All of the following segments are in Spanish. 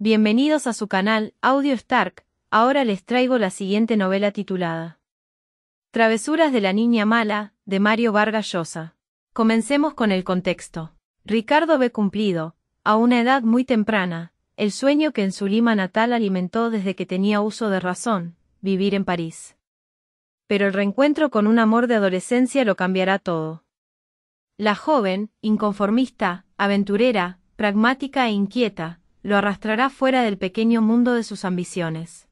Bienvenidos a su canal, Audio Stark, ahora les traigo la siguiente novela titulada Travesuras de la Niña Mala, de Mario Vargas Llosa. Comencemos con el contexto. Ricardo ve cumplido, a una edad muy temprana, el sueño que en su Lima natal alimentó desde que tenía uso de razón, vivir en París. Pero el reencuentro con un amor de adolescencia lo cambiará todo. La joven, inconformista, aventurera, pragmática e inquieta, lo arrastrará fuera del pequeño mundo de sus ambiciones.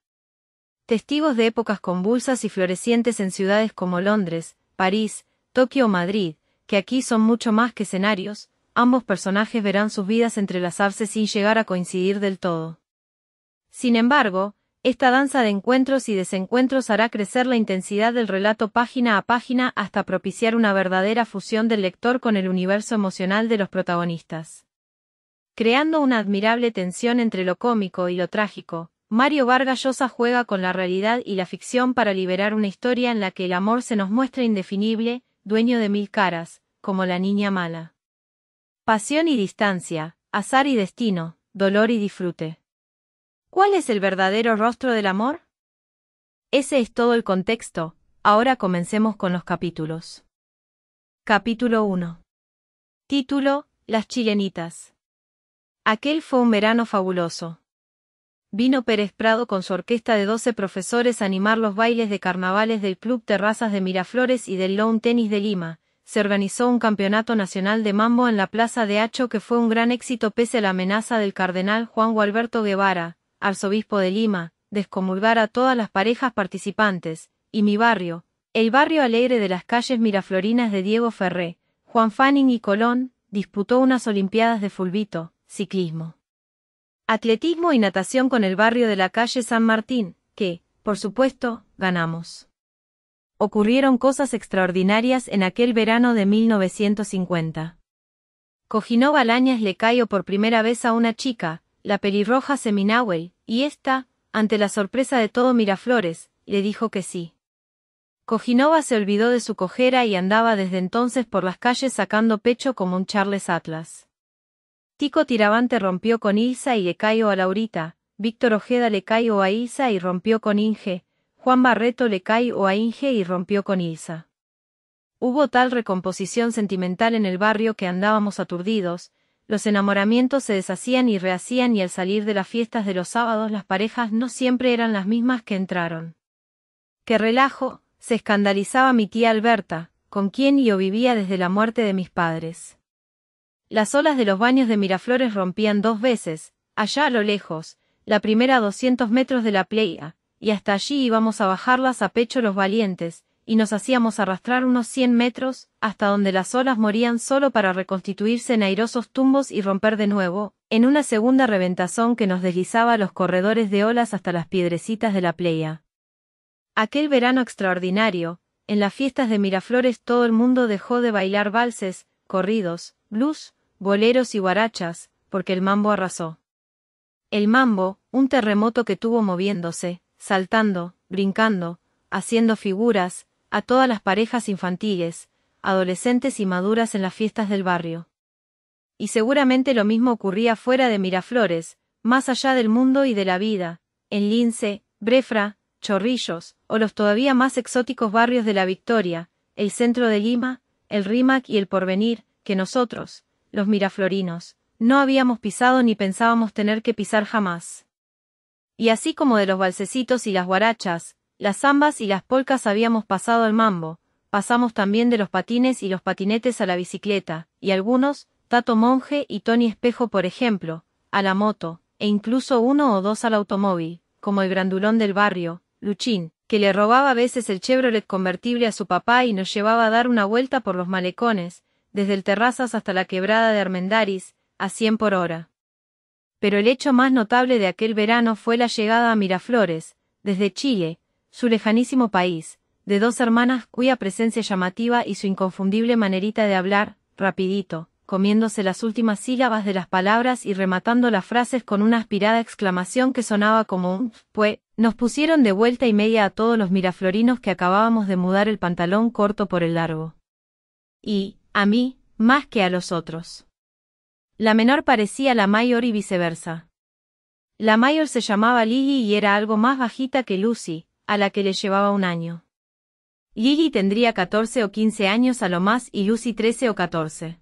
Testigos de épocas convulsas y florecientes en ciudades como Londres, París, Tokio o Madrid, que aquí son mucho más que escenarios, ambos personajes verán sus vidas entrelazarse sin llegar a coincidir del todo. Sin embargo, esta danza de encuentros y desencuentros hará crecer la intensidad del relato página a página hasta propiciar una verdadera fusión del lector con el universo emocional de los protagonistas. Creando una admirable tensión entre lo cómico y lo trágico, Mario Vargas Llosa juega con la realidad y la ficción para liberar una historia en la que el amor se nos muestra indefinible, dueño de mil caras, como la niña mala. Pasión y distancia, azar y destino, dolor y disfrute. ¿Cuál es el verdadero rostro del amor? Ese es todo el contexto, ahora comencemos con los capítulos. Capítulo 1. Título, Las chilenitas. Aquel fue un verano fabuloso. Vino Pérez Prado con su orquesta de doce profesores a animar los bailes de carnavales del Club Terrazas de Miraflores y del Lawn Tennis de Lima. Se organizó un campeonato nacional de mambo en la Plaza de Hacho que fue un gran éxito pese a la amenaza del cardenal Juan Gualberto Guevara, arzobispo de Lima, descomulgar a todas las parejas participantes, y mi barrio, el barrio alegre de las calles miraflorinas de Diego Ferré, Juan Fanning y Colón, disputó unas Olimpiadas de Fulbito, ciclismo. Atletismo y natación con el barrio de la calle San Martín, que, por supuesto, ganamos. Ocurrieron cosas extraordinarias en aquel verano de 1950. Cojinova Balañas le cayó por primera vez a una chica, la pelirroja Seminauel, y ésta, ante la sorpresa de todo Miraflores, le dijo que sí. Cojinova se olvidó de su cojera y andaba desde entonces por las calles sacando pecho como un Charles Atlas. Tico Tiravante rompió con Ilsa y le cayó a Laurita, Víctor Ojeda le cayó a Ilsa y rompió con Inge, Juan Barreto le cayó a Inge y rompió con Ilsa. Hubo tal recomposición sentimental en el barrio que andábamos aturdidos, los enamoramientos se deshacían y rehacían y al salir de las fiestas de los sábados las parejas no siempre eran las mismas que entraron. ¡Qué relajo! se escandalizaba mi tía Alberta, con quien yo vivía desde la muerte de mis padres. Las olas de los baños de Miraflores rompían dos veces, allá a lo lejos, la primera a doscientos metros de la playa, y hasta allí íbamos a bajarlas a pecho los valientes, y nos hacíamos arrastrar unos cien metros, hasta donde las olas morían solo para reconstituirse en airosos tumbos y romper de nuevo, en una segunda reventazón que nos deslizaba los corredores de olas hasta las piedrecitas de la playa. Aquel verano extraordinario, en las fiestas de Miraflores todo el mundo dejó de bailar valses, corridos, blues, boleros y guarachas, porque el mambo arrasó. El mambo, un terremoto que tuvo moviéndose, saltando, brincando, haciendo figuras, a todas las parejas infantiles, adolescentes y maduras en las fiestas del barrio. Y seguramente lo mismo ocurría fuera de Miraflores, más allá del mundo y de la vida, en Lince, Brefra, Chorrillos, o los todavía más exóticos barrios de la Victoria, el centro de Lima, el Rímac y el Porvenir, que nosotros, los miraflorinos, no habíamos pisado ni pensábamos tener que pisar jamás. Y así como de los balsecitos y las guarachas, las zambas y las polcas habíamos pasado al mambo, pasamos también de los patines y los patinetes a la bicicleta, y algunos, Tato Monje y Tony Espejo por ejemplo, a la moto, e incluso uno o dos al automóvil, como el grandulón del barrio, Luchín, que le robaba a veces el Chevrolet convertible a su papá y nos llevaba a dar una vuelta por los malecones, desde el Terrazas hasta la quebrada de Armendaris, a 100 por hora. Pero el hecho más notable de aquel verano fue la llegada a Miraflores, desde Chile, su lejanísimo país, de dos hermanas cuya presencia llamativa y su inconfundible manerita de hablar, rapidito, comiéndose las últimas sílabas de las palabras y rematando las frases con una aspirada exclamación que sonaba como un pues, nos pusieron de vuelta y media a todos los miraflorinos que acabábamos de mudar el pantalón corto por el largo. Y, a mí, más que a los otros. La menor parecía la mayor y viceversa. La mayor se llamaba Lily y era algo más bajita que Lucy, a la que le llevaba un año. Lily tendría 14 o 15 años a lo más y Lucy 13 o 14.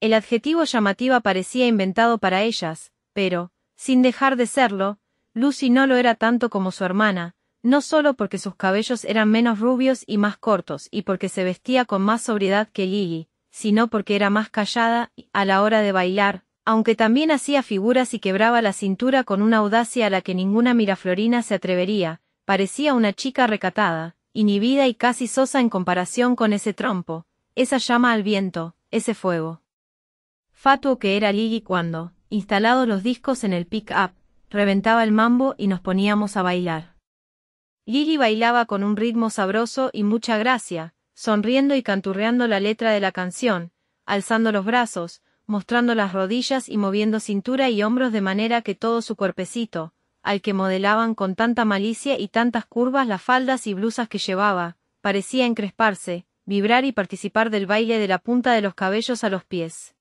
El adjetivo llamativa parecía inventado para ellas, pero, sin dejar de serlo, Lucy no lo era tanto como su hermana, no solo porque sus cabellos eran menos rubios y más cortos y porque se vestía con más sobriedad que Lili, sino porque era más callada a la hora de bailar, aunque también hacía figuras y quebraba la cintura con una audacia a la que ninguna miraflorina se atrevería, parecía una chica recatada, inhibida y casi sosa en comparación con ese trompo, esa llama al viento, ese fuego. Fatuo que era Ligi cuando, instalados los discos en el pick-up, reventaba el mambo y nos poníamos a bailar. Lily bailaba con un ritmo sabroso y mucha gracia, sonriendo y canturreando la letra de la canción, alzando los brazos, mostrando las rodillas y moviendo cintura y hombros de manera que todo su cuerpecito, al que modelaban con tanta malicia y tantas curvas las faldas y blusas que llevaba, parecía encresparse, vibrar y participar del baile de la punta de los cabellos a los pies.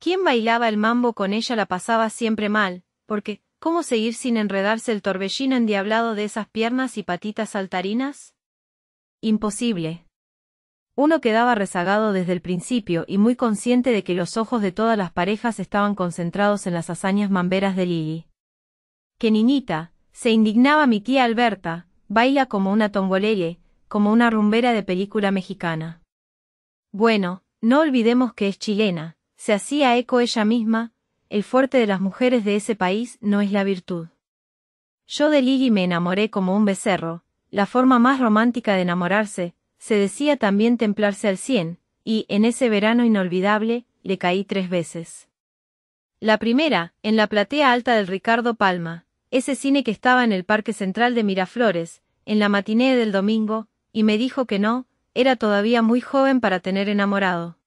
Quien bailaba el mambo con ella la pasaba siempre mal, porque, ¿Cómo seguir sin enredarse el torbellino endiablado de esas piernas y patitas saltarinas? Imposible. Uno quedaba rezagado desde el principio y muy consciente de que los ojos de todas las parejas estaban concentrados en las hazañas mamberas de Lili. Que niñita! se indignaba mi tía Alberta, baila como una tombolele, como una rumbera de película mexicana. Bueno, no olvidemos que es chilena, se hacía eco ella misma, el fuerte de las mujeres de ese país no es la virtud. Yo de Lili me enamoré como un becerro, la forma más romántica de enamorarse, se decía también templarse al cien, y, en ese verano inolvidable, le caí tres veces. La primera, en la platea alta del Ricardo Palma, ese cine que estaba en el Parque Central de Miraflores, en la matinée del domingo, y me dijo que no, era todavía muy joven para tener enamorado.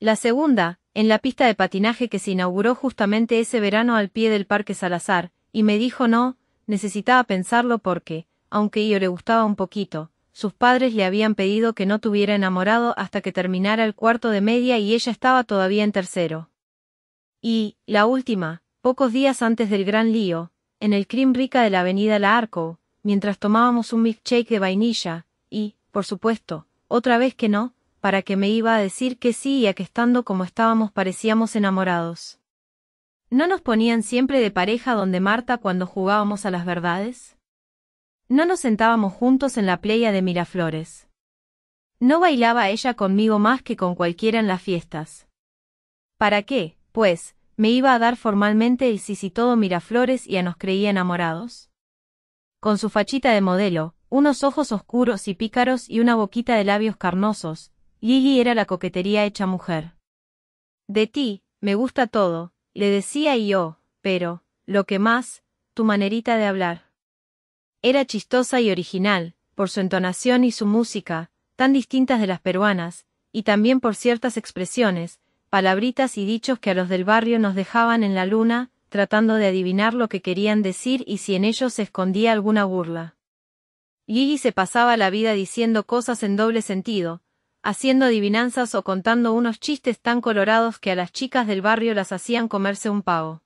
La segunda, en la pista de patinaje que se inauguró justamente ese verano al pie del Parque Salazar, y me dijo no, necesitaba pensarlo porque, aunque yo le gustaba un poquito, sus padres le habían pedido que no tuviera enamorado hasta que terminara el cuarto de media y ella estaba todavía en tercero. Y, la última, pocos días antes del gran lío, en el cream rica de la avenida La Arco, mientras tomábamos un milkshake de vainilla, y, por supuesto, otra vez que no, para que me iba a decir que sí y a que estando como estábamos parecíamos enamorados. ¿No nos ponían siempre de pareja donde Marta cuando jugábamos a las verdades? ¿No nos sentábamos juntos en la playa de Miraflores? ¿No bailaba ella conmigo más que con cualquiera en las fiestas? ¿Para qué, pues, me iba a dar formalmente el sí todo Miraflores y a nos creía enamorados? Con su fachita de modelo, unos ojos oscuros y pícaros y una boquita de labios carnosos, Yigi era la coquetería hecha mujer. De ti, me gusta todo, le decía y yo, pero, lo que más, tu manerita de hablar. Era chistosa y original, por su entonación y su música, tan distintas de las peruanas, y también por ciertas expresiones, palabritas y dichos que a los del barrio nos dejaban en la luna, tratando de adivinar lo que querían decir y si en ellos se escondía alguna burla. Gigi se pasaba la vida diciendo cosas en doble sentido, haciendo adivinanzas o contando unos chistes tan colorados que a las chicas del barrio las hacían comerse un pavo.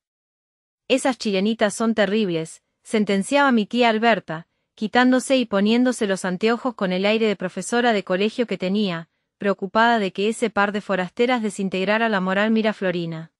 Esas chilenitas son terribles, sentenciaba mi tía Alberta, quitándose y poniéndose los anteojos con el aire de profesora de colegio que tenía, preocupada de que ese par de forasteras desintegrara la moral miraflorina.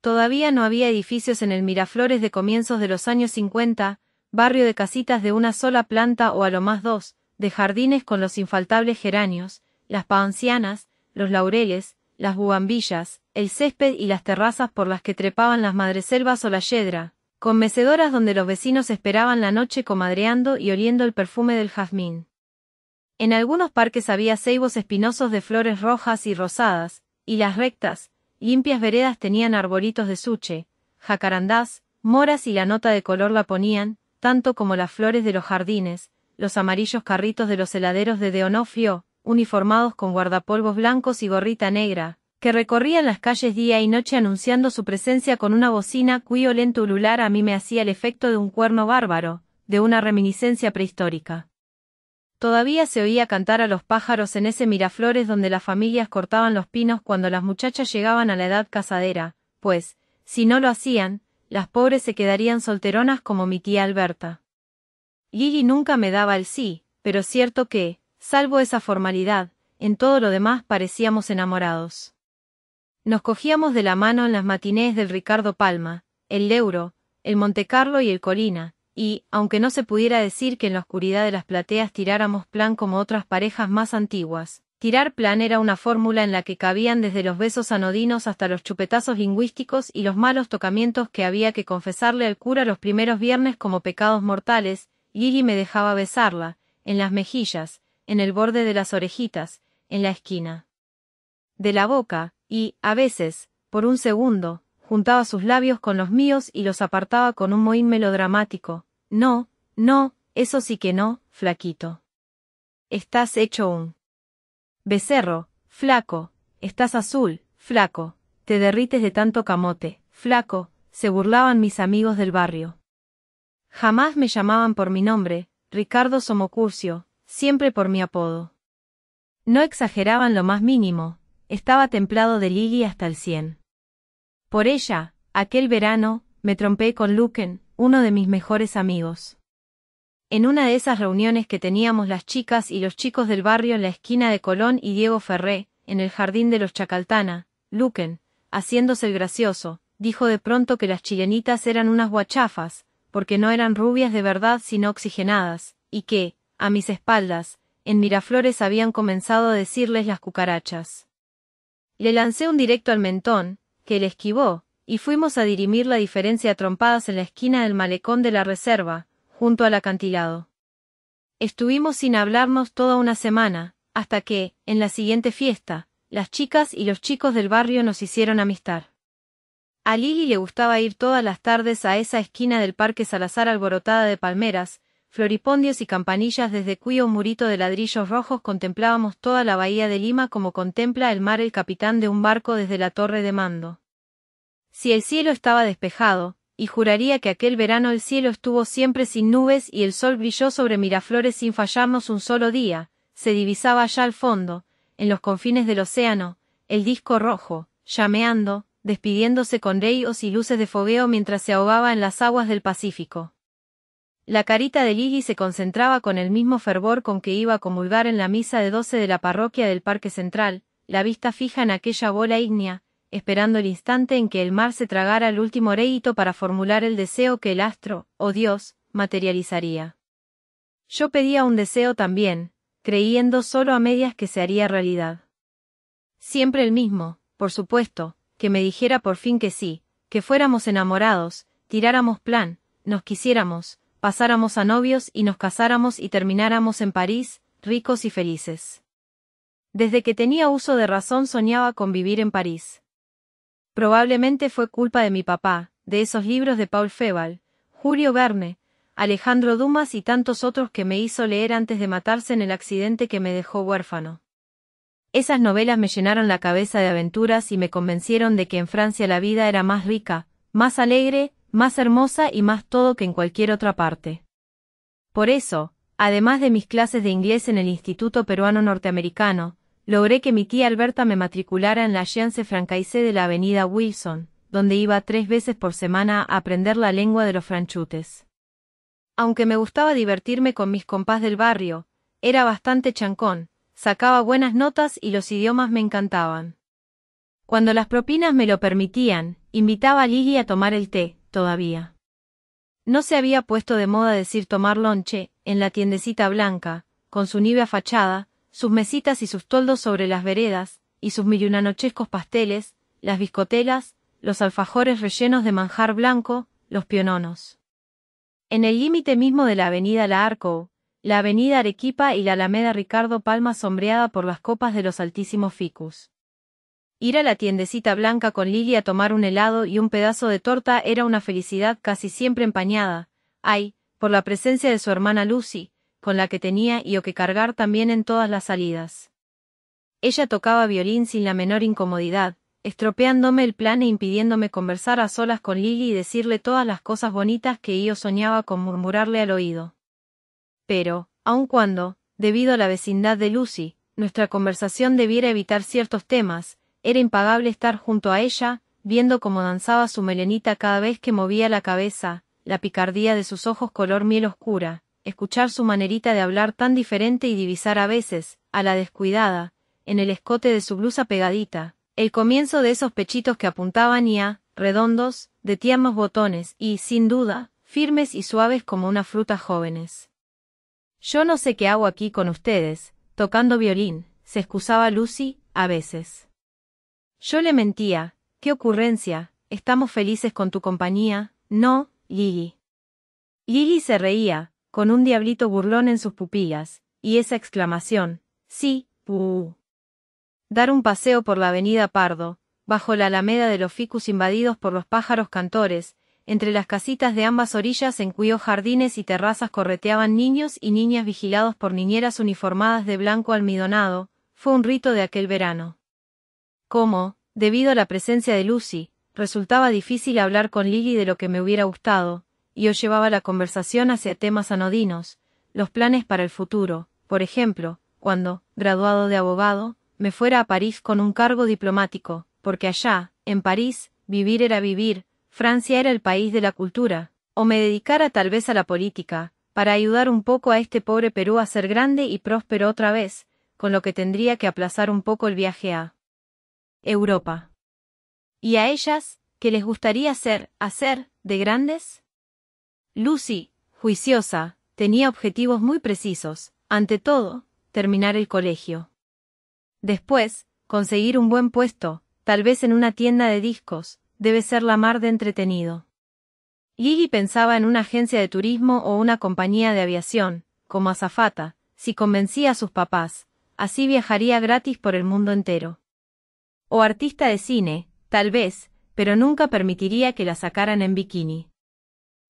Todavía no había edificios en el Miraflores de comienzos de los años 50, barrio de casitas de una sola planta o a lo más dos, de jardines con los infaltables geranios, las paancianas, los laureles, las bugambillas, el césped y las terrazas por las que trepaban las madreselvas o la yedra, con mecedoras donde los vecinos esperaban la noche comadreando y oliendo el perfume del jazmín. En algunos parques había ceibos espinosos de flores rojas y rosadas, y las rectas, limpias veredas tenían arbolitos de suche, jacarandás, moras y la nota de color la ponían, tanto como las flores de los jardines, los amarillos carritos de los heladeros de Deonofio, uniformados con guardapolvos blancos y gorrita negra, que recorrían las calles día y noche anunciando su presencia con una bocina cuyo lento ulular a mí me hacía el efecto de un cuerno bárbaro, de una reminiscencia prehistórica. Todavía se oía cantar a los pájaros en ese miraflores donde las familias cortaban los pinos cuando las muchachas llegaban a la edad casadera, pues, si no lo hacían, las pobres se quedarían solteronas como mi tía Alberta. Gigi nunca me daba el sí, pero cierto que, Salvo esa formalidad, en todo lo demás parecíamos enamorados. Nos cogíamos de la mano en las matinées del Ricardo Palma, el Leuro, el Montecarlo y el Colina, y, aunque no se pudiera decir que en la oscuridad de las plateas tiráramos plan como otras parejas más antiguas, tirar plan era una fórmula en la que cabían desde los besos anodinos hasta los chupetazos lingüísticos y los malos tocamientos que había que confesarle al cura los primeros viernes como pecados mortales, Lili me dejaba besarla, en las mejillas, en el borde de las orejitas, en la esquina de la boca, y, a veces, por un segundo, juntaba sus labios con los míos y los apartaba con un mohín melodramático. No, no, eso sí que no, flaquito. Estás hecho un becerro, flaco, estás azul, flaco, te derrites de tanto camote, flaco, se burlaban mis amigos del barrio. Jamás me llamaban por mi nombre, Ricardo Somocurcio, siempre por mi apodo. No exageraban lo más mínimo, estaba templado de Lili hasta el cien. Por ella, aquel verano, me trompé con Luken, uno de mis mejores amigos. En una de esas reuniones que teníamos las chicas y los chicos del barrio en la esquina de Colón y Diego Ferré, en el jardín de los Chacaltana, Luken, haciéndose el gracioso, dijo de pronto que las chilenitas eran unas guachafas, porque no eran rubias de verdad sino oxigenadas, y que, a mis espaldas, en Miraflores habían comenzado a decirles las cucarachas. Le lancé un directo al mentón, que le esquivó, y fuimos a dirimir la diferencia trompadas en la esquina del malecón de la reserva, junto al acantilado. Estuvimos sin hablarnos toda una semana, hasta que, en la siguiente fiesta, las chicas y los chicos del barrio nos hicieron amistad. A Lili le gustaba ir todas las tardes a esa esquina del parque Salazar alborotada de palmeras, floripondios y campanillas desde cuyo murito de ladrillos rojos contemplábamos toda la bahía de Lima como contempla el mar el capitán de un barco desde la torre de mando. Si el cielo estaba despejado, y juraría que aquel verano el cielo estuvo siempre sin nubes y el sol brilló sobre Miraflores sin fallarnos un solo día, se divisaba allá al fondo, en los confines del océano, el disco rojo, llameando, despidiéndose con reyos y luces de fogueo mientras se ahogaba en las aguas del Pacífico. La carita de Ligi se concentraba con el mismo fervor con que iba a comulgar en la misa de doce de la parroquia del Parque Central, la vista fija en aquella bola ígnea, esperando el instante en que el mar se tragara el último rédito para formular el deseo que el astro, o Dios, materializaría. Yo pedía un deseo también, creyendo solo a medias que se haría realidad. Siempre el mismo, por supuesto, que me dijera por fin que sí, que fuéramos enamorados, tiráramos plan, nos quisiéramos, pasáramos a novios y nos casáramos y termináramos en París, ricos y felices. Desde que tenía uso de razón soñaba con vivir en París. Probablemente fue culpa de mi papá, de esos libros de Paul Febal, Julio Verne, Alejandro Dumas y tantos otros que me hizo leer antes de matarse en el accidente que me dejó huérfano. Esas novelas me llenaron la cabeza de aventuras y me convencieron de que en Francia la vida era más rica, más alegre más hermosa y más todo que en cualquier otra parte. Por eso, además de mis clases de inglés en el Instituto Peruano Norteamericano, logré que mi tía Alberta me matriculara en la Alliance Francaise de la Avenida Wilson, donde iba tres veces por semana a aprender la lengua de los franchutes. Aunque me gustaba divertirme con mis compás del barrio, era bastante chancón, sacaba buenas notas y los idiomas me encantaban. Cuando las propinas me lo permitían, invitaba a Lily a tomar el té, todavía. No se había puesto de moda decir tomar lonche, en la tiendecita blanca, con su nivea fachada, sus mesitas y sus toldos sobre las veredas, y sus millonanochescos pasteles, las biscotelas, los alfajores rellenos de manjar blanco, los piononos. En el límite mismo de la avenida La Arco, la avenida Arequipa y la alameda Ricardo Palma sombreada por las copas de los altísimos ficus. Ir a la tiendecita blanca con Lily a tomar un helado y un pedazo de torta era una felicidad casi siempre empañada, ay, por la presencia de su hermana Lucy, con la que tenía y o que cargar también en todas las salidas. Ella tocaba violín sin la menor incomodidad, estropeándome el plan e impidiéndome conversar a solas con Lily y decirle todas las cosas bonitas que yo soñaba con murmurarle al oído. Pero, aun cuando, debido a la vecindad de Lucy, nuestra conversación debiera evitar ciertos temas, era impagable estar junto a ella, viendo cómo danzaba su melenita cada vez que movía la cabeza, la picardía de sus ojos color miel oscura, escuchar su manerita de hablar tan diferente y divisar a veces, a la descuidada, en el escote de su blusa pegadita, el comienzo de esos pechitos que apuntaban ya, redondos, de tiernos botones y, sin duda, firmes y suaves como una fruta jóvenes. Yo no sé qué hago aquí con ustedes, tocando violín, se excusaba Lucy, a veces. Yo le mentía, qué ocurrencia, estamos felices con tu compañía, no, Lili. Lili se reía, con un diablito burlón en sus pupilas, y esa exclamación, sí, puh. Dar un paseo por la avenida Pardo, bajo la alameda de los ficus invadidos por los pájaros cantores, entre las casitas de ambas orillas en cuyos jardines y terrazas correteaban niños y niñas vigilados por niñeras uniformadas de blanco almidonado, fue un rito de aquel verano cómo, debido a la presencia de Lucy, resultaba difícil hablar con Lily de lo que me hubiera gustado, y yo llevaba la conversación hacia temas anodinos, los planes para el futuro, por ejemplo, cuando, graduado de abogado, me fuera a París con un cargo diplomático, porque allá, en París, vivir era vivir, Francia era el país de la cultura, o me dedicara tal vez a la política, para ayudar un poco a este pobre Perú a ser grande y próspero otra vez, con lo que tendría que aplazar un poco el viaje a Europa. ¿Y a ellas, qué les gustaría ser, hacer, de grandes? Lucy, juiciosa, tenía objetivos muy precisos, ante todo, terminar el colegio. Después, conseguir un buen puesto, tal vez en una tienda de discos, debe ser la mar de entretenido. Gigi pensaba en una agencia de turismo o una compañía de aviación, como azafata, si convencía a sus papás, así viajaría gratis por el mundo entero. O artista de cine, tal vez, pero nunca permitiría que la sacaran en bikini.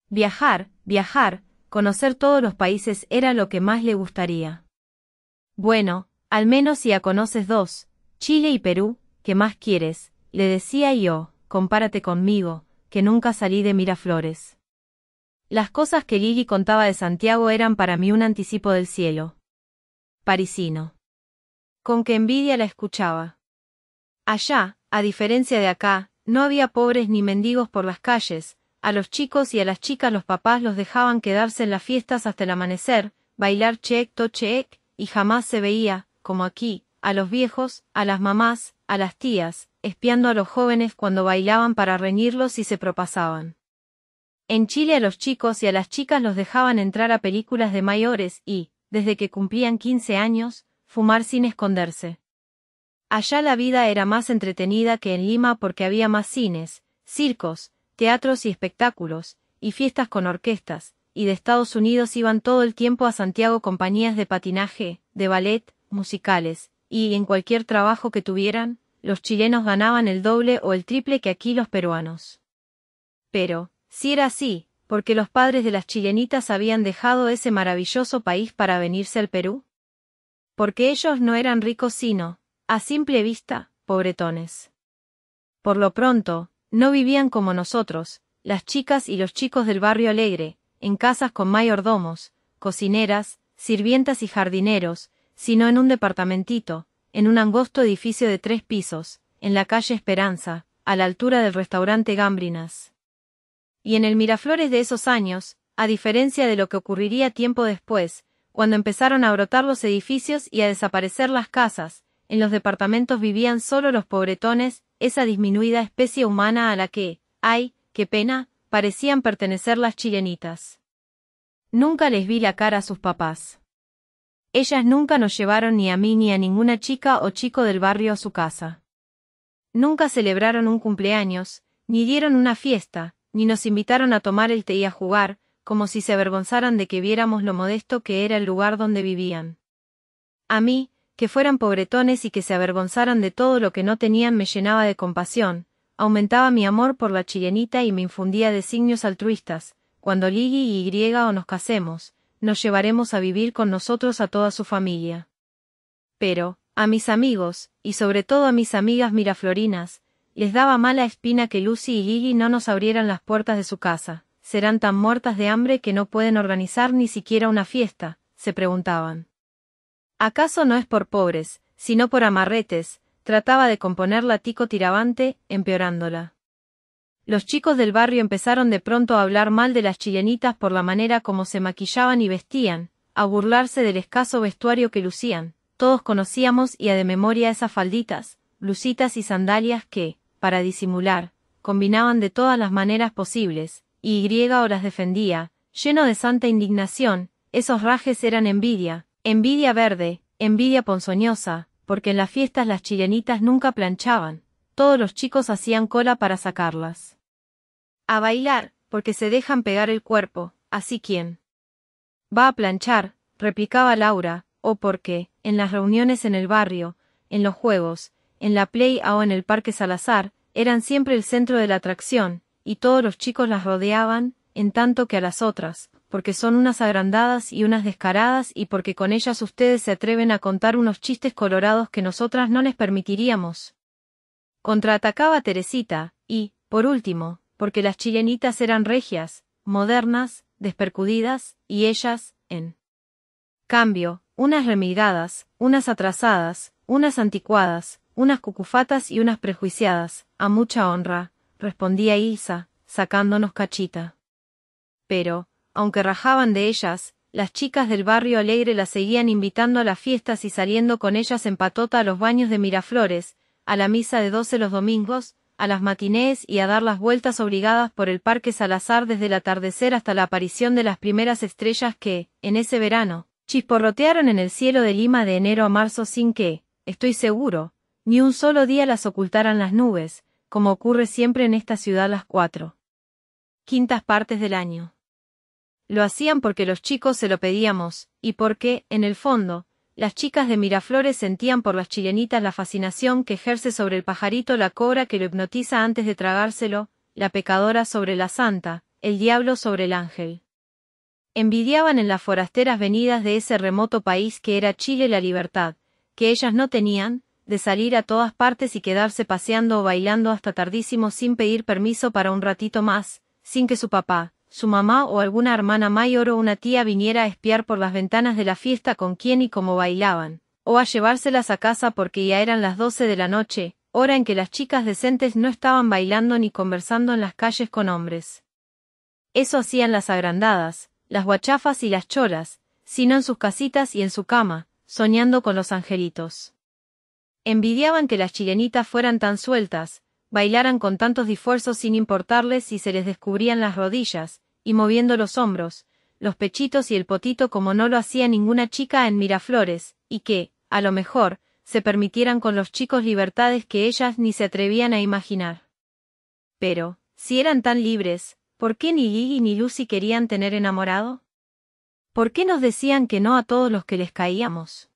Viajar, viajar, conocer todos los países era lo que más le gustaría. Bueno, al menos si ya conoces dos, Chile y Perú, ¿qué más quieres? le decía yo, compárate conmigo, que nunca salí de Miraflores. Las cosas que Lili contaba de Santiago eran para mí un anticipo del cielo. Parisino. Con qué envidia la escuchaba. Allá, a diferencia de acá, no había pobres ni mendigos por las calles, a los chicos y a las chicas los papás los dejaban quedarse en las fiestas hasta el amanecer, bailar cheek to cheek, y jamás se veía, como aquí, a los viejos, a las mamás, a las tías, espiando a los jóvenes cuando bailaban para reñirlos y se propasaban. En Chile a los chicos y a las chicas los dejaban entrar a películas de mayores y, desde que cumplían 15 años, fumar sin esconderse. Allá la vida era más entretenida que en Lima porque había más cines, circos, teatros y espectáculos, y fiestas con orquestas, y de Estados Unidos iban todo el tiempo a Santiago compañías de patinaje, de ballet, musicales, y en cualquier trabajo que tuvieran, los chilenos ganaban el doble o el triple que aquí los peruanos. Pero, si era así, porque los padres de las chilenitas habían dejado ese maravilloso país para venirse al Perú? Porque ellos no eran ricos sino, a simple vista, pobretones. Por lo pronto, no vivían como nosotros, las chicas y los chicos del barrio alegre, en casas con mayordomos, cocineras, sirvientas y jardineros, sino en un departamentito, en un angosto edificio de tres pisos, en la calle Esperanza, a la altura del restaurante Gambrinas. Y en el Miraflores de esos años, a diferencia de lo que ocurriría tiempo después, cuando empezaron a brotar los edificios y a desaparecer las casas, en los departamentos vivían solo los pobretones, esa disminuida especie humana a la que, ay, qué pena, parecían pertenecer las chilenitas. Nunca les vi la cara a sus papás. Ellas nunca nos llevaron ni a mí ni a ninguna chica o chico del barrio a su casa. Nunca celebraron un cumpleaños, ni dieron una fiesta, ni nos invitaron a tomar el té y a jugar, como si se avergonzaran de que viéramos lo modesto que era el lugar donde vivían. A mí, que fueran pobretones y que se avergonzaran de todo lo que no tenían me llenaba de compasión, aumentaba mi amor por la chilenita y me infundía designios altruistas, cuando Ligi y Y o nos casemos, nos llevaremos a vivir con nosotros a toda su familia. Pero, a mis amigos, y sobre todo a mis amigas miraflorinas, les daba mala espina que Lucy y Ligi no nos abrieran las puertas de su casa. ¿Serán tan muertas de hambre que no pueden organizar ni siquiera una fiesta? se preguntaban. ¿Acaso no es por pobres, sino por amarretes? Trataba de componer la tico tirabante, empeorándola. Los chicos del barrio empezaron de pronto a hablar mal de las chilenitas por la manera como se maquillaban y vestían, a burlarse del escaso vestuario que lucían. Todos conocíamos y a de memoria esas falditas, blusitas y sandalias que, para disimular, combinaban de todas las maneras posibles, y Y o las defendía, lleno de santa indignación, esos rajes eran envidia, Envidia verde, envidia ponzoñosa, porque en las fiestas las chilenitas nunca planchaban, todos los chicos hacían cola para sacarlas. A bailar, porque se dejan pegar el cuerpo, así quien. Va a planchar, replicaba Laura, o porque, en las reuniones en el barrio, en los juegos, en la play o en el parque Salazar, eran siempre el centro de la atracción, y todos los chicos las rodeaban, en tanto que a las otras, porque son unas agrandadas y unas descaradas y porque con ellas ustedes se atreven a contar unos chistes colorados que nosotras no les permitiríamos. Contraatacaba Teresita, y, por último, porque las chilenitas eran regias, modernas, despercudidas, y ellas, en cambio, unas remigadas, unas atrasadas, unas anticuadas, unas cucufatas y unas prejuiciadas, a mucha honra, respondía Isa, sacándonos cachita. Pero, aunque rajaban de ellas, las chicas del barrio alegre las seguían invitando a las fiestas y saliendo con ellas en patota a los baños de Miraflores, a la misa de doce los domingos, a las matinées y a dar las vueltas obligadas por el Parque Salazar desde el atardecer hasta la aparición de las primeras estrellas que, en ese verano, chisporrotearon en el cielo de Lima de enero a marzo sin que, estoy seguro, ni un solo día las ocultaran las nubes, como ocurre siempre en esta ciudad las cuatro quintas partes del año. Lo hacían porque los chicos se lo pedíamos, y porque, en el fondo, las chicas de Miraflores sentían por las chilenitas la fascinación que ejerce sobre el pajarito la cobra que lo hipnotiza antes de tragárselo, la pecadora sobre la santa, el diablo sobre el ángel. Envidiaban en las forasteras venidas de ese remoto país que era Chile la libertad, que ellas no tenían, de salir a todas partes y quedarse paseando o bailando hasta tardísimo sin pedir permiso para un ratito más, sin que su papá, su mamá o alguna hermana mayor o una tía viniera a espiar por las ventanas de la fiesta con quién y cómo bailaban, o a llevárselas a casa porque ya eran las doce de la noche, hora en que las chicas decentes no estaban bailando ni conversando en las calles con hombres. Eso hacían las agrandadas, las guachafas y las cholas, sino en sus casitas y en su cama, soñando con los angelitos. Envidiaban que las chilenitas fueran tan sueltas, bailaran con tantos disfuerzos sin importarles si se les descubrían las rodillas, y moviendo los hombros, los pechitos y el potito como no lo hacía ninguna chica en Miraflores, y que, a lo mejor, se permitieran con los chicos libertades que ellas ni se atrevían a imaginar. Pero, si eran tan libres, ¿por qué ni Gigi ni Lucy querían tener enamorado? ¿Por qué nos decían que no a todos los que les caíamos?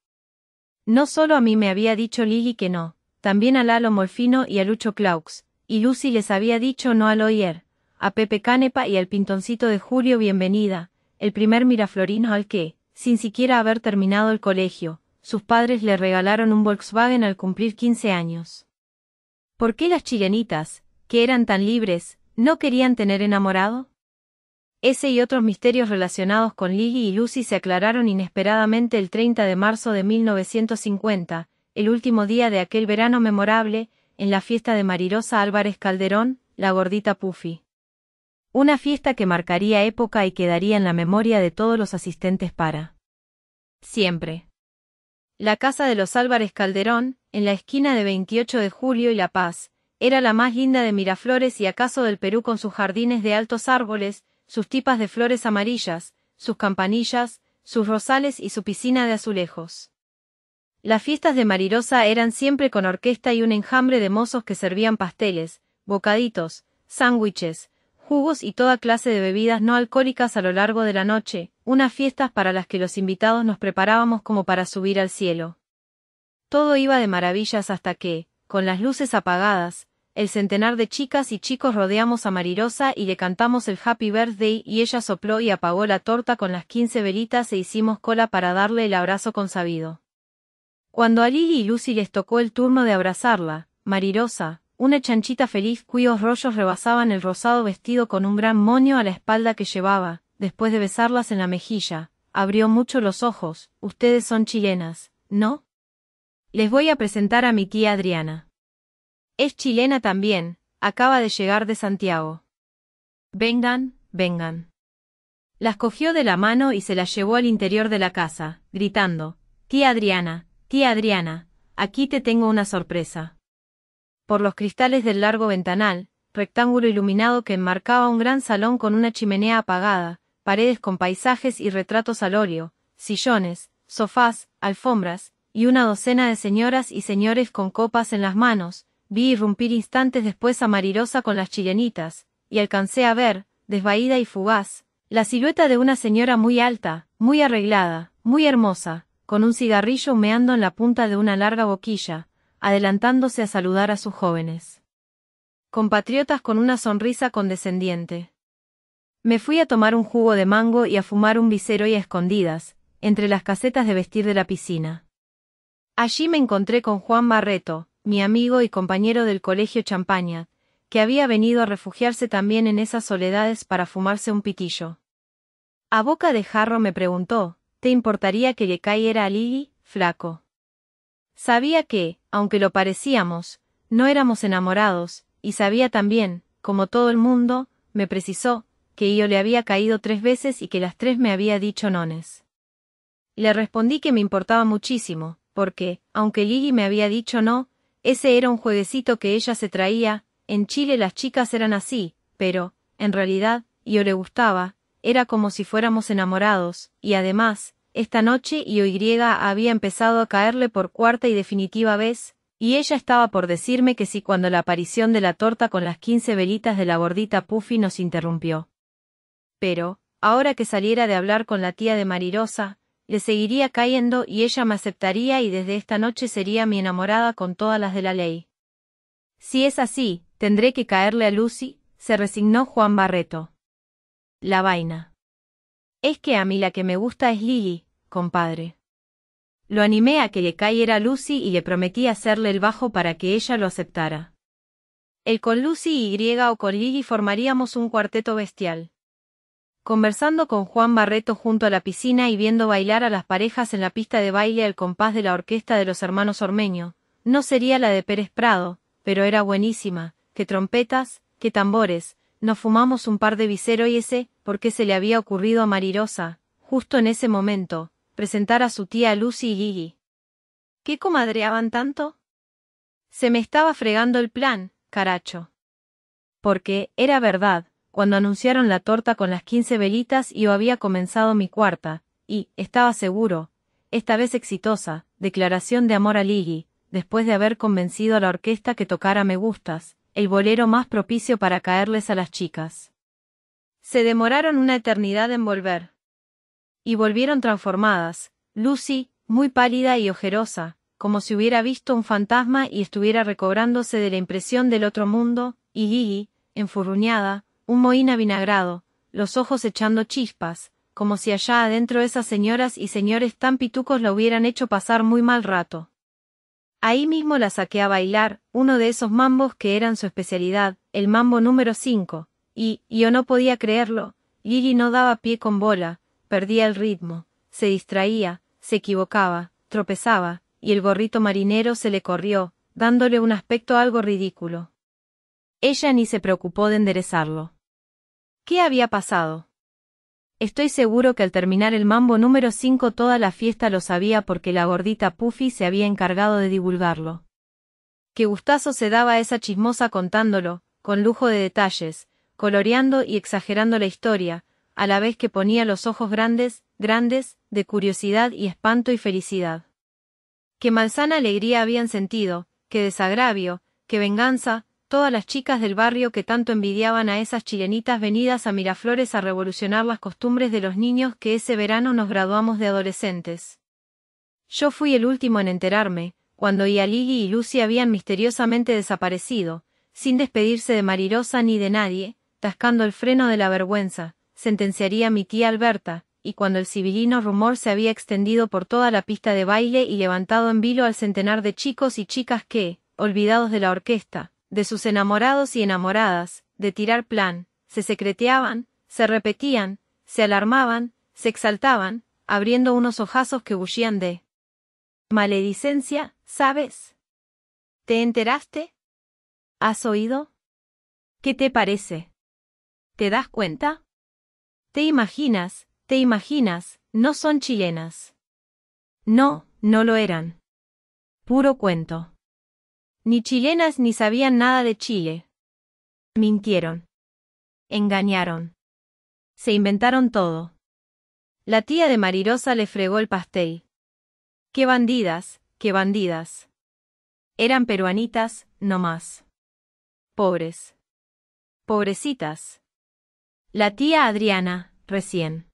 No solo a mí me había dicho Ligi que no, también a Lalo Molfino y a Lucho Claux, y Lucy les había dicho no al Oyer, a Pepe Canepa y al pintoncito de Julio Bienvenida, el primer miraflorino al que, sin siquiera haber terminado el colegio, sus padres le regalaron un Volkswagen al cumplir 15 años. ¿Por qué las chilenitas, que eran tan libres, no querían tener enamorado? Ese y otros misterios relacionados con Lily y Lucy se aclararon inesperadamente el 30 de marzo de 1950, el último día de aquel verano memorable, en la fiesta de Marirosa Álvarez Calderón, la gordita Puffy. Una fiesta que marcaría época y quedaría en la memoria de todos los asistentes para siempre. La casa de los Álvarez Calderón, en la esquina de 28 de Julio y La Paz, era la más linda de Miraflores y acaso del Perú con sus jardines de altos árboles, sus tipas de flores amarillas, sus campanillas, sus rosales y su piscina de azulejos. Las fiestas de Marirosa eran siempre con orquesta y un enjambre de mozos que servían pasteles, bocaditos, sándwiches, jugos y toda clase de bebidas no alcohólicas a lo largo de la noche, unas fiestas para las que los invitados nos preparábamos como para subir al cielo. Todo iba de maravillas hasta que, con las luces apagadas, el centenar de chicas y chicos rodeamos a Marirosa y le cantamos el Happy Birthday y ella sopló y apagó la torta con las quince velitas e hicimos cola para darle el abrazo consabido. Cuando a y Lucy les tocó el turno de abrazarla, Marirosa, una chanchita feliz cuyos rollos rebasaban el rosado vestido con un gran moño a la espalda que llevaba, después de besarlas en la mejilla, abrió mucho los ojos, ustedes son chilenas, ¿no? Les voy a presentar a mi tía Adriana. Es chilena también, acaba de llegar de Santiago. Vengan, vengan. Las cogió de la mano y se las llevó al interior de la casa, gritando, Tía Adriana, Adriana, aquí te tengo una sorpresa. Por los cristales del largo ventanal, rectángulo iluminado que enmarcaba un gran salón con una chimenea apagada, paredes con paisajes y retratos al óleo, sillones, sofás, alfombras, y una docena de señoras y señores con copas en las manos, vi irrumpir instantes después a Marirosa con las chilenitas, y alcancé a ver, desvaída y fugaz, la silueta de una señora muy alta, muy arreglada, muy hermosa, con un cigarrillo humeando en la punta de una larga boquilla, adelantándose a saludar a sus jóvenes. Compatriotas con una sonrisa condescendiente. Me fui a tomar un jugo de mango y a fumar un visero y a escondidas, entre las casetas de vestir de la piscina. Allí me encontré con Juan Barreto, mi amigo y compañero del colegio Champaña, que había venido a refugiarse también en esas soledades para fumarse un piquillo. A boca de jarro me preguntó, ¿Te importaría que le cayera a Lili, flaco? Sabía que, aunque lo parecíamos, no éramos enamorados, y sabía también, como todo el mundo, me precisó, que yo le había caído tres veces y que las tres me había dicho nones. Le respondí que me importaba muchísimo, porque, aunque Lili me había dicho no, ese era un jueguecito que ella se traía, en Chile las chicas eran así, pero, en realidad, yo le gustaba, era como si fuéramos enamorados, y además, esta noche y Y había empezado a caerle por cuarta y definitiva vez, y ella estaba por decirme que sí cuando la aparición de la torta con las quince velitas de la gordita Puffy nos interrumpió. Pero, ahora que saliera de hablar con la tía de Marirosa, le seguiría cayendo y ella me aceptaría y desde esta noche sería mi enamorada con todas las de la ley. Si es así, tendré que caerle a Lucy, se resignó Juan Barreto. La vaina. Es que a mí la que me gusta es Lily, compadre. Lo animé a que le cayera Lucy y le prometí hacerle el bajo para que ella lo aceptara. El con Lucy y Griega o con formaríamos un cuarteto bestial. Conversando con Juan Barreto junto a la piscina y viendo bailar a las parejas en la pista de baile al compás de la orquesta de los hermanos Ormeño, no sería la de Pérez Prado, pero era buenísima, que trompetas, que tambores, nos fumamos un par de visero y ese, porque se le había ocurrido a Marirosa, justo en ese momento, presentar a su tía Lucy y Gigi. ¿Qué comadreaban tanto? Se me estaba fregando el plan, caracho. Porque, era verdad, cuando anunciaron la torta con las quince velitas yo había comenzado mi cuarta, y, estaba seguro, esta vez exitosa, declaración de amor a Ligi, después de haber convencido a la orquesta que tocara Me Gustas, el bolero más propicio para caerles a las chicas. Se demoraron una eternidad en volver. Y volvieron transformadas, Lucy, muy pálida y ojerosa, como si hubiera visto un fantasma y estuviera recobrándose de la impresión del otro mundo, y Gigi, enfurruñada, un mohín vinagrado, los ojos echando chispas, como si allá adentro esas señoras y señores tan pitucos la hubieran hecho pasar muy mal rato. Ahí mismo la saqué a bailar, uno de esos mambos que eran su especialidad, el mambo número 5, y, yo no podía creerlo, Gigi no daba pie con bola, perdía el ritmo, se distraía, se equivocaba, tropezaba, y el gorrito marinero se le corrió, dándole un aspecto algo ridículo. Ella ni se preocupó de enderezarlo. ¿Qué había pasado? Estoy seguro que al terminar el mambo número 5 toda la fiesta lo sabía porque la gordita Puffy se había encargado de divulgarlo. Qué gustazo se daba esa chismosa contándolo, con lujo de detalles, coloreando y exagerando la historia, a la vez que ponía los ojos grandes, grandes, de curiosidad y espanto y felicidad. Qué malsana alegría habían sentido, qué desagravio, qué venganza, todas las chicas del barrio que tanto envidiaban a esas chilenitas venidas a Miraflores a revolucionar las costumbres de los niños que ese verano nos graduamos de adolescentes. Yo fui el último en enterarme, cuando Ialigi y Lucy habían misteriosamente desaparecido, sin despedirse de Marirosa ni de nadie, tascando el freno de la vergüenza, sentenciaría mi tía Alberta, y cuando el civilino rumor se había extendido por toda la pista de baile y levantado en vilo al centenar de chicos y chicas que, olvidados de la orquesta, de sus enamorados y enamoradas, de tirar plan, se secreteaban, se repetían, se alarmaban, se exaltaban, abriendo unos ojazos que bullían de maledicencia, ¿sabes? ¿Te enteraste? ¿Has oído? ¿Qué te parece? ¿Te das cuenta? Te imaginas, te imaginas, no son chilenas. No, no lo eran. Puro cuento. Ni chilenas ni sabían nada de Chile. Mintieron. Engañaron. Se inventaron todo. La tía de Marirosa le fregó el pastel. ¡Qué bandidas, qué bandidas! Eran peruanitas, no más. Pobres. Pobrecitas. La tía Adriana, recién.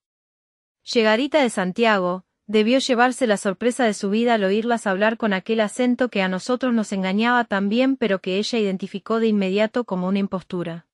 Llegadita de Santiago, debió llevarse la sorpresa de su vida al oírlas hablar con aquel acento que a nosotros nos engañaba tan bien pero que ella identificó de inmediato como una impostura.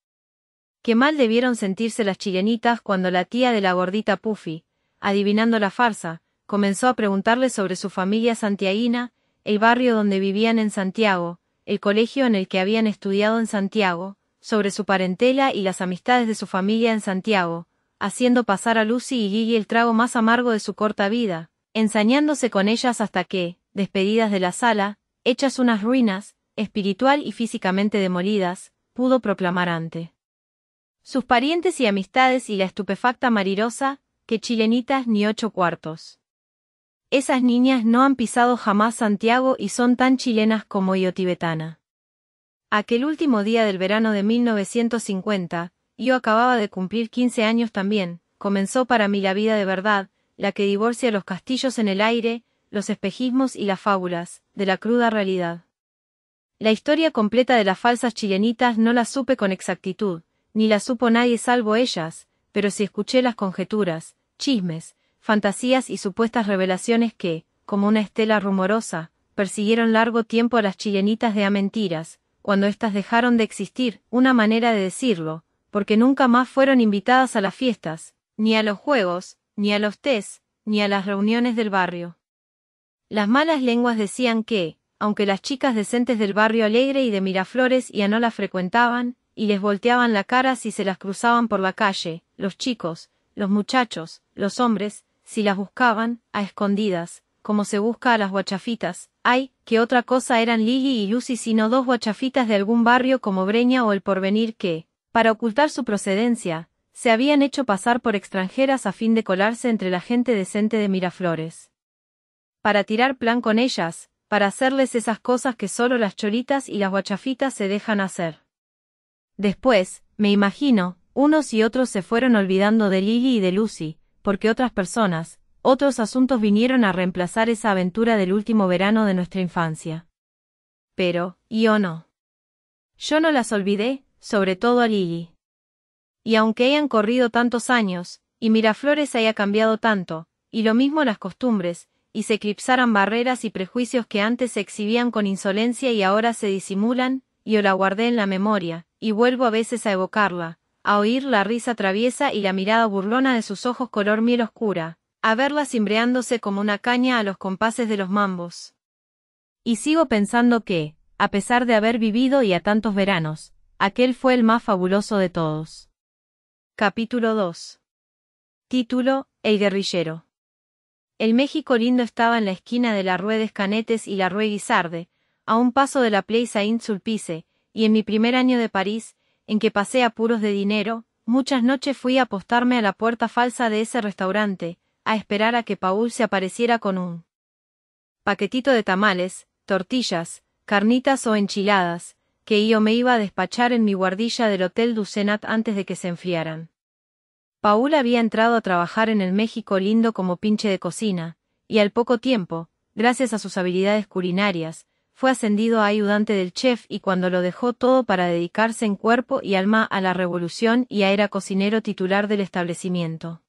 Qué mal debieron sentirse las chilenitas cuando la tía de la gordita Puffy, adivinando la farsa, comenzó a preguntarle sobre su familia santiaguina, el barrio donde vivían en Santiago, el colegio en el que habían estudiado en Santiago, sobre su parentela y las amistades de su familia en Santiago, haciendo pasar a Lucy y Gigi el trago más amargo de su corta vida, ensañándose con ellas hasta que, despedidas de la sala, hechas unas ruinas, espiritual y físicamente demolidas, pudo proclamar ante sus parientes y amistades y la estupefacta Marirosa, que chilenitas ni ocho cuartos. Esas niñas no han pisado jamás Santiago y son tan chilenas como yo tibetana. Aquel último día del verano de 1950, yo acababa de cumplir 15 años también, comenzó para mí la vida de verdad, la que divorcia los castillos en el aire, los espejismos y las fábulas, de la cruda realidad. La historia completa de las falsas chilenitas no la supe con exactitud, ni la supo nadie salvo ellas, pero sí escuché las conjeturas, chismes, fantasías y supuestas revelaciones que, como una estela rumorosa, persiguieron largo tiempo a las chilenitas de a mentiras, cuando éstas dejaron de existir, una manera de decirlo, porque nunca más fueron invitadas a las fiestas, ni a los juegos, ni a los tés, ni a las reuniones del barrio. Las malas lenguas decían que, aunque las chicas decentes del barrio alegre y de Miraflores ya no las frecuentaban, y les volteaban la cara si se las cruzaban por la calle, los chicos, los muchachos, los hombres, si las buscaban, a escondidas, como se busca a las guachafitas, ay, que otra cosa eran Ligi y Lucy sino dos guachafitas de algún barrio como Breña o El Porvenir que, para ocultar su procedencia, se habían hecho pasar por extranjeras a fin de colarse entre la gente decente de Miraflores. Para tirar plan con ellas, para hacerles esas cosas que solo las choritas y las guachafitas se dejan hacer. Después, me imagino, unos y otros se fueron olvidando de Ligi y de Lucy, porque otras personas, otros asuntos vinieron a reemplazar esa aventura del último verano de nuestra infancia. Pero, ¿y o no? Yo no las olvidé, sobre todo a Lili. Y aunque hayan corrido tantos años, y Miraflores haya cambiado tanto, y lo mismo las costumbres, y se eclipsaran barreras y prejuicios que antes se exhibían con insolencia y ahora se disimulan, yo la guardé en la memoria, y vuelvo a veces a evocarla, a oír la risa traviesa y la mirada burlona de sus ojos color miel oscura, a verla cimbreándose como una caña a los compases de los mambos. Y sigo pensando que, a pesar de haber vivido y a tantos veranos, aquel fue el más fabuloso de todos. Capítulo 2. Título, El guerrillero. El México lindo estaba en la esquina de la Rue Descanetes y la Rue Guisarde, a un paso de la Place Saint Sulpice, y en mi primer año de París, en que pasé apuros de dinero, muchas noches fui a apostarme a la puerta falsa de ese restaurante, a esperar a que Paul se apareciera con un paquetito de tamales, tortillas, carnitas o enchiladas, que yo me iba a despachar en mi guardilla del Hotel Ducenat antes de que se enfriaran. Paul había entrado a trabajar en el México lindo como pinche de cocina, y al poco tiempo, gracias a sus habilidades culinarias, fue ascendido a ayudante del chef y cuando lo dejó todo para dedicarse en cuerpo y alma a la revolución y a era cocinero titular del establecimiento.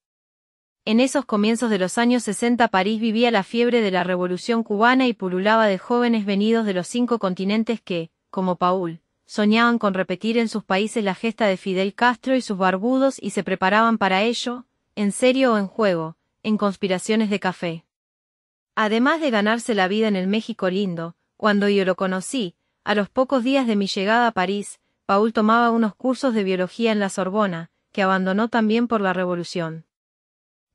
En esos comienzos de los años 60 París vivía la fiebre de la Revolución cubana y pululaba de jóvenes venidos de los cinco continentes que, como Paul, soñaban con repetir en sus países la gesta de Fidel Castro y sus barbudos y se preparaban para ello, en serio o en juego, en conspiraciones de café. Además de ganarse la vida en el México lindo, cuando yo lo conocí, a los pocos días de mi llegada a París, Paul tomaba unos cursos de biología en la Sorbona, que abandonó también por la revolución.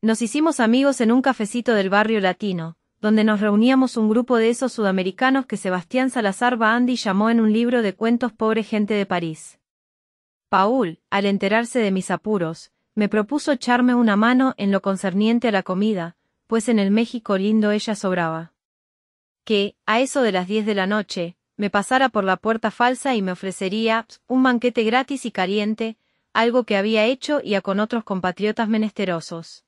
Nos hicimos amigos en un cafecito del barrio latino, donde nos reuníamos un grupo de esos sudamericanos que Sebastián Salazar Baandi llamó en un libro de cuentos Pobre gente de París. Paul, al enterarse de mis apuros, me propuso echarme una mano en lo concerniente a la comida, pues en el México lindo ella sobraba. Que, a eso de las diez de la noche, me pasara por la puerta falsa y me ofrecería un banquete gratis y caliente, algo que había hecho ya con otros compatriotas menesterosos.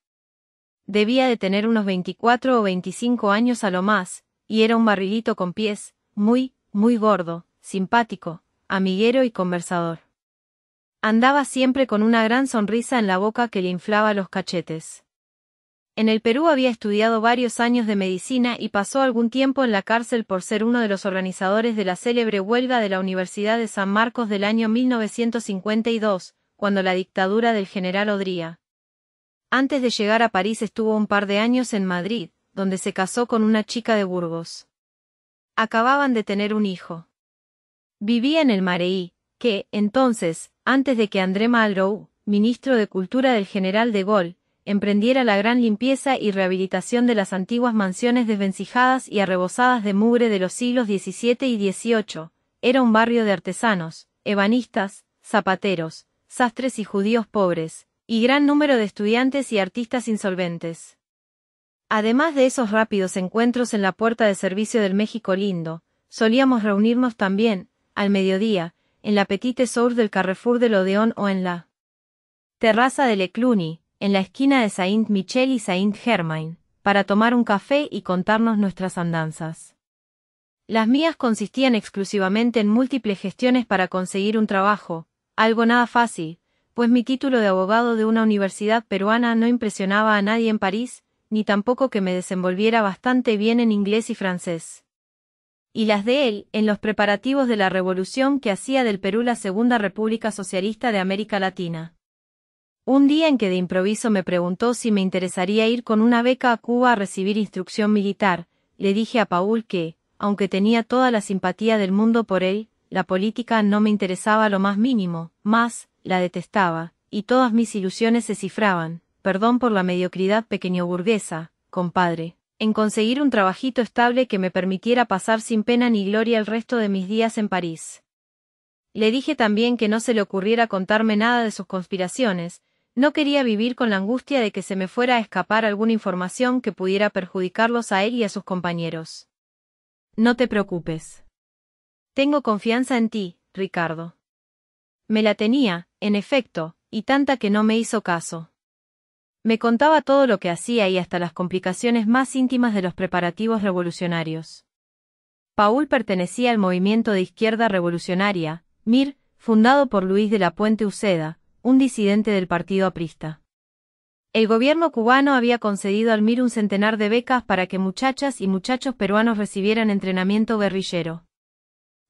Debía de tener unos 24 o 25 años a lo más, y era un barrilito con pies, muy, muy gordo, simpático, amiguero y conversador. Andaba siempre con una gran sonrisa en la boca que le inflaba los cachetes. En el Perú había estudiado varios años de medicina y pasó algún tiempo en la cárcel por ser uno de los organizadores de la célebre huelga de la Universidad de San Marcos del año 1952, cuando la dictadura del general Odría antes de llegar a París estuvo un par de años en Madrid, donde se casó con una chica de Burgos. Acababan de tener un hijo. Vivía en el Mareí, que, entonces, antes de que André Malraux, ministro de Cultura del general de Gaulle, emprendiera la gran limpieza y rehabilitación de las antiguas mansiones desvencijadas y arrebosadas de mugre de los siglos XVII y XVIII, era un barrio de artesanos, ebanistas, zapateros, sastres y judíos pobres, y gran número de estudiantes y artistas insolventes. Además de esos rápidos encuentros en la puerta de servicio del México Lindo, solíamos reunirnos también, al mediodía, en la Petite Sour del Carrefour del Odeón o en la terraza de Le Cluny, en la esquina de Saint-Michel y Saint-Germain, para tomar un café y contarnos nuestras andanzas. Las mías consistían exclusivamente en múltiples gestiones para conseguir un trabajo, algo nada fácil, pues mi título de abogado de una universidad peruana no impresionaba a nadie en París, ni tampoco que me desenvolviera bastante bien en inglés y francés. Y las de él, en los preparativos de la revolución que hacía del Perú la Segunda República Socialista de América Latina. Un día en que de improviso me preguntó si me interesaría ir con una beca a Cuba a recibir instrucción militar, le dije a Paul que, aunque tenía toda la simpatía del mundo por él, la política no me interesaba lo más mínimo, más, la detestaba, y todas mis ilusiones se cifraban, perdón por la mediocridad pequeño burguesa, compadre, en conseguir un trabajito estable que me permitiera pasar sin pena ni gloria el resto de mis días en París. Le dije también que no se le ocurriera contarme nada de sus conspiraciones, no quería vivir con la angustia de que se me fuera a escapar alguna información que pudiera perjudicarlos a él y a sus compañeros. No te preocupes. Tengo confianza en ti, Ricardo. Me la tenía, en efecto, y tanta que no me hizo caso. Me contaba todo lo que hacía y hasta las complicaciones más íntimas de los preparativos revolucionarios. Paul pertenecía al movimiento de izquierda revolucionaria, MIR, fundado por Luis de la Puente Uceda, un disidente del partido aprista. El gobierno cubano había concedido al MIR un centenar de becas para que muchachas y muchachos peruanos recibieran entrenamiento guerrillero.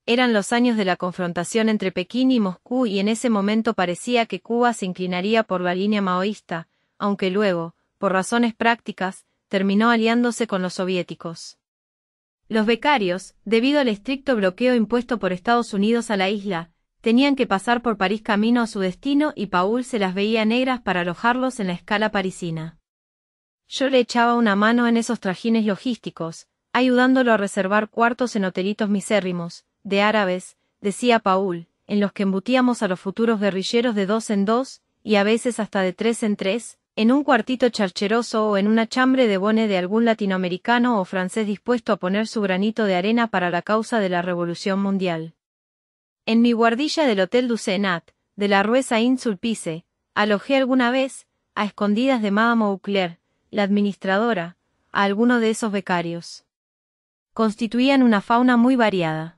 Eran los años de la confrontación entre Pekín y Moscú y en ese momento parecía que Cuba se inclinaría por la línea maoísta, aunque luego, por razones prácticas, terminó aliándose con los soviéticos. Los becarios, debido al estricto bloqueo impuesto por Estados Unidos a la isla, tenían que pasar por París camino a su destino y Paul se las veía negras para alojarlos en la escala parisina. Yo le echaba una mano en esos trajines logísticos, ayudándolo a reservar cuartos en hotelitos misérrimos, de árabes, decía Paul, en los que embutíamos a los futuros guerrilleros de dos en dos, y a veces hasta de tres en tres, en un cuartito charcheroso o en una chambre de bone de algún latinoamericano o francés dispuesto a poner su granito de arena para la causa de la revolución mundial. En mi guardilla del Hotel du Senat, de la Rue Saint-Sulpice, alojé alguna vez, a escondidas de Madame Auclair, la administradora, a alguno de esos becarios. Constituían una fauna muy variada.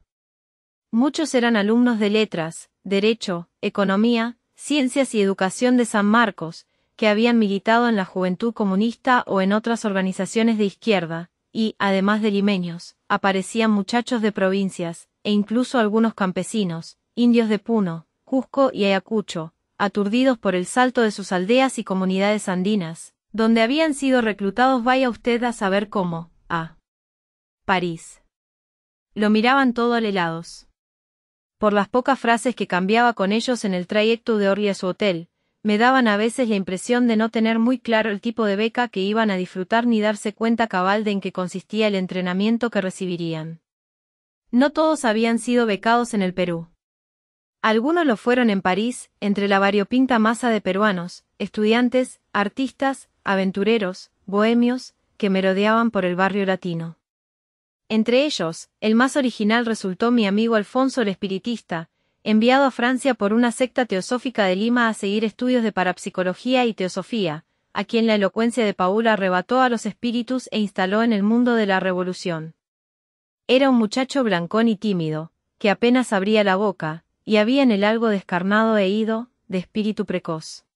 Muchos eran alumnos de letras, derecho, economía, ciencias y educación de San Marcos, que habían militado en la Juventud Comunista o en otras organizaciones de izquierda, y, además de limeños, aparecían muchachos de provincias, e incluso algunos campesinos, indios de Puno, Cusco y Ayacucho, aturdidos por el salto de sus aldeas y comunidades andinas, donde habían sido reclutados vaya usted a saber cómo, a París. Lo miraban todo alelados por las pocas frases que cambiaba con ellos en el trayecto de Orly a su hotel, me daban a veces la impresión de no tener muy claro el tipo de beca que iban a disfrutar ni darse cuenta cabal de en qué consistía el entrenamiento que recibirían. No todos habían sido becados en el Perú. Algunos lo fueron en París, entre la variopinta masa de peruanos, estudiantes, artistas, aventureros, bohemios, que merodeaban por el barrio latino. Entre ellos, el más original resultó mi amigo Alfonso el Espiritista, enviado a Francia por una secta teosófica de Lima a seguir estudios de parapsicología y teosofía, a quien la elocuencia de Paul arrebató a los espíritus e instaló en el mundo de la revolución. Era un muchacho blancón y tímido, que apenas abría la boca, y había en él algo descarnado e ido, de espíritu precoz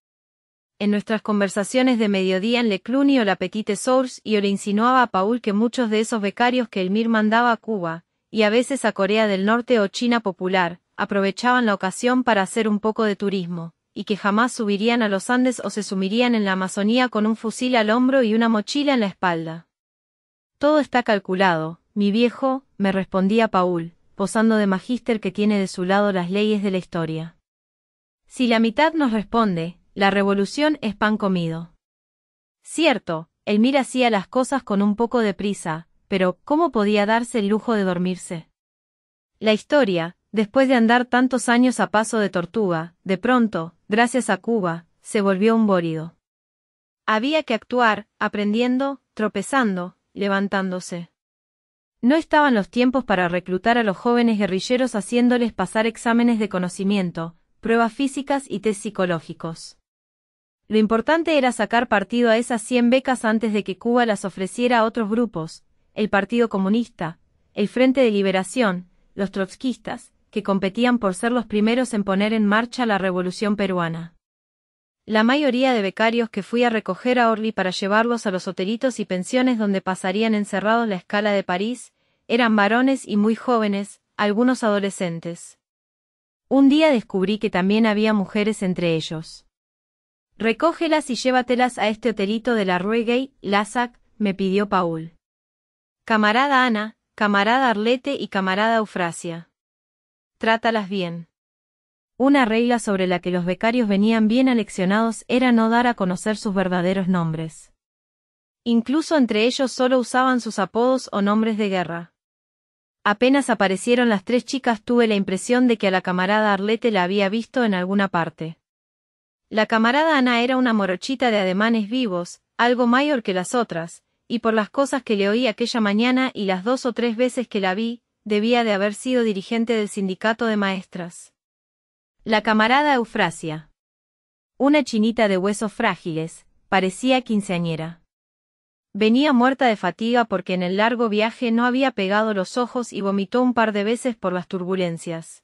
en nuestras conversaciones de mediodía en Le Cluny o la Petite Source y o le insinuaba a Paul que muchos de esos becarios que el MIR mandaba a Cuba, y a veces a Corea del Norte o China Popular, aprovechaban la ocasión para hacer un poco de turismo, y que jamás subirían a los Andes o se sumirían en la Amazonía con un fusil al hombro y una mochila en la espalda. Todo está calculado, mi viejo, me respondía Paul, posando de magíster que tiene de su lado las leyes de la historia. Si la mitad nos responde, la revolución es pan comido. Cierto, Elmir hacía las cosas con un poco de prisa, pero ¿cómo podía darse el lujo de dormirse? La historia, después de andar tantos años a paso de tortuga, de pronto, gracias a Cuba, se volvió un bórido. Había que actuar, aprendiendo, tropezando, levantándose. No estaban los tiempos para reclutar a los jóvenes guerrilleros haciéndoles pasar exámenes de conocimiento, pruebas físicas y test psicológicos. Lo importante era sacar partido a esas 100 becas antes de que Cuba las ofreciera a otros grupos, el Partido Comunista, el Frente de Liberación, los trotskistas, que competían por ser los primeros en poner en marcha la revolución peruana. La mayoría de becarios que fui a recoger a Orly para llevarlos a los hotelitos y pensiones donde pasarían encerrados la escala de París, eran varones y muy jóvenes, algunos adolescentes. Un día descubrí que también había mujeres entre ellos. Recógelas y llévatelas a este hotelito de la Ruegay, Lazac, me pidió Paul. Camarada Ana, camarada Arlete y camarada Eufrasia. Trátalas bien. Una regla sobre la que los becarios venían bien aleccionados era no dar a conocer sus verdaderos nombres. Incluso entre ellos solo usaban sus apodos o nombres de guerra. Apenas aparecieron las tres chicas tuve la impresión de que a la camarada Arlete la había visto en alguna parte. La camarada Ana era una morochita de ademanes vivos, algo mayor que las otras, y por las cosas que le oí aquella mañana y las dos o tres veces que la vi, debía de haber sido dirigente del sindicato de maestras. La camarada Eufrasia. Una chinita de huesos frágiles, parecía quinceañera. Venía muerta de fatiga porque en el largo viaje no había pegado los ojos y vomitó un par de veces por las turbulencias.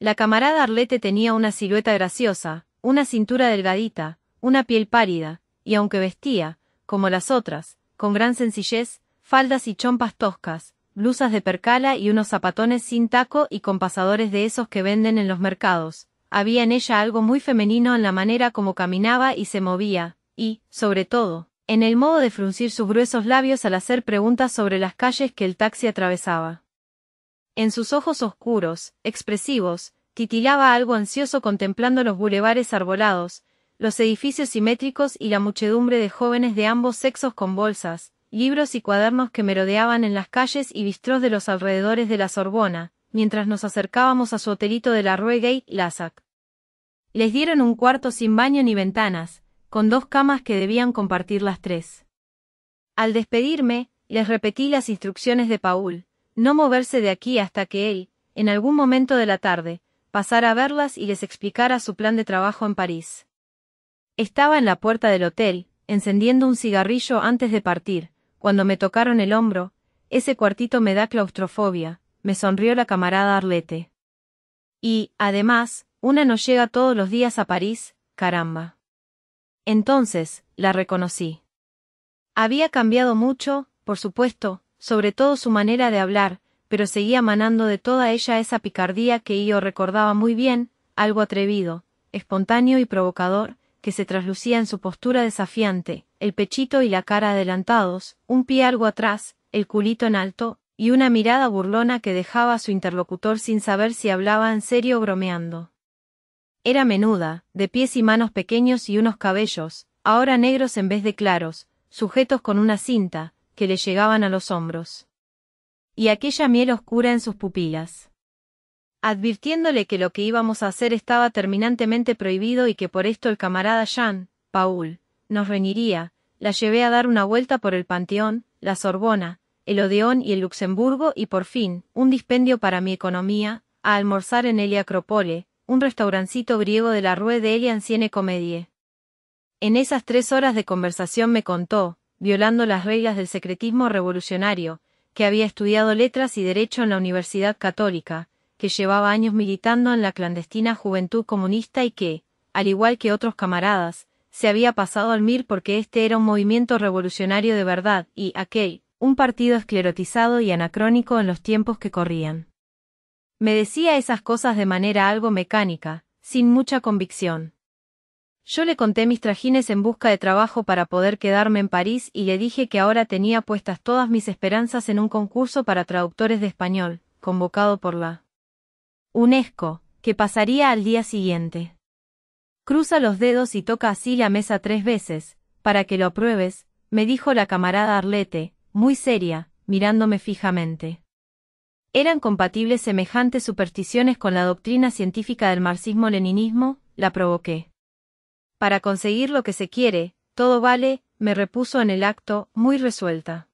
La camarada Arlete tenía una silueta graciosa, una cintura delgadita, una piel pálida, y aunque vestía, como las otras, con gran sencillez, faldas y chompas toscas, blusas de percala y unos zapatones sin taco y compasadores de esos que venden en los mercados, había en ella algo muy femenino en la manera como caminaba y se movía, y, sobre todo, en el modo de fruncir sus gruesos labios al hacer preguntas sobre las calles que el taxi atravesaba. En sus ojos oscuros, expresivos, titilaba algo ansioso contemplando los bulevares arbolados, los edificios simétricos y la muchedumbre de jóvenes de ambos sexos con bolsas, libros y cuadernos que merodeaban en las calles y bistros de los alrededores de la Sorbona, mientras nos acercábamos a su hotelito de la Rue Gay, Lazac. Les dieron un cuarto sin baño ni ventanas, con dos camas que debían compartir las tres. Al despedirme, les repetí las instrucciones de Paul, no moverse de aquí hasta que él, en algún momento de la tarde, pasara a verlas y les explicara su plan de trabajo en París. Estaba en la puerta del hotel, encendiendo un cigarrillo antes de partir, cuando me tocaron el hombro, ese cuartito me da claustrofobia, me sonrió la camarada Arlete. Y, además, una no llega todos los días a París, caramba. Entonces, la reconocí. Había cambiado mucho, por supuesto, sobre todo su manera de hablar, pero seguía manando de toda ella esa picardía que Io recordaba muy bien, algo atrevido, espontáneo y provocador, que se traslucía en su postura desafiante, el pechito y la cara adelantados, un pie algo atrás, el culito en alto, y una mirada burlona que dejaba a su interlocutor sin saber si hablaba en serio o bromeando. Era menuda, de pies y manos pequeños y unos cabellos, ahora negros en vez de claros, sujetos con una cinta, que le llegaban a los hombros y aquella miel oscura en sus pupilas. Advirtiéndole que lo que íbamos a hacer estaba terminantemente prohibido y que por esto el camarada Jean, Paul, nos reñiría, la llevé a dar una vuelta por el Panteón, la Sorbona, el Odeón y el Luxemburgo y por fin, un dispendio para mi economía, a almorzar en Elia Acropole, un restaurancito griego de la Rue de Elia en Comedie. En esas tres horas de conversación me contó, violando las reglas del secretismo revolucionario, que había estudiado letras y derecho en la Universidad Católica, que llevaba años militando en la clandestina Juventud Comunista y que, al igual que otros camaradas, se había pasado al MIR porque este era un movimiento revolucionario de verdad y aquel, un partido esclerotizado y anacrónico en los tiempos que corrían. Me decía esas cosas de manera algo mecánica, sin mucha convicción. Yo le conté mis trajines en busca de trabajo para poder quedarme en París y le dije que ahora tenía puestas todas mis esperanzas en un concurso para traductores de español, convocado por la UNESCO, que pasaría al día siguiente. Cruza los dedos y toca así la mesa tres veces, para que lo apruebes, me dijo la camarada Arlete, muy seria, mirándome fijamente. ¿Eran compatibles semejantes supersticiones con la doctrina científica del marxismo-leninismo? La provoqué. Para conseguir lo que se quiere, todo vale, me repuso en el acto, muy resuelta.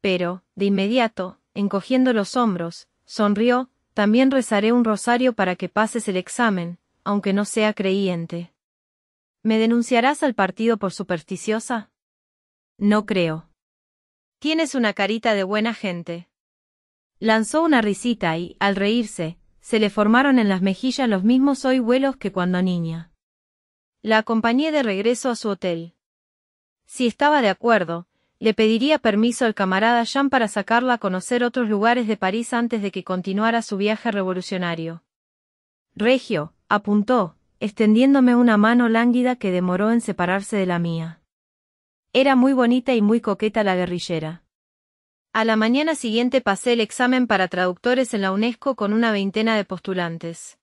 Pero, de inmediato, encogiendo los hombros, sonrió, también rezaré un rosario para que pases el examen, aunque no sea creyente. ¿Me denunciarás al partido por supersticiosa? No creo. Tienes una carita de buena gente. Lanzó una risita y, al reírse, se le formaron en las mejillas los mismos hoy vuelos que cuando niña. La acompañé de regreso a su hotel. Si estaba de acuerdo, le pediría permiso al camarada Jean para sacarla a conocer otros lugares de París antes de que continuara su viaje revolucionario. Regio, apuntó, extendiéndome una mano lánguida que demoró en separarse de la mía. Era muy bonita y muy coqueta la guerrillera. A la mañana siguiente pasé el examen para traductores en la UNESCO con una veintena de postulantes.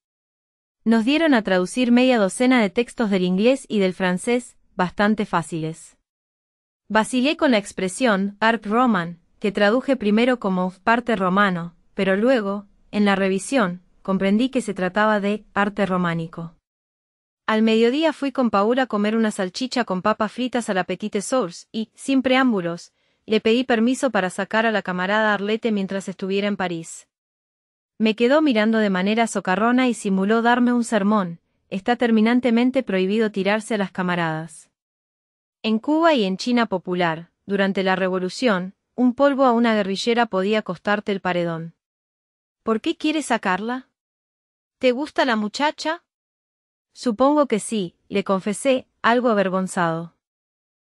Nos dieron a traducir media docena de textos del inglés y del francés, bastante fáciles. Vacilé con la expresión art roman, que traduje primero como parte romano, pero luego, en la revisión, comprendí que se trataba de arte románico. Al mediodía fui con Paul a comer una salchicha con papas fritas a la Petite Source y, sin preámbulos, le pedí permiso para sacar a la camarada Arlete mientras estuviera en París. Me quedó mirando de manera socarrona y simuló darme un sermón. Está terminantemente prohibido tirarse a las camaradas. En Cuba y en China popular, durante la revolución, un polvo a una guerrillera podía costarte el paredón. ¿Por qué quieres sacarla? ¿Te gusta la muchacha? Supongo que sí, le confesé, algo avergonzado.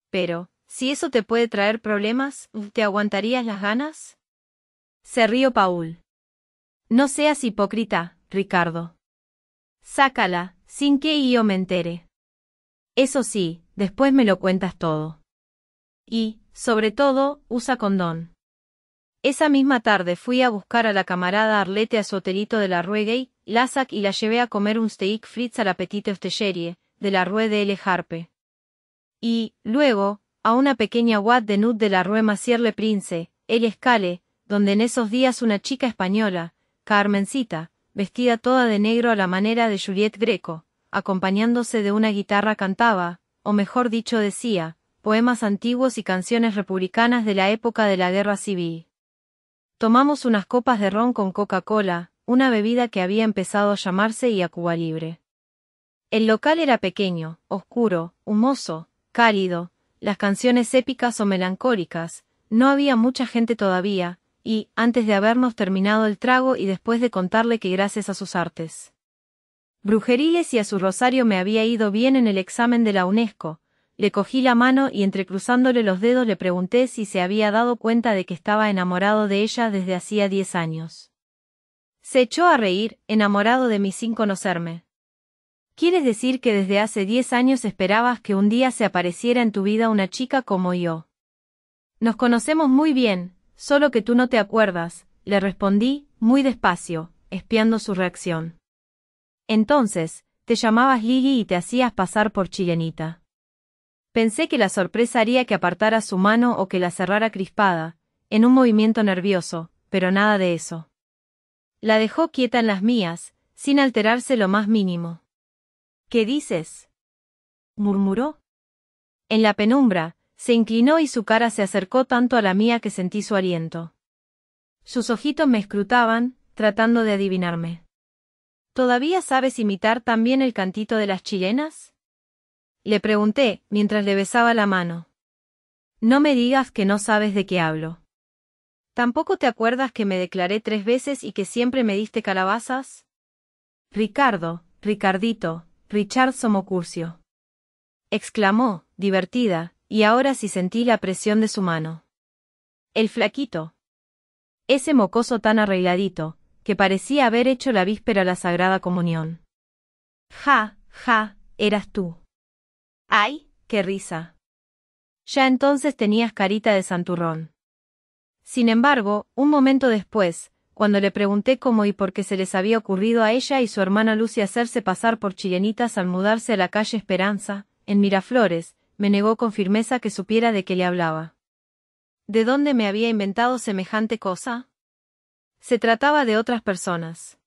Pero, si eso te puede traer problemas, ¿te aguantarías las ganas? Se rió Paul. No seas hipócrita, Ricardo. Sácala, sin que yo me entere. Eso sí, después me lo cuentas todo. Y, sobre todo, usa condón. Esa misma tarde fui a buscar a la camarada Arlete a su hotelito de la Rue Gay, Lazac y la llevé a comer un steak fritz al la Petite este de la Rue de L. Harpe. Y, luego, a una pequeña Watt de Nud de la Rue Macierle Le Prince, El Escale, donde en esos días una chica española, Carmencita, vestida toda de negro a la manera de Juliet Greco, acompañándose de una guitarra cantaba, o mejor dicho decía, poemas antiguos y canciones republicanas de la época de la guerra civil. Tomamos unas copas de ron con Coca-Cola, una bebida que había empezado a llamarse y Libre. El local era pequeño, oscuro, humoso, cálido, las canciones épicas o melancólicas, no había mucha gente todavía, y, antes de habernos terminado el trago y después de contarle que gracias a sus artes, brujeriles y a su rosario me había ido bien en el examen de la UNESCO, le cogí la mano y entrecruzándole los dedos le pregunté si se había dado cuenta de que estaba enamorado de ella desde hacía diez años. Se echó a reír, enamorado de mí sin conocerme. ¿Quieres decir que desde hace diez años esperabas que un día se apareciera en tu vida una chica como yo? Nos conocemos muy bien, Solo que tú no te acuerdas, le respondí, muy despacio, espiando su reacción. Entonces, te llamabas Lili y te hacías pasar por chilenita. Pensé que la sorpresa haría que apartara su mano o que la cerrara crispada, en un movimiento nervioso, pero nada de eso. La dejó quieta en las mías, sin alterarse lo más mínimo. ¿Qué dices? murmuró. En la penumbra, se inclinó y su cara se acercó tanto a la mía que sentí su aliento. Sus ojitos me escrutaban, tratando de adivinarme. ¿Todavía sabes imitar también el cantito de las chilenas? Le pregunté, mientras le besaba la mano. No me digas que no sabes de qué hablo. ¿Tampoco te acuerdas que me declaré tres veces y que siempre me diste calabazas? Ricardo, Ricardito, Richard Somocurcio. Exclamó, divertida, y ahora sí sentí la presión de su mano. El flaquito. Ese mocoso tan arregladito, que parecía haber hecho la víspera la Sagrada Comunión. Ja, ja, eras tú. ¡Ay, qué risa! Ya entonces tenías carita de santurrón. Sin embargo, un momento después, cuando le pregunté cómo y por qué se les había ocurrido a ella y su hermana Lucy hacerse pasar por chilenitas al mudarse a la calle Esperanza, en Miraflores, me negó con firmeza que supiera de qué le hablaba. ¿De dónde me había inventado semejante cosa? Se trataba de otras personas.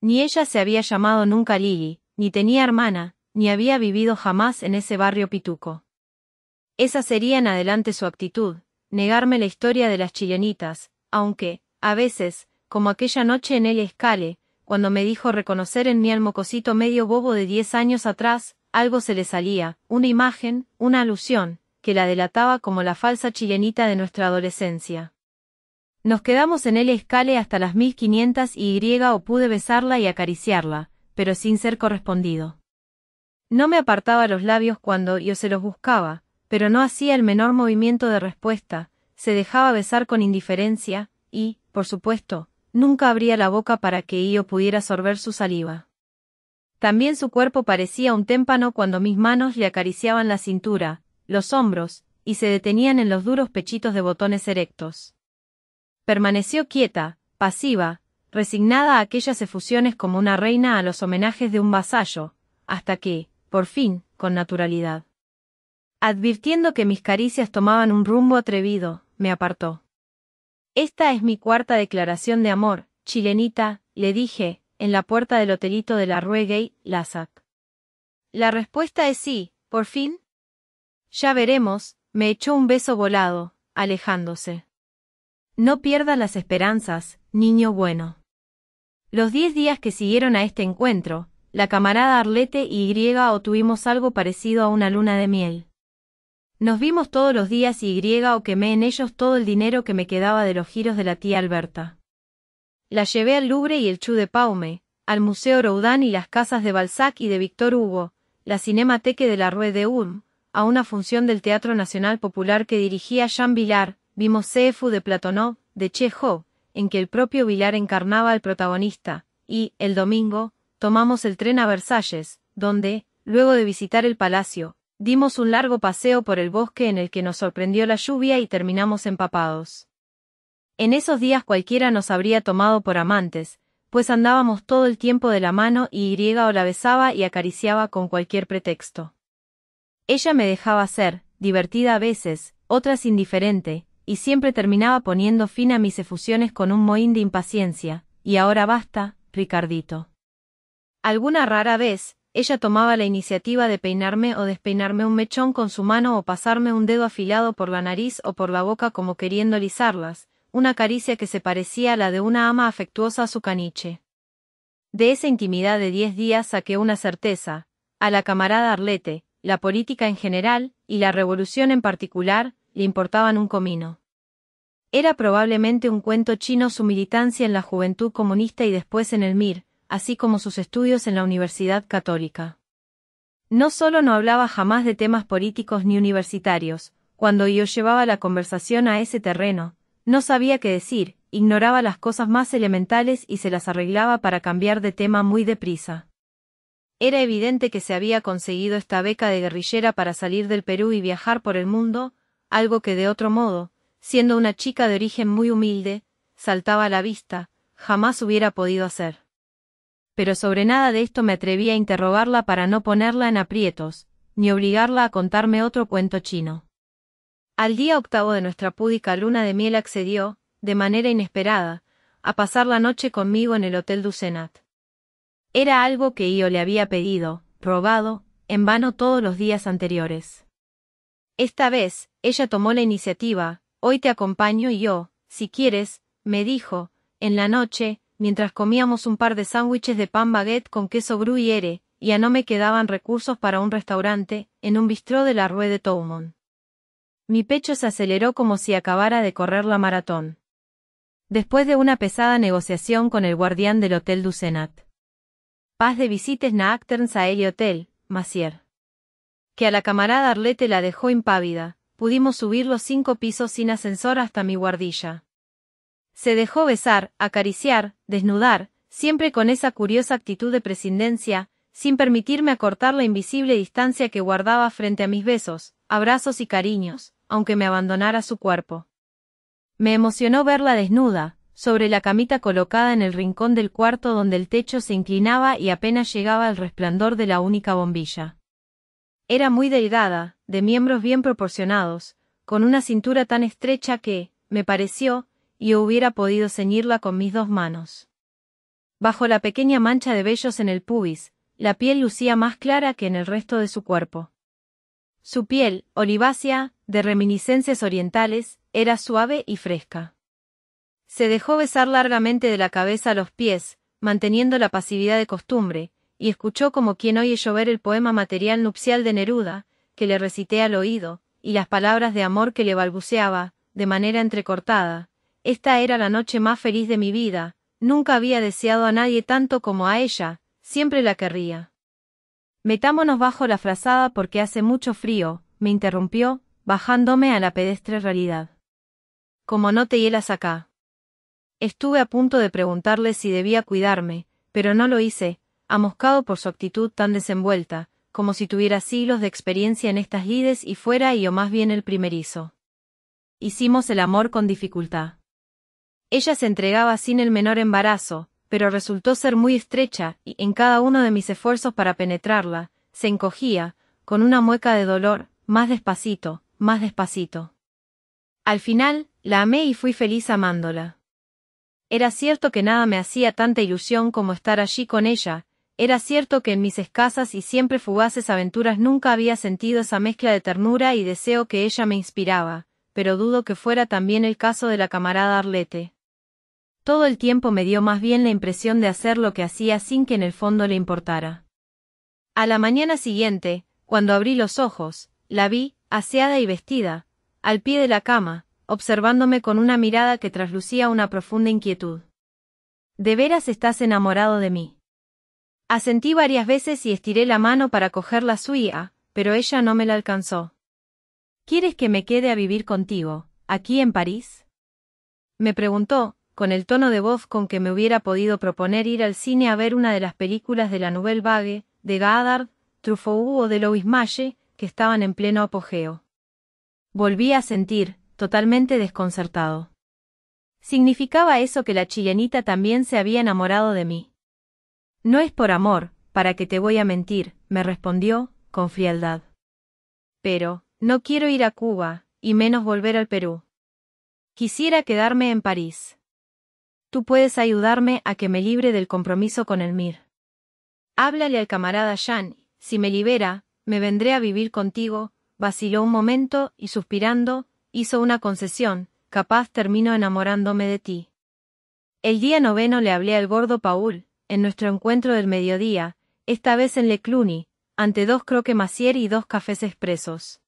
Ni ella se había llamado nunca Lili, ni tenía hermana, ni había vivido jamás en ese barrio pituco. Esa sería en adelante su actitud, negarme la historia de las chilenitas, aunque, a veces, como aquella noche en el escale, cuando me dijo reconocer en mí al mocosito medio bobo de diez años atrás, algo se le salía, una imagen, una alusión, que la delataba como la falsa chilenita de nuestra adolescencia. Nos quedamos en el escale hasta las 1500 y o pude besarla y acariciarla, pero sin ser correspondido. No me apartaba los labios cuando yo se los buscaba, pero no hacía el menor movimiento de respuesta, se dejaba besar con indiferencia, y, por supuesto, nunca abría la boca para que yo pudiera sorber su saliva. También su cuerpo parecía un témpano cuando mis manos le acariciaban la cintura, los hombros, y se detenían en los duros pechitos de botones erectos. Permaneció quieta, pasiva, resignada a aquellas efusiones como una reina a los homenajes de un vasallo, hasta que, por fin, con naturalidad. Advirtiendo que mis caricias tomaban un rumbo atrevido, me apartó. Esta es mi cuarta declaración de amor, chilenita, le dije, en la puerta del hotelito de la Rue Gay, La respuesta es sí, por fin. Ya veremos, me echó un beso volado, alejándose. No pierdas las esperanzas, niño bueno. Los diez días que siguieron a este encuentro, la camarada Arlete y o tuvimos algo parecido a una luna de miel. Nos vimos todos los días y Y o quemé en ellos todo el dinero que me quedaba de los giros de la tía Alberta. La llevé al Louvre y el Chou de Paume, al Museo Rodin y las casas de Balzac y de Victor Hugo, la Cinémathèque de la Rue de Ulm, a una función del Teatro Nacional Popular que dirigía Jean Vilar, vimos CFU de Platonov, de Chekhov, en que el propio Vilar encarnaba al protagonista, y, el domingo, tomamos el tren a Versalles, donde, luego de visitar el palacio, dimos un largo paseo por el bosque en el que nos sorprendió la lluvia y terminamos empapados. En esos días cualquiera nos habría tomado por amantes, pues andábamos todo el tiempo de la mano y Iriega o la besaba y acariciaba con cualquier pretexto. Ella me dejaba ser, divertida a veces, otras indiferente, y siempre terminaba poniendo fin a mis efusiones con un mohín de impaciencia, y ahora basta, Ricardito. Alguna rara vez, ella tomaba la iniciativa de peinarme o despeinarme un mechón con su mano o pasarme un dedo afilado por la nariz o por la boca como queriendo lisarlas, una caricia que se parecía a la de una ama afectuosa a su caniche. De esa intimidad de diez días saqué una certeza, a la camarada Arlete, la política en general, y la revolución en particular, le importaban un comino. Era probablemente un cuento chino su militancia en la juventud comunista y después en el MIR, así como sus estudios en la Universidad Católica. No solo no hablaba jamás de temas políticos ni universitarios, cuando yo llevaba la conversación a ese terreno, no sabía qué decir, ignoraba las cosas más elementales y se las arreglaba para cambiar de tema muy deprisa. Era evidente que se había conseguido esta beca de guerrillera para salir del Perú y viajar por el mundo, algo que de otro modo, siendo una chica de origen muy humilde, saltaba a la vista, jamás hubiera podido hacer. Pero sobre nada de esto me atreví a interrogarla para no ponerla en aprietos, ni obligarla a contarme otro cuento chino. Al día octavo de nuestra púdica luna de miel accedió, de manera inesperada, a pasar la noche conmigo en el Hotel Ducenat. Era algo que Io le había pedido, probado, en vano todos los días anteriores. Esta vez, ella tomó la iniciativa, hoy te acompaño y yo, si quieres, me dijo, en la noche, mientras comíamos un par de sándwiches de pan baguette con queso gruyere, a no me quedaban recursos para un restaurante, en un bistró de la Rue de Toumont. Mi pecho se aceleró como si acabara de correr la maratón. Después de una pesada negociación con el guardián del Hotel Ducenat. Paz de visites na Acterns el Hotel, Macier. Que a la camarada Arlete la dejó impávida, pudimos subir los cinco pisos sin ascensor hasta mi guardilla. Se dejó besar, acariciar, desnudar, siempre con esa curiosa actitud de presidencia, sin permitirme acortar la invisible distancia que guardaba frente a mis besos, abrazos y cariños, aunque me abandonara su cuerpo. Me emocionó verla desnuda, sobre la camita colocada en el rincón del cuarto donde el techo se inclinaba y apenas llegaba al resplandor de la única bombilla. Era muy delgada, de miembros bien proporcionados, con una cintura tan estrecha que, me pareció, yo hubiera podido ceñirla con mis dos manos. Bajo la pequeña mancha de vellos en el pubis, la piel lucía más clara que en el resto de su cuerpo. Su piel, olivácea, de reminiscencias orientales, era suave y fresca. Se dejó besar largamente de la cabeza a los pies, manteniendo la pasividad de costumbre, y escuchó como quien oye llover el poema material nupcial de Neruda, que le recité al oído, y las palabras de amor que le balbuceaba, de manera entrecortada. Esta era la noche más feliz de mi vida, nunca había deseado a nadie tanto como a ella, siempre la querría. Metámonos bajo la frazada porque hace mucho frío, me interrumpió, bajándome a la pedestre realidad. Como no te hielas acá. Estuve a punto de preguntarle si debía cuidarme, pero no lo hice, amoscado por su actitud tan desenvuelta, como si tuviera siglos de experiencia en estas lides y fuera y o más bien el primerizo. Hicimos el amor con dificultad. Ella se entregaba sin el menor embarazo, pero resultó ser muy estrecha, y en cada uno de mis esfuerzos para penetrarla, se encogía, con una mueca de dolor, más despacito, más despacito. Al final, la amé y fui feliz amándola. Era cierto que nada me hacía tanta ilusión como estar allí con ella, era cierto que en mis escasas y siempre fugaces aventuras nunca había sentido esa mezcla de ternura y deseo que ella me inspiraba, pero dudo que fuera también el caso de la camarada Arlete. Todo el tiempo me dio más bien la impresión de hacer lo que hacía sin que en el fondo le importara. A la mañana siguiente, cuando abrí los ojos, la vi, aseada y vestida, al pie de la cama, observándome con una mirada que traslucía una profunda inquietud. ¿De veras estás enamorado de mí? Asentí varias veces y estiré la mano para coger la suya, pero ella no me la alcanzó. ¿Quieres que me quede a vivir contigo, aquí en París? Me preguntó, con el tono de voz con que me hubiera podido proponer ir al cine a ver una de las películas de la Nouvelle Vague, de Gadard, Truffaut o de Louis Malle, que estaban en pleno apogeo. Volví a sentir, totalmente desconcertado. ¿Significaba eso que la chilenita también se había enamorado de mí? No es por amor, para que te voy a mentir, me respondió, con frialdad. Pero, no quiero ir a Cuba, y menos volver al Perú. Quisiera quedarme en París. Tú puedes ayudarme a que me libre del compromiso con el Mir. Háblale al camarada Jan, si me libera, me vendré a vivir contigo, vaciló un momento y suspirando, hizo una concesión, capaz termino enamorándome de ti. El día noveno le hablé al gordo Paul, en nuestro encuentro del mediodía, esta vez en Le Cluny, ante dos croque macier y dos cafés expresos.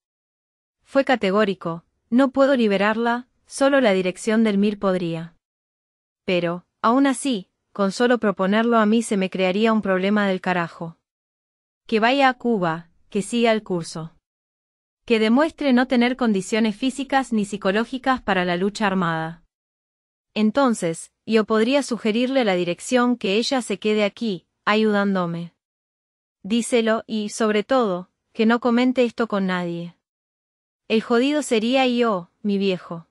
Fue categórico, no puedo liberarla, solo la dirección del MIR podría. Pero, aún así, con solo proponerlo a mí se me crearía un problema del carajo. Que vaya a Cuba, que siga el curso. Que demuestre no tener condiciones físicas ni psicológicas para la lucha armada. Entonces, yo podría sugerirle la dirección que ella se quede aquí, ayudándome. Díselo y, sobre todo, que no comente esto con nadie. El jodido sería yo, mi viejo.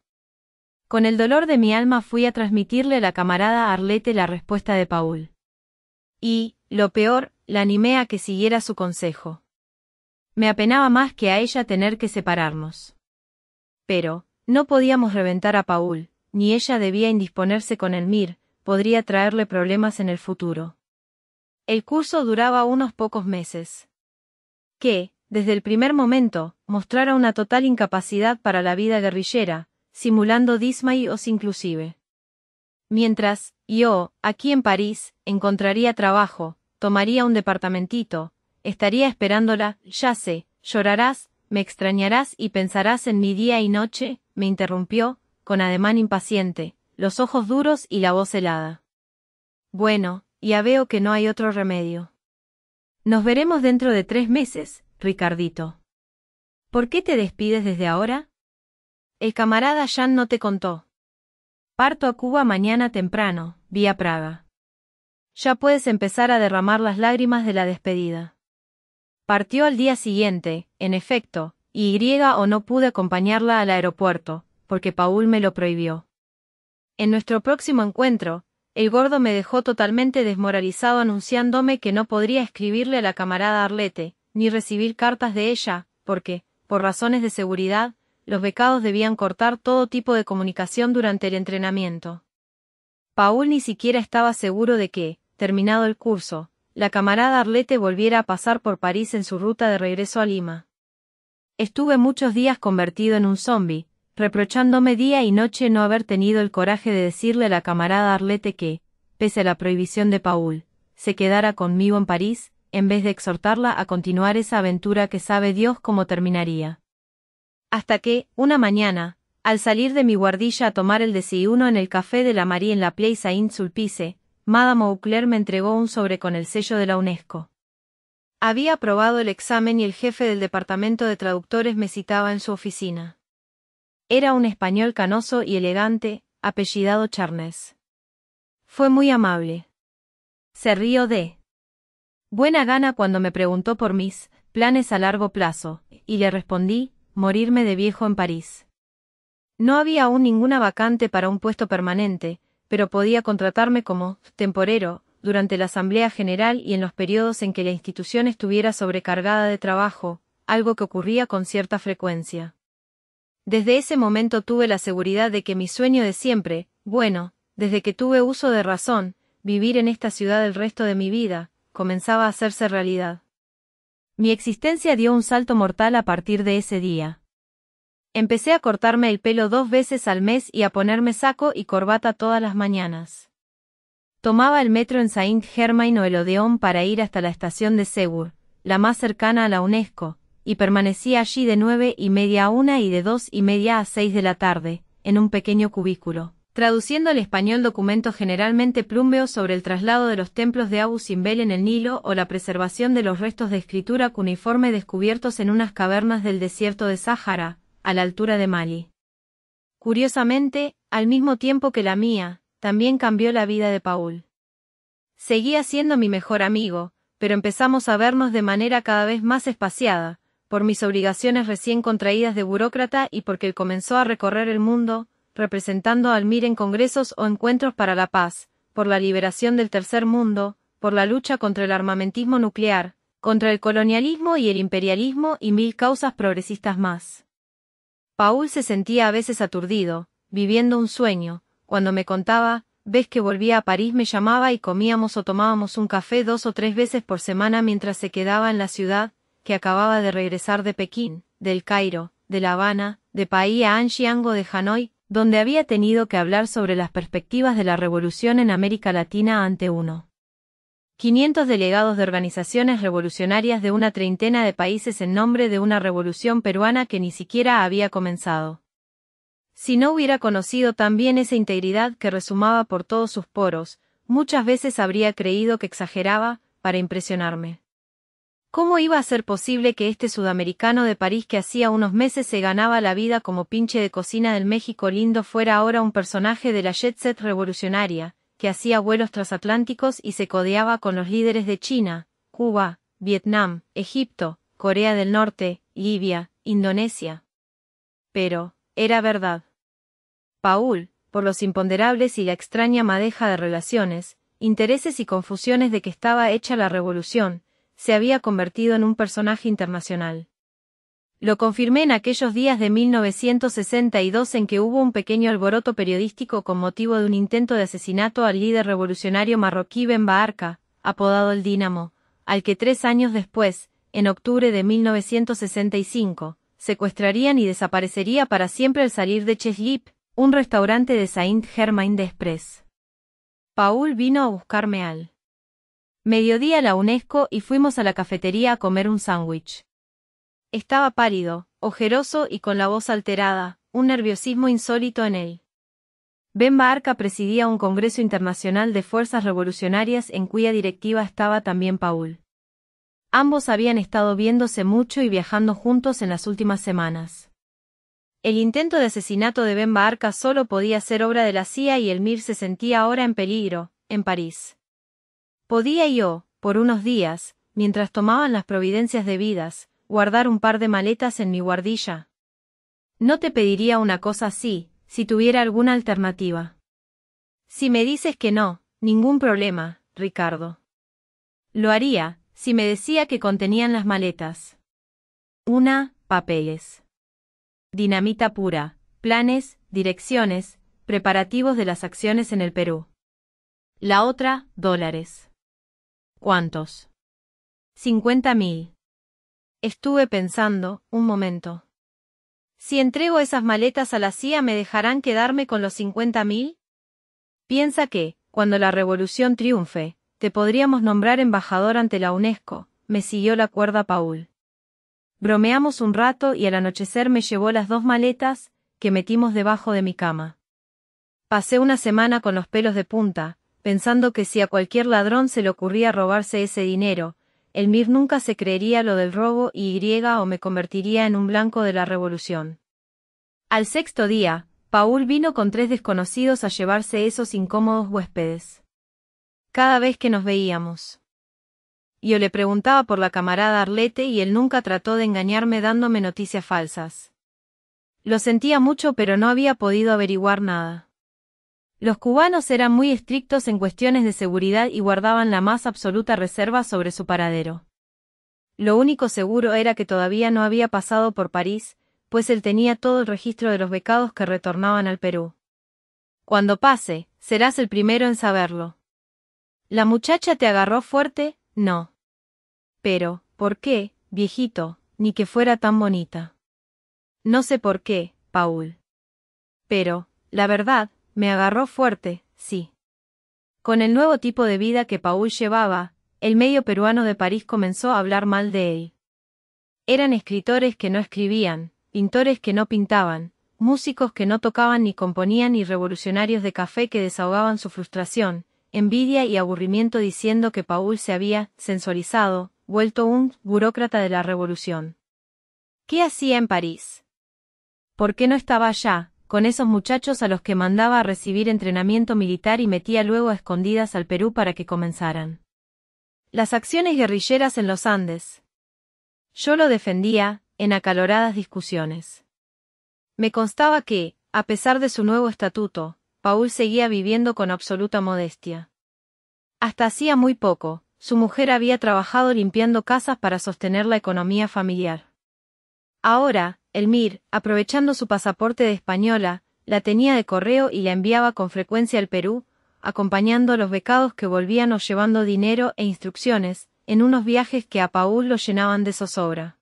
Con el dolor de mi alma fui a transmitirle a la camarada Arlete la respuesta de Paul. Y, lo peor, la animé a que siguiera su consejo. Me apenaba más que a ella tener que separarnos. Pero, no podíamos reventar a Paul, ni ella debía indisponerse con el MIR, podría traerle problemas en el futuro. El curso duraba unos pocos meses. Que, desde el primer momento, mostrara una total incapacidad para la vida guerrillera, simulando y os inclusive. Mientras, yo, aquí en París, encontraría trabajo, tomaría un departamentito, estaría esperándola, ya sé, llorarás, me extrañarás y pensarás en mi día y noche, me interrumpió, con ademán impaciente, los ojos duros y la voz helada. Bueno, ya veo que no hay otro remedio. Nos veremos dentro de tres meses, Ricardito. ¿Por qué te despides desde ahora? El camarada Jan no te contó. Parto a Cuba mañana temprano, vía Praga. Ya puedes empezar a derramar las lágrimas de la despedida. Partió al día siguiente, en efecto, y griega o no pude acompañarla al aeropuerto, porque Paul me lo prohibió. En nuestro próximo encuentro, el gordo me dejó totalmente desmoralizado anunciándome que no podría escribirle a la camarada Arlete, ni recibir cartas de ella, porque, por razones de seguridad, los becados debían cortar todo tipo de comunicación durante el entrenamiento. Paul ni siquiera estaba seguro de que, terminado el curso, la camarada Arlete volviera a pasar por París en su ruta de regreso a Lima. Estuve muchos días convertido en un zombi, reprochándome día y noche no haber tenido el coraje de decirle a la camarada Arlete que, pese a la prohibición de Paul, se quedara conmigo en París, en vez de exhortarla a continuar esa aventura que sabe Dios cómo terminaría. Hasta que, una mañana, al salir de mi guardilla a tomar el desayuno en el café de la Marie en la Place Saint-Sulpice, Madame Auclair me entregó un sobre con el sello de la UNESCO. Había aprobado el examen y el jefe del departamento de traductores me citaba en su oficina. Era un español canoso y elegante, apellidado Charnes. Fue muy amable. Se rió de buena gana cuando me preguntó por mis planes a largo plazo, y le respondí, morirme de viejo en París. No había aún ninguna vacante para un puesto permanente, pero podía contratarme como temporero durante la Asamblea General y en los periodos en que la institución estuviera sobrecargada de trabajo, algo que ocurría con cierta frecuencia. Desde ese momento tuve la seguridad de que mi sueño de siempre, bueno, desde que tuve uso de razón, vivir en esta ciudad el resto de mi vida, comenzaba a hacerse realidad. Mi existencia dio un salto mortal a partir de ese día. Empecé a cortarme el pelo dos veces al mes y a ponerme saco y corbata todas las mañanas. Tomaba el metro en Saint Germain o el Odeón para ir hasta la estación de Segur, la más cercana a la UNESCO, y permanecía allí de nueve y media a una y de dos y media a seis de la tarde, en un pequeño cubículo traduciendo al español documentos generalmente plumbeos sobre el traslado de los templos de Abu Simbel en el Nilo o la preservación de los restos de escritura cuneiforme descubiertos en unas cavernas del desierto de Sáhara, a la altura de Mali. Curiosamente, al mismo tiempo que la mía, también cambió la vida de Paul. Seguía siendo mi mejor amigo, pero empezamos a vernos de manera cada vez más espaciada, por mis obligaciones recién contraídas de burócrata y porque él comenzó a recorrer el mundo, representando al MIR en congresos o encuentros para la paz, por la liberación del tercer mundo, por la lucha contra el armamentismo nuclear, contra el colonialismo y el imperialismo y mil causas progresistas más. Paul se sentía a veces aturdido, viviendo un sueño, cuando me contaba, ves que volvía a París me llamaba y comíamos o tomábamos un café dos o tres veces por semana mientras se quedaba en la ciudad, que acababa de regresar de Pekín, del Cairo, de La Habana, de a Anxiango de Hanoi, donde había tenido que hablar sobre las perspectivas de la revolución en América Latina ante uno. 500 delegados de organizaciones revolucionarias de una treintena de países en nombre de una revolución peruana que ni siquiera había comenzado. Si no hubiera conocido también esa integridad que resumaba por todos sus poros, muchas veces habría creído que exageraba, para impresionarme. ¿Cómo iba a ser posible que este sudamericano de París que hacía unos meses se ganaba la vida como pinche de cocina del México lindo fuera ahora un personaje de la jet set revolucionaria, que hacía vuelos transatlánticos y se codeaba con los líderes de China, Cuba, Vietnam, Egipto, Corea del Norte, Libia, Indonesia? Pero, era verdad. Paul, por los imponderables y la extraña madeja de relaciones, intereses y confusiones de que estaba hecha la revolución, se había convertido en un personaje internacional. Lo confirmé en aquellos días de 1962 en que hubo un pequeño alboroto periodístico con motivo de un intento de asesinato al líder revolucionario marroquí Ben Baarka, apodado el Dínamo, al que tres años después, en octubre de 1965, secuestrarían y desaparecería para siempre al salir de Cheslip, un restaurante de Saint-Germain-des-Prés. Paul vino a buscarme al Mediodía la UNESCO y fuimos a la cafetería a comer un sándwich. Estaba pálido, ojeroso y con la voz alterada, un nerviosismo insólito en él. Ben Barca presidía un Congreso Internacional de Fuerzas Revolucionarias en cuya directiva estaba también Paul. Ambos habían estado viéndose mucho y viajando juntos en las últimas semanas. El intento de asesinato de Ben Barca solo podía ser obra de la CIA y el MIR se sentía ahora en peligro, en París. Podía yo, por unos días, mientras tomaban las providencias debidas, guardar un par de maletas en mi guardilla. No te pediría una cosa así, si tuviera alguna alternativa. Si me dices que no, ningún problema, Ricardo. Lo haría, si me decía que contenían las maletas. Una, papeles. Dinamita pura, planes, direcciones, preparativos de las acciones en el Perú. La otra, dólares. ¿Cuántos? Cincuenta mil. Estuve pensando, un momento. Si entrego esas maletas a la CIA, ¿me dejarán quedarme con los cincuenta mil? Piensa que, cuando la revolución triunfe, te podríamos nombrar embajador ante la UNESCO, me siguió la cuerda Paul. Bromeamos un rato y al anochecer me llevó las dos maletas, que metimos debajo de mi cama. Pasé una semana con los pelos de punta, pensando que si a cualquier ladrón se le ocurría robarse ese dinero, el MIR nunca se creería lo del robo y Y o me convertiría en un blanco de la revolución. Al sexto día, Paul vino con tres desconocidos a llevarse esos incómodos huéspedes. Cada vez que nos veíamos. Yo le preguntaba por la camarada Arlete y él nunca trató de engañarme dándome noticias falsas. Lo sentía mucho pero no había podido averiguar nada. Los cubanos eran muy estrictos en cuestiones de seguridad y guardaban la más absoluta reserva sobre su paradero. Lo único seguro era que todavía no había pasado por París, pues él tenía todo el registro de los becados que retornaban al Perú. Cuando pase, serás el primero en saberlo. La muchacha te agarró fuerte, no. Pero, ¿por qué, viejito, ni que fuera tan bonita? No sé por qué, Paul. Pero, la verdad, me agarró fuerte, sí. Con el nuevo tipo de vida que Paul llevaba, el medio peruano de París comenzó a hablar mal de él. Eran escritores que no escribían, pintores que no pintaban, músicos que no tocaban ni componían y revolucionarios de café que desahogaban su frustración, envidia y aburrimiento diciendo que Paul se había sensorizado, vuelto un burócrata de la revolución. ¿Qué hacía en París? ¿Por qué no estaba allá, con esos muchachos a los que mandaba a recibir entrenamiento militar y metía luego a escondidas al Perú para que comenzaran. Las acciones guerrilleras en los Andes. Yo lo defendía, en acaloradas discusiones. Me constaba que, a pesar de su nuevo estatuto, Paul seguía viviendo con absoluta modestia. Hasta hacía muy poco, su mujer había trabajado limpiando casas para sostener la economía familiar. Ahora, el Mir, aprovechando su pasaporte de española, la tenía de correo y la enviaba con frecuencia al Perú, acompañando a los becados que volvían o llevando dinero e instrucciones, en unos viajes que a Paul lo llenaban de zozobra.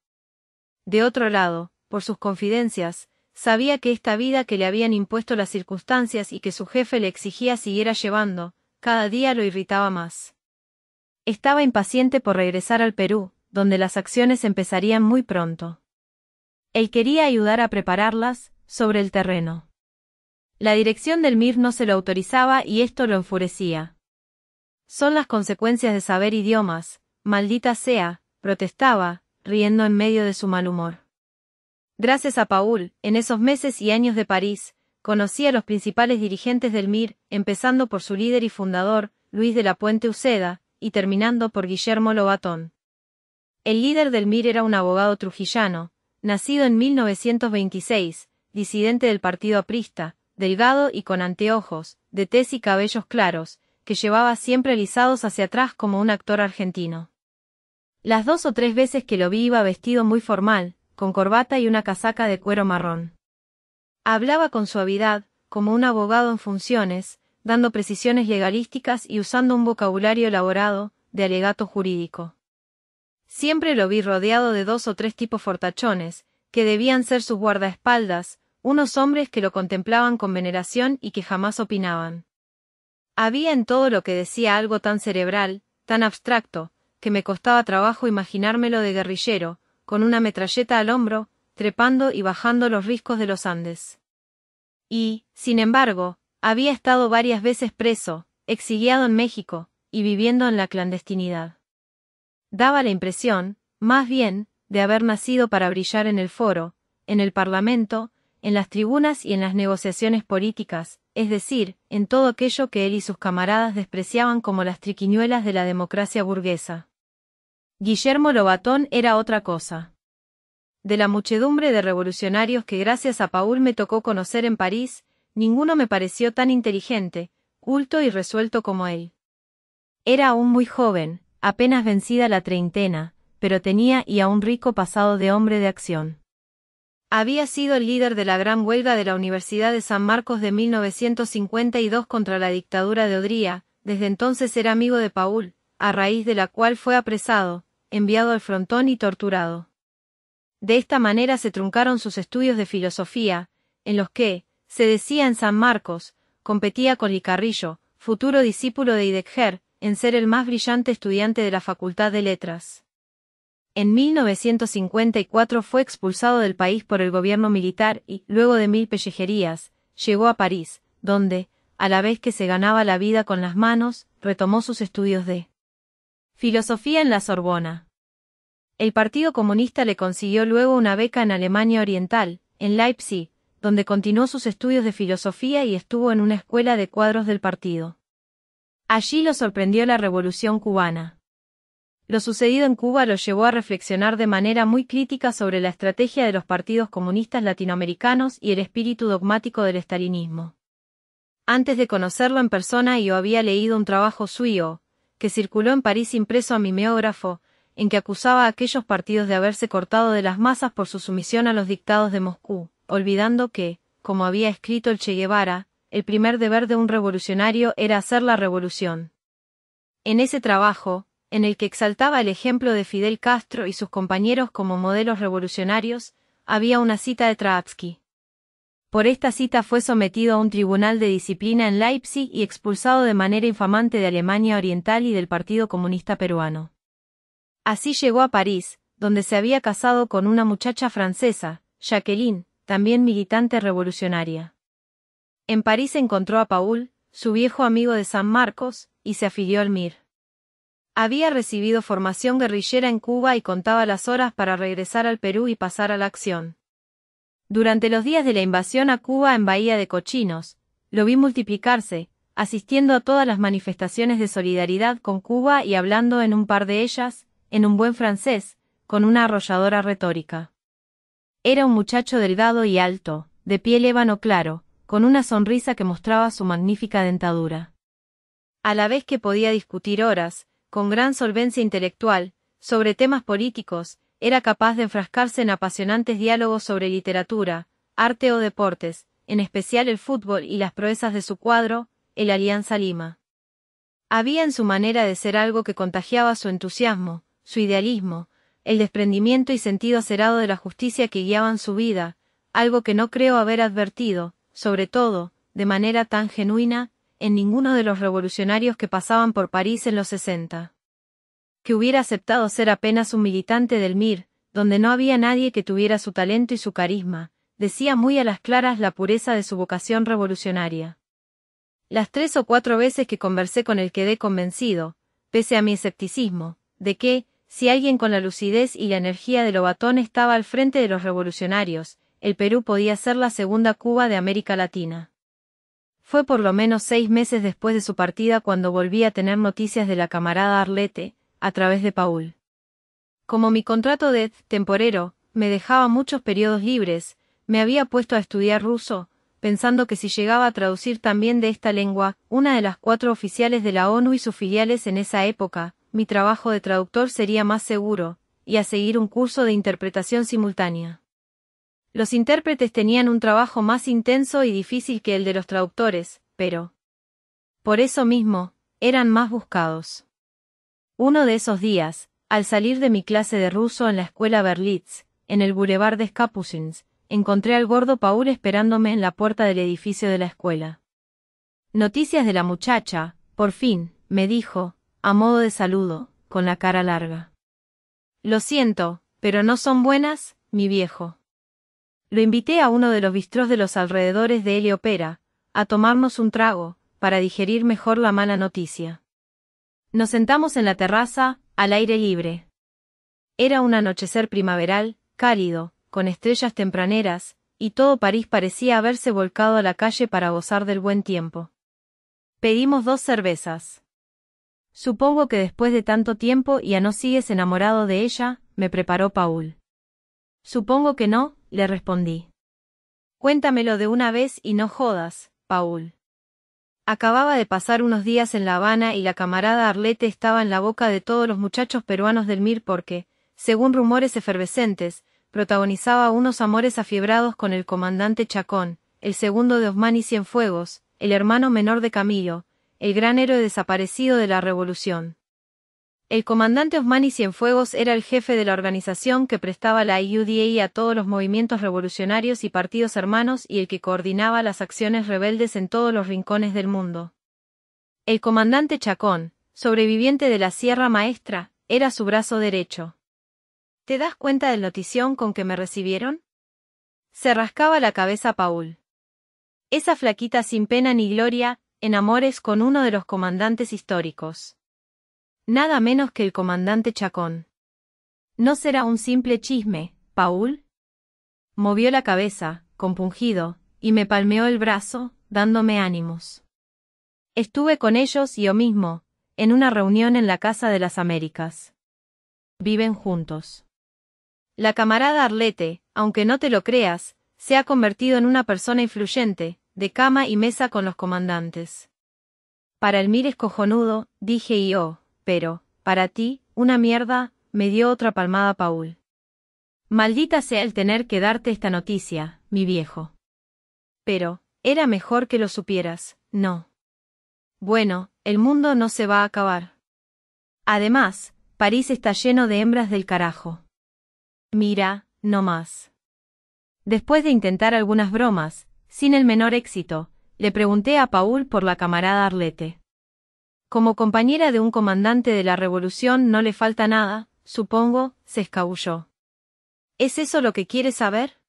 De otro lado, por sus confidencias, sabía que esta vida que le habían impuesto las circunstancias y que su jefe le exigía siguiera llevando, cada día lo irritaba más. Estaba impaciente por regresar al Perú, donde las acciones empezarían muy pronto. Él quería ayudar a prepararlas, sobre el terreno. La dirección del MIR no se lo autorizaba y esto lo enfurecía. Son las consecuencias de saber idiomas, maldita sea, protestaba, riendo en medio de su mal humor. Gracias a Paul, en esos meses y años de París, conocí a los principales dirigentes del MIR, empezando por su líder y fundador, Luis de la Puente Uceda, y terminando por Guillermo Lobatón. El líder del MIR era un abogado trujillano, Nacido en 1926, disidente del partido aprista, delgado y con anteojos, de tez y cabellos claros, que llevaba siempre alisados hacia atrás como un actor argentino. Las dos o tres veces que lo vi iba vestido muy formal, con corbata y una casaca de cuero marrón. Hablaba con suavidad, como un abogado en funciones, dando precisiones legalísticas y usando un vocabulario elaborado, de alegato jurídico. Siempre lo vi rodeado de dos o tres tipos fortachones, que debían ser sus guardaespaldas, unos hombres que lo contemplaban con veneración y que jamás opinaban. Había en todo lo que decía algo tan cerebral, tan abstracto, que me costaba trabajo imaginármelo de guerrillero, con una metralleta al hombro, trepando y bajando los riscos de los Andes. Y, sin embargo, había estado varias veces preso, exiliado en México, y viviendo en la clandestinidad. Daba la impresión, más bien, de haber nacido para brillar en el foro, en el Parlamento, en las tribunas y en las negociaciones políticas, es decir, en todo aquello que él y sus camaradas despreciaban como las triquiñuelas de la democracia burguesa. Guillermo Lobatón era otra cosa. De la muchedumbre de revolucionarios que gracias a Paul me tocó conocer en París, ninguno me pareció tan inteligente, culto y resuelto como él. Era aún muy joven, apenas vencida la treintena, pero tenía y a un rico pasado de hombre de acción. Había sido el líder de la gran huelga de la Universidad de San Marcos de 1952 contra la dictadura de Odría, desde entonces era amigo de Paul, a raíz de la cual fue apresado, enviado al frontón y torturado. De esta manera se truncaron sus estudios de filosofía, en los que, se decía en San Marcos, competía con Licarrillo, futuro discípulo de Idexer en ser el más brillante estudiante de la Facultad de Letras. En 1954 fue expulsado del país por el gobierno militar y, luego de mil pellejerías, llegó a París, donde, a la vez que se ganaba la vida con las manos, retomó sus estudios de filosofía en la Sorbona. El Partido Comunista le consiguió luego una beca en Alemania Oriental, en Leipzig, donde continuó sus estudios de filosofía y estuvo en una escuela de cuadros del partido. Allí lo sorprendió la revolución cubana. Lo sucedido en Cuba lo llevó a reflexionar de manera muy crítica sobre la estrategia de los partidos comunistas latinoamericanos y el espíritu dogmático del estalinismo. Antes de conocerlo en persona yo había leído un trabajo suyo, que circuló en París impreso a mimeógrafo, en que acusaba a aquellos partidos de haberse cortado de las masas por su sumisión a los dictados de Moscú, olvidando que, como había escrito el Che Guevara, el primer deber de un revolucionario era hacer la revolución. En ese trabajo, en el que exaltaba el ejemplo de Fidel Castro y sus compañeros como modelos revolucionarios, había una cita de Trotsky. Por esta cita fue sometido a un tribunal de disciplina en Leipzig y expulsado de manera infamante de Alemania Oriental y del Partido Comunista Peruano. Así llegó a París, donde se había casado con una muchacha francesa, Jacqueline, también militante revolucionaria. En París encontró a Paul, su viejo amigo de San Marcos, y se afilió al MIR. Había recibido formación guerrillera en Cuba y contaba las horas para regresar al Perú y pasar a la acción. Durante los días de la invasión a Cuba en Bahía de Cochinos, lo vi multiplicarse, asistiendo a todas las manifestaciones de solidaridad con Cuba y hablando en un par de ellas, en un buen francés, con una arrolladora retórica. Era un muchacho delgado y alto, de piel ébano claro, con una sonrisa que mostraba su magnífica dentadura. A la vez que podía discutir horas, con gran solvencia intelectual, sobre temas políticos, era capaz de enfrascarse en apasionantes diálogos sobre literatura, arte o deportes, en especial el fútbol y las proezas de su cuadro, el Alianza Lima. Había en su manera de ser algo que contagiaba su entusiasmo, su idealismo, el desprendimiento y sentido acerado de la justicia que guiaban su vida, algo que no creo haber advertido, sobre todo, de manera tan genuina, en ninguno de los revolucionarios que pasaban por París en los sesenta. Que hubiera aceptado ser apenas un militante del MIR, donde no había nadie que tuviera su talento y su carisma, decía muy a las claras la pureza de su vocación revolucionaria. Las tres o cuatro veces que conversé con él quedé convencido, pese a mi escepticismo, de que, si alguien con la lucidez y la energía de Lobatón estaba al frente de los revolucionarios, el Perú podía ser la segunda Cuba de América Latina. Fue por lo menos seis meses después de su partida cuando volví a tener noticias de la camarada Arlete, a través de Paul. Como mi contrato de temporero me dejaba muchos periodos libres, me había puesto a estudiar ruso, pensando que si llegaba a traducir también de esta lengua, una de las cuatro oficiales de la ONU y sus filiales en esa época, mi trabajo de traductor sería más seguro, y a seguir un curso de interpretación simultánea. Los intérpretes tenían un trabajo más intenso y difícil que el de los traductores, pero... Por eso mismo, eran más buscados. Uno de esos días, al salir de mi clase de ruso en la escuela Berlitz, en el Boulevard de Capucins, encontré al gordo Paul esperándome en la puerta del edificio de la escuela. Noticias de la muchacha, por fin, me dijo, a modo de saludo, con la cara larga. Lo siento, pero no son buenas, mi viejo. Lo invité a uno de los bistros de los alrededores de Heliopera, a tomarnos un trago, para digerir mejor la mala noticia. Nos sentamos en la terraza, al aire libre. Era un anochecer primaveral, cálido, con estrellas tempraneras, y todo París parecía haberse volcado a la calle para gozar del buen tiempo. Pedimos dos cervezas. Supongo que después de tanto tiempo y a no sigues enamorado de ella, me preparó Paul. Supongo que no, le respondí. Cuéntamelo de una vez y no jodas, Paul. Acababa de pasar unos días en La Habana y la camarada Arlete estaba en la boca de todos los muchachos peruanos del MIR porque, según rumores efervescentes, protagonizaba unos amores afiebrados con el comandante Chacón, el segundo de Osman y Cienfuegos, el hermano menor de Camillo, el gran héroe desaparecido de la revolución. El comandante Osmani Cienfuegos era el jefe de la organización que prestaba la IUDA a todos los movimientos revolucionarios y partidos hermanos y el que coordinaba las acciones rebeldes en todos los rincones del mundo. El comandante Chacón, sobreviviente de la Sierra Maestra, era su brazo derecho. ¿Te das cuenta la notición con que me recibieron? Se rascaba la cabeza Paul. Esa flaquita sin pena ni gloria, en amores con uno de los comandantes históricos. Nada menos que el comandante Chacón. No será un simple chisme, Paul. Movió la cabeza, compungido, y me palmeó el brazo, dándome ánimos. Estuve con ellos y yo mismo, en una reunión en la Casa de las Américas. Viven juntos. La camarada Arlete, aunque no te lo creas, se ha convertido en una persona influyente, de cama y mesa con los comandantes. Para el mires cojonudo, dije yo, pero, para ti, una mierda, me dio otra palmada Paul. Maldita sea el tener que darte esta noticia, mi viejo. Pero, era mejor que lo supieras, ¿no? Bueno, el mundo no se va a acabar. Además, París está lleno de hembras del carajo. Mira, no más. Después de intentar algunas bromas, sin el menor éxito, le pregunté a Paul por la camarada Arlete. Como compañera de un comandante de la revolución no le falta nada, supongo, se escabulló. ¿Es eso lo que quiere saber?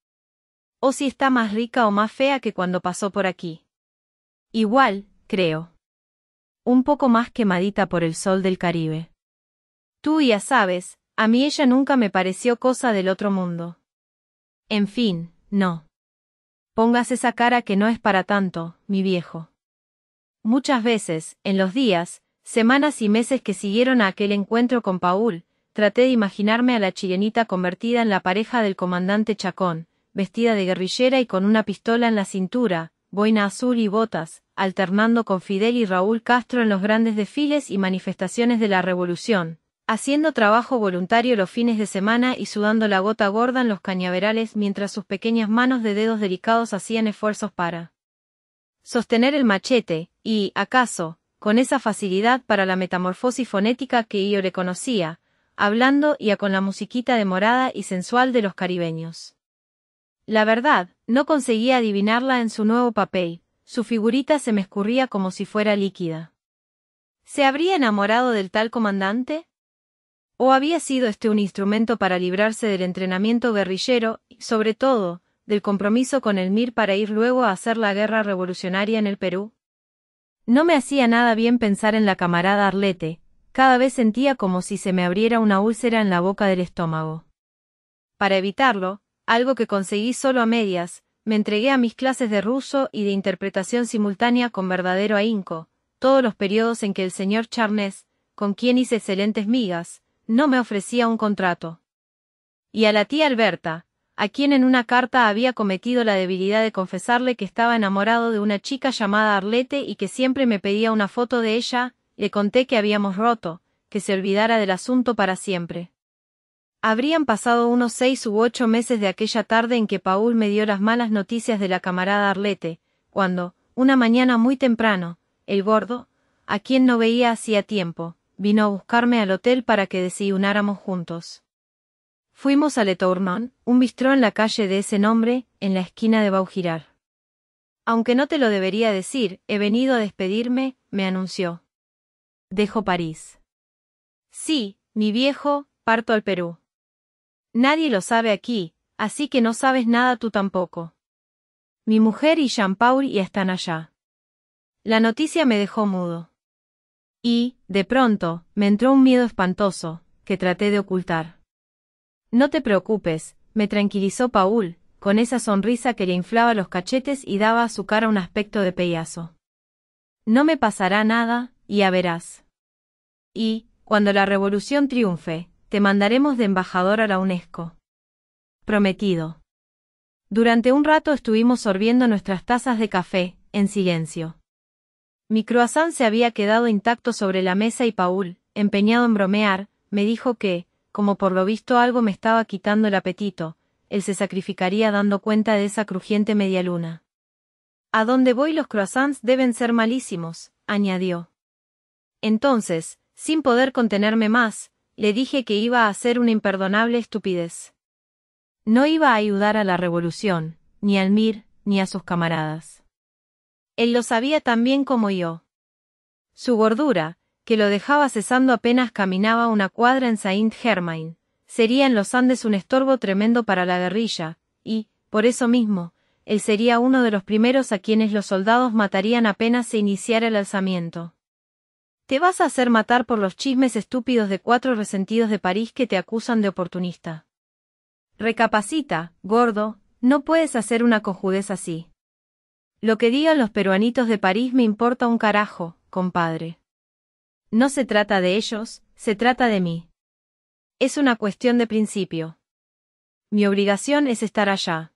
¿O si está más rica o más fea que cuando pasó por aquí? Igual, creo. Un poco más quemadita por el sol del Caribe. Tú ya sabes, a mí ella nunca me pareció cosa del otro mundo. En fin, no. Pongas esa cara que no es para tanto, mi viejo. Muchas veces, en los días, semanas y meses que siguieron a aquel encuentro con Paul, traté de imaginarme a la chilenita convertida en la pareja del comandante Chacón, vestida de guerrillera y con una pistola en la cintura, boina azul y botas, alternando con Fidel y Raúl Castro en los grandes desfiles y manifestaciones de la revolución, haciendo trabajo voluntario los fines de semana y sudando la gota gorda en los cañaverales mientras sus pequeñas manos de dedos delicados hacían esfuerzos para sostener el machete, y, acaso, con esa facilidad para la metamorfosis fonética que yo le conocía, hablando ya con la musiquita demorada y sensual de los caribeños. La verdad, no conseguía adivinarla en su nuevo papel, su figurita se me escurría como si fuera líquida. ¿Se habría enamorado del tal comandante? ¿O había sido este un instrumento para librarse del entrenamiento guerrillero y, sobre todo, del compromiso con el MIR para ir luego a hacer la guerra revolucionaria en el Perú? No me hacía nada bien pensar en la camarada Arlete, cada vez sentía como si se me abriera una úlcera en la boca del estómago. Para evitarlo, algo que conseguí solo a medias, me entregué a mis clases de ruso y de interpretación simultánea con verdadero ahínco, todos los periodos en que el señor Charnés, con quien hice excelentes migas, no me ofrecía un contrato. Y a la tía Alberta, a quien en una carta había cometido la debilidad de confesarle que estaba enamorado de una chica llamada Arlete y que siempre me pedía una foto de ella, le conté que habíamos roto, que se olvidara del asunto para siempre. Habrían pasado unos seis u ocho meses de aquella tarde en que Paul me dio las malas noticias de la camarada Arlete, cuando, una mañana muy temprano, el gordo, a quien no veía hacía tiempo, vino a buscarme al hotel para que desayunáramos juntos. Fuimos a Le un bistró en la calle de ese nombre, en la esquina de Baugirar. Aunque no te lo debería decir, he venido a despedirme, me anunció. Dejo París. Sí, mi viejo, parto al Perú. Nadie lo sabe aquí, así que no sabes nada tú tampoco. Mi mujer y Jean-Paul ya están allá. La noticia me dejó mudo. Y, de pronto, me entró un miedo espantoso, que traté de ocultar. No te preocupes, me tranquilizó Paul, con esa sonrisa que le inflaba los cachetes y daba a su cara un aspecto de peyazo. No me pasará nada, ya verás. Y, cuando la revolución triunfe, te mandaremos de embajador a la UNESCO. Prometido. Durante un rato estuvimos sorbiendo nuestras tazas de café, en silencio. Mi croissant se había quedado intacto sobre la mesa y Paul, empeñado en bromear, me dijo que, como por lo visto algo me estaba quitando el apetito, él se sacrificaría dando cuenta de esa crujiente medialuna. A dónde voy los croissants deben ser malísimos, añadió. Entonces, sin poder contenerme más, le dije que iba a hacer una imperdonable estupidez. No iba a ayudar a la revolución, ni al Mir, ni a sus camaradas. Él lo sabía tan bien como yo. Su gordura, que lo dejaba cesando apenas caminaba una cuadra en Saint Germain. Sería en los Andes un estorbo tremendo para la guerrilla, y, por eso mismo, él sería uno de los primeros a quienes los soldados matarían apenas se iniciara el alzamiento. Te vas a hacer matar por los chismes estúpidos de cuatro resentidos de París que te acusan de oportunista. Recapacita, gordo, no puedes hacer una cojudez así. Lo que digan los peruanitos de París me importa un carajo, compadre. No se trata de ellos, se trata de mí. Es una cuestión de principio. Mi obligación es estar allá.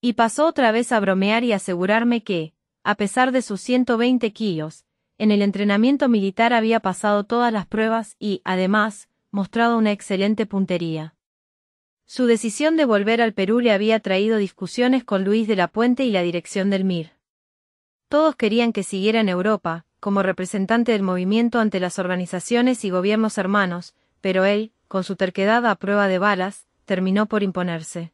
Y pasó otra vez a bromear y asegurarme que, a pesar de sus 120 kilos, en el entrenamiento militar había pasado todas las pruebas y, además, mostrado una excelente puntería. Su decisión de volver al Perú le había traído discusiones con Luis de la Puente y la dirección del MIR. Todos querían que siguiera en Europa, como representante del movimiento ante las organizaciones y gobiernos hermanos, pero él, con su terquedad a prueba de balas, terminó por imponerse.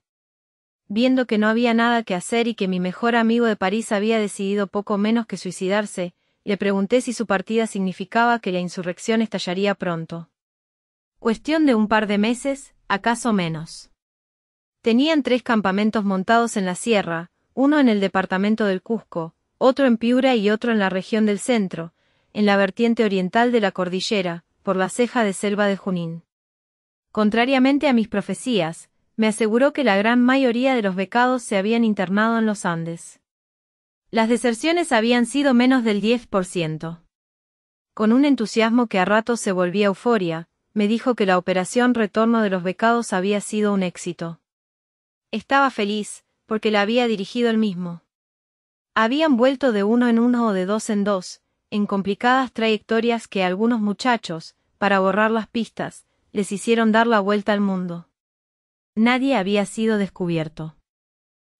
Viendo que no había nada que hacer y que mi mejor amigo de París había decidido poco menos que suicidarse, le pregunté si su partida significaba que la insurrección estallaría pronto. Cuestión de un par de meses, acaso menos. Tenían tres campamentos montados en la sierra, uno en el departamento del Cusco, otro en Piura y otro en la región del centro, en la vertiente oriental de la cordillera, por la ceja de selva de Junín. Contrariamente a mis profecías, me aseguró que la gran mayoría de los becados se habían internado en los Andes. Las deserciones habían sido menos del 10%. Con un entusiasmo que a ratos se volvía euforia, me dijo que la operación retorno de los becados había sido un éxito. Estaba feliz, porque la había dirigido él mismo. Habían vuelto de uno en uno o de dos en dos, en complicadas trayectorias que algunos muchachos, para borrar las pistas, les hicieron dar la vuelta al mundo. Nadie había sido descubierto.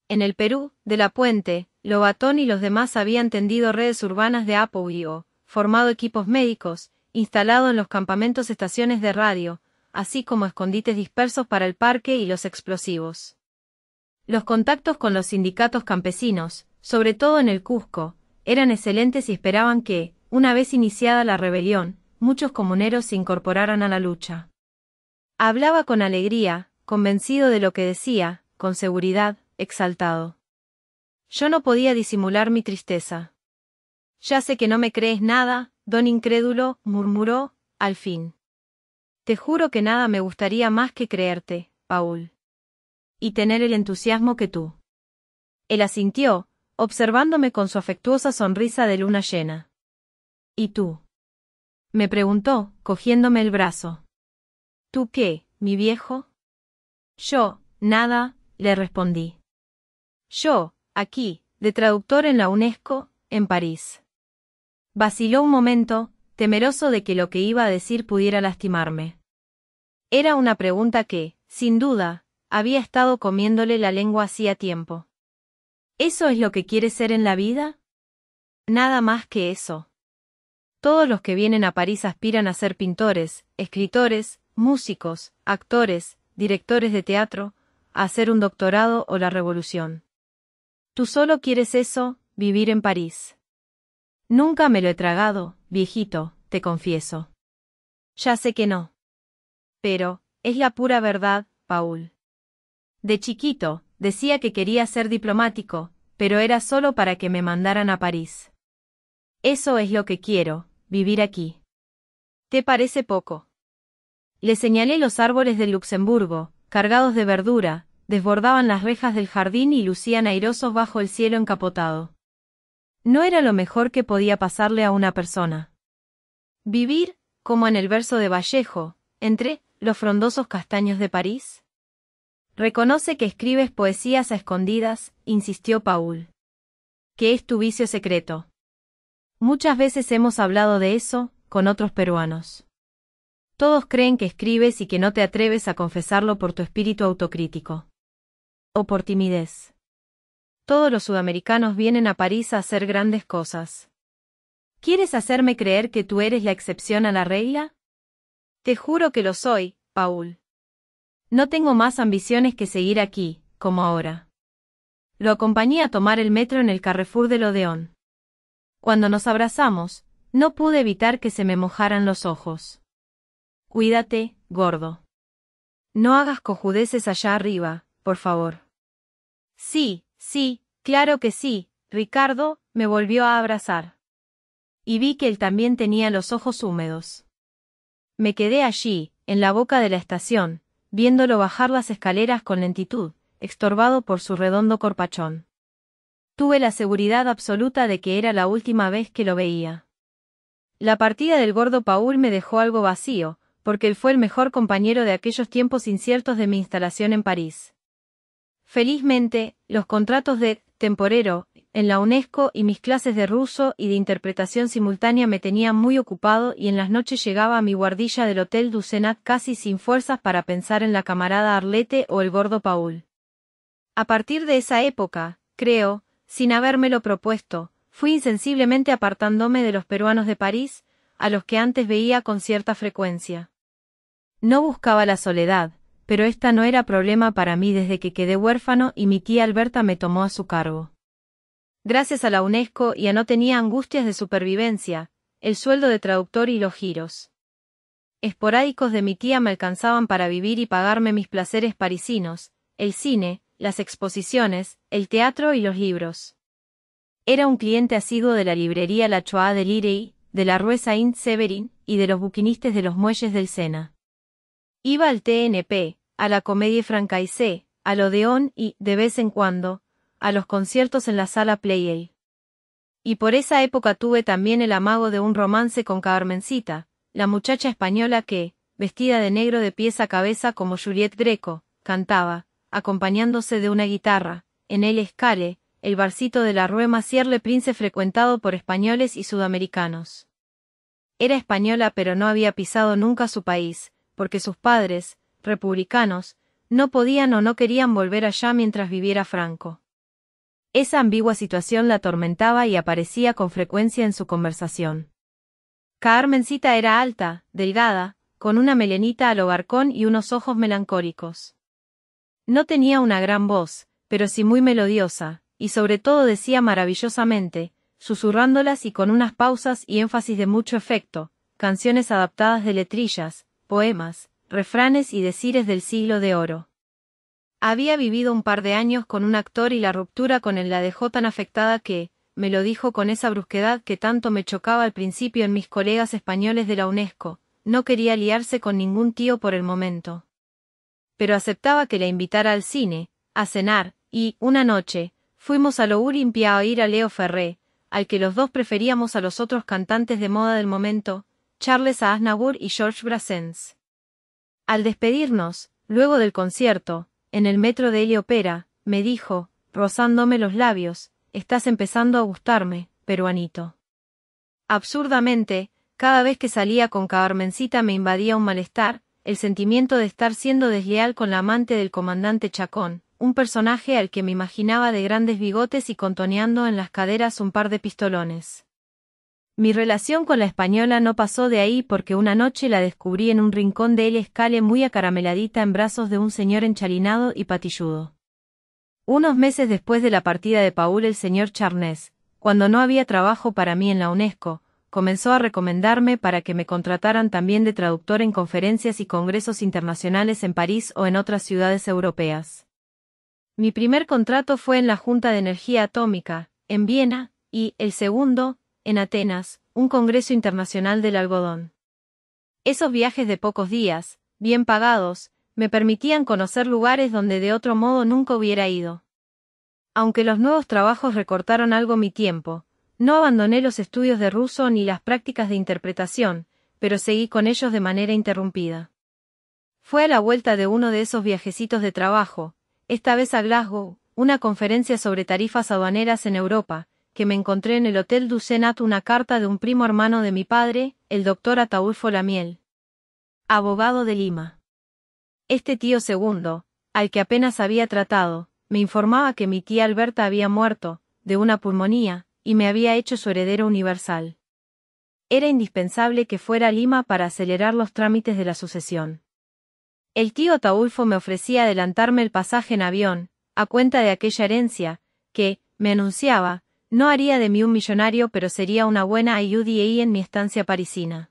En el Perú, de la Puente, Lobatón y los demás habían tendido redes urbanas de apoyo, formado equipos médicos, instalado en los campamentos estaciones de radio, así como escondites dispersos para el parque y los explosivos. Los contactos con los sindicatos campesinos, sobre todo en el Cusco, eran excelentes y esperaban que, una vez iniciada la rebelión, muchos comuneros se incorporaran a la lucha. Hablaba con alegría, convencido de lo que decía, con seguridad, exaltado. Yo no podía disimular mi tristeza. Ya sé que no me crees nada, don incrédulo, murmuró, al fin. Te juro que nada me gustaría más que creerte, Paul. Y tener el entusiasmo que tú. Él asintió, observándome con su afectuosa sonrisa de luna llena. ¿Y tú? me preguntó, cogiéndome el brazo. ¿Tú qué, mi viejo? Yo, nada, le respondí. Yo, aquí, de traductor en la UNESCO, en París. Vaciló un momento, temeroso de que lo que iba a decir pudiera lastimarme. Era una pregunta que, sin duda, había estado comiéndole la lengua hacía tiempo. ¿Eso es lo que quieres ser en la vida? Nada más que eso. Todos los que vienen a París aspiran a ser pintores, escritores, músicos, actores, directores de teatro, a hacer un doctorado o la revolución. Tú solo quieres eso, vivir en París. Nunca me lo he tragado, viejito, te confieso. Ya sé que no. Pero, es la pura verdad, Paul. De chiquito, decía que quería ser diplomático, pero era solo para que me mandaran a París. Eso es lo que quiero, vivir aquí. ¿Te parece poco? Le señalé los árboles de Luxemburgo, cargados de verdura, desbordaban las rejas del jardín y lucían airosos bajo el cielo encapotado. No era lo mejor que podía pasarle a una persona. Vivir, como en el verso de Vallejo, entre los frondosos castaños de París. Reconoce que escribes poesías a escondidas, insistió Paul. Que es tu vicio secreto. Muchas veces hemos hablado de eso, con otros peruanos. Todos creen que escribes y que no te atreves a confesarlo por tu espíritu autocrítico. O por timidez. Todos los sudamericanos vienen a París a hacer grandes cosas. ¿Quieres hacerme creer que tú eres la excepción a la regla? Te juro que lo soy, Paul. No tengo más ambiciones que seguir aquí, como ahora. Lo acompañé a tomar el metro en el Carrefour del Odeón. Cuando nos abrazamos, no pude evitar que se me mojaran los ojos. Cuídate, gordo. No hagas cojudeces allá arriba, por favor. Sí, sí, claro que sí, Ricardo, me volvió a abrazar. Y vi que él también tenía los ojos húmedos. Me quedé allí, en la boca de la estación, viéndolo bajar las escaleras con lentitud, estorbado por su redondo corpachón. Tuve la seguridad absoluta de que era la última vez que lo veía. La partida del gordo Paul me dejó algo vacío, porque él fue el mejor compañero de aquellos tiempos inciertos de mi instalación en París. Felizmente, los contratos de temporero en la UNESCO y mis clases de ruso y de interpretación simultánea me tenían muy ocupado y en las noches llegaba a mi guardilla del Hotel Ducenat casi sin fuerzas para pensar en la camarada Arlete o el gordo Paul. A partir de esa época, creo, sin habérmelo propuesto, fui insensiblemente apartándome de los peruanos de París, a los que antes veía con cierta frecuencia. No buscaba la soledad, pero esta no era problema para mí desde que quedé huérfano y mi tía Alberta me tomó a su cargo. Gracias a la UNESCO y a no tenía angustias de supervivencia, el sueldo de traductor y los giros esporádicos de mi tía me alcanzaban para vivir y pagarme mis placeres parisinos, el cine, las exposiciones, el teatro y los libros. Era un cliente asiduo de la librería La Choa de Lirey, de la Rue Saint-Severin y de los buquinistes de los muelles del Sena. Iba al TNP, a la Comédie Francaise, al Odeón y, de vez en cuando, a los conciertos en la sala Playell. Y por esa época tuve también el amago de un romance con Carmencita, la muchacha española que, vestida de negro de pies a cabeza como Juliet Greco, cantaba, acompañándose de una guitarra, en el Escale, el barcito de la Rue Le Prince frecuentado por españoles y sudamericanos. Era española pero no había pisado nunca su país, porque sus padres, republicanos, no podían o no querían volver allá mientras viviera Franco. Esa ambigua situación la atormentaba y aparecía con frecuencia en su conversación. Carmencita era alta, delgada, con una melenita al obarcón y unos ojos melancólicos. No tenía una gran voz, pero sí muy melodiosa, y sobre todo decía maravillosamente, susurrándolas y con unas pausas y énfasis de mucho efecto, canciones adaptadas de letrillas, poemas, refranes y decires del siglo de oro. Había vivido un par de años con un actor y la ruptura con él la dejó tan afectada que, me lo dijo con esa brusquedad que tanto me chocaba al principio en mis colegas españoles de la UNESCO, no quería liarse con ningún tío por el momento. Pero aceptaba que la invitara al cine, a cenar, y, una noche, fuimos a lo Olimpia a oír a Leo Ferré, al que los dos preferíamos a los otros cantantes de moda del momento, Charles Aznavour y George Brassens. Al despedirnos, luego del concierto, en el metro de opera, me dijo, rozándome los labios, estás empezando a gustarme, peruanito. Absurdamente, cada vez que salía con Cabarmencita, me invadía un malestar, el sentimiento de estar siendo desleal con la amante del comandante Chacón, un personaje al que me imaginaba de grandes bigotes y contoneando en las caderas un par de pistolones. Mi relación con la española no pasó de ahí porque una noche la descubrí en un rincón de El Escale muy acarameladita en brazos de un señor enchalinado y patilludo. Unos meses después de la partida de Paul el señor Charnés, cuando no había trabajo para mí en la UNESCO, comenzó a recomendarme para que me contrataran también de traductor en conferencias y congresos internacionales en París o en otras ciudades europeas. Mi primer contrato fue en la Junta de Energía Atómica, en Viena, y, el segundo, en Atenas, un Congreso Internacional del Algodón. Esos viajes de pocos días, bien pagados, me permitían conocer lugares donde de otro modo nunca hubiera ido. Aunque los nuevos trabajos recortaron algo mi tiempo, no abandoné los estudios de ruso ni las prácticas de interpretación, pero seguí con ellos de manera interrumpida. Fue a la vuelta de uno de esos viajecitos de trabajo, esta vez a Glasgow, una conferencia sobre tarifas aduaneras en Europa, que me encontré en el Hotel du Senat una carta de un primo hermano de mi padre, el doctor Ataulfo Lamiel. Abogado de Lima. Este tío segundo, al que apenas había tratado, me informaba que mi tía Alberta había muerto, de una pulmonía, y me había hecho su heredero universal. Era indispensable que fuera a Lima para acelerar los trámites de la sucesión. El tío Ataulfo me ofrecía adelantarme el pasaje en avión, a cuenta de aquella herencia, que, me anunciaba, no haría de mí un millonario, pero sería una buena IUDA e en mi estancia parisina.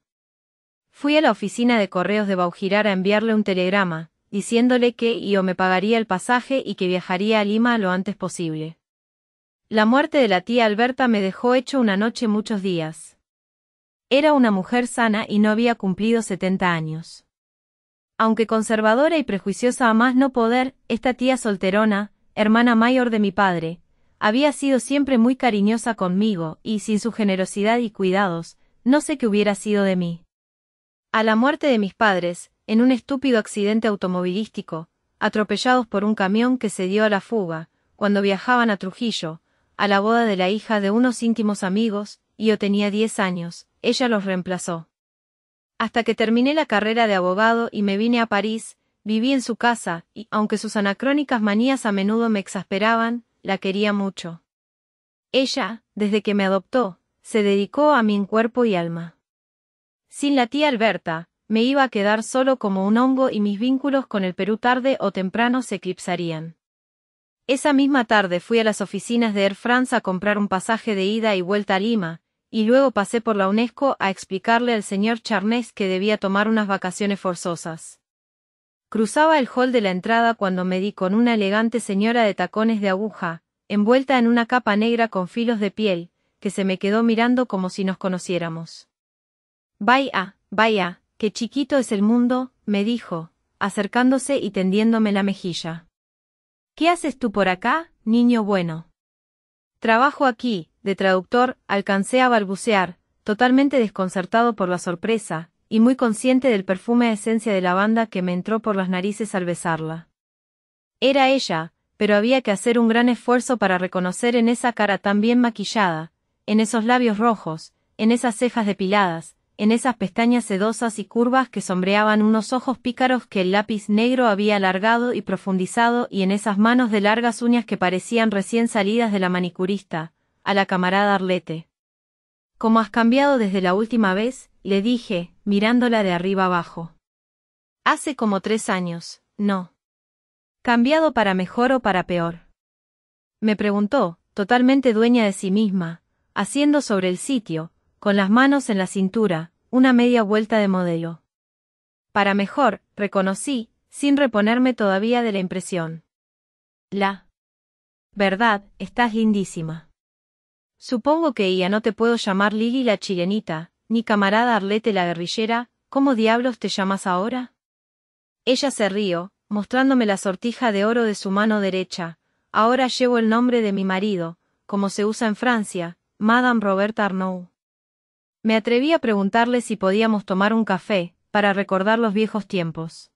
Fui a la oficina de correos de Baugirar a enviarle un telegrama, diciéndole que yo me pagaría el pasaje y que viajaría a Lima lo antes posible. La muerte de la tía Alberta me dejó hecho una noche muchos días. Era una mujer sana y no había cumplido 70 años. Aunque conservadora y prejuiciosa a más no poder, esta tía solterona, hermana mayor de mi padre, había sido siempre muy cariñosa conmigo, y sin su generosidad y cuidados, no sé qué hubiera sido de mí. A la muerte de mis padres, en un estúpido accidente automovilístico, atropellados por un camión que se dio a la fuga, cuando viajaban a Trujillo, a la boda de la hija de unos íntimos amigos, y yo tenía diez años, ella los reemplazó. Hasta que terminé la carrera de abogado y me vine a París, viví en su casa, y aunque sus anacrónicas manías a menudo me exasperaban, la quería mucho. Ella, desde que me adoptó, se dedicó a mi cuerpo y alma. Sin la tía Alberta, me iba a quedar solo como un hongo y mis vínculos con el Perú tarde o temprano se eclipsarían. Esa misma tarde fui a las oficinas de Air France a comprar un pasaje de ida y vuelta a Lima, y luego pasé por la UNESCO a explicarle al señor Charnés que debía tomar unas vacaciones forzosas. Cruzaba el hall de la entrada cuando me di con una elegante señora de tacones de aguja, envuelta en una capa negra con filos de piel, que se me quedó mirando como si nos conociéramos. Vaya, vaya, qué chiquito es el mundo, me dijo, acercándose y tendiéndome la mejilla. ¿Qué haces tú por acá, niño bueno? Trabajo aquí, de traductor, alcancé a balbucear, totalmente desconcertado por la sorpresa, y muy consciente del perfume de esencia de lavanda que me entró por las narices al besarla. Era ella, pero había que hacer un gran esfuerzo para reconocer en esa cara tan bien maquillada, en esos labios rojos, en esas cejas depiladas, en esas pestañas sedosas y curvas que sombreaban unos ojos pícaros que el lápiz negro había alargado y profundizado y en esas manos de largas uñas que parecían recién salidas de la manicurista, a la camarada Arlete. ¿Cómo has cambiado desde la última vez? le dije, mirándola de arriba abajo. Hace como tres años, no. ¿Cambiado para mejor o para peor? Me preguntó, totalmente dueña de sí misma, haciendo sobre el sitio, con las manos en la cintura, una media vuelta de modelo. Para mejor, reconocí, sin reponerme todavía de la impresión. La verdad, estás lindísima. Supongo que ella no te puedo llamar Lili la chilenita, ni camarada Arlete la guerrillera, ¿cómo diablos te llamas ahora? Ella se rió, mostrándome la sortija de oro de su mano derecha. Ahora llevo el nombre de mi marido, como se usa en Francia, Madame Roberta Arnaud Me atreví a preguntarle si podíamos tomar un café, para recordar los viejos tiempos.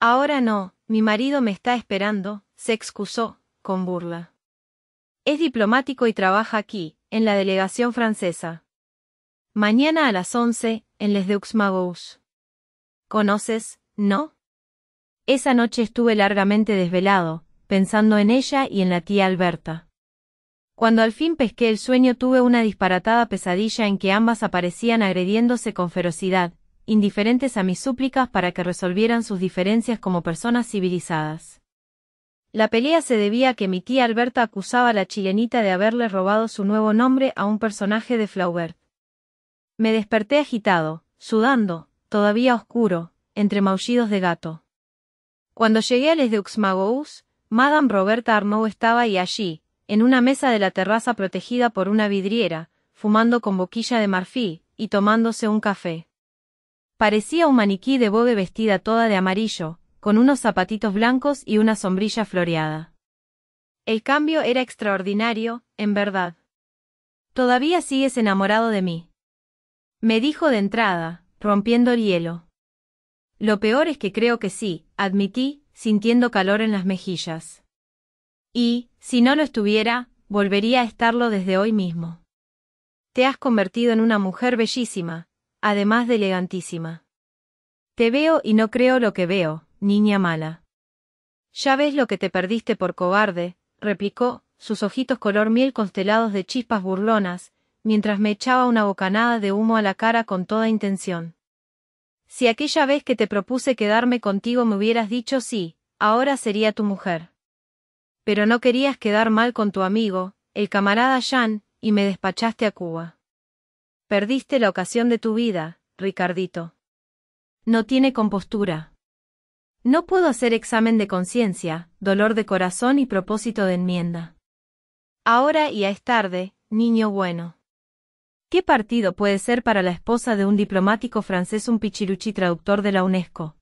Ahora no, mi marido me está esperando, se excusó, con burla. Es diplomático y trabaja aquí, en la delegación francesa. Mañana a las once, en Les Deux Magots. ¿Conoces, no? Esa noche estuve largamente desvelado, pensando en ella y en la tía Alberta. Cuando al fin pesqué el sueño tuve una disparatada pesadilla en que ambas aparecían agrediéndose con ferocidad, indiferentes a mis súplicas para que resolvieran sus diferencias como personas civilizadas. La pelea se debía a que mi tía Alberta acusaba a la chilenita de haberle robado su nuevo nombre a un personaje de Flaubert. Me desperté agitado, sudando, todavía oscuro, entre maullidos de gato. Cuando llegué a Les de Uxmagous, Madame Roberta Arnaud estaba y allí, en una mesa de la terraza protegida por una vidriera, fumando con boquilla de marfil y tomándose un café. Parecía un maniquí de bobe vestida toda de amarillo, con unos zapatitos blancos y una sombrilla floreada. El cambio era extraordinario, en verdad. Todavía sigues enamorado de mí. Me dijo de entrada, rompiendo el hielo. Lo peor es que creo que sí, admití, sintiendo calor en las mejillas. Y, si no lo estuviera, volvería a estarlo desde hoy mismo. Te has convertido en una mujer bellísima, además de elegantísima. Te veo y no creo lo que veo, niña mala. Ya ves lo que te perdiste por cobarde, replicó, sus ojitos color miel constelados de chispas burlonas, mientras me echaba una bocanada de humo a la cara con toda intención. Si aquella vez que te propuse quedarme contigo me hubieras dicho sí, ahora sería tu mujer. Pero no querías quedar mal con tu amigo, el camarada Jean, y me despachaste a Cuba. Perdiste la ocasión de tu vida, Ricardito. No tiene compostura. No puedo hacer examen de conciencia, dolor de corazón y propósito de enmienda. Ahora ya es tarde, niño bueno. ¿Qué partido puede ser para la esposa de un diplomático francés un pichiruchi traductor de la UNESCO?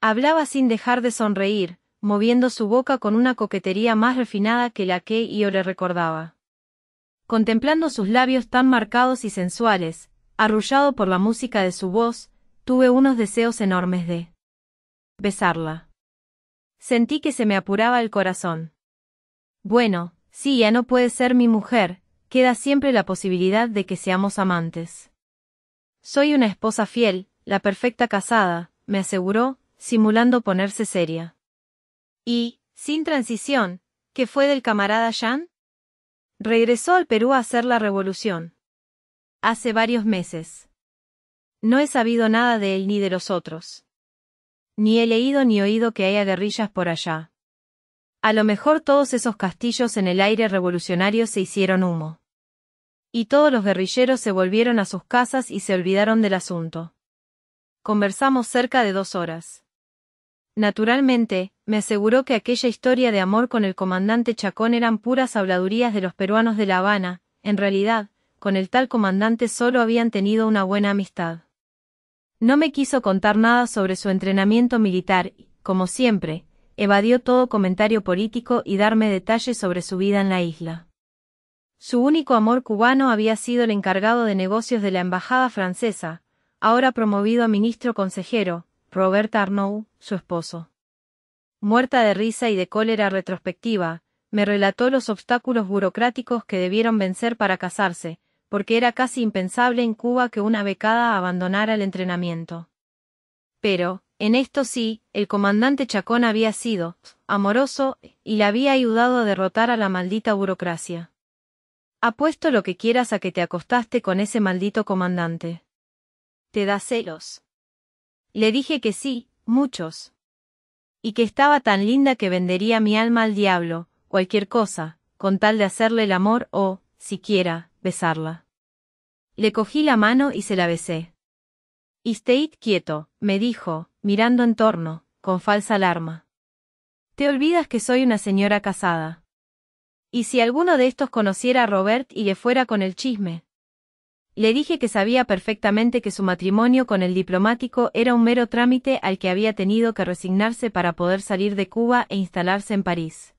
Hablaba sin dejar de sonreír, moviendo su boca con una coquetería más refinada que la que yo le recordaba. Contemplando sus labios tan marcados y sensuales, arrullado por la música de su voz, tuve unos deseos enormes de besarla. Sentí que se me apuraba el corazón. Bueno, si ya no puede ser mi mujer, queda siempre la posibilidad de que seamos amantes. Soy una esposa fiel, la perfecta casada, me aseguró, simulando ponerse seria. Y, sin transición, ¿qué fue del camarada Jean? Regresó al Perú a hacer la revolución. Hace varios meses. No he sabido nada de él ni de los otros. Ni he leído ni oído que haya guerrillas por allá. A lo mejor todos esos castillos en el aire revolucionario se hicieron humo. Y todos los guerrilleros se volvieron a sus casas y se olvidaron del asunto. Conversamos cerca de dos horas. Naturalmente, me aseguró que aquella historia de amor con el comandante Chacón eran puras habladurías de los peruanos de La Habana, en realidad, con el tal comandante solo habían tenido una buena amistad. No me quiso contar nada sobre su entrenamiento militar y, como siempre, evadió todo comentario político y darme detalles sobre su vida en la isla. Su único amor cubano había sido el encargado de negocios de la embajada francesa, ahora promovido a ministro consejero, Robert Arnaud, su esposo. Muerta de risa y de cólera retrospectiva, me relató los obstáculos burocráticos que debieron vencer para casarse, porque era casi impensable en Cuba que una becada abandonara el entrenamiento. Pero, en esto sí, el comandante Chacón había sido amoroso y le había ayudado a derrotar a la maldita burocracia. Apuesto lo que quieras a que te acostaste con ese maldito comandante. Te da celos. Le dije que sí, muchos. Y que estaba tan linda que vendería mi alma al diablo, cualquier cosa, con tal de hacerle el amor o, siquiera, besarla. Le cogí la mano y se la besé. Isteid quieto, me dijo, mirando en torno, con falsa alarma. Te olvidas que soy una señora casada. ¿Y si alguno de estos conociera a Robert y le fuera con el chisme? Le dije que sabía perfectamente que su matrimonio con el diplomático era un mero trámite al que había tenido que resignarse para poder salir de Cuba e instalarse en París.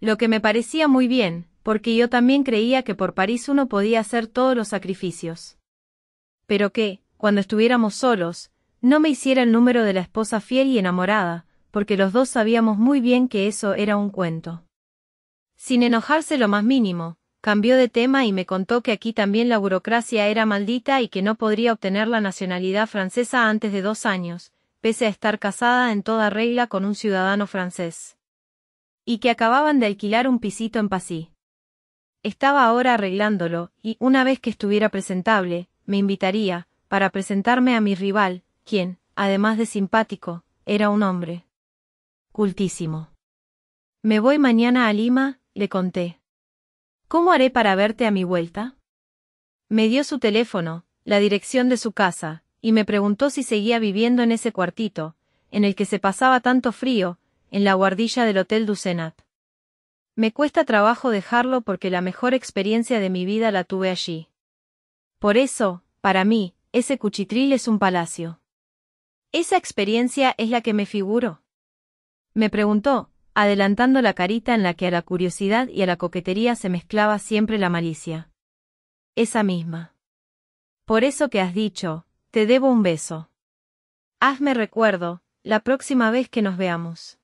Lo que me parecía muy bien, porque yo también creía que por París uno podía hacer todos los sacrificios. Pero que, cuando estuviéramos solos, no me hiciera el número de la esposa fiel y enamorada, porque los dos sabíamos muy bien que eso era un cuento. Sin enojarse lo más mínimo, cambió de tema y me contó que aquí también la burocracia era maldita y que no podría obtener la nacionalidad francesa antes de dos años, pese a estar casada en toda regla con un ciudadano francés. Y que acababan de alquilar un pisito en pasí estaba ahora arreglándolo, y, una vez que estuviera presentable, me invitaría, para presentarme a mi rival, quien, además de simpático, era un hombre. Cultísimo. Me voy mañana a Lima, le conté. ¿Cómo haré para verte a mi vuelta? Me dio su teléfono, la dirección de su casa, y me preguntó si seguía viviendo en ese cuartito, en el que se pasaba tanto frío, en la guardilla del Hotel Ducenat. Me cuesta trabajo dejarlo porque la mejor experiencia de mi vida la tuve allí. Por eso, para mí, ese cuchitril es un palacio. ¿Esa experiencia es la que me figuro? Me preguntó, adelantando la carita en la que a la curiosidad y a la coquetería se mezclaba siempre la malicia. Esa misma. Por eso que has dicho, te debo un beso. Hazme recuerdo, la próxima vez que nos veamos.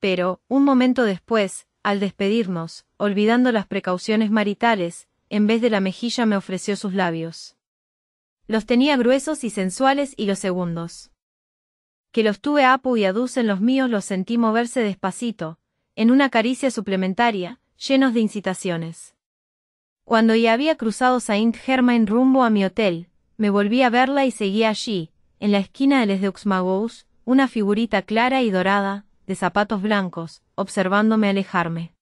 Pero, un momento después, al despedirnos, olvidando las precauciones maritales, en vez de la mejilla me ofreció sus labios. Los tenía gruesos y sensuales y los segundos. Que los tuve a Apu y a en los míos los sentí moverse despacito, en una caricia suplementaria, llenos de incitaciones. Cuando ya había cruzado Saint Germain rumbo a mi hotel, me volví a verla y seguí allí, en la esquina de Les Deux una figurita clara y dorada, de zapatos blancos, observándome alejarme.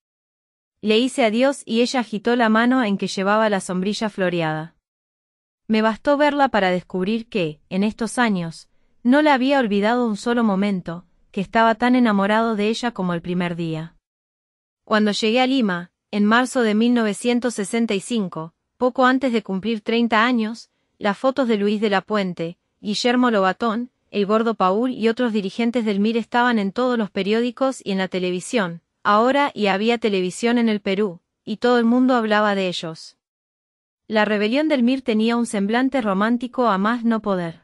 Le hice adiós y ella agitó la mano en que llevaba la sombrilla floreada. Me bastó verla para descubrir que, en estos años, no la había olvidado un solo momento, que estaba tan enamorado de ella como el primer día. Cuando llegué a Lima, en marzo de 1965, poco antes de cumplir 30 años, las fotos de Luis de la Puente, Guillermo Lobatón, Bordo Paul y otros dirigentes del MIR estaban en todos los periódicos y en la televisión. Ahora y había televisión en el Perú, y todo el mundo hablaba de ellos. La rebelión del MIR tenía un semblante romántico a más no poder.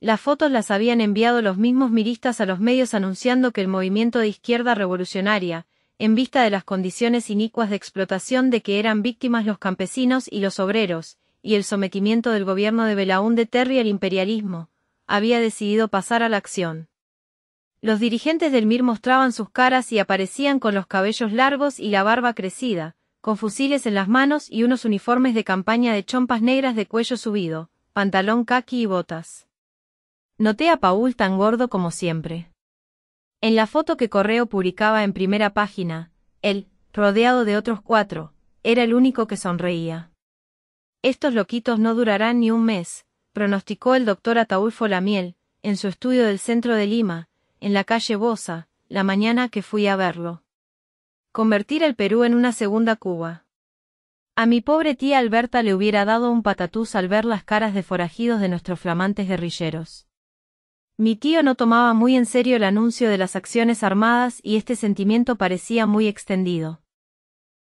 Las fotos las habían enviado los mismos miristas a los medios anunciando que el movimiento de izquierda revolucionaria, en vista de las condiciones inicuas de explotación de que eran víctimas los campesinos y los obreros, y el sometimiento del gobierno de Belaúnde Terry al imperialismo, había decidido pasar a la acción. Los dirigentes del MIR mostraban sus caras y aparecían con los cabellos largos y la barba crecida, con fusiles en las manos y unos uniformes de campaña de chompas negras de cuello subido, pantalón kaki y botas. Noté a Paul tan gordo como siempre. En la foto que Correo publicaba en primera página, él, rodeado de otros cuatro, era el único que sonreía. Estos loquitos no durarán ni un mes, pronosticó el doctor Ataulfo Lamiel, en su estudio del centro de Lima, en la calle Bosa, la mañana que fui a verlo. Convertir el Perú en una segunda Cuba. A mi pobre tía Alberta le hubiera dado un patatús al ver las caras de forajidos de nuestros flamantes guerrilleros. Mi tío no tomaba muy en serio el anuncio de las acciones armadas y este sentimiento parecía muy extendido.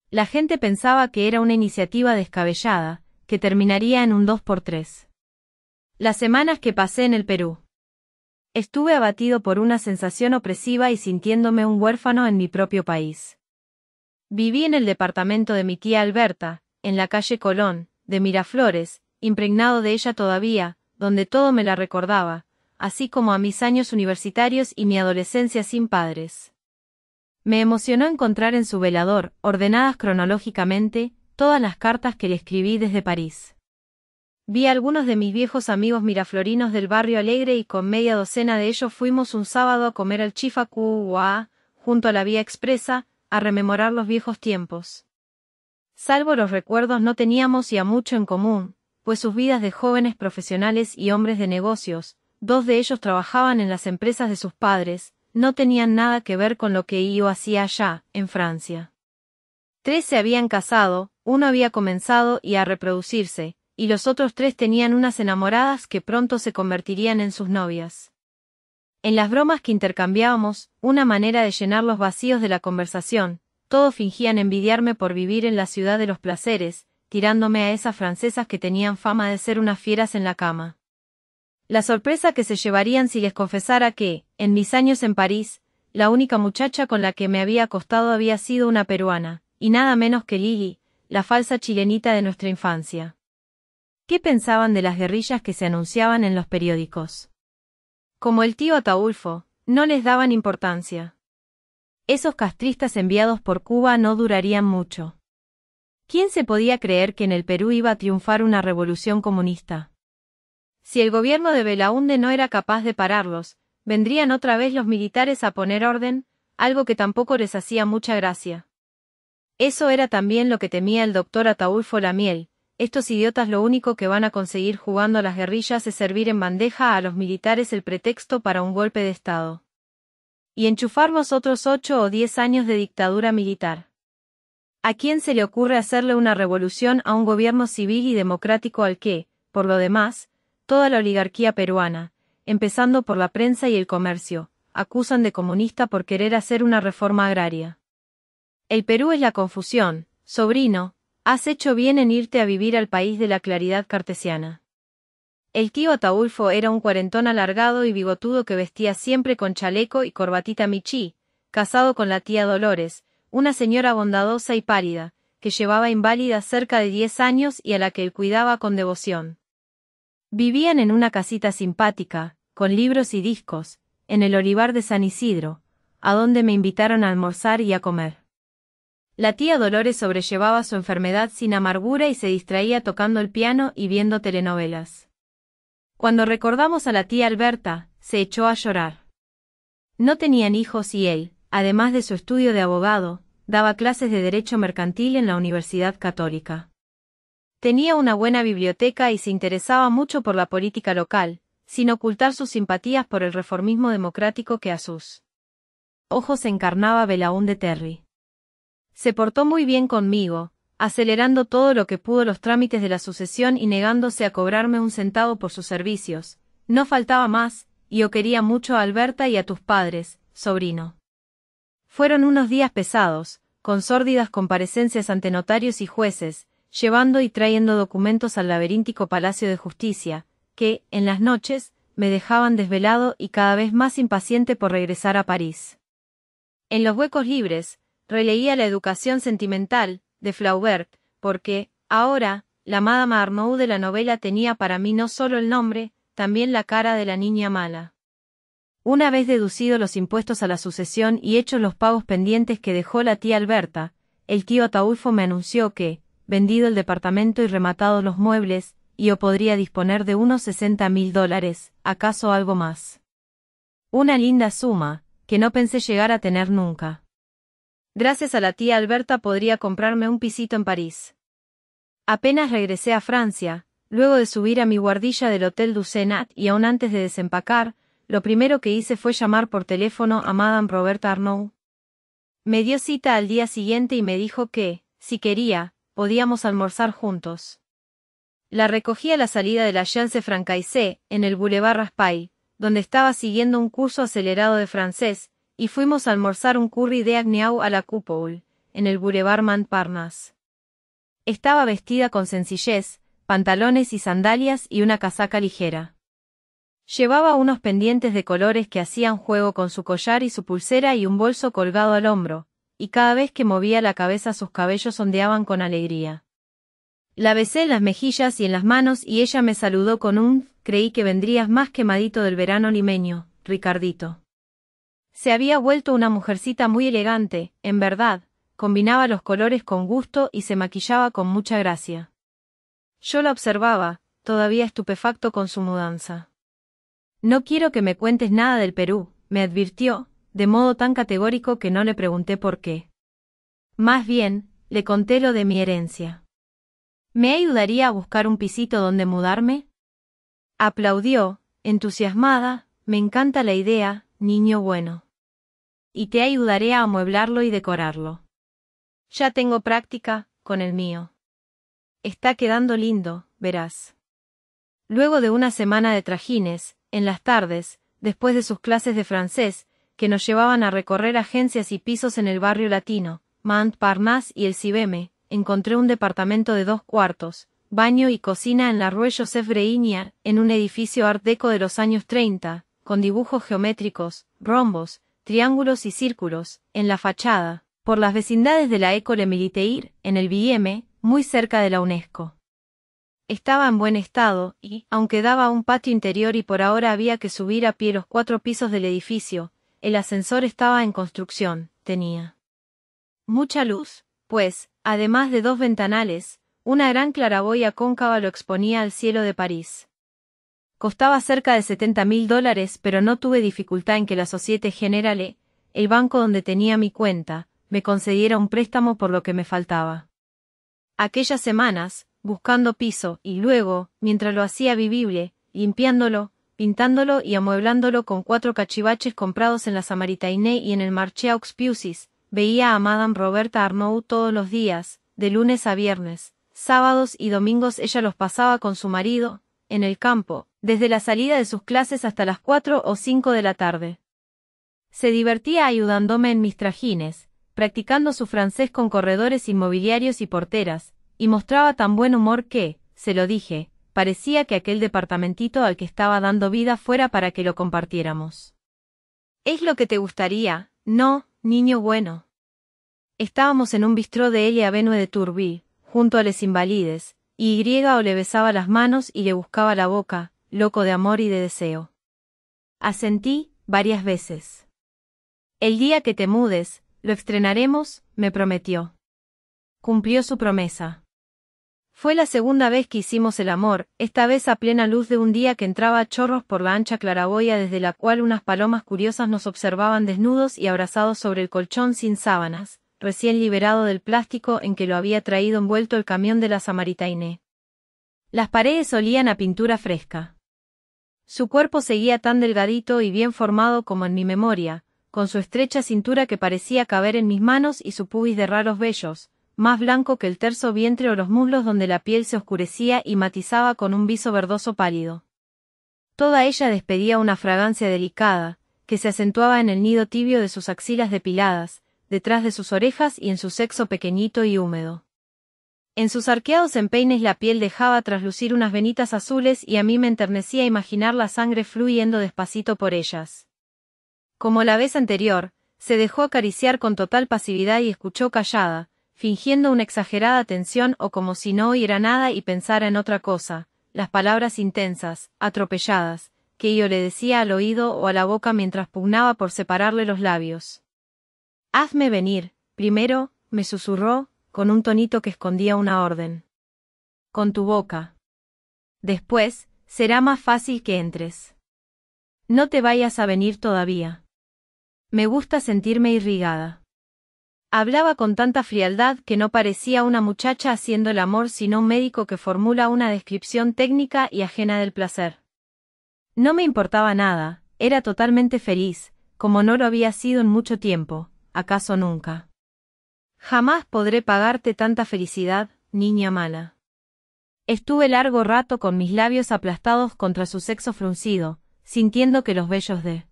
La gente pensaba que era una iniciativa descabellada, que terminaría en un dos por tres. Las semanas que pasé en el Perú. Estuve abatido por una sensación opresiva y sintiéndome un huérfano en mi propio país. Viví en el departamento de mi tía Alberta, en la calle Colón, de Miraflores, impregnado de ella todavía, donde todo me la recordaba, así como a mis años universitarios y mi adolescencia sin padres. Me emocionó encontrar en su velador, ordenadas cronológicamente, todas las cartas que le escribí desde París. Vi a algunos de mis viejos amigos miraflorinos del barrio alegre y con media docena de ellos fuimos un sábado a comer al Chifacua, junto a la vía expresa, a rememorar los viejos tiempos. Salvo los recuerdos no teníamos ya mucho en común, pues sus vidas de jóvenes profesionales y hombres de negocios, dos de ellos trabajaban en las empresas de sus padres, no tenían nada que ver con lo que yo hacía allá, en Francia. Tres se habían casado, uno había comenzado y a reproducirse, y los otros tres tenían unas enamoradas que pronto se convertirían en sus novias. En las bromas que intercambiábamos, una manera de llenar los vacíos de la conversación, todos fingían envidiarme por vivir en la ciudad de los placeres, tirándome a esas francesas que tenían fama de ser unas fieras en la cama. La sorpresa que se llevarían si les confesara que, en mis años en París, la única muchacha con la que me había acostado había sido una peruana, y nada menos que Lili, la falsa chilenita de nuestra infancia. ¿Qué pensaban de las guerrillas que se anunciaban en los periódicos? Como el tío Ataulfo, no les daban importancia. Esos castristas enviados por Cuba no durarían mucho. ¿Quién se podía creer que en el Perú iba a triunfar una revolución comunista? Si el gobierno de Belaunde no era capaz de pararlos, vendrían otra vez los militares a poner orden, algo que tampoco les hacía mucha gracia. Eso era también lo que temía el doctor Ataulfo Lamiel, estos idiotas lo único que van a conseguir jugando a las guerrillas es servir en bandeja a los militares el pretexto para un golpe de Estado. Y enchufar otros ocho o diez años de dictadura militar. ¿A quién se le ocurre hacerle una revolución a un gobierno civil y democrático al que, por lo demás, toda la oligarquía peruana, empezando por la prensa y el comercio, acusan de comunista por querer hacer una reforma agraria? El Perú es la confusión, sobrino, Has hecho bien en irte a vivir al país de la claridad cartesiana. El tío Ataulfo era un cuarentón alargado y bigotudo que vestía siempre con chaleco y corbatita michí, casado con la tía Dolores, una señora bondadosa y pálida, que llevaba inválida cerca de diez años y a la que él cuidaba con devoción. Vivían en una casita simpática, con libros y discos, en el olivar de San Isidro, a donde me invitaron a almorzar y a comer. La tía Dolores sobrellevaba su enfermedad sin amargura y se distraía tocando el piano y viendo telenovelas. Cuando recordamos a la tía Alberta, se echó a llorar. No tenían hijos y él, además de su estudio de abogado, daba clases de Derecho Mercantil en la Universidad Católica. Tenía una buena biblioteca y se interesaba mucho por la política local, sin ocultar sus simpatías por el reformismo democrático que a sus ojos encarnaba Belaún de Terry. Se portó muy bien conmigo, acelerando todo lo que pudo los trámites de la sucesión y negándose a cobrarme un centavo por sus servicios. No faltaba más, y yo quería mucho a Alberta y a tus padres, sobrino. Fueron unos días pesados, con sórdidas comparecencias ante notarios y jueces, llevando y trayendo documentos al laberíntico Palacio de Justicia, que, en las noches, me dejaban desvelado y cada vez más impaciente por regresar a París. En los huecos libres, releía La educación sentimental, de Flaubert, porque, ahora, la Madame Arnoux de la novela tenía para mí no solo el nombre, también la cara de la niña mala. Una vez deducidos los impuestos a la sucesión y hechos los pagos pendientes que dejó la tía Alberta, el tío Ataulfo me anunció que, vendido el departamento y rematados los muebles, yo podría disponer de unos sesenta mil dólares, acaso algo más. Una linda suma, que no pensé llegar a tener nunca. Gracias a la tía Alberta podría comprarme un pisito en París. Apenas regresé a Francia, luego de subir a mi guardilla del Hotel du Sénat y aún antes de desempacar, lo primero que hice fue llamar por teléfono a Madame Roberta Arnaud Me dio cita al día siguiente y me dijo que, si quería, podíamos almorzar juntos. La recogí a la salida de la Chance Francaise, en el Boulevard Raspail, donde estaba siguiendo un curso acelerado de francés, y fuimos a almorzar un curry de agneau a la Coupoule, en el Boulevard Montparnasse. Estaba vestida con sencillez, pantalones y sandalias y una casaca ligera. Llevaba unos pendientes de colores que hacían juego con su collar y su pulsera y un bolso colgado al hombro, y cada vez que movía la cabeza sus cabellos ondeaban con alegría. La besé en las mejillas y en las manos y ella me saludó con un, creí que vendrías más quemadito del verano limeño, Ricardito. Se había vuelto una mujercita muy elegante, en verdad, combinaba los colores con gusto y se maquillaba con mucha gracia. Yo la observaba, todavía estupefacto con su mudanza. No quiero que me cuentes nada del Perú, me advirtió, de modo tan categórico que no le pregunté por qué. Más bien, le conté lo de mi herencia. ¿Me ayudaría a buscar un pisito donde mudarme? Aplaudió, entusiasmada, me encanta la idea, niño bueno y te ayudaré a amueblarlo y decorarlo. Ya tengo práctica, con el mío. Está quedando lindo, verás. Luego de una semana de trajines, en las tardes, después de sus clases de francés, que nos llevaban a recorrer agencias y pisos en el barrio latino, Montparnasse y el Cibeme, encontré un departamento de dos cuartos, baño y cocina en la Rue Joseph en un edificio art deco de los años 30, con dibujos geométricos, rombos, triángulos y círculos, en la fachada, por las vecindades de la École Militaire, en el Vieme, muy cerca de la UNESCO. Estaba en buen estado, y, aunque daba un patio interior y por ahora había que subir a pie los cuatro pisos del edificio, el ascensor estaba en construcción, tenía mucha luz, pues, además de dos ventanales, una gran claraboya cóncava lo exponía al cielo de París. Costaba cerca de 70 mil dólares, pero no tuve dificultad en que la Societe Generale, el banco donde tenía mi cuenta, me concediera un préstamo por lo que me faltaba. Aquellas semanas, buscando piso, y luego, mientras lo hacía vivible, limpiándolo, pintándolo y amueblándolo con cuatro cachivaches comprados en la Samaritaine y en el Marché aux Piusis, veía a Madame Roberta Arnoux todos los días, de lunes a viernes, sábados y domingos ella los pasaba con su marido, en el campo, desde la salida de sus clases hasta las cuatro o cinco de la tarde. Se divertía ayudándome en mis trajines, practicando su francés con corredores inmobiliarios y porteras, y mostraba tan buen humor que, se lo dije, parecía que aquel departamentito al que estaba dando vida fuera para que lo compartiéramos. Es lo que te gustaría, no, niño bueno. Estábamos en un bistró de Elia Avenue de Turbí, junto a Les Invalides, y Y o le besaba las manos y le buscaba la boca, loco de amor y de deseo. Asentí varias veces. El día que te mudes, lo estrenaremos, me prometió. Cumplió su promesa. Fue la segunda vez que hicimos el amor, esta vez a plena luz de un día que entraba a chorros por la ancha claraboya desde la cual unas palomas curiosas nos observaban desnudos y abrazados sobre el colchón sin sábanas, recién liberado del plástico en que lo había traído envuelto el camión de la Samaritaine. Las paredes olían a pintura fresca. Su cuerpo seguía tan delgadito y bien formado como en mi memoria, con su estrecha cintura que parecía caber en mis manos y su pubis de raros vellos, más blanco que el terso vientre o los muslos donde la piel se oscurecía y matizaba con un viso verdoso pálido. Toda ella despedía una fragancia delicada, que se acentuaba en el nido tibio de sus axilas depiladas, detrás de sus orejas y en su sexo pequeñito y húmedo. En sus arqueados empeines la piel dejaba traslucir unas venitas azules y a mí me enternecía imaginar la sangre fluyendo despacito por ellas. Como la vez anterior, se dejó acariciar con total pasividad y escuchó callada, fingiendo una exagerada tensión o como si no oyera nada y pensara en otra cosa, las palabras intensas, atropelladas, que yo le decía al oído o a la boca mientras pugnaba por separarle los labios. Hazme venir, primero, me susurró, con un tonito que escondía una orden. Con tu boca. Después, será más fácil que entres. No te vayas a venir todavía. Me gusta sentirme irrigada. Hablaba con tanta frialdad que no parecía una muchacha haciendo el amor sino un médico que formula una descripción técnica y ajena del placer. No me importaba nada, era totalmente feliz, como no lo había sido en mucho tiempo, acaso nunca. Jamás podré pagarte tanta felicidad, niña mala. Estuve largo rato con mis labios aplastados contra su sexo fruncido, sintiendo que los vellos de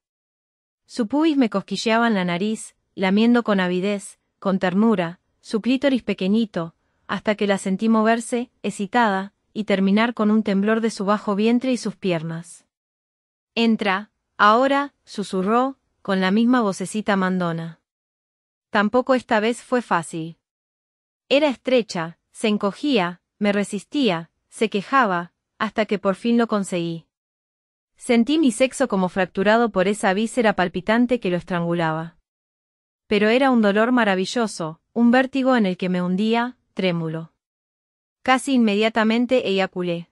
su pubis me cosquilleaban la nariz, lamiendo con avidez, con ternura, su clítoris pequeñito, hasta que la sentí moverse, excitada, y terminar con un temblor de su bajo vientre y sus piernas. Entra, ahora, susurró, con la misma vocecita mandona. Tampoco esta vez fue fácil. Era estrecha, se encogía, me resistía, se quejaba, hasta que por fin lo conseguí. Sentí mi sexo como fracturado por esa víscera palpitante que lo estrangulaba. Pero era un dolor maravilloso, un vértigo en el que me hundía, trémulo. Casi inmediatamente eyaculé.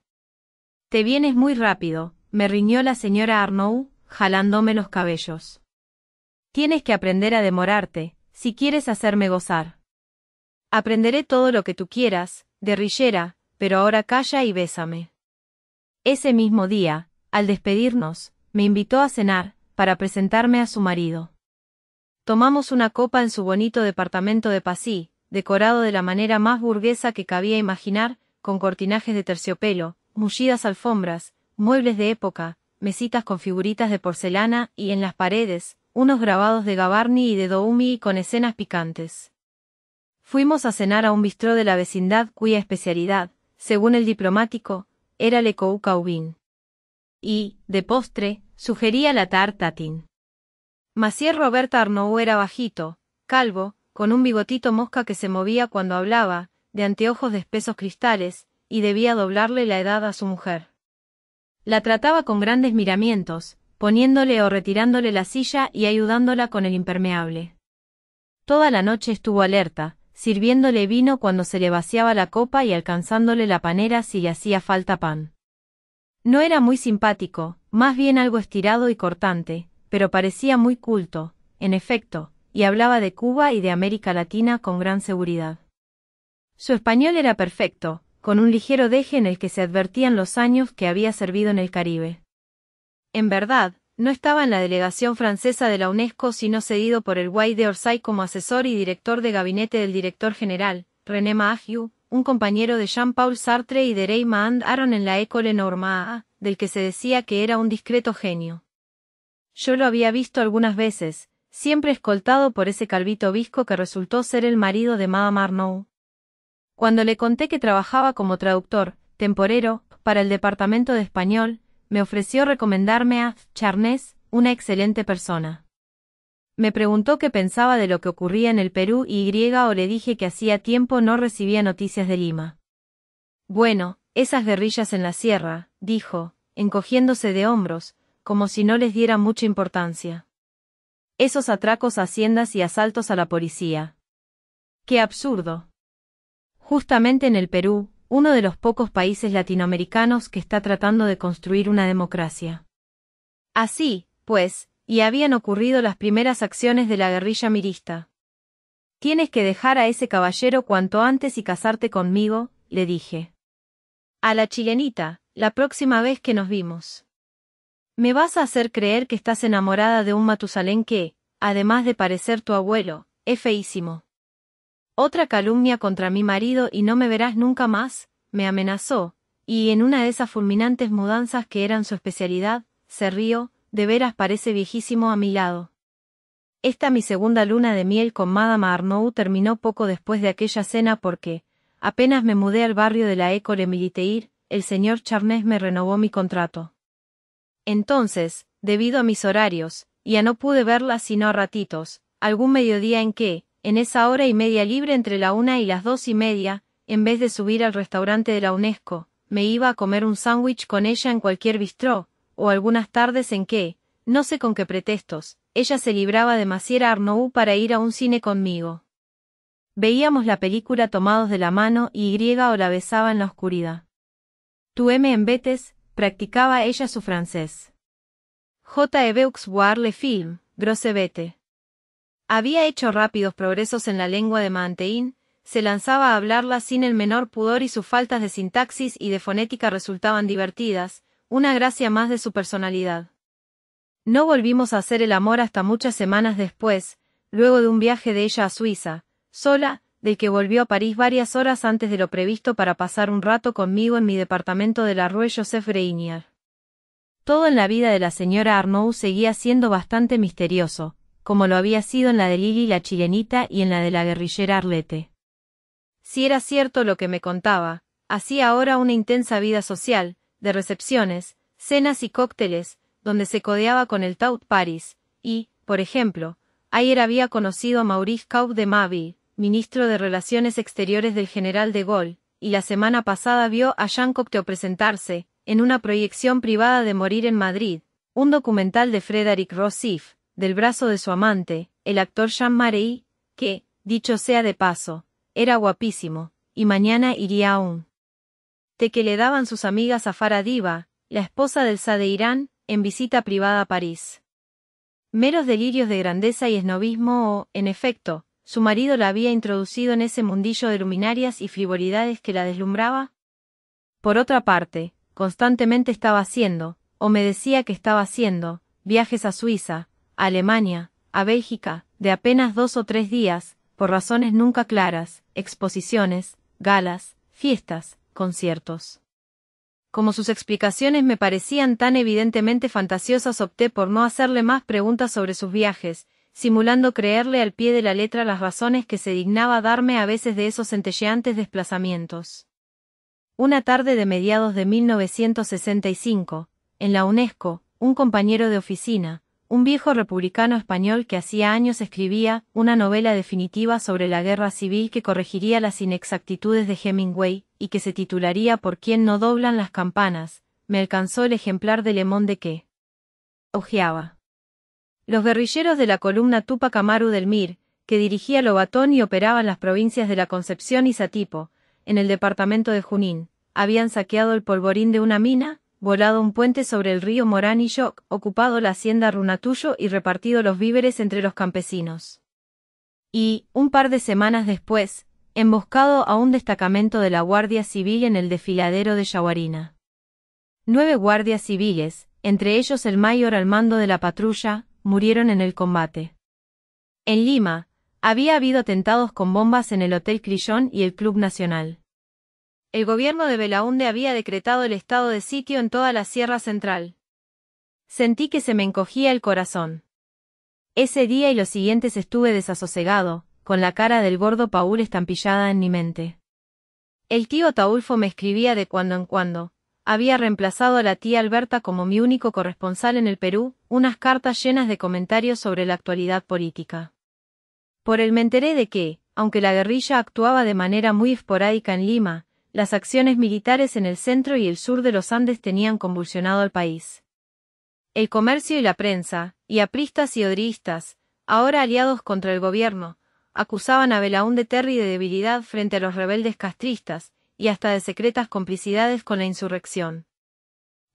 Te vienes muy rápido, me riñó la señora Arnoux, jalándome los cabellos. Tienes que aprender a demorarte, si quieres hacerme gozar. Aprenderé todo lo que tú quieras, guerrillera, pero ahora calla y bésame. Ese mismo día, al despedirnos, me invitó a cenar, para presentarme a su marido. Tomamos una copa en su bonito departamento de Pasí, decorado de la manera más burguesa que cabía imaginar, con cortinajes de terciopelo, mullidas alfombras, muebles de época, mesitas con figuritas de porcelana y en las paredes, unos grabados de Gavarni y de Doumi con escenas picantes. Fuimos a cenar a un bistró de la vecindad cuya especialidad, según el diplomático, era le Caubin. Y, de postre, sugería la tartatin. Macier Robert Arnoux era bajito, calvo, con un bigotito mosca que se movía cuando hablaba, de anteojos de espesos cristales, y debía doblarle la edad a su mujer. La trataba con grandes miramientos, poniéndole o retirándole la silla y ayudándola con el impermeable. Toda la noche estuvo alerta, sirviéndole vino cuando se le vaciaba la copa y alcanzándole la panera si le hacía falta pan. No era muy simpático, más bien algo estirado y cortante, pero parecía muy culto, en efecto, y hablaba de Cuba y de América Latina con gran seguridad. Su español era perfecto, con un ligero deje en el que se advertían los años que había servido en el Caribe en verdad, no estaba en la delegación francesa de la UNESCO sino cedido por el Guay de Orsay como asesor y director de gabinete del director general, René Mahieu, un compañero de Jean-Paul Sartre y de Raymond Aron en la École Normale, del que se decía que era un discreto genio. Yo lo había visto algunas veces, siempre escoltado por ese calvito visco que resultó ser el marido de Madame Arnaud. Cuando le conté que trabajaba como traductor, temporero, para el departamento de español, me ofreció recomendarme a Charnés, una excelente persona. Me preguntó qué pensaba de lo que ocurría en el Perú y griega o le dije que hacía tiempo no recibía noticias de Lima. Bueno, esas guerrillas en la sierra, dijo, encogiéndose de hombros, como si no les diera mucha importancia. Esos atracos a haciendas y asaltos a la policía. ¡Qué absurdo! Justamente en el Perú, uno de los pocos países latinoamericanos que está tratando de construir una democracia. Así, pues, y habían ocurrido las primeras acciones de la guerrilla mirista. Tienes que dejar a ese caballero cuanto antes y casarte conmigo, le dije. A la chilenita, la próxima vez que nos vimos. Me vas a hacer creer que estás enamorada de un Matusalén que, además de parecer tu abuelo, es feísimo. Otra calumnia contra mi marido y no me verás nunca más, me amenazó, y en una de esas fulminantes mudanzas que eran su especialidad, se rió, de veras parece viejísimo a mi lado. Esta mi segunda luna de miel con Madame Arnoux terminó poco después de aquella cena porque, apenas me mudé al barrio de la École Militeir, el señor Charnés me renovó mi contrato. Entonces, debido a mis horarios, y a no pude verla sino a ratitos, algún mediodía en que, en esa hora y media libre entre la una y las dos y media, en vez de subir al restaurante de la UNESCO, me iba a comer un sándwich con ella en cualquier bistró, o algunas tardes en que, no sé con qué pretextos, ella se libraba de Maciera Arnoux para ir a un cine conmigo. Veíamos la película tomados de la mano y griega o la besaba en la oscuridad. Tu M en Betes, practicaba ella su francés. J. E. Beux voir le film, grosse Bete. Había hecho rápidos progresos en la lengua de Manteín, se lanzaba a hablarla sin el menor pudor y sus faltas de sintaxis y de fonética resultaban divertidas, una gracia más de su personalidad. No volvimos a hacer el amor hasta muchas semanas después, luego de un viaje de ella a Suiza, sola, del que volvió a París varias horas antes de lo previsto para pasar un rato conmigo en mi departamento de la Rue Joseph Reynier. Todo en la vida de la señora Arnoux seguía siendo bastante misterioso, como lo había sido en la de Lili la chilenita y en la de la guerrillera Arlete. Si era cierto lo que me contaba, hacía ahora una intensa vida social, de recepciones, cenas y cócteles, donde se codeaba con el Taut Paris, y, por ejemplo, ayer había conocido a Maurice Caub de Maville, ministro de Relaciones Exteriores del general de Gaulle, y la semana pasada vio a Jean Cocteau presentarse, en una proyección privada de Morir en Madrid, un documental de Frederick Rossif, del brazo de su amante, el actor Jean Marey, que, dicho sea de paso, era guapísimo, y mañana iría aún. de que le daban sus amigas a Faradiva, la esposa del Sa de Irán, en visita privada a París. Meros delirios de grandeza y esnovismo o, en efecto, su marido la había introducido en ese mundillo de luminarias y frivolidades que la deslumbraba. Por otra parte, constantemente estaba haciendo, o me decía que estaba haciendo, viajes a Suiza, a Alemania, a Bélgica, de apenas dos o tres días, por razones nunca claras, exposiciones, galas, fiestas, conciertos. Como sus explicaciones me parecían tan evidentemente fantasiosas, opté por no hacerle más preguntas sobre sus viajes, simulando creerle al pie de la letra las razones que se dignaba darme a veces de esos centelleantes desplazamientos. Una tarde de mediados de 1965, en la UNESCO, un compañero de oficina, un viejo republicano español que hacía años escribía una novela definitiva sobre la guerra civil que corregiría las inexactitudes de Hemingway y que se titularía Por quién no doblan las campanas, me alcanzó el ejemplar de Lemón de que ojeaba. Los guerrilleros de la columna Tupac Amaru del Mir, que dirigía Lobatón y operaba en las provincias de la Concepción y Satipo, en el departamento de Junín, habían saqueado el polvorín de una mina volado un puente sobre el río Morán y Joc, ocupado la hacienda Runatuyo y repartido los víveres entre los campesinos. Y, un par de semanas después, emboscado a un destacamento de la Guardia Civil en el desfiladero de Yaguarina. Nueve guardias civiles, entre ellos el mayor al mando de la patrulla, murieron en el combate. En Lima, había habido atentados con bombas en el Hotel Crillón y el Club Nacional el gobierno de Belaunde había decretado el estado de sitio en toda la Sierra Central. Sentí que se me encogía el corazón. Ese día y los siguientes estuve desasosegado, con la cara del gordo Paul estampillada en mi mente. El tío Taulfo me escribía de cuando en cuando. Había reemplazado a la tía Alberta como mi único corresponsal en el Perú, unas cartas llenas de comentarios sobre la actualidad política. Por él me enteré de que, aunque la guerrilla actuaba de manera muy esporádica en Lima, las acciones militares en el centro y el sur de los Andes tenían convulsionado al país. El comercio y la prensa, y apristas y odriistas, ahora aliados contra el gobierno, acusaban a Belaún de Terry de debilidad frente a los rebeldes castristas, y hasta de secretas complicidades con la insurrección.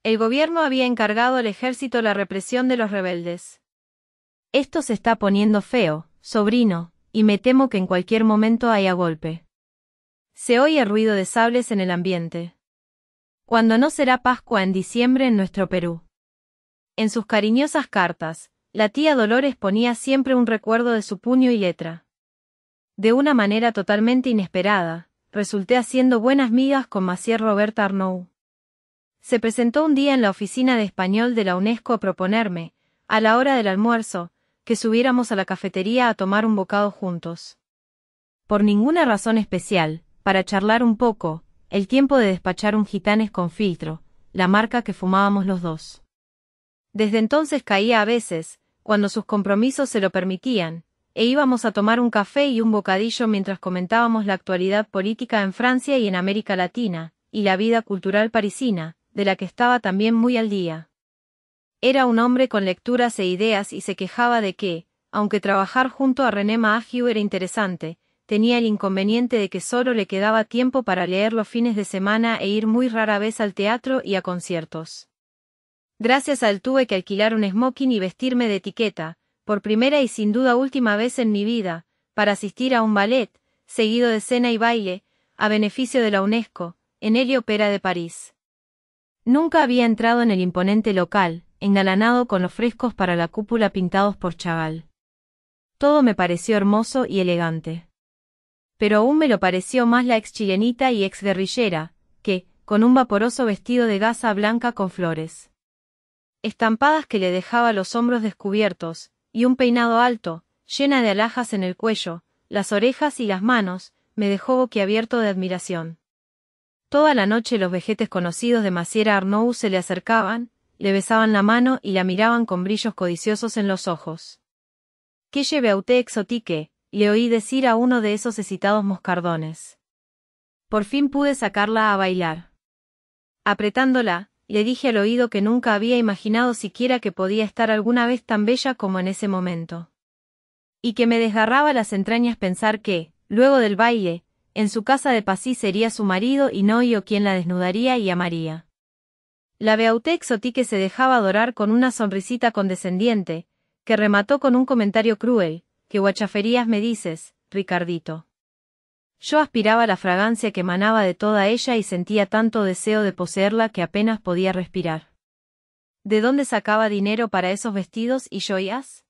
El gobierno había encargado al ejército la represión de los rebeldes. Esto se está poniendo feo, sobrino, y me temo que en cualquier momento haya golpe. Se oye ruido de sables en el ambiente. Cuando no será Pascua en diciembre en nuestro Perú. En sus cariñosas cartas, la tía Dolores ponía siempre un recuerdo de su puño y letra. De una manera totalmente inesperada, resulté haciendo buenas migas con Macier Robert Arnoux. Se presentó un día en la oficina de español de la UNESCO a proponerme, a la hora del almuerzo, que subiéramos a la cafetería a tomar un bocado juntos. Por ninguna razón especial, para charlar un poco, el tiempo de despachar un gitanes con filtro, la marca que fumábamos los dos. Desde entonces caía a veces, cuando sus compromisos se lo permitían, e íbamos a tomar un café y un bocadillo mientras comentábamos la actualidad política en Francia y en América Latina, y la vida cultural parisina, de la que estaba también muy al día. Era un hombre con lecturas e ideas y se quejaba de que, aunque trabajar junto a René Maggio era interesante, tenía el inconveniente de que solo le quedaba tiempo para leer los fines de semana e ir muy rara vez al teatro y a conciertos. Gracias al tuve que alquilar un smoking y vestirme de etiqueta, por primera y sin duda última vez en mi vida, para asistir a un ballet, seguido de cena y baile, a beneficio de la UNESCO, en y de París. Nunca había entrado en el imponente local, engalanado con los frescos para la cúpula pintados por Chaval. Todo me pareció hermoso y elegante. Pero aún me lo pareció más la ex chilenita y ex guerrillera, que, con un vaporoso vestido de gasa blanca con flores. Estampadas que le dejaba los hombros descubiertos, y un peinado alto, llena de alhajas en el cuello, las orejas y las manos, me dejó boquiabierto de admiración. Toda la noche los vejetes conocidos de Maciera Arnoux se le acercaban, le besaban la mano y la miraban con brillos codiciosos en los ojos. —¡Qué lleve a usted exotique, le oí decir a uno de esos excitados moscardones. Por fin pude sacarla a bailar. Apretándola, le dije al oído que nunca había imaginado siquiera que podía estar alguna vez tan bella como en ese momento. Y que me desgarraba las entrañas pensar que, luego del baile, en su casa de Pasí sería su marido y no yo quien la desnudaría y amaría. La beauté exotique se dejaba adorar con una sonrisita condescendiente, que remató con un comentario cruel, qué guachaferías me dices, Ricardito. Yo aspiraba la fragancia que emanaba de toda ella y sentía tanto deseo de poseerla que apenas podía respirar. ¿De dónde sacaba dinero para esos vestidos y joyas?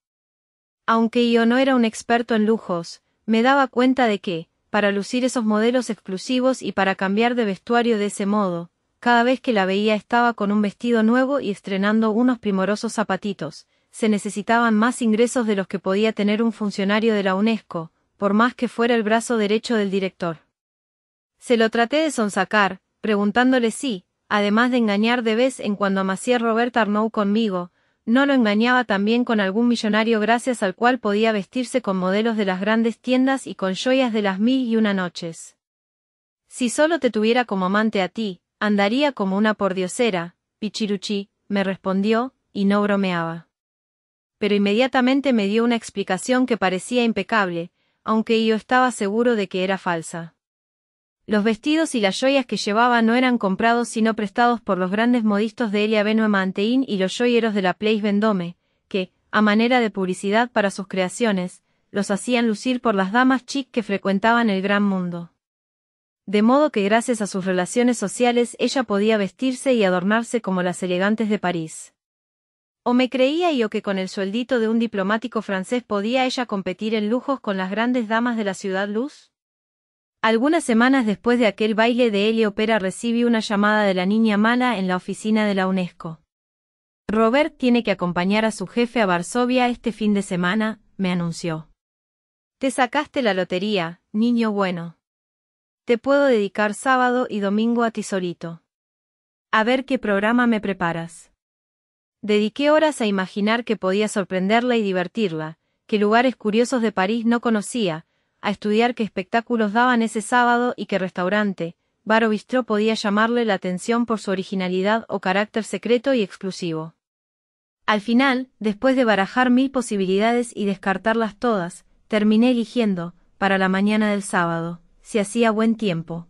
Aunque yo no era un experto en lujos, me daba cuenta de que, para lucir esos modelos exclusivos y para cambiar de vestuario de ese modo, cada vez que la veía estaba con un vestido nuevo y estrenando unos primorosos zapatitos, se necesitaban más ingresos de los que podía tener un funcionario de la UNESCO, por más que fuera el brazo derecho del director. Se lo traté de sonsacar, preguntándole si, además de engañar de vez en cuando a Robert Arnoux conmigo, no lo engañaba también con algún millonario gracias al cual podía vestirse con modelos de las grandes tiendas y con joyas de las mil y una noches. Si solo te tuviera como amante a ti, andaría como una pordiosera, Pichiruchi, me respondió, y no bromeaba pero inmediatamente me dio una explicación que parecía impecable, aunque yo estaba seguro de que era falsa. Los vestidos y las joyas que llevaba no eran comprados sino prestados por los grandes modistos de Elia Benue y los joyeros de la Place Vendome, que, a manera de publicidad para sus creaciones, los hacían lucir por las damas chic que frecuentaban el gran mundo. De modo que gracias a sus relaciones sociales ella podía vestirse y adornarse como las elegantes de París. O me creía yo que con el sueldito de un diplomático francés podía ella competir en lujos con las grandes damas de la ciudad luz. Algunas semanas después de aquel baile de Heliopera, Opera recibí una llamada de la niña mala en la oficina de la UNESCO. Robert tiene que acompañar a su jefe a Varsovia este fin de semana, me anunció. Te sacaste la lotería, niño bueno. Te puedo dedicar sábado y domingo a ti solito. A ver qué programa me preparas. Dediqué horas a imaginar que podía sorprenderla y divertirla, qué lugares curiosos de París no conocía, a estudiar qué espectáculos daban ese sábado y qué restaurante, bar o bistró podía llamarle la atención por su originalidad o carácter secreto y exclusivo. Al final, después de barajar mil posibilidades y descartarlas todas, terminé eligiendo, para la mañana del sábado, si hacía buen tiempo,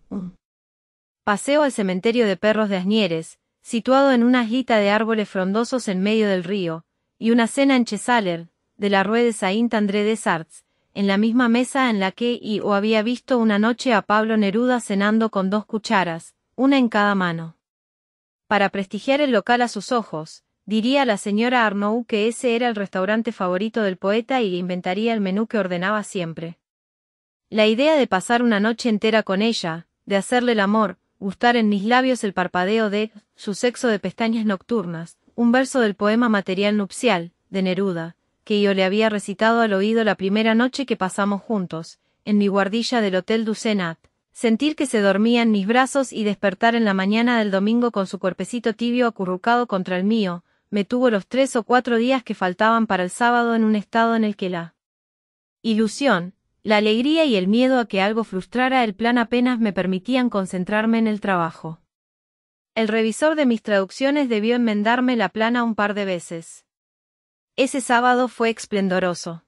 paseo al cementerio de perros de Asnieres, situado en una jita de árboles frondosos en medio del río, y una cena en Chesaler, de la Rue de Saint-André des Arts, en la misma mesa en la que y o había visto una noche a Pablo Neruda cenando con dos cucharas, una en cada mano. Para prestigiar el local a sus ojos, diría la señora Arnoux que ese era el restaurante favorito del poeta y le inventaría el menú que ordenaba siempre. La idea de pasar una noche entera con ella, de hacerle el amor, gustar en mis labios el parpadeo de su sexo de pestañas nocturnas, un verso del poema Material Nupcial, de Neruda, que yo le había recitado al oído la primera noche que pasamos juntos, en mi guardilla del Hotel Ducenat, sentir que se dormía en mis brazos y despertar en la mañana del domingo con su cuerpecito tibio acurrucado contra el mío, me tuvo los tres o cuatro días que faltaban para el sábado en un estado en el que la ilusión, la alegría y el miedo a que algo frustrara el plan apenas me permitían concentrarme en el trabajo. El revisor de mis traducciones debió enmendarme la plana un par de veces. Ese sábado fue esplendoroso.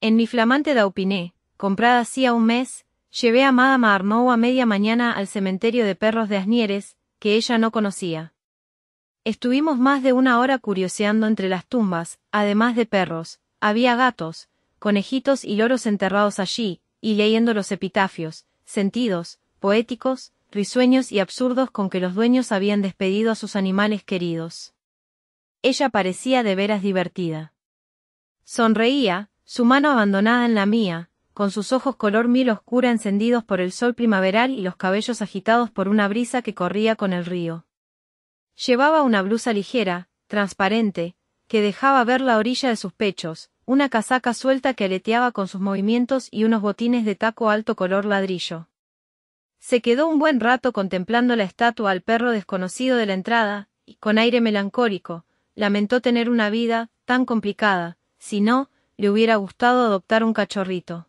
En mi flamante Daupiné, comprada hacía un mes, llevé a Madame Arnaud a media mañana al cementerio de perros de Asnieres, que ella no conocía. Estuvimos más de una hora curioseando entre las tumbas, además de perros, había gatos, conejitos y loros enterrados allí, y leyendo los epitafios, sentidos, poéticos, risueños y absurdos con que los dueños habían despedido a sus animales queridos. Ella parecía de veras divertida. Sonreía, su mano abandonada en la mía, con sus ojos color mil oscura encendidos por el sol primaveral y los cabellos agitados por una brisa que corría con el río. Llevaba una blusa ligera, transparente, que dejaba ver la orilla de sus pechos, una casaca suelta que aleteaba con sus movimientos y unos botines de taco alto color ladrillo. Se quedó un buen rato contemplando la estatua al perro desconocido de la entrada, y con aire melancólico, lamentó tener una vida tan complicada, si no, le hubiera gustado adoptar un cachorrito.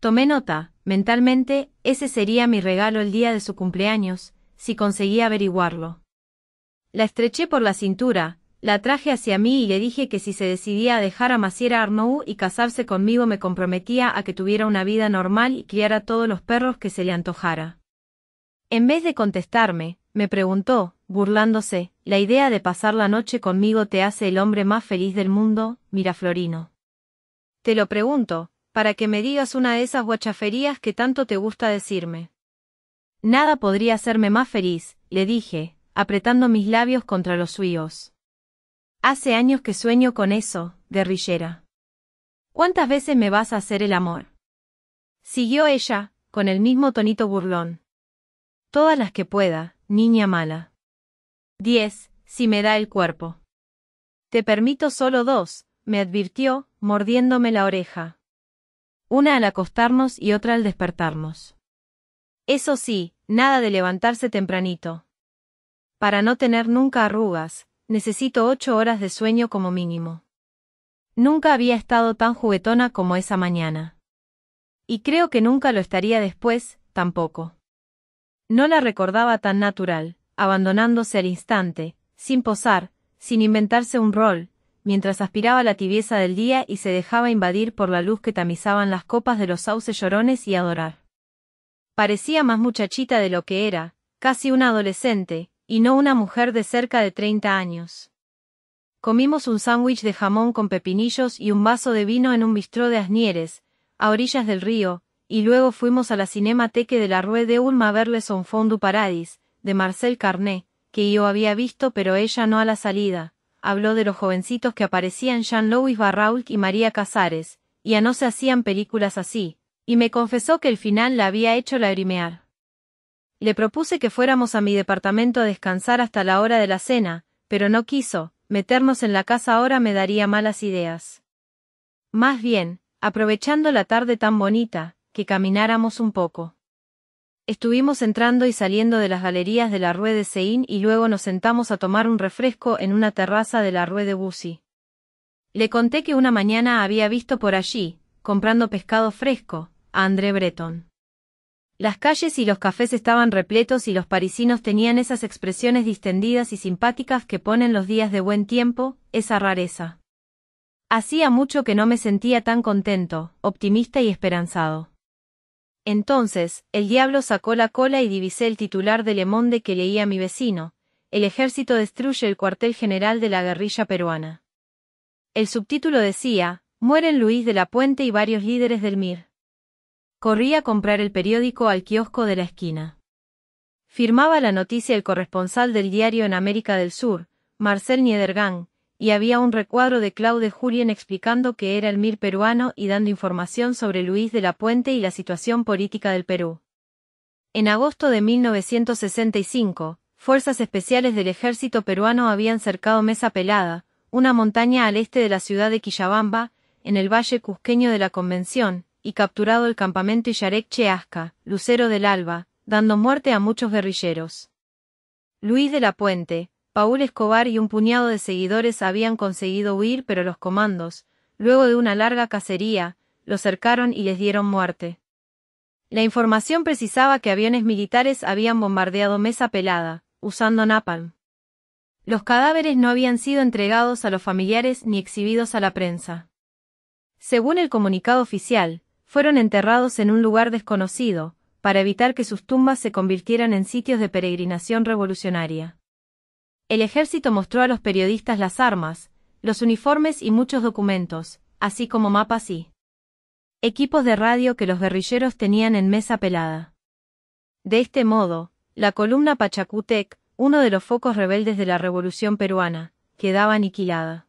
Tomé nota, mentalmente, ese sería mi regalo el día de su cumpleaños, si conseguía averiguarlo. La estreché por la cintura, la traje hacia mí y le dije que si se decidía a dejar a Maciera Arnoux y casarse conmigo me comprometía a que tuviera una vida normal y criara todos los perros que se le antojara. En vez de contestarme, me preguntó, burlándose, la idea de pasar la noche conmigo te hace el hombre más feliz del mundo, mira Florino. Te lo pregunto, para que me digas una de esas guachaferías que tanto te gusta decirme. Nada podría hacerme más feliz, le dije, apretando mis labios contra los suyos. Hace años que sueño con eso, guerrillera. ¿Cuántas veces me vas a hacer el amor? Siguió ella, con el mismo tonito burlón. Todas las que pueda, niña mala. Diez, Si me da el cuerpo. Te permito solo dos, me advirtió, mordiéndome la oreja. Una al acostarnos y otra al despertarnos. Eso sí, nada de levantarse tempranito. Para no tener nunca arrugas, necesito ocho horas de sueño como mínimo. Nunca había estado tan juguetona como esa mañana. Y creo que nunca lo estaría después, tampoco. No la recordaba tan natural, abandonándose al instante, sin posar, sin inventarse un rol, mientras aspiraba la tibieza del día y se dejaba invadir por la luz que tamizaban las copas de los sauces llorones y adorar. Parecía más muchachita de lo que era, casi una adolescente, y no una mujer de cerca de 30 años. Comimos un sándwich de jamón con pepinillos y un vaso de vino en un bistró de Asnieres, a orillas del río, y luego fuimos a la Cinemateque de la Rue de Ulma a verles Son Fond du Paradis, de Marcel Carné, que yo había visto pero ella no a la salida. Habló de los jovencitos que aparecían Jean-Louis Barrault y María Casares, y a no se hacían películas así, y me confesó que el final la había hecho lagrimear. Le propuse que fuéramos a mi departamento a descansar hasta la hora de la cena, pero no quiso, meternos en la casa ahora me daría malas ideas. Más bien, aprovechando la tarde tan bonita, que camináramos un poco. Estuvimos entrando y saliendo de las galerías de la Rue de Sein y luego nos sentamos a tomar un refresco en una terraza de la Rue de Bussy. Le conté que una mañana había visto por allí, comprando pescado fresco, a André Breton. Las calles y los cafés estaban repletos y los parisinos tenían esas expresiones distendidas y simpáticas que ponen los días de buen tiempo, esa rareza. Hacía mucho que no me sentía tan contento, optimista y esperanzado. Entonces, el diablo sacó la cola y divisé el titular de Le Monde que leía a mi vecino. El ejército destruye el cuartel general de la guerrilla peruana. El subtítulo decía, Mueren Luis de la Puente y varios líderes del MIR corría a comprar el periódico al kiosco de la esquina. Firmaba la noticia el corresponsal del diario en América del Sur, Marcel Niedergang, y había un recuadro de Claude Julien explicando que era el MIR peruano y dando información sobre Luis de la Puente y la situación política del Perú. En agosto de 1965, fuerzas especiales del ejército peruano habían cercado Mesa Pelada, una montaña al este de la ciudad de Quillabamba, en el valle cusqueño de la Convención, y capturado el campamento Yarek Cheasca, Lucero del Alba, dando muerte a muchos guerrilleros. Luis de la Puente, Paul Escobar y un puñado de seguidores habían conseguido huir pero los comandos, luego de una larga cacería, los cercaron y les dieron muerte. La información precisaba que aviones militares habían bombardeado Mesa Pelada, usando napalm. Los cadáveres no habían sido entregados a los familiares ni exhibidos a la prensa. Según el comunicado oficial, fueron enterrados en un lugar desconocido, para evitar que sus tumbas se convirtieran en sitios de peregrinación revolucionaria. El ejército mostró a los periodistas las armas, los uniformes y muchos documentos, así como mapas y equipos de radio que los guerrilleros tenían en mesa pelada. De este modo, la columna Pachacutec, uno de los focos rebeldes de la Revolución peruana, quedaba aniquilada.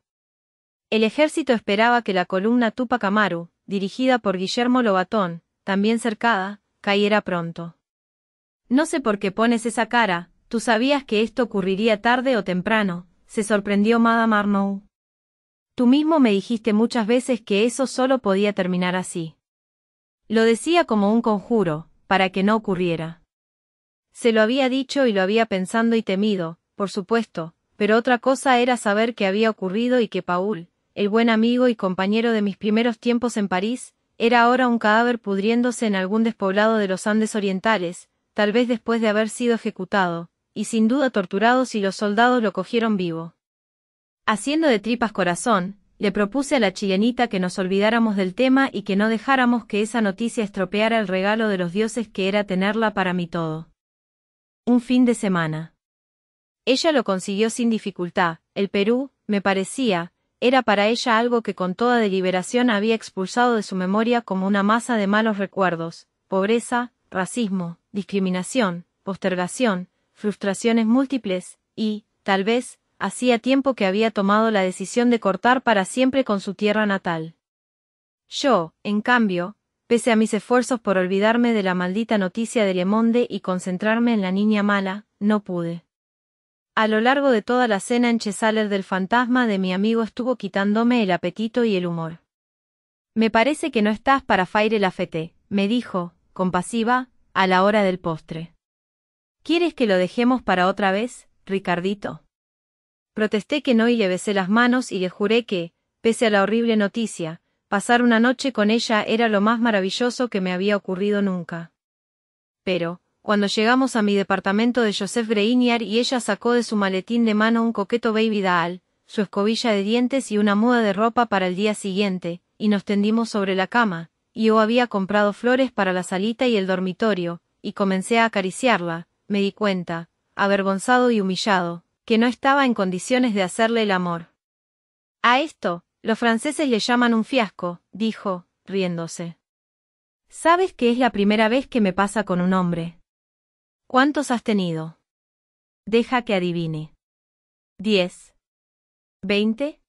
El ejército esperaba que la columna Tupac Amaru, dirigida por Guillermo Lobatón, también cercada, cayera pronto. No sé por qué pones esa cara, tú sabías que esto ocurriría tarde o temprano, se sorprendió Madame Arnoux. Tú mismo me dijiste muchas veces que eso solo podía terminar así. Lo decía como un conjuro, para que no ocurriera. Se lo había dicho y lo había pensando y temido, por supuesto, pero otra cosa era saber que había ocurrido y que Paul, el buen amigo y compañero de mis primeros tiempos en París, era ahora un cadáver pudriéndose en algún despoblado de los Andes orientales, tal vez después de haber sido ejecutado, y sin duda torturado si los soldados lo cogieron vivo. Haciendo de tripas corazón, le propuse a la chilenita que nos olvidáramos del tema y que no dejáramos que esa noticia estropeara el regalo de los dioses que era tenerla para mí todo. Un fin de semana. Ella lo consiguió sin dificultad, el Perú, me parecía, era para ella algo que con toda deliberación había expulsado de su memoria como una masa de malos recuerdos, pobreza, racismo, discriminación, postergación, frustraciones múltiples, y, tal vez, hacía tiempo que había tomado la decisión de cortar para siempre con su tierra natal. Yo, en cambio, pese a mis esfuerzos por olvidarme de la maldita noticia de Lemonde y concentrarme en la niña mala, no pude. A lo largo de toda la cena en Chesaler del fantasma de mi amigo estuvo quitándome el apetito y el humor. Me parece que no estás para faire la fete, me dijo, compasiva, a la hora del postre. ¿Quieres que lo dejemos para otra vez, Ricardito? Protesté que no y le besé las manos y le juré que, pese a la horrible noticia, pasar una noche con ella era lo más maravilloso que me había ocurrido nunca. Pero, cuando llegamos a mi departamento de Joseph Greinier y ella sacó de su maletín de mano un coqueto baby daal, su escobilla de dientes y una muda de ropa para el día siguiente, y nos tendimos sobre la cama, y yo había comprado flores para la salita y el dormitorio, y comencé a acariciarla, me di cuenta, avergonzado y humillado, que no estaba en condiciones de hacerle el amor. A esto, los franceses le llaman un fiasco, dijo, riéndose. Sabes que es la primera vez que me pasa con un hombre. ¿Cuántos has tenido? Deja que adivine. ¿Diez? ¿Veinte?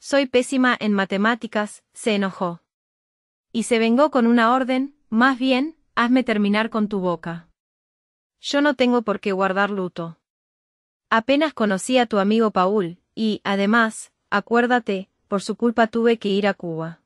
Soy pésima en matemáticas, se enojó. Y se vengó con una orden, más bien, hazme terminar con tu boca. Yo no tengo por qué guardar luto. Apenas conocí a tu amigo Paul, y, además, acuérdate, por su culpa tuve que ir a Cuba.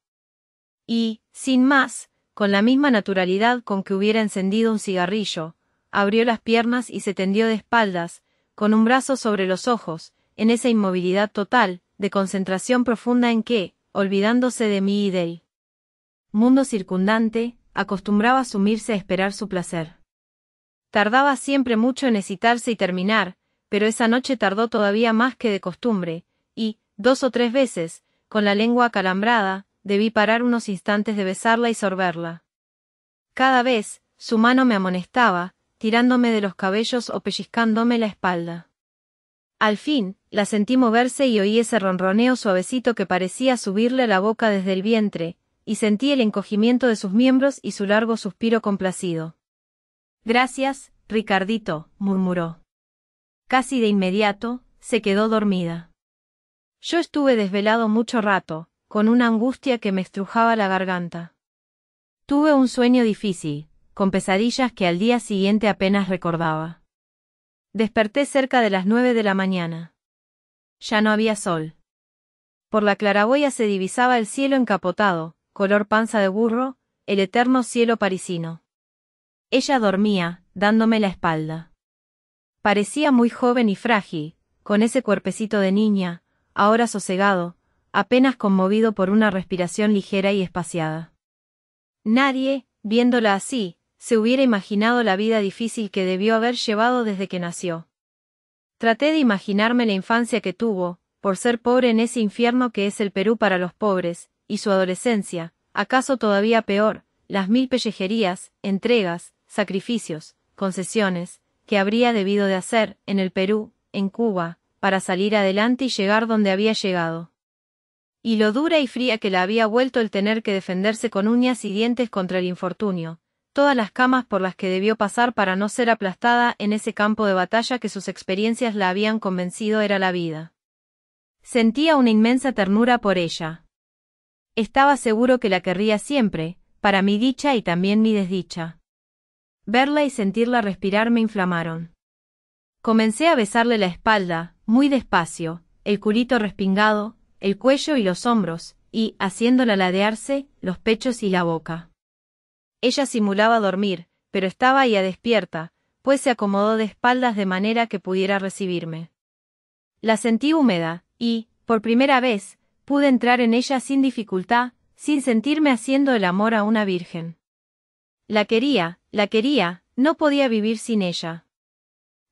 Y, sin más, con la misma naturalidad con que hubiera encendido un cigarrillo, abrió las piernas y se tendió de espaldas, con un brazo sobre los ojos, en esa inmovilidad total, de concentración profunda en que, olvidándose de mí y del mundo circundante, acostumbraba a sumirse a esperar su placer. Tardaba siempre mucho en excitarse y terminar, pero esa noche tardó todavía más que de costumbre, y, dos o tres veces, con la lengua acalambrada, debí parar unos instantes de besarla y sorberla. Cada vez, su mano me amonestaba, tirándome de los cabellos o pellizcándome la espalda. Al fin, la sentí moverse y oí ese ronroneo suavecito que parecía subirle a la boca desde el vientre, y sentí el encogimiento de sus miembros y su largo suspiro complacido. Gracias, Ricardito, murmuró. Casi de inmediato, se quedó dormida. Yo estuve desvelado mucho rato, con una angustia que me estrujaba la garganta. Tuve un sueño difícil, con pesadillas que al día siguiente apenas recordaba. Desperté cerca de las nueve de la mañana. Ya no había sol. Por la claraboya se divisaba el cielo encapotado, color panza de burro, el eterno cielo parisino. Ella dormía, dándome la espalda. Parecía muy joven y frágil, con ese cuerpecito de niña, ahora sosegado, apenas conmovido por una respiración ligera y espaciada. Nadie, viéndola así, se hubiera imaginado la vida difícil que debió haber llevado desde que nació. Traté de imaginarme la infancia que tuvo, por ser pobre en ese infierno que es el Perú para los pobres, y su adolescencia, acaso todavía peor, las mil pellejerías, entregas, sacrificios, concesiones, que habría debido de hacer, en el Perú, en Cuba, para salir adelante y llegar donde había llegado. Y lo dura y fría que la había vuelto el tener que defenderse con uñas y dientes contra el infortunio, todas las camas por las que debió pasar para no ser aplastada en ese campo de batalla que sus experiencias la habían convencido era la vida. Sentía una inmensa ternura por ella. Estaba seguro que la querría siempre, para mi dicha y también mi desdicha. Verla y sentirla respirar me inflamaron. Comencé a besarle la espalda, muy despacio, el culito respingado, el cuello y los hombros, y, haciéndola ladearse, los pechos y la boca. Ella simulaba dormir, pero estaba ya despierta, pues se acomodó de espaldas de manera que pudiera recibirme. La sentí húmeda, y, por primera vez, pude entrar en ella sin dificultad, sin sentirme haciendo el amor a una virgen. La quería, la quería, no podía vivir sin ella.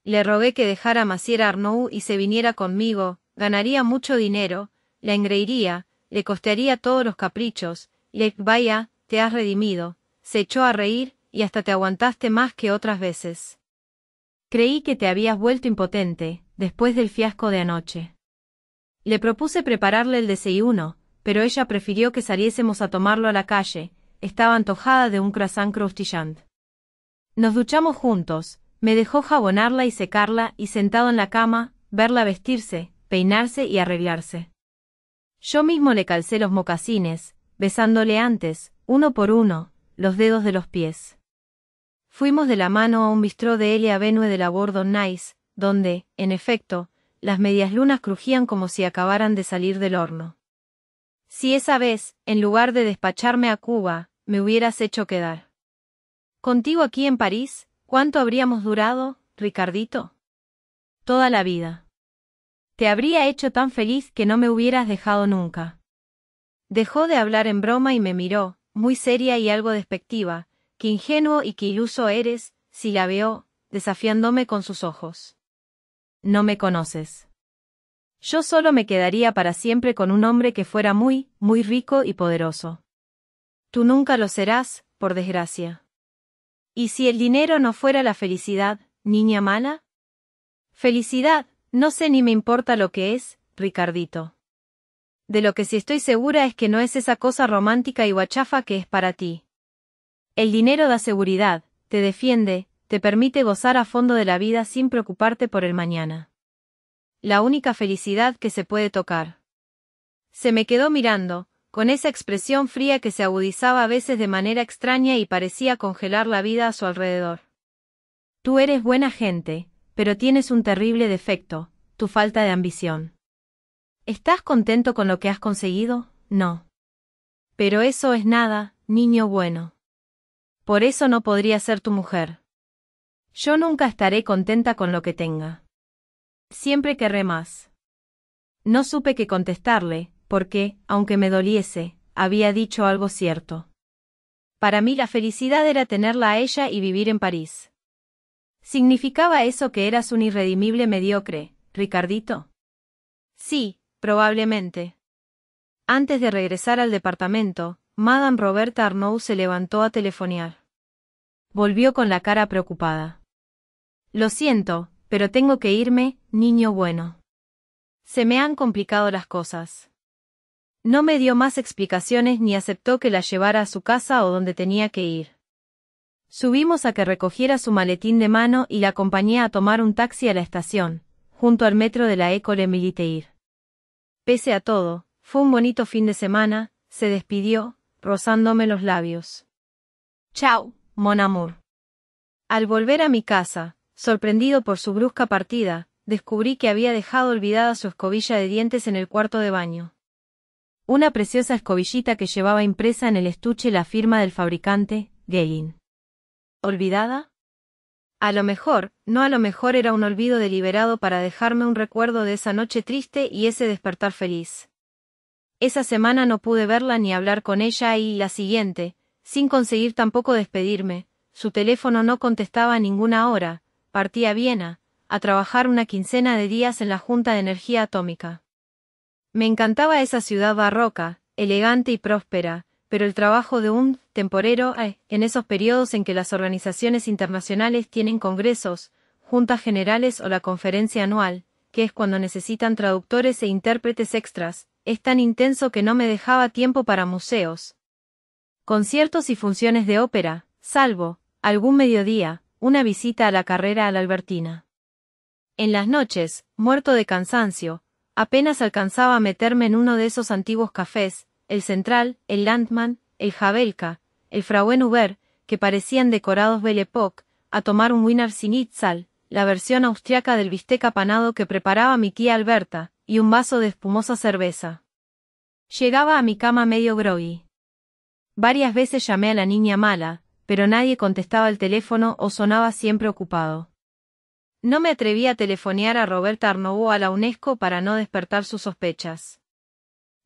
Le rogué que dejara Macier Arnoux y se viniera conmigo, ganaría mucho dinero, la engreiría, le costearía todos los caprichos, le vaya, te has redimido, se echó a reír, y hasta te aguantaste más que otras veces. Creí que te habías vuelto impotente, después del fiasco de anoche. Le propuse prepararle el desayuno, pero ella prefirió que saliésemos a tomarlo a la calle, estaba antojada de un croissant croustillant. Nos duchamos juntos, me dejó jabonarla y secarla y sentado en la cama, verla vestirse, peinarse y arreglarse. Yo mismo le calcé los mocasines, besándole antes, uno por uno, los dedos de los pies. Fuimos de la mano a un bistró de Elia Benue de la Bordo Nice, donde, en efecto, las medias lunas crujían como si acabaran de salir del horno. Si esa vez, en lugar de despacharme a Cuba, me hubieras hecho quedar. Contigo aquí en París, ¿cuánto habríamos durado, Ricardito? Toda la vida. Te habría hecho tan feliz que no me hubieras dejado nunca. Dejó de hablar en broma y me miró, muy seria y algo despectiva, qué ingenuo y qué iluso eres, si la veo, desafiándome con sus ojos. No me conoces. Yo solo me quedaría para siempre con un hombre que fuera muy, muy rico y poderoso. Tú nunca lo serás, por desgracia. ¿Y si el dinero no fuera la felicidad, niña mala? Felicidad, no sé ni me importa lo que es, Ricardito. De lo que sí estoy segura es que no es esa cosa romántica y guachafa que es para ti. El dinero da seguridad, te defiende, te permite gozar a fondo de la vida sin preocuparte por el mañana. La única felicidad que se puede tocar. Se me quedó mirando, con esa expresión fría que se agudizaba a veces de manera extraña y parecía congelar la vida a su alrededor. Tú eres buena gente, pero tienes un terrible defecto, tu falta de ambición. ¿Estás contento con lo que has conseguido? No. Pero eso es nada, niño bueno. Por eso no podría ser tu mujer. Yo nunca estaré contenta con lo que tenga. Siempre querré más. No supe qué contestarle, porque, aunque me doliese, había dicho algo cierto. Para mí la felicidad era tenerla a ella y vivir en París. ¿Significaba eso que eras un irredimible mediocre, Ricardito? Sí, Probablemente. Antes de regresar al departamento, Madame Roberta Arnoux se levantó a telefonear. Volvió con la cara preocupada. Lo siento, pero tengo que irme, niño bueno. Se me han complicado las cosas. No me dio más explicaciones ni aceptó que la llevara a su casa o donde tenía que ir. Subimos a que recogiera su maletín de mano y la acompañé a tomar un taxi a la estación, junto al metro de la École Militaire. Pese a todo, fue un bonito fin de semana, se despidió, rozándome los labios. Chao, mon amour. Al volver a mi casa, sorprendido por su brusca partida, descubrí que había dejado olvidada su escobilla de dientes en el cuarto de baño. Una preciosa escobillita que llevaba impresa en el estuche la firma del fabricante, Gein. ¿Olvidada? A lo mejor, no a lo mejor era un olvido deliberado para dejarme un recuerdo de esa noche triste y ese despertar feliz. Esa semana no pude verla ni hablar con ella y la siguiente, sin conseguir tampoco despedirme, su teléfono no contestaba a ninguna hora, partí a Viena, a trabajar una quincena de días en la Junta de Energía Atómica. Me encantaba esa ciudad barroca, elegante y próspera, pero el trabajo de un temporero en esos periodos en que las organizaciones internacionales tienen congresos, juntas generales o la conferencia anual, que es cuando necesitan traductores e intérpretes extras, es tan intenso que no me dejaba tiempo para museos, conciertos y funciones de ópera, salvo, algún mediodía, una visita a la carrera a la Albertina. En las noches, muerto de cansancio, apenas alcanzaba a meterme en uno de esos antiguos cafés, el Central, el Landman, el Jabelka, el Frauenuber, que parecían decorados Belle Époque, a tomar un Wiener Schnitzel, la versión austriaca del bistec apanado que preparaba mi tía Alberta, y un vaso de espumosa cerveza. Llegaba a mi cama medio groggy. Varias veces llamé a la niña mala, pero nadie contestaba el teléfono o sonaba siempre ocupado. No me atreví a telefonear a Roberta Arnobó a la UNESCO para no despertar sus sospechas.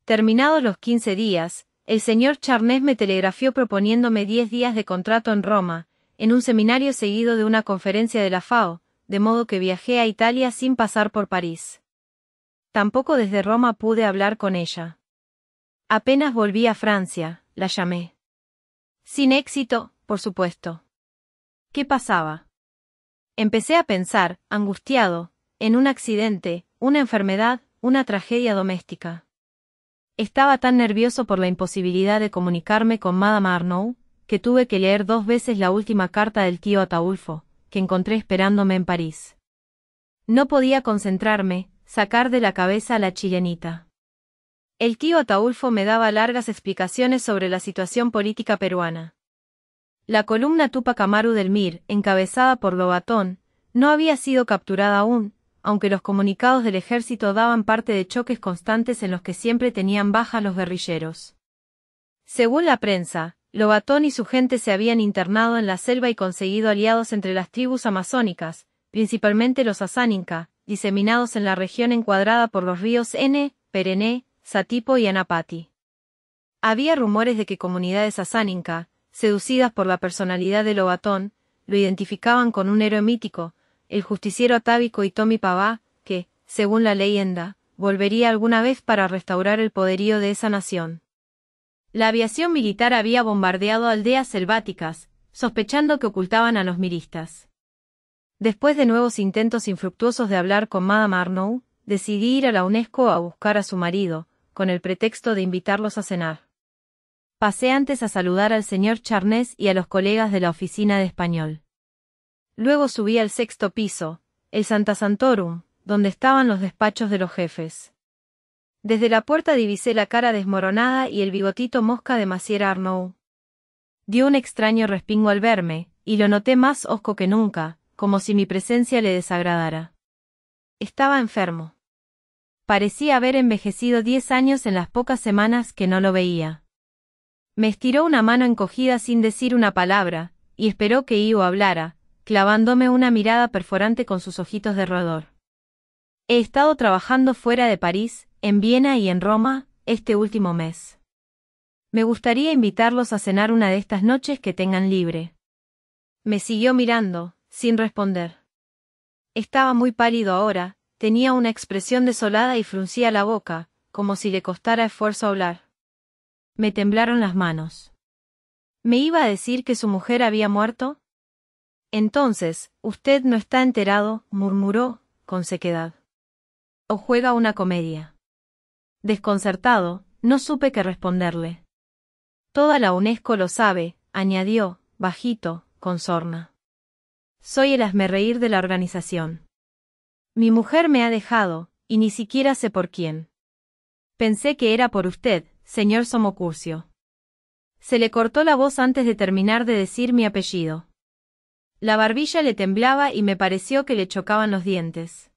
Terminados los quince días, el señor Charnés me telegrafió proponiéndome diez días de contrato en Roma, en un seminario seguido de una conferencia de la FAO, de modo que viajé a Italia sin pasar por París. Tampoco desde Roma pude hablar con ella. Apenas volví a Francia, la llamé. Sin éxito, por supuesto. ¿Qué pasaba? Empecé a pensar, angustiado, en un accidente, una enfermedad, una tragedia doméstica. Estaba tan nervioso por la imposibilidad de comunicarme con Madame Arnoux, que tuve que leer dos veces la última carta del tío Ataulfo, que encontré esperándome en París. No podía concentrarme, sacar de la cabeza a la chilenita. El tío Ataulfo me daba largas explicaciones sobre la situación política peruana. La columna Tupac Amaru del MIR, encabezada por Lobatón, no había sido capturada aún, aunque los comunicados del ejército daban parte de choques constantes en los que siempre tenían baja los guerrilleros. Según la prensa, Lobatón y su gente se habían internado en la selva y conseguido aliados entre las tribus amazónicas, principalmente los Azáninca, diseminados en la región encuadrada por los ríos N, Perené, Satipo y Anapati. Había rumores de que comunidades azáninca, seducidas por la personalidad de Lobatón, lo identificaban con un héroe mítico, el justiciero atávico y Tommy Pavá, que, según la leyenda, volvería alguna vez para restaurar el poderío de esa nación. La aviación militar había bombardeado aldeas selváticas, sospechando que ocultaban a los miristas. Después de nuevos intentos infructuosos de hablar con Madame Arnoux, decidí ir a la UNESCO a buscar a su marido, con el pretexto de invitarlos a cenar. Pasé antes a saludar al señor Charnés y a los colegas de la oficina de español. Luego subí al sexto piso, el Santa Santorum, donde estaban los despachos de los jefes. Desde la puerta divisé la cara desmoronada y el bigotito mosca de Macier Arnaud. Dio un extraño respingo al verme, y lo noté más hosco que nunca, como si mi presencia le desagradara. Estaba enfermo. Parecía haber envejecido diez años en las pocas semanas que no lo veía. Me estiró una mano encogida sin decir una palabra, y esperó que Ivo hablara, clavándome una mirada perforante con sus ojitos de roedor. He estado trabajando fuera de París, en Viena y en Roma, este último mes. Me gustaría invitarlos a cenar una de estas noches que tengan libre. Me siguió mirando, sin responder. Estaba muy pálido ahora, tenía una expresión desolada y fruncía la boca, como si le costara esfuerzo hablar. Me temblaron las manos. ¿Me iba a decir que su mujer había muerto? Entonces, usted no está enterado, murmuró, con sequedad. O juega una comedia. Desconcertado, no supe qué responderle. Toda la UNESCO lo sabe, añadió, bajito, con sorna. Soy el asmerreír de la organización. Mi mujer me ha dejado, y ni siquiera sé por quién. Pensé que era por usted, señor Somocurcio. Se le cortó la voz antes de terminar de decir mi apellido. La barbilla le temblaba y me pareció que le chocaban los dientes.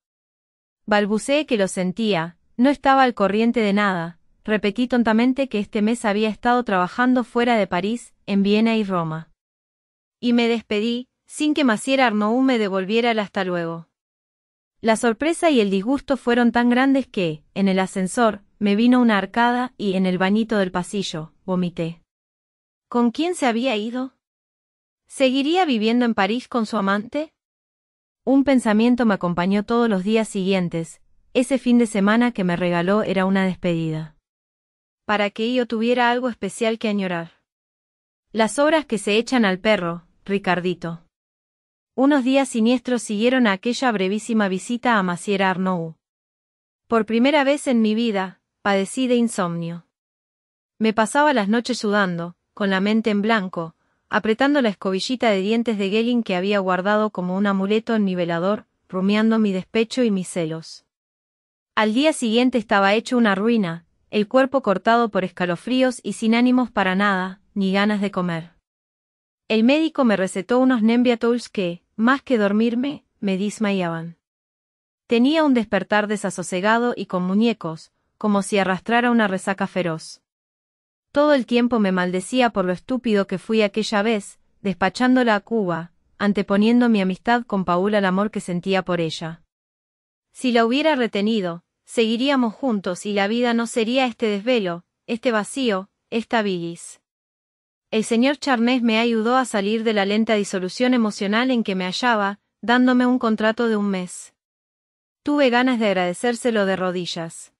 Balbuceé que lo sentía, no estaba al corriente de nada, repetí tontamente que este mes había estado trabajando fuera de París, en Viena y Roma. Y me despedí, sin que Macier Arnoux me devolviera el hasta luego. La sorpresa y el disgusto fueron tan grandes que, en el ascensor, me vino una arcada y en el bañito del pasillo, vomité. ¿Con quién se había ido? ¿Seguiría viviendo en París con su amante? Un pensamiento me acompañó todos los días siguientes, ese fin de semana que me regaló era una despedida. Para que yo tuviera algo especial que añorar. Las obras que se echan al perro, Ricardito. Unos días siniestros siguieron a aquella brevísima visita a Maciera Arnoux. Por primera vez en mi vida, padecí de insomnio. Me pasaba las noches sudando, con la mente en blanco, apretando la escobillita de dientes de Gellin que había guardado como un amuleto en mi velador, rumiando mi despecho y mis celos. Al día siguiente estaba hecho una ruina, el cuerpo cortado por escalofríos y sin ánimos para nada, ni ganas de comer. El médico me recetó unos Nembiatols que, más que dormirme, me dismayaban. Tenía un despertar desasosegado y con muñecos, como si arrastrara una resaca feroz. Todo el tiempo me maldecía por lo estúpido que fui aquella vez, despachándola a Cuba, anteponiendo mi amistad con Paul al amor que sentía por ella. Si la hubiera retenido, seguiríamos juntos y la vida no sería este desvelo, este vacío, esta bilis. El señor Charnés me ayudó a salir de la lenta disolución emocional en que me hallaba, dándome un contrato de un mes. Tuve ganas de agradecérselo de rodillas.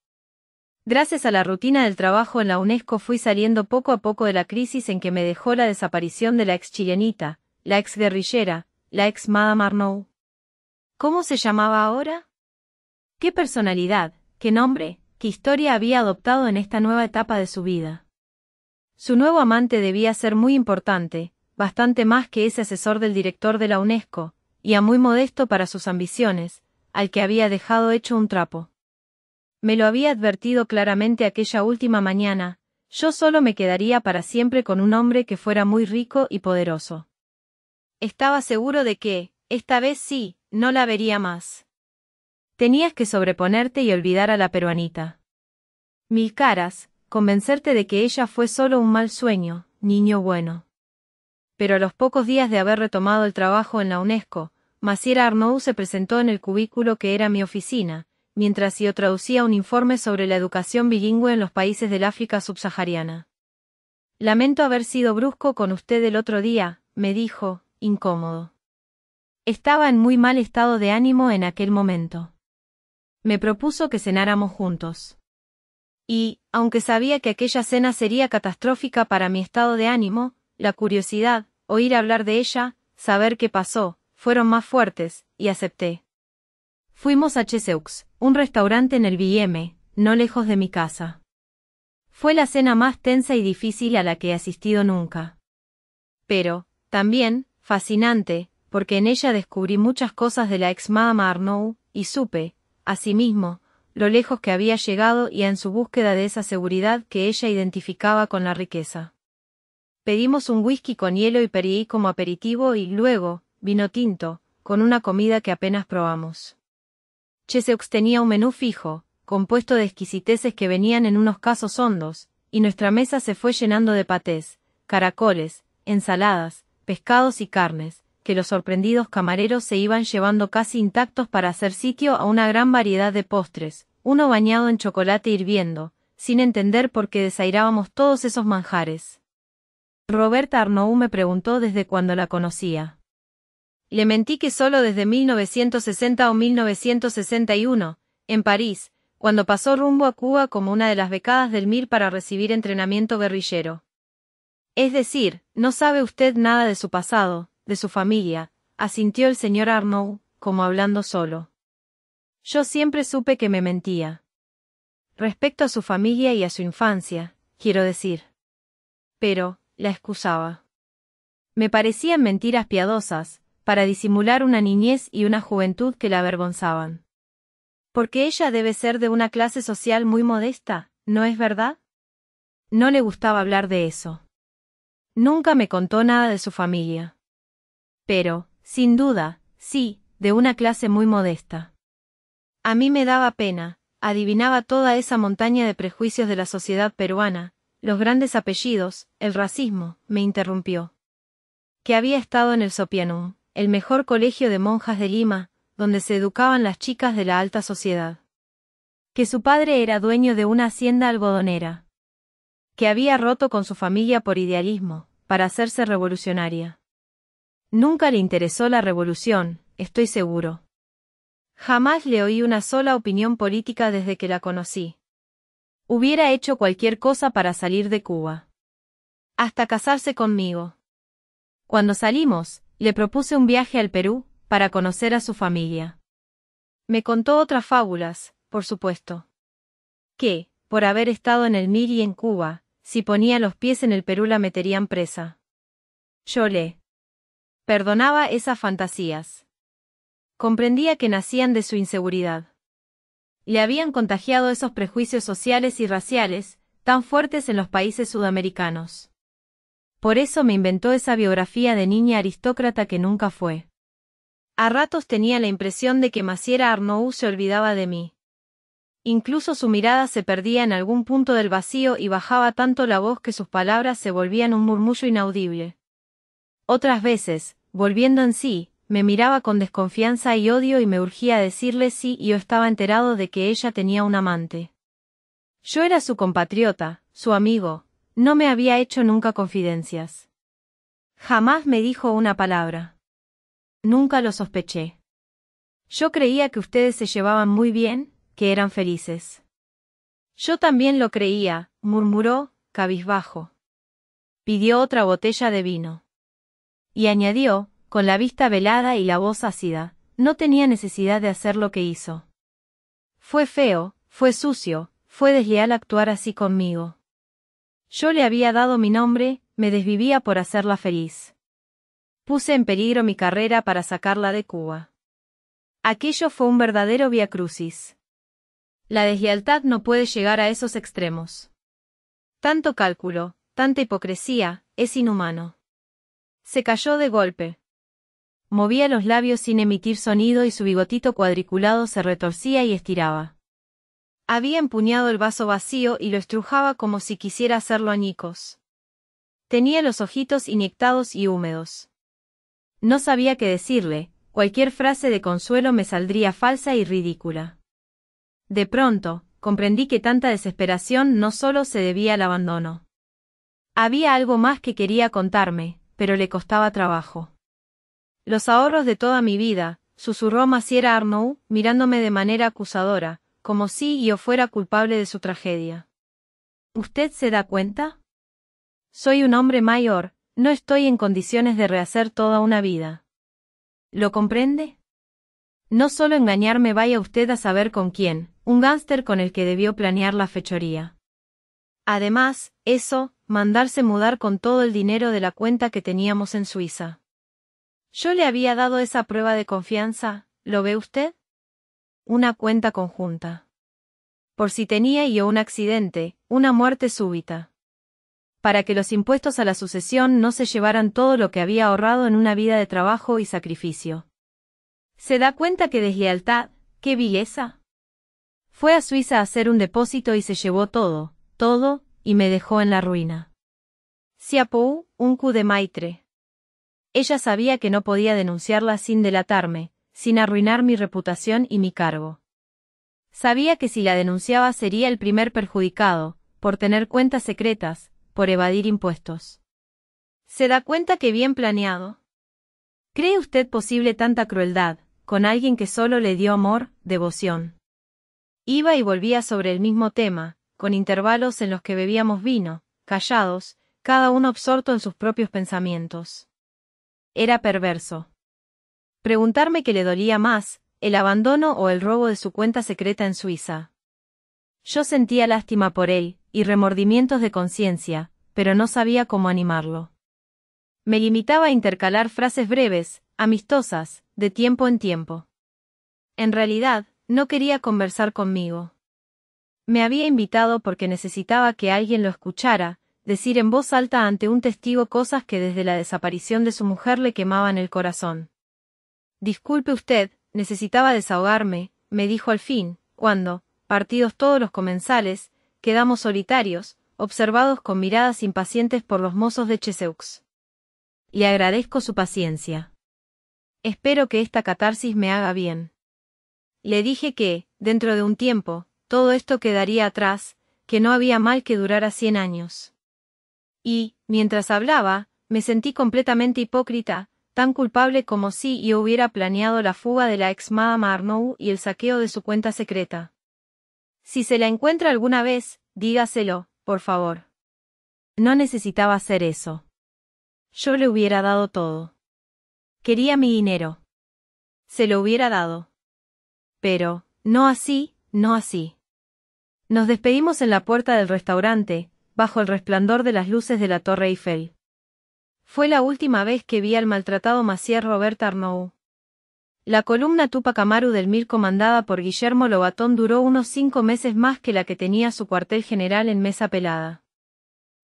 Gracias a la rutina del trabajo en la UNESCO fui saliendo poco a poco de la crisis en que me dejó la desaparición de la ex chilenita, la ex guerrillera, la ex Madame Arnaud. ¿Cómo se llamaba ahora? ¿Qué personalidad, qué nombre, qué historia había adoptado en esta nueva etapa de su vida? Su nuevo amante debía ser muy importante, bastante más que ese asesor del director de la UNESCO, y a muy modesto para sus ambiciones, al que había dejado hecho un trapo. Me lo había advertido claramente aquella última mañana, yo solo me quedaría para siempre con un hombre que fuera muy rico y poderoso. Estaba seguro de que, esta vez sí, no la vería más. Tenías que sobreponerte y olvidar a la peruanita. Mil caras, convencerte de que ella fue solo un mal sueño, niño bueno. Pero a los pocos días de haber retomado el trabajo en la UNESCO, Maciera Arnoux se presentó en el cubículo que era mi oficina, mientras yo traducía un informe sobre la educación bilingüe en los países del África subsahariana. Lamento haber sido brusco con usted el otro día, me dijo, incómodo. Estaba en muy mal estado de ánimo en aquel momento. Me propuso que cenáramos juntos. Y, aunque sabía que aquella cena sería catastrófica para mi estado de ánimo, la curiosidad, oír hablar de ella, saber qué pasó, fueron más fuertes, y acepté. Fuimos a Cheseux, un restaurante en el BM, no lejos de mi casa. Fue la cena más tensa y difícil a la que he asistido nunca. Pero, también, fascinante, porque en ella descubrí muchas cosas de la ex Madame Arnoux, y supe, asimismo, lo lejos que había llegado y en su búsqueda de esa seguridad que ella identificaba con la riqueza. Pedimos un whisky con hielo y perí como aperitivo y luego, vino tinto, con una comida que apenas probamos. Cheseux tenía un menú fijo, compuesto de exquisiteces que venían en unos casos hondos, y nuestra mesa se fue llenando de patés, caracoles, ensaladas, pescados y carnes, que los sorprendidos camareros se iban llevando casi intactos para hacer sitio a una gran variedad de postres, uno bañado en chocolate hirviendo, sin entender por qué desairábamos todos esos manjares. Roberta Arnoux me preguntó desde cuando la conocía. Le mentí que solo desde 1960 o 1961, en París, cuando pasó rumbo a Cuba como una de las becadas del MIR para recibir entrenamiento guerrillero. Es decir, no sabe usted nada de su pasado, de su familia, asintió el señor Arnaud como hablando solo. Yo siempre supe que me mentía. Respecto a su familia y a su infancia, quiero decir. Pero, la excusaba. Me parecían mentiras piadosas, para disimular una niñez y una juventud que la avergonzaban. Porque ella debe ser de una clase social muy modesta, ¿no es verdad? No le gustaba hablar de eso. Nunca me contó nada de su familia. Pero, sin duda, sí, de una clase muy modesta. A mí me daba pena, adivinaba toda esa montaña de prejuicios de la sociedad peruana, los grandes apellidos, el racismo, me interrumpió. Que había estado en el Sopianum el mejor colegio de monjas de Lima, donde se educaban las chicas de la alta sociedad. Que su padre era dueño de una hacienda algodonera. Que había roto con su familia por idealismo, para hacerse revolucionaria. Nunca le interesó la revolución, estoy seguro. Jamás le oí una sola opinión política desde que la conocí. Hubiera hecho cualquier cosa para salir de Cuba. Hasta casarse conmigo. Cuando salimos, le propuse un viaje al Perú, para conocer a su familia. Me contó otras fábulas, por supuesto. Que, por haber estado en el y en Cuba, si ponía los pies en el Perú la meterían presa. Yo le perdonaba esas fantasías. Comprendía que nacían de su inseguridad. Le habían contagiado esos prejuicios sociales y raciales, tan fuertes en los países sudamericanos. Por eso me inventó esa biografía de niña aristócrata que nunca fue. A ratos tenía la impresión de que Maciera Arnoux se olvidaba de mí. Incluso su mirada se perdía en algún punto del vacío y bajaba tanto la voz que sus palabras se volvían un murmullo inaudible. Otras veces, volviendo en sí, me miraba con desconfianza y odio y me urgía decirle sí y yo estaba enterado de que ella tenía un amante. Yo era su compatriota, su amigo, no me había hecho nunca confidencias. Jamás me dijo una palabra. Nunca lo sospeché. Yo creía que ustedes se llevaban muy bien, que eran felices. Yo también lo creía, murmuró, cabizbajo. Pidió otra botella de vino. Y añadió, con la vista velada y la voz ácida, no tenía necesidad de hacer lo que hizo. Fue feo, fue sucio, fue desleal actuar así conmigo. Yo le había dado mi nombre, me desvivía por hacerla feliz. Puse en peligro mi carrera para sacarla de Cuba. Aquello fue un verdadero crucis. La deslealtad no puede llegar a esos extremos. Tanto cálculo, tanta hipocresía, es inhumano. Se cayó de golpe. Movía los labios sin emitir sonido y su bigotito cuadriculado se retorcía y estiraba. Había empuñado el vaso vacío y lo estrujaba como si quisiera hacerlo añicos. Tenía los ojitos inyectados y húmedos. No sabía qué decirle, cualquier frase de consuelo me saldría falsa y ridícula. De pronto, comprendí que tanta desesperación no solo se debía al abandono. Había algo más que quería contarme, pero le costaba trabajo. Los ahorros de toda mi vida, susurró Maciera Arnoux, mirándome de manera acusadora, como si yo fuera culpable de su tragedia. ¿Usted se da cuenta? Soy un hombre mayor, no estoy en condiciones de rehacer toda una vida. ¿Lo comprende? No solo engañarme vaya usted a saber con quién, un gánster con el que debió planear la fechoría. Además, eso, mandarse mudar con todo el dinero de la cuenta que teníamos en Suiza. Yo le había dado esa prueba de confianza, ¿lo ve usted? una cuenta conjunta. Por si tenía yo un accidente, una muerte súbita. Para que los impuestos a la sucesión no se llevaran todo lo que había ahorrado en una vida de trabajo y sacrificio. ¿Se da cuenta que deslealtad, qué vileza? Fue a Suiza a hacer un depósito y se llevó todo, todo, y me dejó en la ruina. Siapou, un coup de maitre. Ella sabía que no podía denunciarla sin delatarme, sin arruinar mi reputación y mi cargo. Sabía que si la denunciaba sería el primer perjudicado, por tener cuentas secretas, por evadir impuestos. Se da cuenta que bien planeado. ¿Cree usted posible tanta crueldad, con alguien que solo le dio amor, devoción? Iba y volvía sobre el mismo tema, con intervalos en los que bebíamos vino, callados, cada uno absorto en sus propios pensamientos. Era perverso. Preguntarme qué le dolía más, el abandono o el robo de su cuenta secreta en Suiza. Yo sentía lástima por él, y remordimientos de conciencia, pero no sabía cómo animarlo. Me limitaba a intercalar frases breves, amistosas, de tiempo en tiempo. En realidad, no quería conversar conmigo. Me había invitado porque necesitaba que alguien lo escuchara, decir en voz alta ante un testigo cosas que desde la desaparición de su mujer le quemaban el corazón. Disculpe usted, necesitaba desahogarme, me dijo al fin, cuando, partidos todos los comensales, quedamos solitarios, observados con miradas impacientes por los mozos de Cheseux. Le agradezco su paciencia. Espero que esta catarsis me haga bien. Le dije que, dentro de un tiempo, todo esto quedaría atrás, que no había mal que durara cien años. Y, mientras hablaba, me sentí completamente hipócrita, tan culpable como si y e hubiera planeado la fuga de la ex Madame y el saqueo de su cuenta secreta. Si se la encuentra alguna vez, dígaselo, por favor. No necesitaba hacer eso. Yo le hubiera dado todo. Quería mi dinero. Se lo hubiera dado. Pero, no así, no así. Nos despedimos en la puerta del restaurante, bajo el resplandor de las luces de la Torre Eiffel. Fue la última vez que vi al maltratado Macier Robert Arnoux. La columna Tupac Amaru del MIR comandada por Guillermo Lobatón duró unos cinco meses más que la que tenía su cuartel general en Mesa Pelada.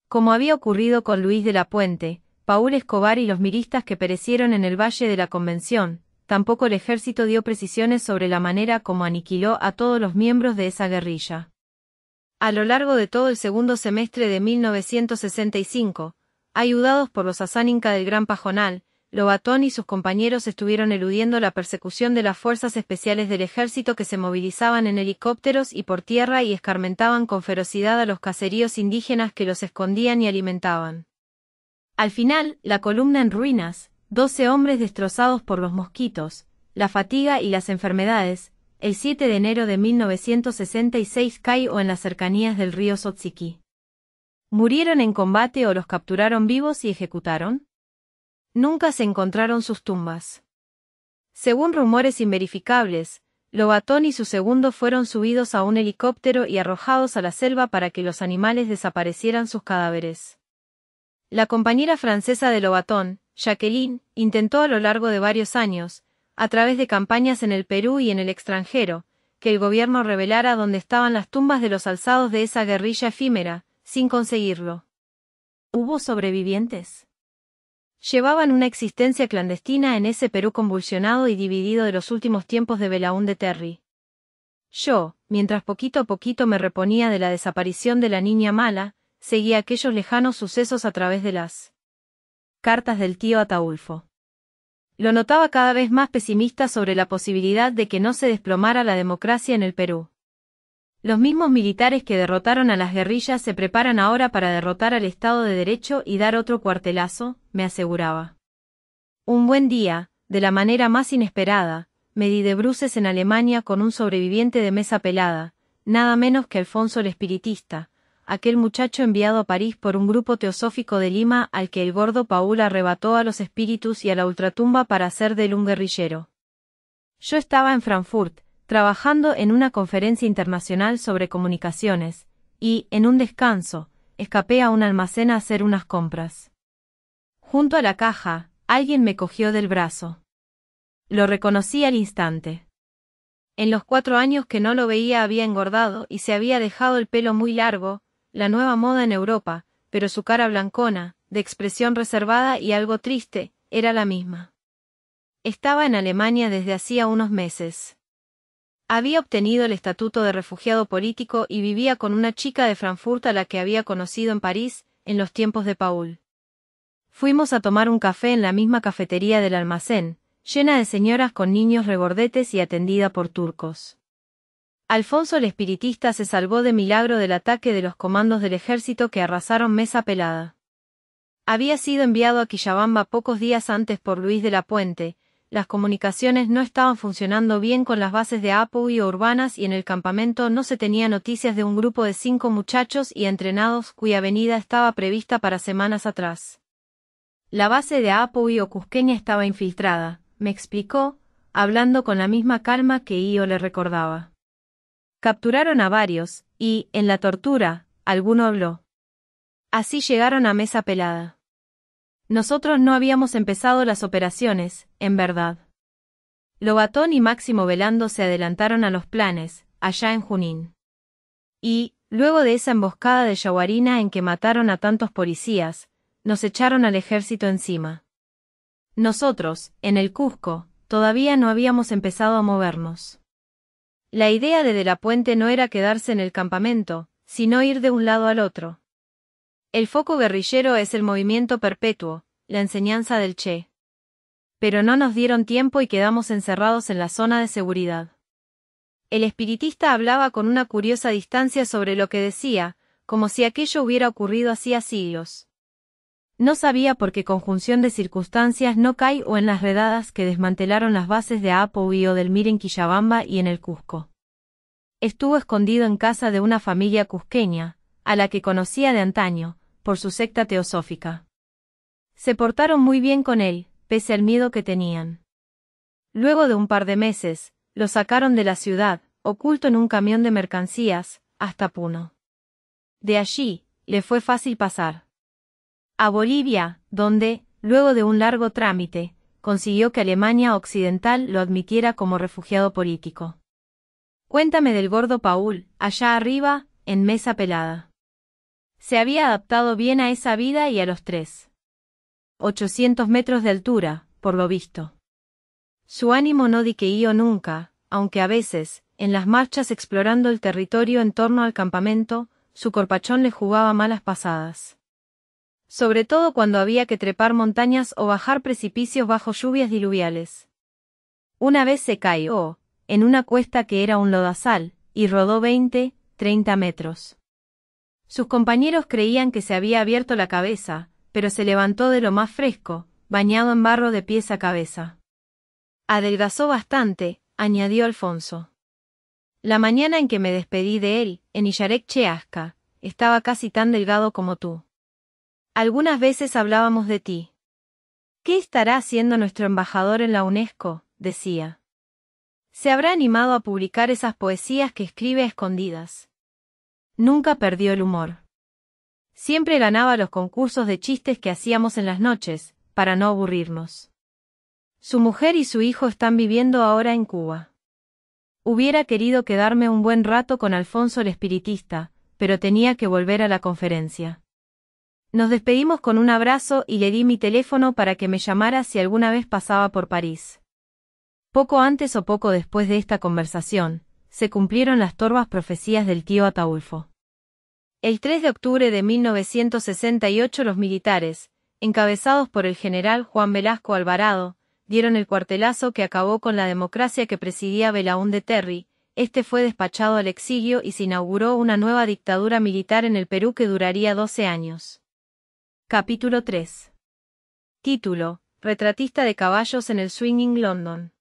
Como había ocurrido con Luis de la Puente, Paul Escobar y los miristas que perecieron en el Valle de la Convención, tampoco el ejército dio precisiones sobre la manera como aniquiló a todos los miembros de esa guerrilla. A lo largo de todo el segundo semestre de 1965, Ayudados por los Hasán del Gran Pajonal, Lobatón y sus compañeros estuvieron eludiendo la persecución de las fuerzas especiales del ejército que se movilizaban en helicópteros y por tierra y escarmentaban con ferocidad a los caseríos indígenas que los escondían y alimentaban. Al final, la columna en ruinas, doce hombres destrozados por los mosquitos, la fatiga y las enfermedades, el 7 de enero de 1966 o en las cercanías del río Sotsiki. ¿Murieron en combate o los capturaron vivos y ejecutaron? Nunca se encontraron sus tumbas. Según rumores inverificables, Lobatón y su segundo fueron subidos a un helicóptero y arrojados a la selva para que los animales desaparecieran sus cadáveres. La compañera francesa de Lobatón, Jacqueline, intentó a lo largo de varios años, a través de campañas en el Perú y en el extranjero, que el gobierno revelara dónde estaban las tumbas de los alzados de esa guerrilla efímera, sin conseguirlo. ¿Hubo sobrevivientes? Llevaban una existencia clandestina en ese Perú convulsionado y dividido de los últimos tiempos de Belaún de Terry. Yo, mientras poquito a poquito me reponía de la desaparición de la niña mala, seguía aquellos lejanos sucesos a través de las cartas del tío Ataulfo. Lo notaba cada vez más pesimista sobre la posibilidad de que no se desplomara la democracia en el Perú. Los mismos militares que derrotaron a las guerrillas se preparan ahora para derrotar al Estado de Derecho y dar otro cuartelazo, me aseguraba. Un buen día, de la manera más inesperada, me di de bruces en Alemania con un sobreviviente de mesa pelada, nada menos que Alfonso el Espiritista, aquel muchacho enviado a París por un grupo teosófico de Lima al que el gordo Paul arrebató a los espíritus y a la ultratumba para hacer de él un guerrillero. Yo estaba en Frankfurt, trabajando en una conferencia internacional sobre comunicaciones, y, en un descanso, escapé a un almacén a hacer unas compras. Junto a la caja, alguien me cogió del brazo. Lo reconocí al instante. En los cuatro años que no lo veía había engordado y se había dejado el pelo muy largo, la nueva moda en Europa, pero su cara blancona, de expresión reservada y algo triste, era la misma. Estaba en Alemania desde hacía unos meses. Había obtenido el estatuto de refugiado político y vivía con una chica de Frankfurt a la que había conocido en París, en los tiempos de Paul. Fuimos a tomar un café en la misma cafetería del almacén, llena de señoras con niños regordetes y atendida por turcos. Alfonso el espiritista se salvó de milagro del ataque de los comandos del ejército que arrasaron Mesa Pelada. Había sido enviado a Quillabamba pocos días antes por Luis de la Puente, las comunicaciones no estaban funcionando bien con las bases de Apu y urbanas y en el campamento no se tenía noticias de un grupo de cinco muchachos y entrenados cuya venida estaba prevista para semanas atrás. La base de Apu o Cusqueña estaba infiltrada, me explicó, hablando con la misma calma que Io le recordaba. Capturaron a varios, y, en la tortura, alguno habló. Así llegaron a Mesa Pelada. Nosotros no habíamos empezado las operaciones, en verdad. Lobatón y Máximo Velando se adelantaron a los planes, allá en Junín. Y, luego de esa emboscada de Yaguarina en que mataron a tantos policías, nos echaron al ejército encima. Nosotros, en el Cusco, todavía no habíamos empezado a movernos. La idea de De la Puente no era quedarse en el campamento, sino ir de un lado al otro. El foco guerrillero es el movimiento perpetuo, la enseñanza del Che. Pero no nos dieron tiempo y quedamos encerrados en la zona de seguridad. El espiritista hablaba con una curiosa distancia sobre lo que decía, como si aquello hubiera ocurrido hacía siglos. No sabía por qué conjunción de circunstancias no cae o en las redadas que desmantelaron las bases de Apo y Odelmir en Quillabamba y en el Cusco. Estuvo escondido en casa de una familia cusqueña, a la que conocía de antaño, por su secta teosófica. Se portaron muy bien con él, pese al miedo que tenían. Luego de un par de meses, lo sacaron de la ciudad, oculto en un camión de mercancías, hasta Puno. De allí, le fue fácil pasar. A Bolivia, donde, luego de un largo trámite, consiguió que Alemania Occidental lo admitiera como refugiado político. Cuéntame del gordo Paul, allá arriba, en Mesa Pelada. Se había adaptado bien a esa vida y a los tres. 800 metros de altura, por lo visto. Su ánimo no diqueíó nunca, aunque a veces, en las marchas explorando el territorio en torno al campamento, su corpachón le jugaba malas pasadas. Sobre todo cuando había que trepar montañas o bajar precipicios bajo lluvias diluviales. Una vez se cayó, en una cuesta que era un lodazal, y rodó 20, 30 metros. Sus compañeros creían que se había abierto la cabeza, pero se levantó de lo más fresco, bañado en barro de pies a cabeza. Adelgazó bastante, añadió Alfonso. La mañana en que me despedí de él, en Illarec Cheasca, estaba casi tan delgado como tú. Algunas veces hablábamos de ti. ¿Qué estará haciendo nuestro embajador en la UNESCO? decía. Se habrá animado a publicar esas poesías que escribe escondidas. Nunca perdió el humor. Siempre ganaba los concursos de chistes que hacíamos en las noches, para no aburrirnos. Su mujer y su hijo están viviendo ahora en Cuba. Hubiera querido quedarme un buen rato con Alfonso el espiritista, pero tenía que volver a la conferencia. Nos despedimos con un abrazo y le di mi teléfono para que me llamara si alguna vez pasaba por París. Poco antes o poco después de esta conversación, se cumplieron las torvas profecías del tío Ataulfo. El 3 de octubre de 1968 los militares, encabezados por el general Juan Velasco Alvarado, dieron el cuartelazo que acabó con la democracia que presidía Belaún de Terry, este fue despachado al exilio y se inauguró una nueva dictadura militar en el Perú que duraría 12 años. Capítulo 3. Título, Retratista de caballos en el Swinging London.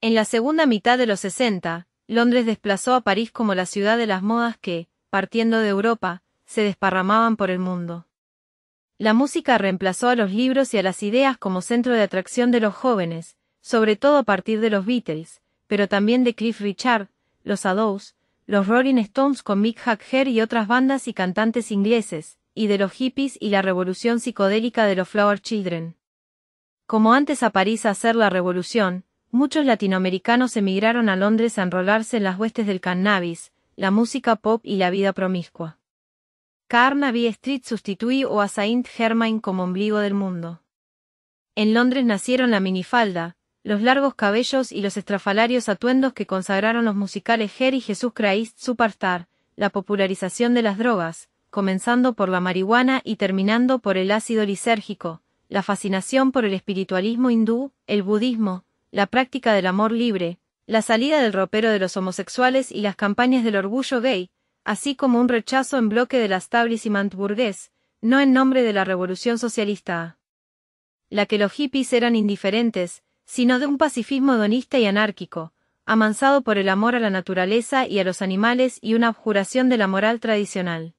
En la segunda mitad de los 60, Londres desplazó a París como la ciudad de las modas que, partiendo de Europa, se desparramaban por el mundo. La música reemplazó a los libros y a las ideas como centro de atracción de los jóvenes, sobre todo a partir de los Beatles, pero también de Cliff Richard, los Ados, los Rolling Stones con Mick Jagger y otras bandas y cantantes ingleses, y de los hippies y la revolución psicodélica de los Flower Children. Como antes a París a hacer la revolución, muchos latinoamericanos emigraron a Londres a enrolarse en las huestes del cannabis, la música pop y la vida promiscua. Carnaby Street sustituyó a Saint Germain como ombligo del mundo. En Londres nacieron la minifalda, los largos cabellos y los estrafalarios atuendos que consagraron los musicales Her y Jesús Christ Superstar, la popularización de las drogas, comenzando por la marihuana y terminando por el ácido lisérgico, la fascinación por el espiritualismo hindú, el budismo, la práctica del amor libre, la salida del ropero de los homosexuales y las campañas del orgullo gay, así como un rechazo en bloque de del establishment burgués, no en nombre de la revolución socialista. La que los hippies eran indiferentes, sino de un pacifismo hedonista y anárquico, amansado por el amor a la naturaleza y a los animales y una abjuración de la moral tradicional.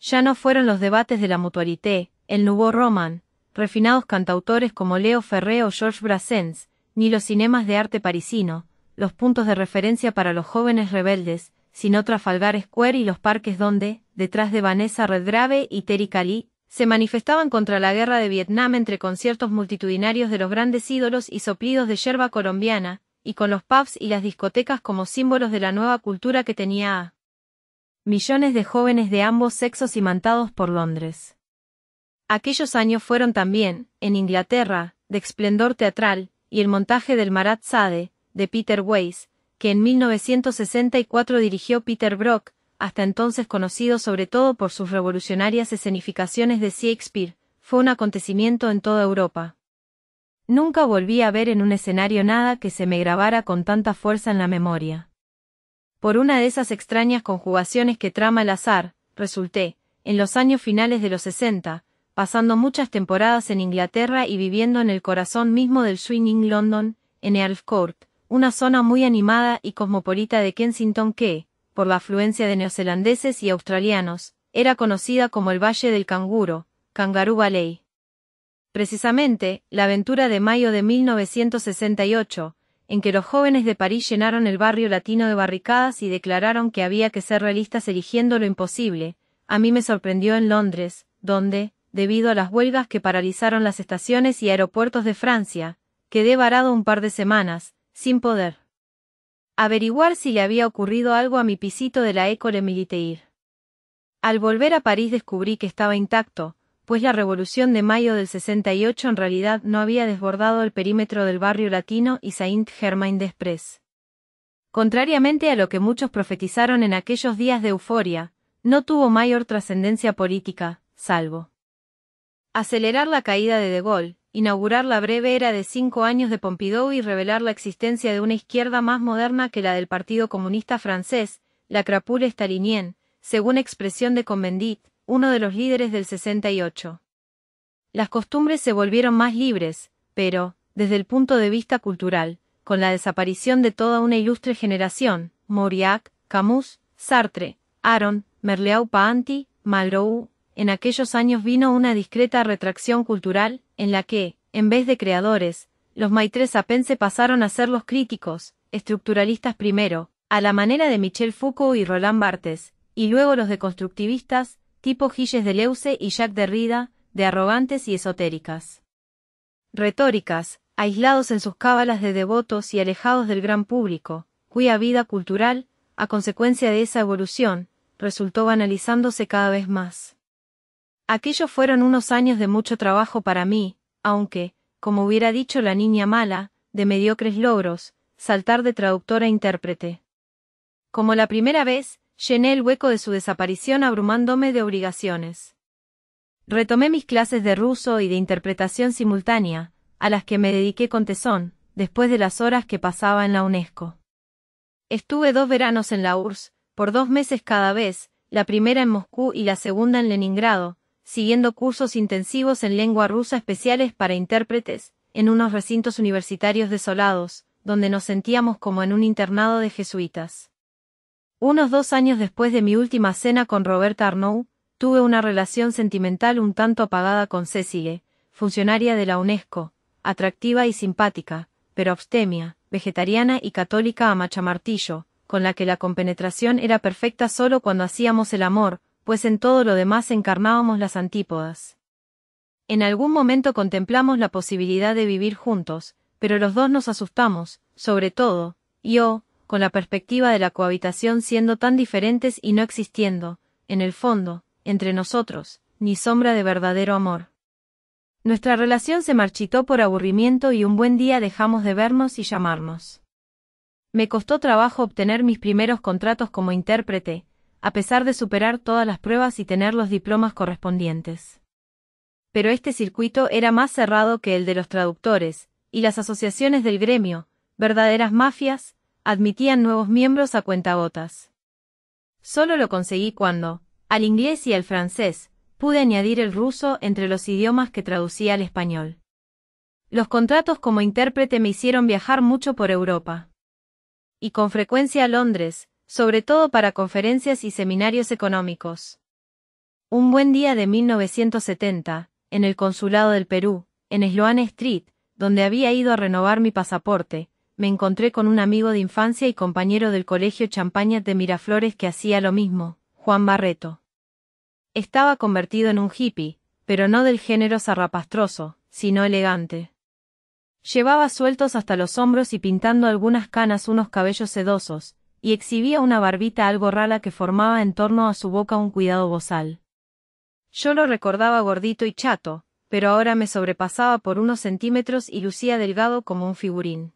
Ya no fueron los debates de la mutualité, el nouveau roman, refinados cantautores como Leo Ferré o Georges Brassens, ni los cinemas de arte parisino, los puntos de referencia para los jóvenes rebeldes, sino Trafalgar Square y los parques donde, detrás de Vanessa Redgrave y Terry Cali, se manifestaban contra la guerra de Vietnam entre conciertos multitudinarios de los grandes ídolos y soplidos de yerba colombiana, y con los pubs y las discotecas como símbolos de la nueva cultura que tenía a millones de jóvenes de ambos sexos imantados por Londres. Aquellos años fueron también, en Inglaterra, de esplendor teatral, y el montaje del Marat Sade, de Peter Weiss, que en 1964 dirigió Peter Brock, hasta entonces conocido sobre todo por sus revolucionarias escenificaciones de Shakespeare, fue un acontecimiento en toda Europa. Nunca volví a ver en un escenario nada que se me grabara con tanta fuerza en la memoria. Por una de esas extrañas conjugaciones que trama el azar, resulté, en los años finales de los 60, pasando muchas temporadas en Inglaterra y viviendo en el corazón mismo del Swinging London, en Earls una zona muy animada y cosmopolita de Kensington que, por la afluencia de neozelandeses y australianos, era conocida como el Valle del Canguro, Kangaroo Valley. Precisamente, la aventura de mayo de 1968, en que los jóvenes de París llenaron el barrio latino de barricadas y declararon que había que ser realistas eligiendo lo imposible, a mí me sorprendió en Londres, donde, debido a las huelgas que paralizaron las estaciones y aeropuertos de Francia, quedé varado un par de semanas, sin poder. Averiguar si le había ocurrido algo a mi pisito de la École Militaire. Al volver a París descubrí que estaba intacto, pues la revolución de mayo del 68 en realidad no había desbordado el perímetro del barrio latino y Saint-Germain-des-Prés. Contrariamente a lo que muchos profetizaron en aquellos días de euforia, no tuvo mayor trascendencia política, salvo acelerar la caída de De Gaulle, inaugurar la breve era de cinco años de Pompidou y revelar la existencia de una izquierda más moderna que la del Partido Comunista Francés, la crapule estalinien, según expresión de Convendit, uno de los líderes del 68. Las costumbres se volvieron más libres, pero, desde el punto de vista cultural, con la desaparición de toda una ilustre generación, Mauriac, Camus, Sartre, Aron, Merleau-Paanti, Malraux, en aquellos años vino una discreta retracción cultural, en la que, en vez de creadores, los Maitres Apense pasaron a ser los críticos, estructuralistas primero, a la manera de Michel Foucault y Roland Barthes, y luego los deconstructivistas, tipo Gilles Deleuze y Jacques Derrida, de arrogantes y esotéricas. Retóricas, aislados en sus cábalas de devotos y alejados del gran público, cuya vida cultural, a consecuencia de esa evolución, resultó banalizándose cada vez más. Aquellos fueron unos años de mucho trabajo para mí, aunque, como hubiera dicho la niña mala, de mediocres logros, saltar de traductor a intérprete. Como la primera vez, llené el hueco de su desaparición abrumándome de obligaciones. Retomé mis clases de ruso y de interpretación simultánea, a las que me dediqué con tesón, después de las horas que pasaba en la UNESCO. Estuve dos veranos en la URSS, por dos meses cada vez, la primera en Moscú y la segunda en Leningrado, siguiendo cursos intensivos en lengua rusa especiales para intérpretes, en unos recintos universitarios desolados, donde nos sentíamos como en un internado de jesuitas. Unos dos años después de mi última cena con Roberta Arnoux, tuve una relación sentimental un tanto apagada con sésigue funcionaria de la UNESCO, atractiva y simpática, pero abstemia, vegetariana y católica a machamartillo, con la que la compenetración era perfecta solo cuando hacíamos el amor, pues en todo lo demás encarnábamos las antípodas. En algún momento contemplamos la posibilidad de vivir juntos, pero los dos nos asustamos, sobre todo, yo, con la perspectiva de la cohabitación siendo tan diferentes y no existiendo, en el fondo, entre nosotros, ni sombra de verdadero amor. Nuestra relación se marchitó por aburrimiento y un buen día dejamos de vernos y llamarnos. Me costó trabajo obtener mis primeros contratos como intérprete, a pesar de superar todas las pruebas y tener los diplomas correspondientes. Pero este circuito era más cerrado que el de los traductores, y las asociaciones del gremio, verdaderas mafias, admitían nuevos miembros a cuentagotas. Solo lo conseguí cuando, al inglés y al francés, pude añadir el ruso entre los idiomas que traducía al español. Los contratos como intérprete me hicieron viajar mucho por Europa. Y con frecuencia a Londres, sobre todo para conferencias y seminarios económicos. Un buen día de 1970, en el Consulado del Perú, en Sloane Street, donde había ido a renovar mi pasaporte, me encontré con un amigo de infancia y compañero del colegio Champañas de Miraflores que hacía lo mismo, Juan Barreto. Estaba convertido en un hippie, pero no del género zarrapastroso, sino elegante. Llevaba sueltos hasta los hombros y pintando algunas canas unos cabellos sedosos, y exhibía una barbita algo rala que formaba en torno a su boca un cuidado bozal. Yo lo recordaba gordito y chato, pero ahora me sobrepasaba por unos centímetros y lucía delgado como un figurín.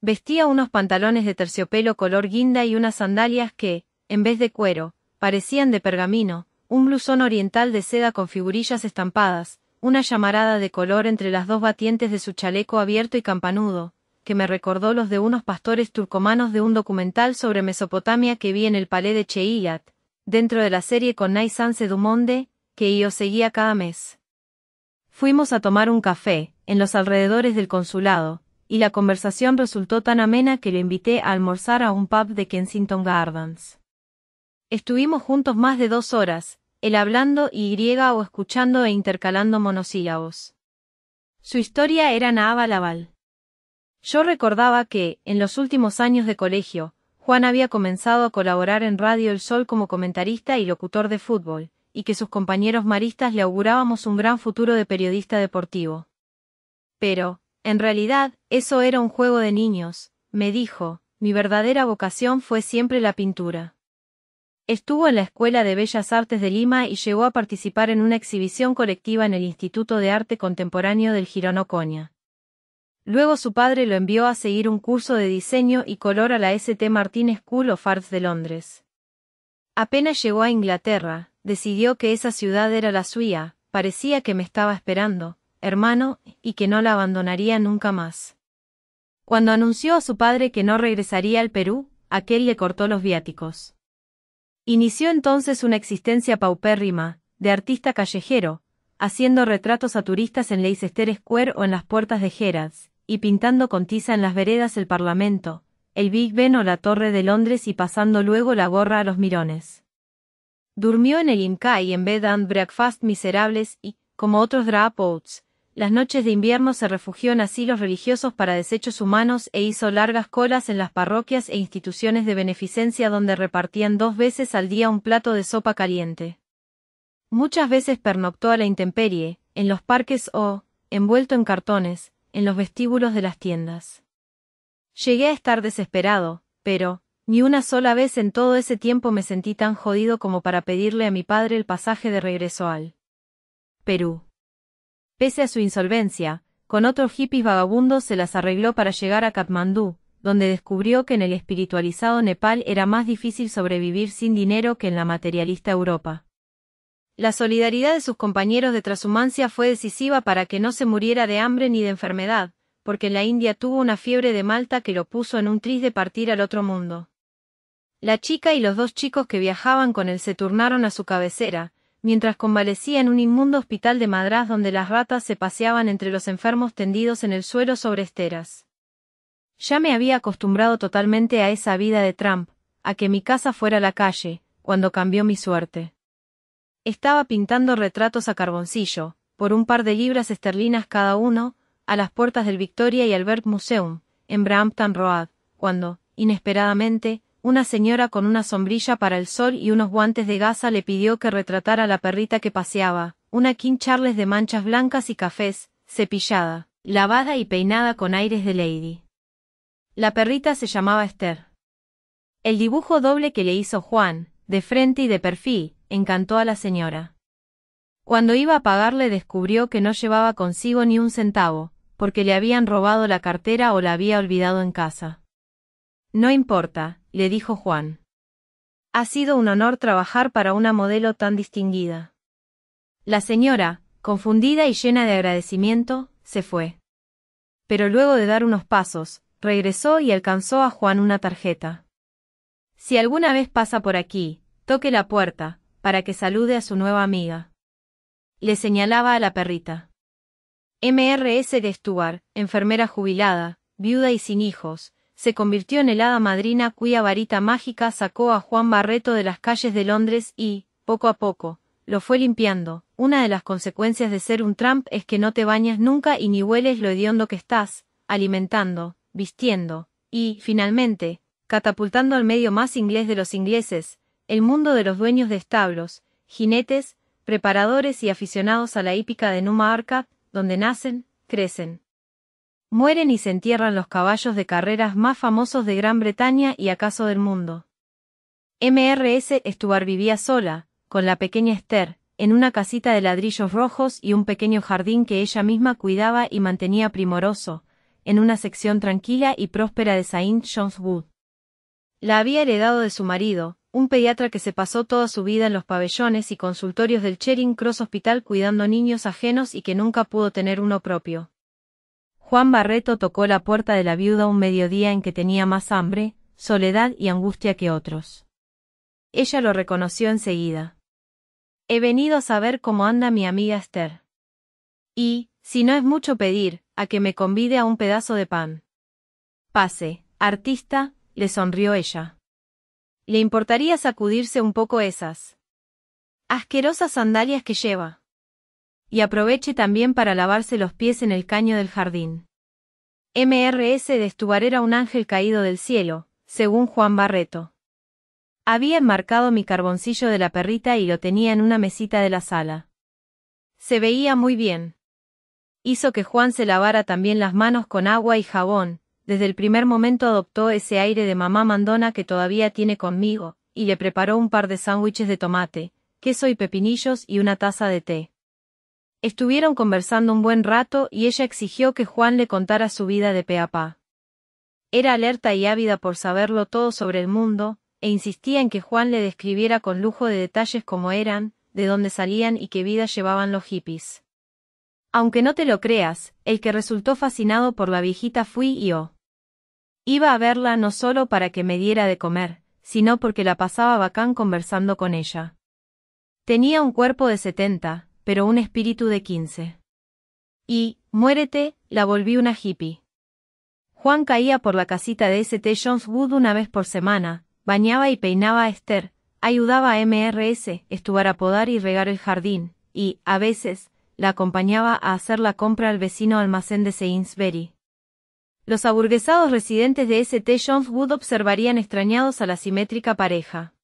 Vestía unos pantalones de terciopelo color guinda y unas sandalias que, en vez de cuero, parecían de pergamino, un blusón oriental de seda con figurillas estampadas, una llamarada de color entre las dos batientes de su chaleco abierto y campanudo, que me recordó los de unos pastores turcomanos de un documental sobre Mesopotamia que vi en el Palais de Cheyat, dentro de la serie con Naisance Dumonde, que yo seguía cada mes. Fuimos a tomar un café, en los alrededores del consulado, y la conversación resultó tan amena que lo invité a almorzar a un pub de Kensington Gardens. Estuvimos juntos más de dos horas, él hablando y griega o escuchando e intercalando monosílabos. Su historia era naabalabal. Yo recordaba que, en los últimos años de colegio, Juan había comenzado a colaborar en Radio El Sol como comentarista y locutor de fútbol, y que sus compañeros maristas le augurábamos un gran futuro de periodista deportivo. Pero, en realidad, eso era un juego de niños, me dijo, mi verdadera vocación fue siempre la pintura. Estuvo en la Escuela de Bellas Artes de Lima y llegó a participar en una exhibición colectiva en el Instituto de Arte Contemporáneo del Girón Oconia. Luego su padre lo envió a seguir un curso de diseño y color a la St. Martin School of Arts de Londres. Apenas llegó a Inglaterra, decidió que esa ciudad era la suya, parecía que me estaba esperando, hermano, y que no la abandonaría nunca más. Cuando anunció a su padre que no regresaría al Perú, aquel le cortó los viáticos. Inició entonces una existencia paupérrima, de artista callejero, haciendo retratos a turistas en Leicester Square o en las puertas de Gerards, y pintando con tiza en las veredas el Parlamento, el Big Ben o la Torre de Londres y pasando luego la gorra a los mirones. Durmió en el Inca y en bed and breakfast miserables y, como otros dropouts, las noches de invierno se refugió en asilos religiosos para desechos humanos e hizo largas colas en las parroquias e instituciones de beneficencia donde repartían dos veces al día un plato de sopa caliente. Muchas veces pernoctó a la intemperie, en los parques o, envuelto en cartones, en los vestíbulos de las tiendas. Llegué a estar desesperado, pero, ni una sola vez en todo ese tiempo me sentí tan jodido como para pedirle a mi padre el pasaje de regreso al Perú. Pese a su insolvencia, con otros hippies vagabundos se las arregló para llegar a Katmandú, donde descubrió que en el espiritualizado Nepal era más difícil sobrevivir sin dinero que en la materialista Europa. La solidaridad de sus compañeros de trashumancia fue decisiva para que no se muriera de hambre ni de enfermedad, porque la India tuvo una fiebre de Malta que lo puso en un tris de partir al otro mundo. La chica y los dos chicos que viajaban con él se turnaron a su cabecera, mientras convalecía en un inmundo hospital de Madras donde las ratas se paseaban entre los enfermos tendidos en el suelo sobre esteras. Ya me había acostumbrado totalmente a esa vida de Trump, a que mi casa fuera la calle, cuando cambió mi suerte. Estaba pintando retratos a carboncillo, por un par de libras esterlinas cada uno, a las puertas del Victoria y Albert Museum, en Brampton Road, cuando, inesperadamente, una señora con una sombrilla para el sol y unos guantes de gasa le pidió que retratara a la perrita que paseaba, una King Charles de manchas blancas y cafés, cepillada, lavada y peinada con aires de lady. La perrita se llamaba Esther. El dibujo doble que le hizo Juan, de frente y de perfil, encantó a la señora. Cuando iba a pagarle descubrió que no llevaba consigo ni un centavo, porque le habían robado la cartera o la había olvidado en casa. No importa, le dijo Juan. Ha sido un honor trabajar para una modelo tan distinguida. La señora, confundida y llena de agradecimiento, se fue. Pero luego de dar unos pasos, regresó y alcanzó a Juan una tarjeta. Si alguna vez pasa por aquí, toque la puerta, para que salude a su nueva amiga. Le señalaba a la perrita. MRS de Stuart, enfermera jubilada, viuda y sin hijos, se convirtió en el madrina cuya varita mágica sacó a Juan Barreto de las calles de Londres y, poco a poco, lo fue limpiando. Una de las consecuencias de ser un Trump es que no te bañas nunca y ni hueles lo hediondo que estás, alimentando, vistiendo, y, finalmente, catapultando al medio más inglés de los ingleses, el mundo de los dueños de establos, jinetes, preparadores y aficionados a la hípica de Numa Arca, donde nacen, crecen. Mueren y se entierran los caballos de carreras más famosos de Gran Bretaña y acaso del mundo. MRS Stuart vivía sola, con la pequeña Esther, en una casita de ladrillos rojos y un pequeño jardín que ella misma cuidaba y mantenía primoroso, en una sección tranquila y próspera de Saint John's Wood. La había heredado de su marido, un pediatra que se pasó toda su vida en los pabellones y consultorios del Charing Cross Hospital cuidando niños ajenos y que nunca pudo tener uno propio. Juan Barreto tocó la puerta de la viuda un mediodía en que tenía más hambre, soledad y angustia que otros. Ella lo reconoció enseguida. He venido a saber cómo anda mi amiga Esther. Y, si no es mucho pedir, a que me convide a un pedazo de pan. Pase, artista, le sonrió ella. Le importaría sacudirse un poco esas asquerosas sandalias que lleva. Y aproveche también para lavarse los pies en el caño del jardín. MRS de Estubar era un ángel caído del cielo, según Juan Barreto. Había enmarcado mi carboncillo de la perrita y lo tenía en una mesita de la sala. Se veía muy bien. Hizo que Juan se lavara también las manos con agua y jabón, desde el primer momento adoptó ese aire de mamá mandona que todavía tiene conmigo, y le preparó un par de sándwiches de tomate, queso y pepinillos y una taza de té. Estuvieron conversando un buen rato y ella exigió que Juan le contara su vida de peapá Era alerta y ávida por saberlo todo sobre el mundo, e insistía en que Juan le describiera con lujo de detalles cómo eran, de dónde salían y qué vida llevaban los hippies. Aunque no te lo creas, el que resultó fascinado por la viejita fui yo. Iba a verla no solo para que me diera de comer, sino porque la pasaba bacán conversando con ella. Tenía un cuerpo de setenta, pero un espíritu de quince. Y, muérete, la volví una hippie. Juan caía por la casita de St. John's Wood una vez por semana, bañaba y peinaba a Esther, ayudaba a MRS, estuvar a podar y regar el jardín, y, a veces, la acompañaba a hacer la compra al vecino almacén de Sainsbury. Los aburguesados residentes de St. John's Wood observarían extrañados a la simétrica pareja.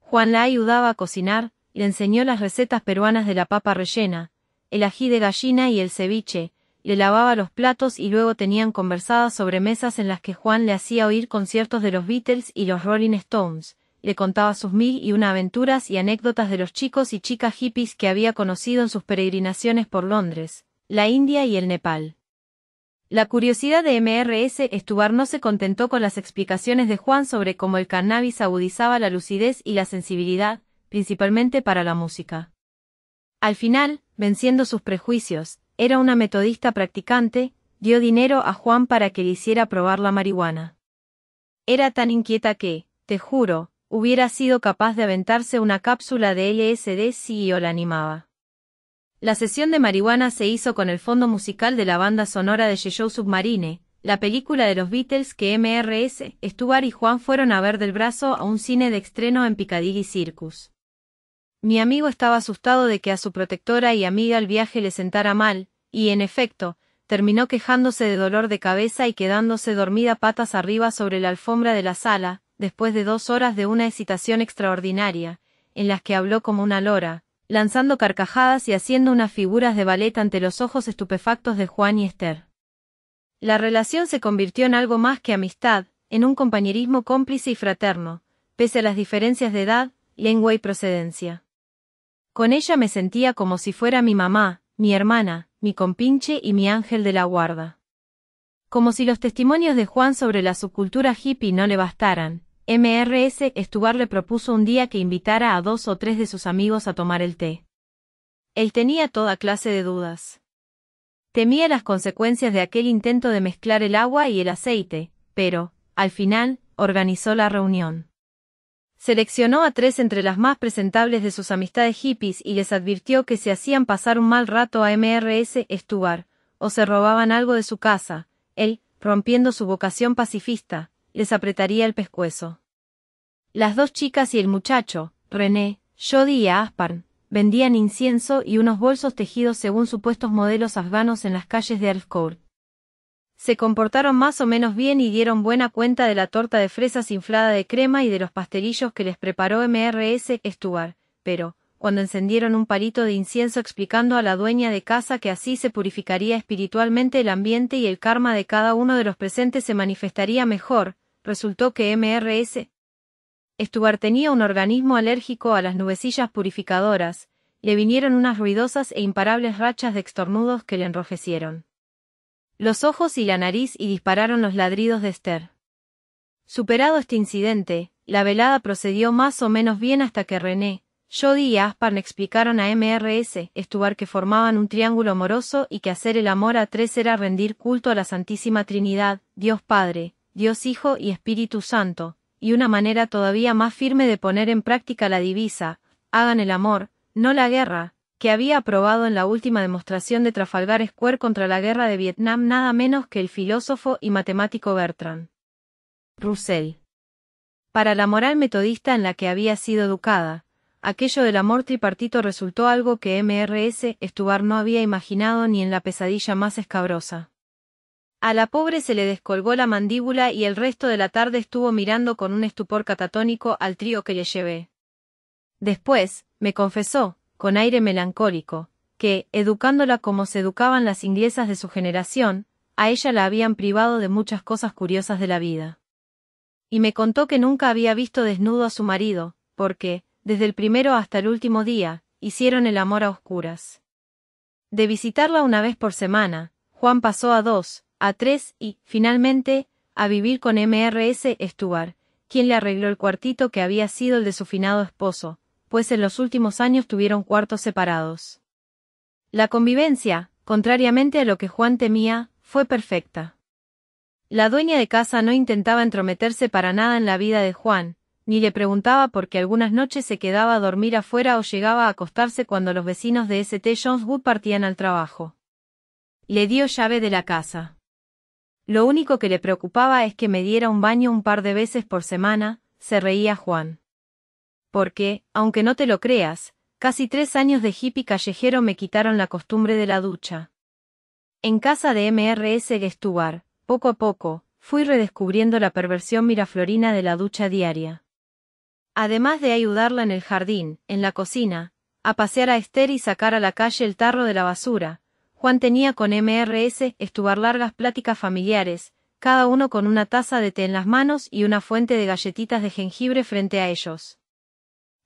Juan la ayudaba a cocinar, le enseñó las recetas peruanas de la papa rellena, el ají de gallina y el ceviche, le lavaba los platos y luego tenían conversadas sobre mesas en las que Juan le hacía oír conciertos de los Beatles y los Rolling Stones, le contaba sus mil y una aventuras y anécdotas de los chicos y chicas hippies que había conocido en sus peregrinaciones por Londres, la India y el Nepal. La curiosidad de MRS Estubar no se contentó con las explicaciones de Juan sobre cómo el cannabis agudizaba la lucidez y la sensibilidad, principalmente para la música. Al final, venciendo sus prejuicios, era una metodista practicante, dio dinero a Juan para que le hiciera probar la marihuana. Era tan inquieta que, te juro, hubiera sido capaz de aventarse una cápsula de LSD si yo la animaba. La sesión de marihuana se hizo con el fondo musical de la banda sonora de Yellow Submarine, la película de los Beatles que MRS, Stuart y Juan fueron a ver del brazo a un cine de estreno en Piccadilly Circus. Mi amigo estaba asustado de que a su protectora y amiga el viaje le sentara mal, y en efecto, terminó quejándose de dolor de cabeza y quedándose dormida patas arriba sobre la alfombra de la sala, después de dos horas de una excitación extraordinaria, en las que habló como una lora, lanzando carcajadas y haciendo unas figuras de ballet ante los ojos estupefactos de Juan y Esther. La relación se convirtió en algo más que amistad, en un compañerismo cómplice y fraterno, pese a las diferencias de edad, lengua y procedencia. Con ella me sentía como si fuera mi mamá, mi hermana, mi compinche y mi ángel de la guarda. Como si los testimonios de Juan sobre la subcultura hippie no le bastaran, MRS Stuart le propuso un día que invitara a dos o tres de sus amigos a tomar el té. Él tenía toda clase de dudas. Temía las consecuencias de aquel intento de mezclar el agua y el aceite, pero, al final, organizó la reunión. Seleccionó a tres entre las más presentables de sus amistades hippies y les advirtió que se hacían pasar un mal rato a MRS Stuart, o se robaban algo de su casa, él, rompiendo su vocación pacifista, les apretaría el pescuezo. Las dos chicas y el muchacho, René, Jody y Asparn, vendían incienso y unos bolsos tejidos según supuestos modelos afganos en las calles de Alfcourt. Se comportaron más o menos bien y dieron buena cuenta de la torta de fresas inflada de crema y de los pastelillos que les preparó MRS Stuart, pero, cuando encendieron un palito de incienso explicando a la dueña de casa que así se purificaría espiritualmente el ambiente y el karma de cada uno de los presentes se manifestaría mejor, resultó que MRS. Stuart tenía un organismo alérgico a las nubecillas purificadoras, le vinieron unas ruidosas e imparables rachas de extornudos que le enrojecieron. Los ojos y la nariz y dispararon los ladridos de Esther. Superado este incidente, la velada procedió más o menos bien hasta que René, Jody y Asparn explicaron a MRS, Stuart que formaban un triángulo amoroso y que hacer el amor a tres era rendir culto a la Santísima Trinidad, Dios Padre, Dios Hijo y Espíritu Santo, y una manera todavía más firme de poner en práctica la divisa, hagan el amor, no la guerra, que había aprobado en la última demostración de Trafalgar Square contra la guerra de Vietnam nada menos que el filósofo y matemático Bertrand Russell. Para la moral metodista en la que había sido educada, aquello del amor tripartito resultó algo que MRS Stuart no había imaginado ni en la pesadilla más escabrosa. A la pobre se le descolgó la mandíbula y el resto de la tarde estuvo mirando con un estupor catatónico al trío que le llevé. Después, me confesó, con aire melancólico, que, educándola como se educaban las inglesas de su generación, a ella la habían privado de muchas cosas curiosas de la vida. Y me contó que nunca había visto desnudo a su marido, porque, desde el primero hasta el último día, hicieron el amor a oscuras. De visitarla una vez por semana, Juan pasó a dos, a tres y, finalmente, a vivir con MRS Stuart, quien le arregló el cuartito que había sido el de su finado esposo, pues en los últimos años tuvieron cuartos separados. La convivencia, contrariamente a lo que Juan temía, fue perfecta. La dueña de casa no intentaba entrometerse para nada en la vida de Juan, ni le preguntaba por qué algunas noches se quedaba a dormir afuera o llegaba a acostarse cuando los vecinos de St. John's Wood partían al trabajo. Le dio llave de la casa. Lo único que le preocupaba es que me diera un baño un par de veces por semana, se reía Juan. Porque, aunque no te lo creas, casi tres años de hippie callejero me quitaron la costumbre de la ducha. En casa de MRS Gestubar, poco a poco, fui redescubriendo la perversión miraflorina de la ducha diaria. Además de ayudarla en el jardín, en la cocina, a pasear a Esther y sacar a la calle el tarro de la basura, Juan tenía con MRS estuvar largas pláticas familiares, cada uno con una taza de té en las manos y una fuente de galletitas de jengibre frente a ellos.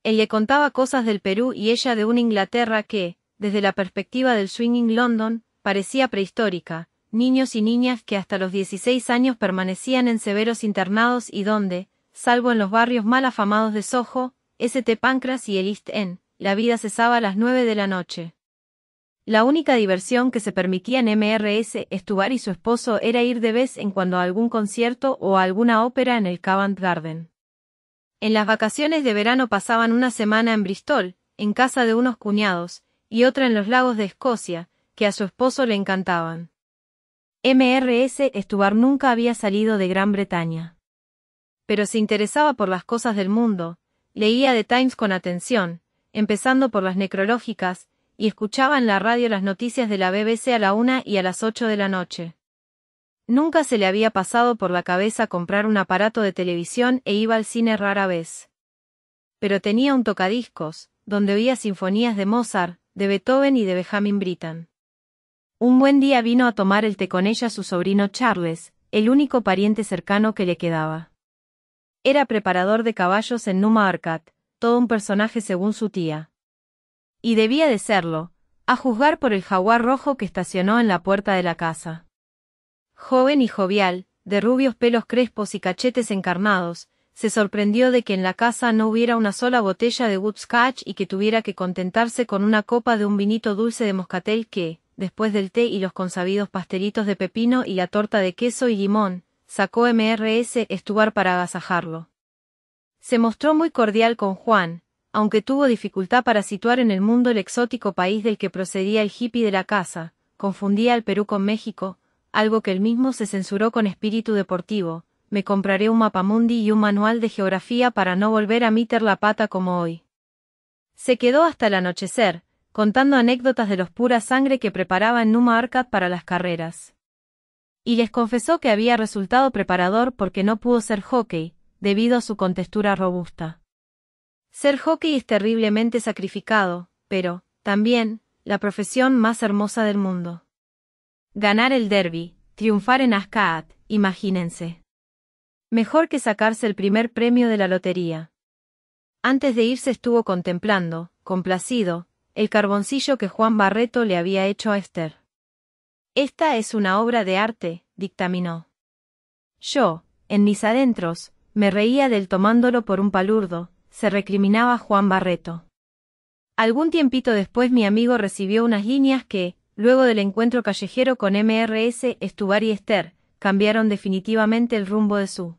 Él le contaba cosas del Perú y ella de una Inglaterra que, desde la perspectiva del swinging London, parecía prehistórica, niños y niñas que hasta los 16 años permanecían en severos internados y donde, salvo en los barrios mal afamados de Soho, St. Pancras y el East End, la vida cesaba a las nueve de la noche. La única diversión que se permitía en MRS Estubar y su esposo era ir de vez en cuando a algún concierto o a alguna ópera en el Covent Garden. En las vacaciones de verano pasaban una semana en Bristol, en casa de unos cuñados, y otra en los lagos de Escocia, que a su esposo le encantaban. MRS Estubar nunca había salido de Gran Bretaña. Pero se interesaba por las cosas del mundo, leía The Times con atención, empezando por las necrológicas, y escuchaba en la radio las noticias de la BBC a la una y a las ocho de la noche. Nunca se le había pasado por la cabeza comprar un aparato de televisión e iba al cine rara vez. Pero tenía un tocadiscos, donde oía sinfonías de Mozart, de Beethoven y de Benjamin Britten. Un buen día vino a tomar el té con ella su sobrino Charles, el único pariente cercano que le quedaba. Era preparador de caballos en Numa todo un personaje según su tía, y debía de serlo, a juzgar por el jaguar rojo que estacionó en la puerta de la casa. Joven y jovial, de rubios pelos crespos y cachetes encarnados, se sorprendió de que en la casa no hubiera una sola botella de Woodscotch y que tuviera que contentarse con una copa de un vinito dulce de moscatel que, después del té y los consabidos pastelitos de pepino y la torta de queso y limón, sacó MRS Stuart para agasajarlo. Se mostró muy cordial con Juan, aunque tuvo dificultad para situar en el mundo el exótico país del que procedía el hippie de la casa, confundía al Perú con México, algo que él mismo se censuró con espíritu deportivo, me compraré un mapamundi y un manual de geografía para no volver a meter la pata como hoy. Se quedó hasta el anochecer, contando anécdotas de los pura sangre que preparaba en Numa Arcad para las carreras. Y les confesó que había resultado preparador porque no pudo ser hockey, debido a su contextura robusta. Ser hockey es terriblemente sacrificado, pero, también, la profesión más hermosa del mundo. Ganar el derby, triunfar en Ascaat, imagínense. Mejor que sacarse el primer premio de la lotería. Antes de irse estuvo contemplando, complacido, el carboncillo que Juan Barreto le había hecho a Esther. Esta es una obra de arte, dictaminó. Yo, en mis adentros, me reía del tomándolo por un palurdo, se recriminaba Juan Barreto. Algún tiempito después mi amigo recibió unas líneas que, luego del encuentro callejero con MRS Estubar y Esther, cambiaron definitivamente el rumbo de su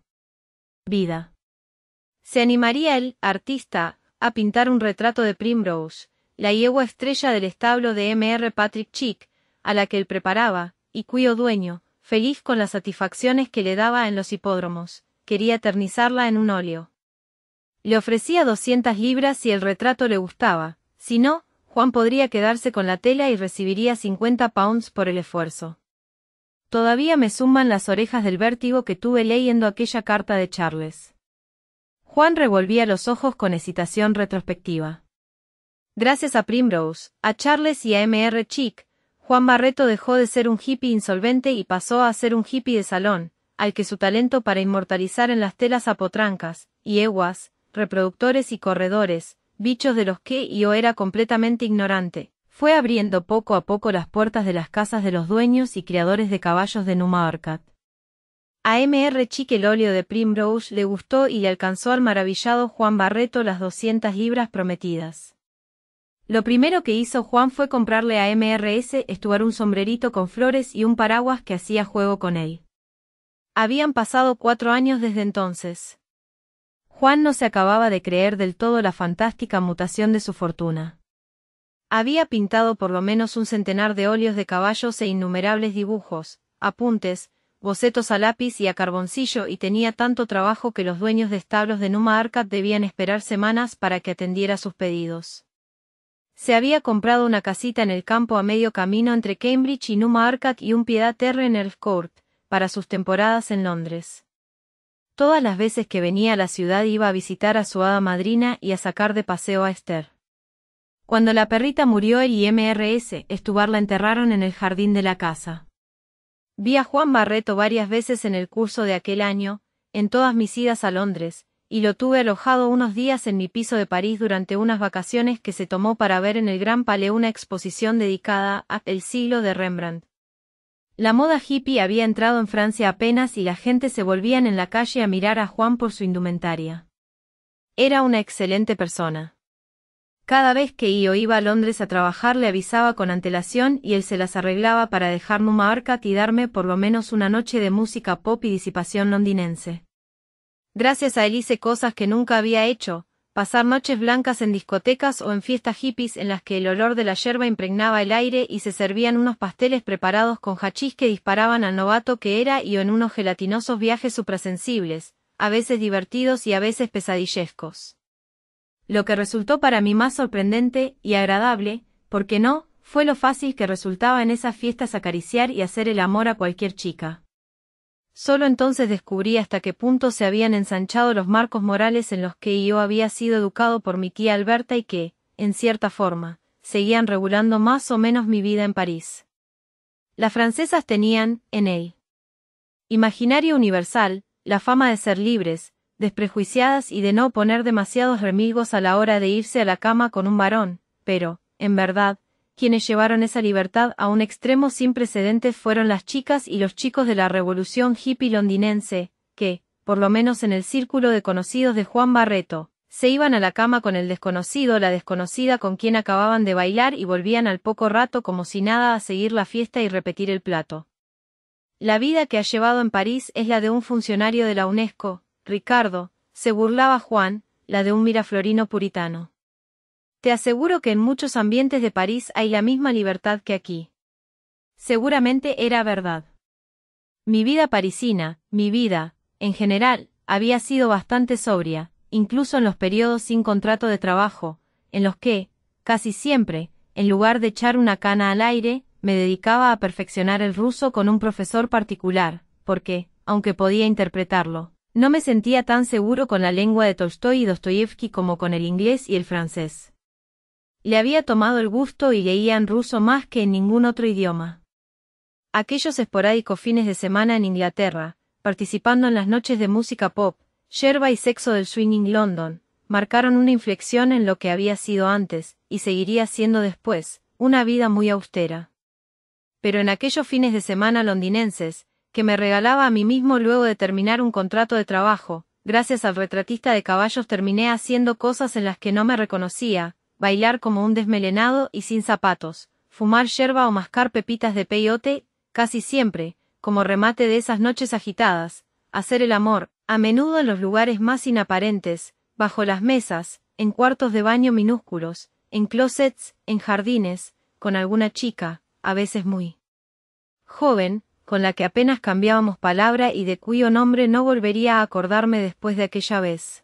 vida. ¿Se animaría él, artista, a pintar un retrato de Primrose, la yegua estrella del establo de Mr. Patrick Chick, a la que él preparaba, y cuyo dueño, feliz con las satisfacciones que le daba en los hipódromos, quería eternizarla en un óleo? Le ofrecía 200 libras si el retrato le gustaba, si no, Juan podría quedarse con la tela y recibiría 50 pounds por el esfuerzo. Todavía me suman las orejas del vértigo que tuve leyendo aquella carta de Charles. Juan revolvía los ojos con excitación retrospectiva. Gracias a Primrose, a Charles y a M.R. Chick, Juan Barreto dejó de ser un hippie insolvente y pasó a ser un hippie de salón, al que su talento para inmortalizar en las telas apotrancas y eguas reproductores y corredores, bichos de los que yo era completamente ignorante. Fue abriendo poco a poco las puertas de las casas de los dueños y criadores de caballos de Numaorcat. A M.R. Chique el óleo de Primrose le gustó y le alcanzó al maravillado Juan Barreto las 200 libras prometidas. Lo primero que hizo Juan fue comprarle a MRS Estuar un sombrerito con flores y un paraguas que hacía juego con él. Habían pasado cuatro años desde entonces. Juan no se acababa de creer del todo la fantástica mutación de su fortuna. Había pintado por lo menos un centenar de óleos de caballos e innumerables dibujos, apuntes, bocetos a lápiz y a carboncillo y tenía tanto trabajo que los dueños de establos de Numa Arcat debían esperar semanas para que atendiera sus pedidos. Se había comprado una casita en el campo a medio camino entre Cambridge y Numa Arcat y un Piedad en Elf Court, para sus temporadas en Londres. Todas las veces que venía a la ciudad iba a visitar a su hada madrina y a sacar de paseo a Esther. Cuando la perrita murió el IMRS, Estubar la enterraron en el jardín de la casa. Vi a Juan Barreto varias veces en el curso de aquel año, en todas mis idas a Londres, y lo tuve alojado unos días en mi piso de París durante unas vacaciones que se tomó para ver en el Gran Palais una exposición dedicada a El siglo de Rembrandt, la moda hippie había entrado en Francia apenas y la gente se volvían en la calle a mirar a Juan por su indumentaria. Era una excelente persona. Cada vez que Io iba a Londres a trabajar le avisaba con antelación y él se las arreglaba para dejarme un Arcat y darme por lo menos una noche de música pop y disipación londinense. Gracias a él hice cosas que nunca había hecho, pasar noches blancas en discotecas o en fiestas hippies en las que el olor de la yerba impregnaba el aire y se servían unos pasteles preparados con hachís que disparaban al novato que era y en unos gelatinosos viajes suprasensibles, a veces divertidos y a veces pesadillescos. Lo que resultó para mí más sorprendente y agradable, porque no?, fue lo fácil que resultaba en esas fiestas acariciar y hacer el amor a cualquier chica. Solo entonces descubrí hasta qué punto se habían ensanchado los marcos morales en los que yo había sido educado por mi tía Alberta y que, en cierta forma, seguían regulando más o menos mi vida en París. Las francesas tenían, en él, imaginario universal, la fama de ser libres, desprejuiciadas y de no poner demasiados remigos a la hora de irse a la cama con un varón, pero, en verdad, quienes llevaron esa libertad a un extremo sin precedentes fueron las chicas y los chicos de la revolución hippie londinense, que, por lo menos en el círculo de conocidos de Juan Barreto, se iban a la cama con el desconocido o la desconocida con quien acababan de bailar y volvían al poco rato como si nada a seguir la fiesta y repetir el plato. La vida que ha llevado en París es la de un funcionario de la UNESCO, Ricardo, se burlaba Juan, la de un miraflorino puritano. Te aseguro que en muchos ambientes de París hay la misma libertad que aquí. Seguramente era verdad. Mi vida parisina, mi vida, en general, había sido bastante sobria, incluso en los periodos sin contrato de trabajo, en los que, casi siempre, en lugar de echar una cana al aire, me dedicaba a perfeccionar el ruso con un profesor particular, porque, aunque podía interpretarlo, no me sentía tan seguro con la lengua de Tolstoy y Dostoyevsky como con el inglés y el francés. Le había tomado el gusto y leía en ruso más que en ningún otro idioma. Aquellos esporádicos fines de semana en Inglaterra, participando en las noches de música pop, yerba y sexo del swinging London, marcaron una inflexión en lo que había sido antes, y seguiría siendo después, una vida muy austera. Pero en aquellos fines de semana londinenses, que me regalaba a mí mismo luego de terminar un contrato de trabajo, gracias al retratista de caballos terminé haciendo cosas en las que no me reconocía, bailar como un desmelenado y sin zapatos, fumar yerba o mascar pepitas de peyote, casi siempre, como remate de esas noches agitadas, hacer el amor, a menudo en los lugares más inaparentes, bajo las mesas, en cuartos de baño minúsculos, en closets, en jardines, con alguna chica, a veces muy joven, con la que apenas cambiábamos palabra y de cuyo nombre no volvería a acordarme después de aquella vez.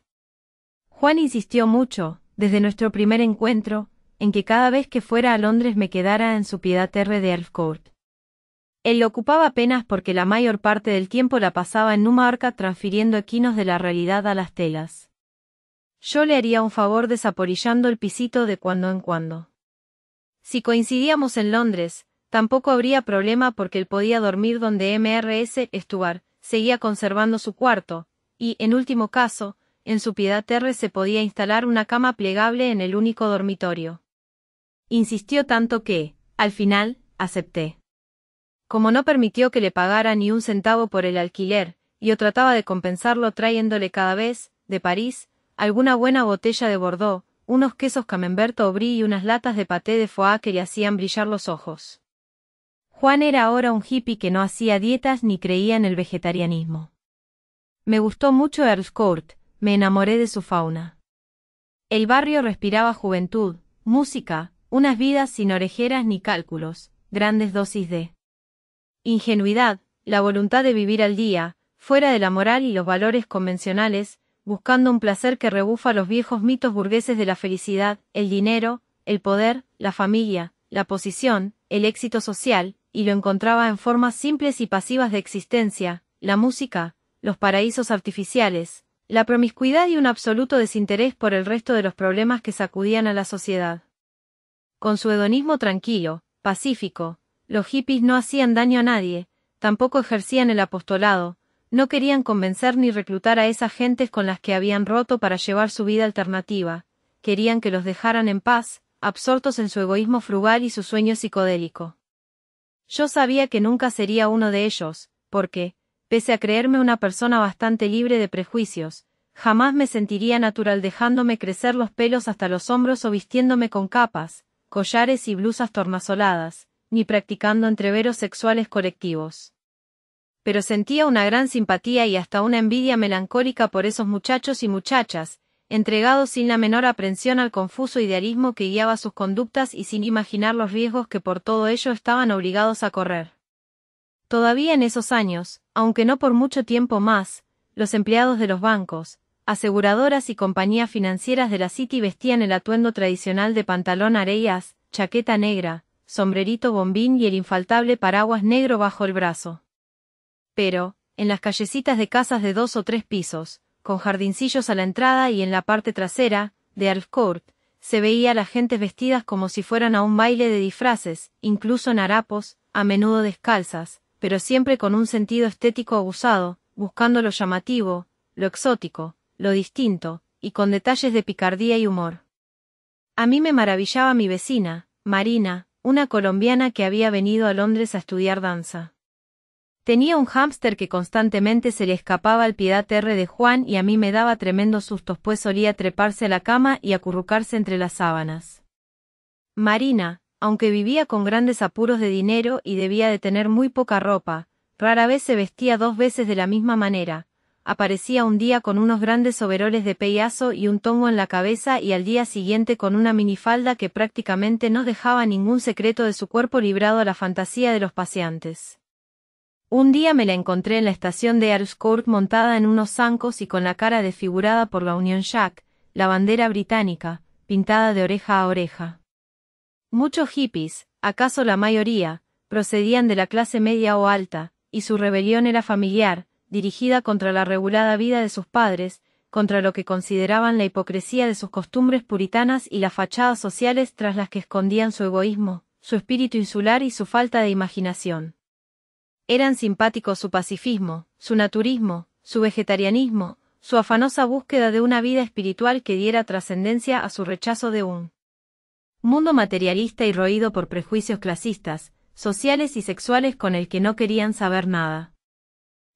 Juan insistió mucho, desde nuestro primer encuentro, en que cada vez que fuera a Londres me quedara en su piedad terre de Elf Court. Él lo ocupaba apenas porque la mayor parte del tiempo la pasaba en arca transfiriendo equinos de la realidad a las telas. Yo le haría un favor desaporillando el pisito de cuando en cuando. Si coincidíamos en Londres, tampoco habría problema porque él podía dormir donde MRS Stuart seguía conservando su cuarto, y, en último caso, en su Piedad Terre se podía instalar una cama plegable en el único dormitorio. Insistió tanto que, al final, acepté. Como no permitió que le pagara ni un centavo por el alquiler, yo trataba de compensarlo trayéndole cada vez, de París, alguna buena botella de Bordeaux, unos quesos camembert obrí y unas latas de paté de foie que le hacían brillar los ojos. Juan era ahora un hippie que no hacía dietas ni creía en el vegetarianismo. Me gustó mucho Earl's me enamoré de su fauna. El barrio respiraba juventud, música, unas vidas sin orejeras ni cálculos, grandes dosis de ingenuidad, la voluntad de vivir al día, fuera de la moral y los valores convencionales, buscando un placer que rebufa los viejos mitos burgueses de la felicidad, el dinero, el poder, la familia, la posición, el éxito social, y lo encontraba en formas simples y pasivas de existencia, la música, los paraísos artificiales, la promiscuidad y un absoluto desinterés por el resto de los problemas que sacudían a la sociedad. Con su hedonismo tranquilo, pacífico, los hippies no hacían daño a nadie, tampoco ejercían el apostolado, no querían convencer ni reclutar a esas gentes con las que habían roto para llevar su vida alternativa, querían que los dejaran en paz, absortos en su egoísmo frugal y su sueño psicodélico. Yo sabía que nunca sería uno de ellos, porque, pese a creerme una persona bastante libre de prejuicios, jamás me sentiría natural dejándome crecer los pelos hasta los hombros o vistiéndome con capas, collares y blusas tornasoladas, ni practicando entreveros sexuales colectivos. Pero sentía una gran simpatía y hasta una envidia melancólica por esos muchachos y muchachas, entregados sin la menor aprensión al confuso idealismo que guiaba sus conductas y sin imaginar los riesgos que por todo ello estaban obligados a correr. Todavía en esos años, aunque no por mucho tiempo más, los empleados de los bancos, aseguradoras y compañías financieras de la City vestían el atuendo tradicional de pantalón areías, chaqueta negra, sombrerito bombín y el infaltable paraguas negro bajo el brazo. Pero, en las callecitas de casas de dos o tres pisos, con jardincillos a la entrada y en la parte trasera, de Alfcourt, se veía a las gentes vestidas como si fueran a un baile de disfraces, incluso en harapos, a menudo descalzas, pero siempre con un sentido estético abusado, buscando lo llamativo, lo exótico, lo distinto, y con detalles de picardía y humor. A mí me maravillaba mi vecina, Marina, una colombiana que había venido a Londres a estudiar danza. Tenía un hámster que constantemente se le escapaba al piedad de Juan y a mí me daba tremendos sustos pues solía treparse a la cama y acurrucarse entre las sábanas. Marina, aunque vivía con grandes apuros de dinero y debía de tener muy poca ropa, rara vez se vestía dos veces de la misma manera. Aparecía un día con unos grandes overoles de peyazo y un tongo en la cabeza y al día siguiente con una minifalda que prácticamente no dejaba ningún secreto de su cuerpo librado a la fantasía de los paseantes. Un día me la encontré en la estación de Aruscourt montada en unos zancos y con la cara desfigurada por la Unión Jack, la bandera británica, pintada de oreja a oreja. Muchos hippies, acaso la mayoría, procedían de la clase media o alta, y su rebelión era familiar, dirigida contra la regulada vida de sus padres, contra lo que consideraban la hipocresía de sus costumbres puritanas y las fachadas sociales tras las que escondían su egoísmo, su espíritu insular y su falta de imaginación. Eran simpáticos su pacifismo, su naturismo, su vegetarianismo, su afanosa búsqueda de una vida espiritual que diera trascendencia a su rechazo de un mundo materialista y roído por prejuicios clasistas, sociales y sexuales con el que no querían saber nada.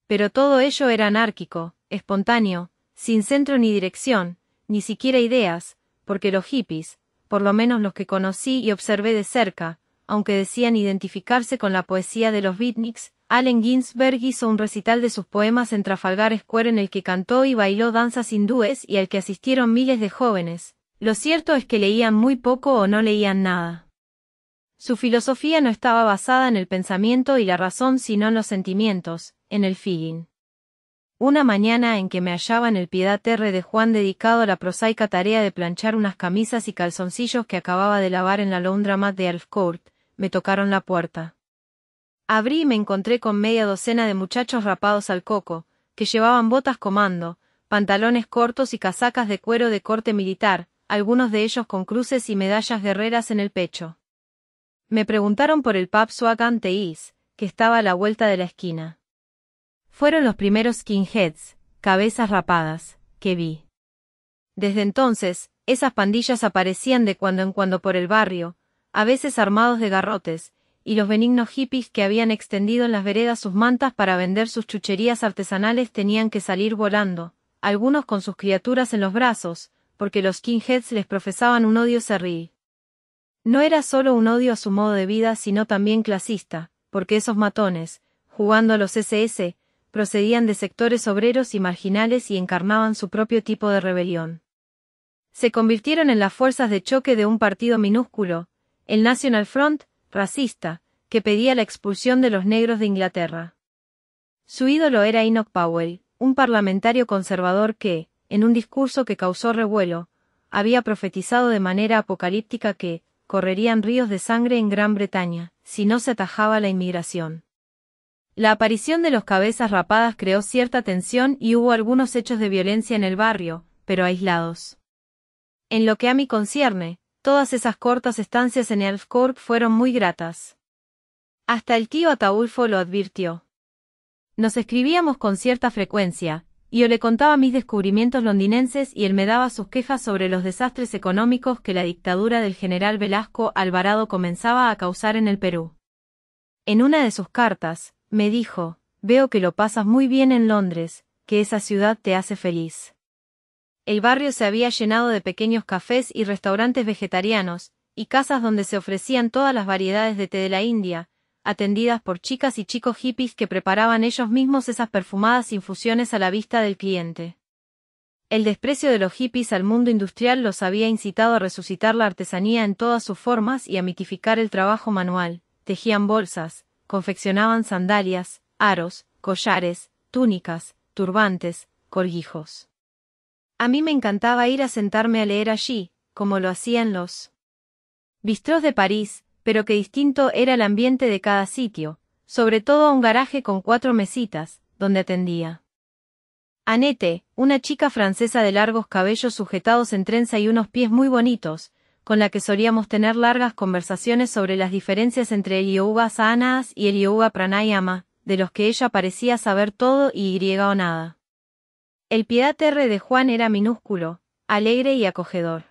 Pero todo ello era anárquico, espontáneo, sin centro ni dirección, ni siquiera ideas, porque los hippies, por lo menos los que conocí y observé de cerca, aunque decían identificarse con la poesía de los beatniks, Allen Ginsberg hizo un recital de sus poemas en Trafalgar Square en el que cantó y bailó danzas hindúes y al que asistieron miles de jóvenes, lo cierto es que leían muy poco o no leían nada. Su filosofía no estaba basada en el pensamiento y la razón sino en los sentimientos, en el feeling. Una mañana en que me hallaba en el Piedad Terre de Juan dedicado a la prosaica tarea de planchar unas camisas y calzoncillos que acababa de lavar en la Londra de Alfcourt, me tocaron la puerta. Abrí y me encontré con media docena de muchachos rapados al coco, que llevaban botas comando, pantalones cortos y casacas de cuero de corte militar, algunos de ellos con cruces y medallas guerreras en el pecho. Me preguntaron por el pub teis que estaba a la vuelta de la esquina. Fueron los primeros skinheads, cabezas rapadas, que vi. Desde entonces, esas pandillas aparecían de cuando en cuando por el barrio, a veces armados de garrotes, y los benignos hippies que habían extendido en las veredas sus mantas para vender sus chucherías artesanales tenían que salir volando, algunos con sus criaturas en los brazos, porque los Kingheads les profesaban un odio cerril. No era solo un odio a su modo de vida, sino también clasista, porque esos matones, jugando a los SS, procedían de sectores obreros y marginales y encarnaban su propio tipo de rebelión. Se convirtieron en las fuerzas de choque de un partido minúsculo, el National Front, racista, que pedía la expulsión de los negros de Inglaterra. Su ídolo era Enoch Powell, un parlamentario conservador que, en un discurso que causó revuelo, había profetizado de manera apocalíptica que, correrían ríos de sangre en Gran Bretaña, si no se atajaba la inmigración. La aparición de los cabezas rapadas creó cierta tensión y hubo algunos hechos de violencia en el barrio, pero aislados. En lo que a mí concierne, todas esas cortas estancias en Elfcorp fueron muy gratas. Hasta el tío Ataulfo lo advirtió. Nos escribíamos con cierta frecuencia, yo le contaba mis descubrimientos londinenses y él me daba sus quejas sobre los desastres económicos que la dictadura del general Velasco Alvarado comenzaba a causar en el Perú. En una de sus cartas, me dijo, veo que lo pasas muy bien en Londres, que esa ciudad te hace feliz. El barrio se había llenado de pequeños cafés y restaurantes vegetarianos, y casas donde se ofrecían todas las variedades de té de la India, atendidas por chicas y chicos hippies que preparaban ellos mismos esas perfumadas infusiones a la vista del cliente. El desprecio de los hippies al mundo industrial los había incitado a resucitar la artesanía en todas sus formas y a mitificar el trabajo manual. Tejían bolsas, confeccionaban sandalias, aros, collares, túnicas, turbantes, colguijos. A mí me encantaba ir a sentarme a leer allí, como lo hacían los bistros de París, pero que distinto era el ambiente de cada sitio, sobre todo a un garaje con cuatro mesitas, donde atendía. Anete, una chica francesa de largos cabellos sujetados en trenza y unos pies muy bonitos, con la que solíamos tener largas conversaciones sobre las diferencias entre el yoga sanaas y el yoga pranayama, de los que ella parecía saber todo y griega o nada. El piedad R de Juan era minúsculo, alegre y acogedor.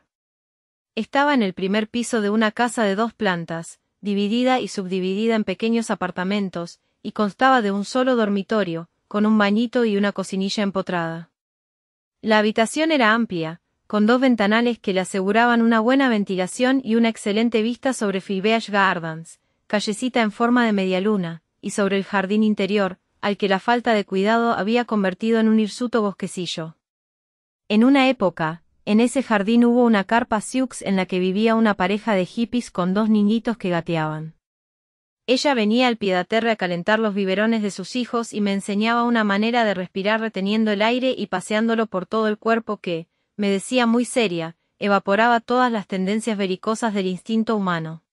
Estaba en el primer piso de una casa de dos plantas, dividida y subdividida en pequeños apartamentos, y constaba de un solo dormitorio, con un bañito y una cocinilla empotrada. La habitación era amplia, con dos ventanales que le aseguraban una buena ventilación y una excelente vista sobre Filbeach Gardens, callecita en forma de medialuna, y sobre el jardín interior, al que la falta de cuidado había convertido en un hirsuto bosquecillo. En una época, en ese jardín hubo una carpa Sioux en la que vivía una pareja de hippies con dos niñitos que gateaban. Ella venía al Piedaterre a calentar los biberones de sus hijos y me enseñaba una manera de respirar reteniendo el aire y paseándolo por todo el cuerpo que, me decía muy seria, evaporaba todas las tendencias vericosas del instinto humano.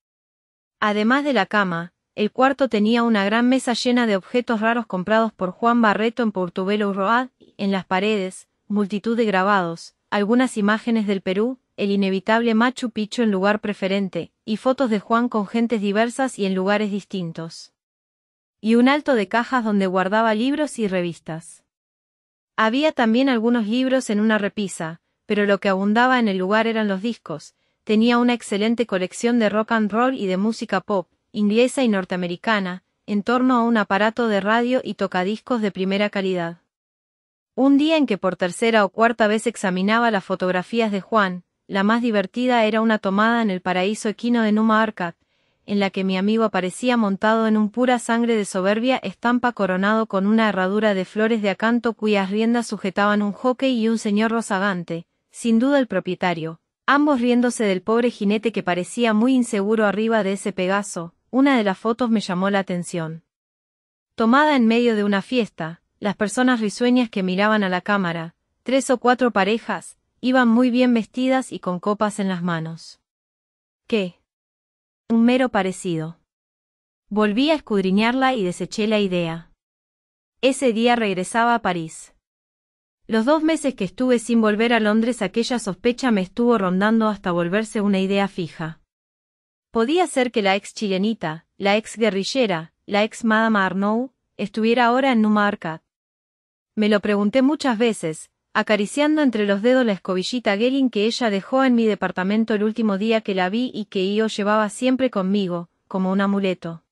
Además de la cama, el cuarto tenía una gran mesa llena de objetos raros comprados por Juan Barreto en Portobelo Road, en las paredes, multitud de grabados, algunas imágenes del Perú, el inevitable Machu Picchu en lugar preferente, y fotos de Juan con gentes diversas y en lugares distintos. Y un alto de cajas donde guardaba libros y revistas. Había también algunos libros en una repisa, pero lo que abundaba en el lugar eran los discos, tenía una excelente colección de rock and roll y de música pop, inglesa y norteamericana, en torno a un aparato de radio y tocadiscos de primera calidad. Un día en que por tercera o cuarta vez examinaba las fotografías de Juan, la más divertida era una tomada en el paraíso equino de Numa Arcat, en la que mi amigo aparecía montado en un pura sangre de soberbia estampa coronado con una herradura de flores de acanto cuyas riendas sujetaban un jockey y un señor rozagante, sin duda el propietario, ambos riéndose del pobre jinete que parecía muy inseguro arriba de ese Pegaso, una de las fotos me llamó la atención. Tomada en medio de una fiesta, las personas risueñas que miraban a la cámara, tres o cuatro parejas, iban muy bien vestidas y con copas en las manos. ¿Qué? Un mero parecido. Volví a escudriñarla y deseché la idea. Ese día regresaba a París. Los dos meses que estuve sin volver a Londres aquella sospecha me estuvo rondando hasta volverse una idea fija. Podía ser que la ex chilenita, la ex guerrillera, la ex Madame Arnaud, estuviera ahora en Numarca, me lo pregunté muchas veces, acariciando entre los dedos la escobillita Gelling que ella dejó en mi departamento el último día que la vi y que yo llevaba siempre conmigo, como un amuleto.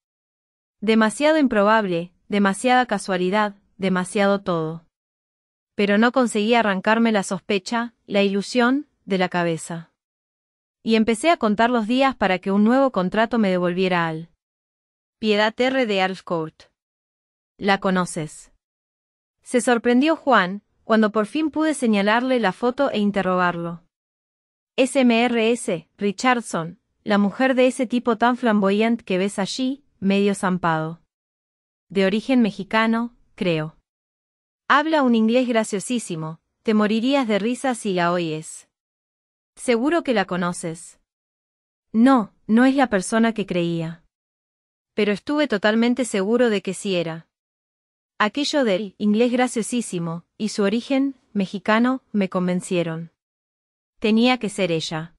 Demasiado improbable, demasiada casualidad, demasiado todo. Pero no conseguí arrancarme la sospecha, la ilusión, de la cabeza. Y empecé a contar los días para que un nuevo contrato me devolviera al. Piedad R. de Alscourt. La conoces. Se sorprendió Juan, cuando por fin pude señalarle la foto e interrogarlo. SMRS, Richardson, la mujer de ese tipo tan flamboyant que ves allí, medio zampado. De origen mexicano, creo. Habla un inglés graciosísimo, te morirías de risa si la oyes. Seguro que la conoces. No, no es la persona que creía. Pero estuve totalmente seguro de que sí era. Aquello del inglés graciosísimo y su origen mexicano me convencieron. Tenía que ser ella.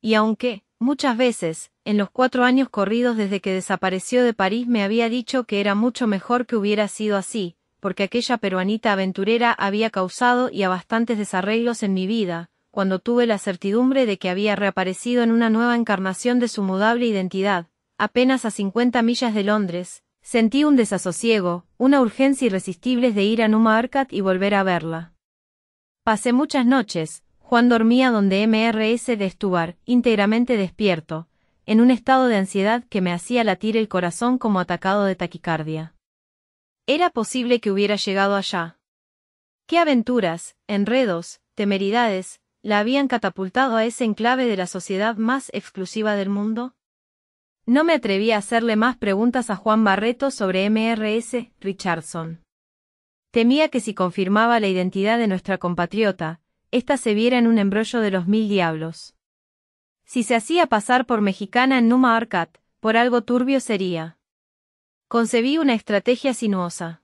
Y aunque, muchas veces, en los cuatro años corridos desde que desapareció de París me había dicho que era mucho mejor que hubiera sido así, porque aquella peruanita aventurera había causado ya bastantes desarreglos en mi vida, cuando tuve la certidumbre de que había reaparecido en una nueva encarnación de su mudable identidad, apenas a cincuenta millas de Londres, Sentí un desasosiego, una urgencia irresistible de ir a Arcat y volver a verla. Pasé muchas noches, Juan dormía donde MRS de Estubar, íntegramente despierto, en un estado de ansiedad que me hacía latir el corazón como atacado de taquicardia. Era posible que hubiera llegado allá. ¿Qué aventuras, enredos, temeridades, la habían catapultado a ese enclave de la sociedad más exclusiva del mundo? No me atreví a hacerle más preguntas a Juan Barreto sobre MRS Richardson. Temía que si confirmaba la identidad de nuestra compatriota, ésta se viera en un embrollo de los mil diablos. Si se hacía pasar por mexicana en Numa Arcat, por algo turbio sería. Concebí una estrategia sinuosa.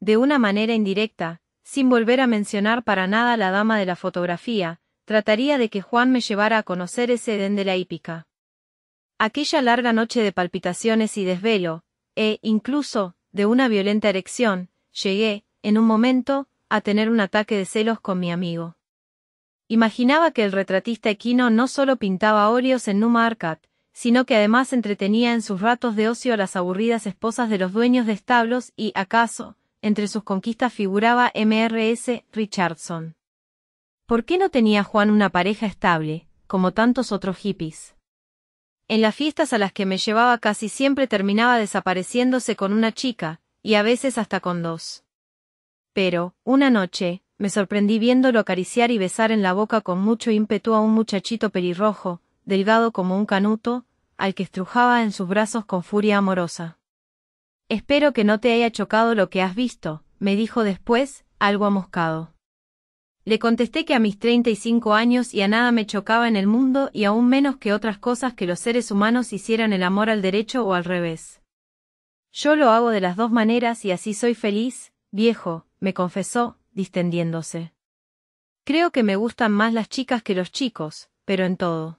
De una manera indirecta, sin volver a mencionar para nada a la dama de la fotografía, trataría de que Juan me llevara a conocer ese edén de la hípica. Aquella larga noche de palpitaciones y desvelo, e, incluso, de una violenta erección, llegué, en un momento, a tener un ataque de celos con mi amigo. Imaginaba que el retratista equino no solo pintaba óleos en Numa sino que además entretenía en sus ratos de ocio a las aburridas esposas de los dueños de establos y, acaso, entre sus conquistas figuraba MRS Richardson. ¿Por qué no tenía Juan una pareja estable, como tantos otros hippies? En las fiestas a las que me llevaba casi siempre terminaba desapareciéndose con una chica, y a veces hasta con dos. Pero, una noche, me sorprendí viéndolo acariciar y besar en la boca con mucho ímpetu a un muchachito pelirrojo, delgado como un canuto, al que estrujaba en sus brazos con furia amorosa. Espero que no te haya chocado lo que has visto, me dijo después, algo amoscado. Le contesté que a mis 35 años y a nada me chocaba en el mundo y aún menos que otras cosas que los seres humanos hicieran el amor al derecho o al revés. Yo lo hago de las dos maneras y así soy feliz, viejo, me confesó, distendiéndose. Creo que me gustan más las chicas que los chicos, pero en todo.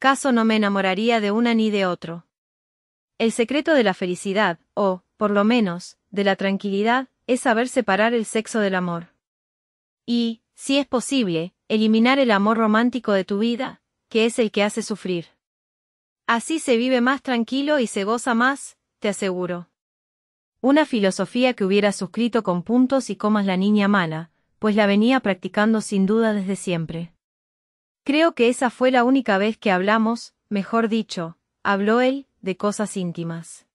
Caso no me enamoraría de una ni de otro. El secreto de la felicidad, o, por lo menos, de la tranquilidad, es saber separar el sexo del amor. Y, si es posible, eliminar el amor romántico de tu vida, que es el que hace sufrir. Así se vive más tranquilo y se goza más, te aseguro. Una filosofía que hubiera suscrito con puntos y comas la niña mala, pues la venía practicando sin duda desde siempre. Creo que esa fue la única vez que hablamos, mejor dicho, habló él, de cosas íntimas.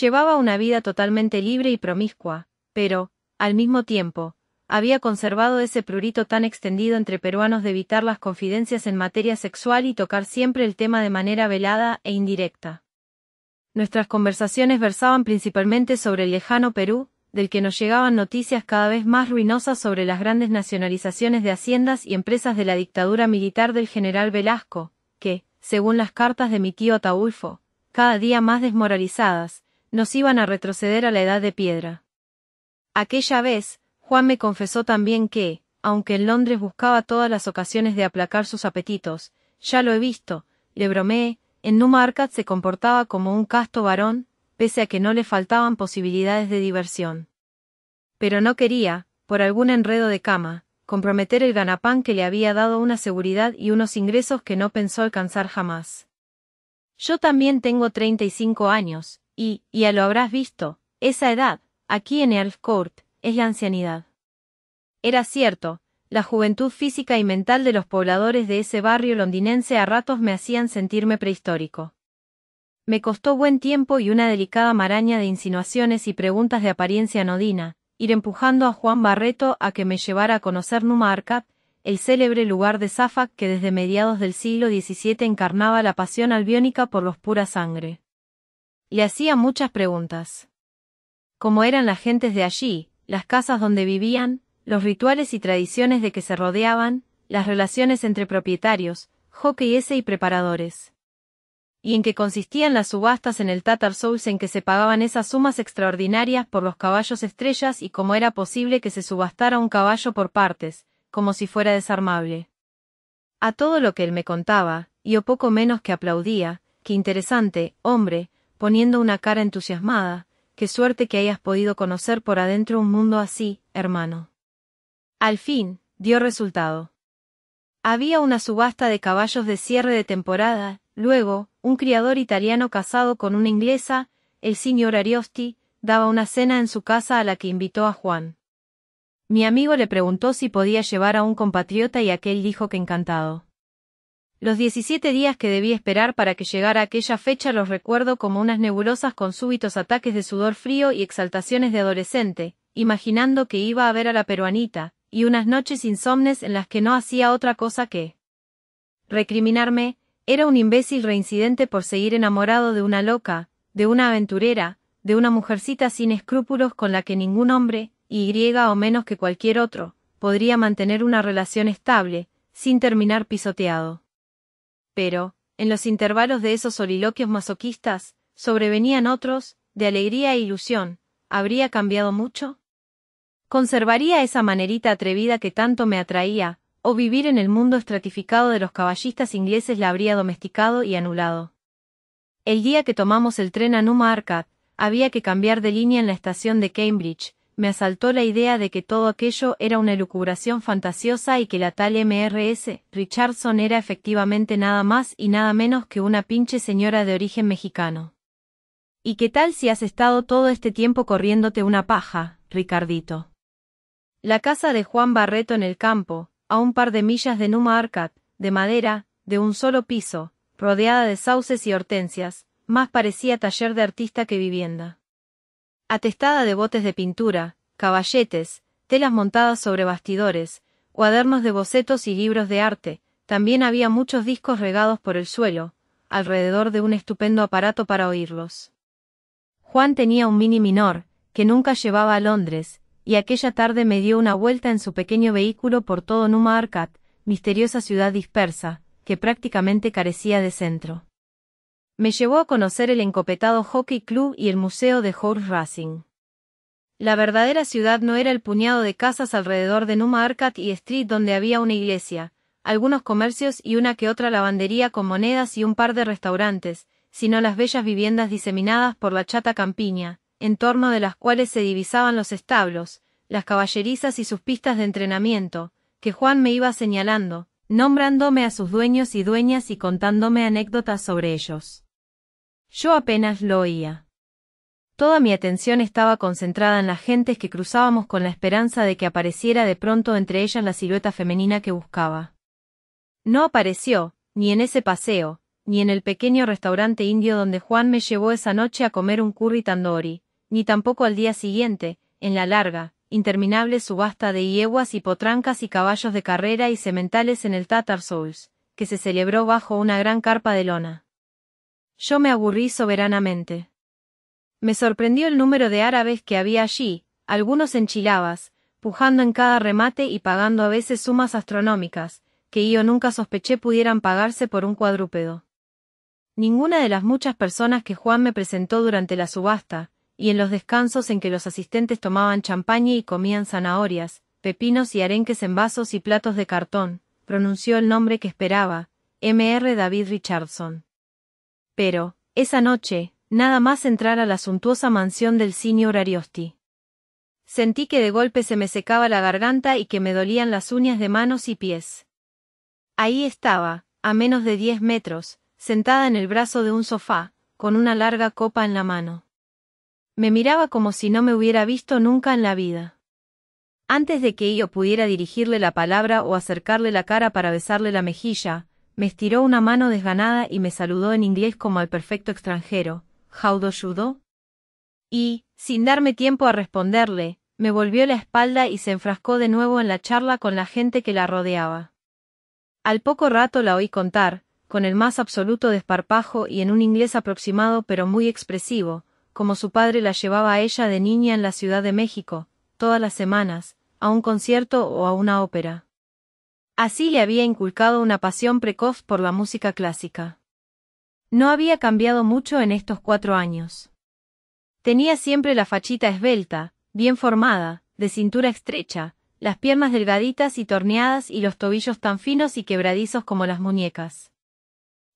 Llevaba una vida totalmente libre y promiscua, pero, al mismo tiempo, había conservado ese prurito tan extendido entre peruanos de evitar las confidencias en materia sexual y tocar siempre el tema de manera velada e indirecta. Nuestras conversaciones versaban principalmente sobre el lejano Perú, del que nos llegaban noticias cada vez más ruinosas sobre las grandes nacionalizaciones de haciendas y empresas de la dictadura militar del general Velasco, que, según las cartas de mi tío Ataulfo, cada día más desmoralizadas, nos iban a retroceder a la edad de piedra. Aquella vez, Juan me confesó también que, aunque en Londres buscaba todas las ocasiones de aplacar sus apetitos, ya lo he visto, le bromeé, en Newmarket se comportaba como un casto varón, pese a que no le faltaban posibilidades de diversión. Pero no quería, por algún enredo de cama, comprometer el ganapán que le había dado una seguridad y unos ingresos que no pensó alcanzar jamás. Yo también tengo 35 años, y, ya lo habrás visto, esa edad, aquí en Elfcourt, es la ancianidad. Era cierto, la juventud física y mental de los pobladores de ese barrio londinense a ratos me hacían sentirme prehistórico. Me costó buen tiempo y una delicada maraña de insinuaciones y preguntas de apariencia anodina, ir empujando a Juan Barreto a que me llevara a conocer Numarca, el célebre lugar de Safak que desde mediados del siglo XVII encarnaba la pasión albiónica por los pura sangre. Le hacía muchas preguntas. ¿Cómo eran las gentes de allí? las casas donde vivían, los rituales y tradiciones de que se rodeaban, las relaciones entre propietarios, hockey ese y preparadores. Y en qué consistían las subastas en el Tatar Souls en que se pagaban esas sumas extraordinarias por los caballos estrellas y cómo era posible que se subastara un caballo por partes, como si fuera desarmable. A todo lo que él me contaba, y o poco menos que aplaudía, qué interesante, hombre, poniendo una cara entusiasmada, qué suerte que hayas podido conocer por adentro un mundo así, hermano. Al fin, dio resultado. Había una subasta de caballos de cierre de temporada, luego, un criador italiano casado con una inglesa, el señor Ariosti, daba una cena en su casa a la que invitó a Juan. Mi amigo le preguntó si podía llevar a un compatriota y aquel dijo que encantado. Los 17 días que debí esperar para que llegara aquella fecha los recuerdo como unas nebulosas con súbitos ataques de sudor frío y exaltaciones de adolescente, imaginando que iba a ver a la peruanita, y unas noches insomnes en las que no hacía otra cosa que recriminarme, era un imbécil reincidente por seguir enamorado de una loca, de una aventurera, de una mujercita sin escrúpulos con la que ningún hombre, y griega o menos que cualquier otro, podría mantener una relación estable, sin terminar pisoteado. Pero, en los intervalos de esos soliloquios masoquistas, sobrevenían otros, de alegría e ilusión. ¿Habría cambiado mucho? ¿Conservaría esa manerita atrevida que tanto me atraía, o vivir en el mundo estratificado de los caballistas ingleses la habría domesticado y anulado? El día que tomamos el tren a Newmarket, había que cambiar de línea en la estación de Cambridge, me asaltó la idea de que todo aquello era una elucubración fantasiosa y que la tal MRS, Richardson era efectivamente nada más y nada menos que una pinche señora de origen mexicano. ¿Y qué tal si has estado todo este tiempo corriéndote una paja, Ricardito? La casa de Juan Barreto en el campo, a un par de millas de Numa Arcat, de madera, de un solo piso, rodeada de sauces y hortensias, más parecía taller de artista que vivienda atestada de botes de pintura, caballetes, telas montadas sobre bastidores, cuadernos de bocetos y libros de arte, también había muchos discos regados por el suelo, alrededor de un estupendo aparato para oírlos. Juan tenía un mini minor, que nunca llevaba a Londres, y aquella tarde me dio una vuelta en su pequeño vehículo por todo Numa Arcat, misteriosa ciudad dispersa, que prácticamente carecía de centro. Me llevó a conocer el encopetado Hockey Club y el Museo de Horse Racing. La verdadera ciudad no era el puñado de casas alrededor de Numa y Street donde había una iglesia, algunos comercios y una que otra lavandería con monedas y un par de restaurantes, sino las bellas viviendas diseminadas por la chata campiña, en torno de las cuales se divisaban los establos, las caballerizas y sus pistas de entrenamiento, que Juan me iba señalando, nombrándome a sus dueños y dueñas y contándome anécdotas sobre ellos. Yo apenas lo oía. Toda mi atención estaba concentrada en las gentes que cruzábamos con la esperanza de que apareciera de pronto entre ellas la silueta femenina que buscaba. No apareció, ni en ese paseo, ni en el pequeño restaurante indio donde Juan me llevó esa noche a comer un curry tandoori, ni tampoco al día siguiente, en la larga, interminable subasta de yeguas y potrancas y caballos de carrera y sementales en el Tatar Souls, que se celebró bajo una gran carpa de lona. Yo me aburrí soberanamente. Me sorprendió el número de árabes que había allí, algunos enchilabas, pujando en cada remate y pagando a veces sumas astronómicas, que yo nunca sospeché pudieran pagarse por un cuadrúpedo. Ninguna de las muchas personas que Juan me presentó durante la subasta, y en los descansos en que los asistentes tomaban champaña y comían zanahorias, pepinos y arenques en vasos y platos de cartón, pronunció el nombre que esperaba, R. David Richardson. Pero, esa noche, nada más entrar a la suntuosa mansión del señor Ariosti. Sentí que de golpe se me secaba la garganta y que me dolían las uñas de manos y pies. Ahí estaba, a menos de diez metros, sentada en el brazo de un sofá, con una larga copa en la mano. Me miraba como si no me hubiera visto nunca en la vida. Antes de que yo pudiera dirigirle la palabra o acercarle la cara para besarle la mejilla, me estiró una mano desganada y me saludó en inglés como al perfecto extranjero. ¿Jaudo do Y, sin darme tiempo a responderle, me volvió la espalda y se enfrascó de nuevo en la charla con la gente que la rodeaba. Al poco rato la oí contar, con el más absoluto desparpajo y en un inglés aproximado pero muy expresivo, como su padre la llevaba a ella de niña en la Ciudad de México, todas las semanas, a un concierto o a una ópera. Así le había inculcado una pasión precoz por la música clásica. No había cambiado mucho en estos cuatro años. Tenía siempre la fachita esbelta, bien formada, de cintura estrecha, las piernas delgaditas y torneadas y los tobillos tan finos y quebradizos como las muñecas.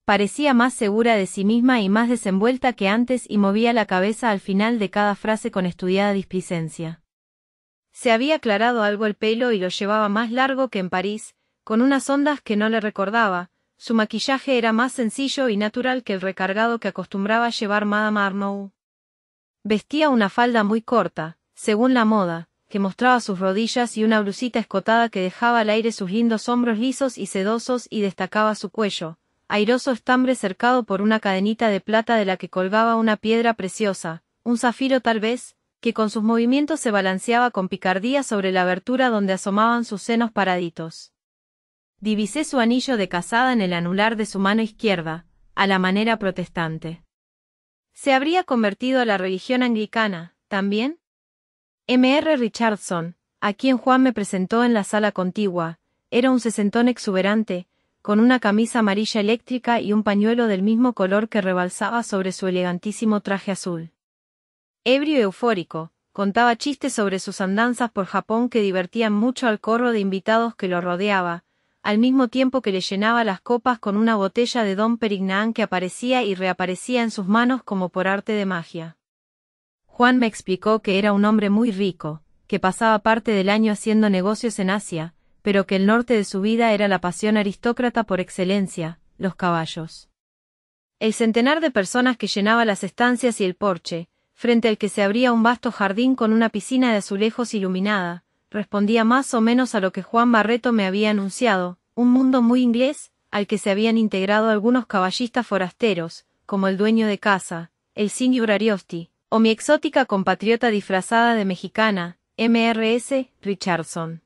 Parecía más segura de sí misma y más desenvuelta que antes y movía la cabeza al final de cada frase con estudiada displicencia. Se había aclarado algo el pelo y lo llevaba más largo que en París, con unas ondas que no le recordaba, su maquillaje era más sencillo y natural que el recargado que acostumbraba llevar Madame Arnoux. Vestía una falda muy corta, según la moda, que mostraba sus rodillas y una blusita escotada que dejaba al aire sus lindos hombros lisos y sedosos y destacaba su cuello, airoso estambre cercado por una cadenita de plata de la que colgaba una piedra preciosa, un zafiro tal vez, que con sus movimientos se balanceaba con picardía sobre la abertura donde asomaban sus senos paraditos. Divisé su anillo de casada en el anular de su mano izquierda, a la manera protestante. ¿Se habría convertido a la religión anglicana, también? M.R. Richardson, a quien Juan me presentó en la sala contigua, era un sesentón exuberante, con una camisa amarilla eléctrica y un pañuelo del mismo color que rebalsaba sobre su elegantísimo traje azul. Ebrio y eufórico, contaba chistes sobre sus andanzas por Japón que divertían mucho al corro de invitados que lo rodeaba, al mismo tiempo que le llenaba las copas con una botella de don Perignán que aparecía y reaparecía en sus manos como por arte de magia. Juan me explicó que era un hombre muy rico, que pasaba parte del año haciendo negocios en Asia, pero que el norte de su vida era la pasión aristócrata por excelencia, los caballos. El centenar de personas que llenaba las estancias y el porche, frente al que se abría un vasto jardín con una piscina de azulejos iluminada, respondía más o menos a lo que Juan Barreto me había anunciado, un mundo muy inglés, al que se habían integrado algunos caballistas forasteros, como el dueño de casa, el señor Ariosti, o mi exótica compatriota disfrazada de mexicana, MRS Richardson.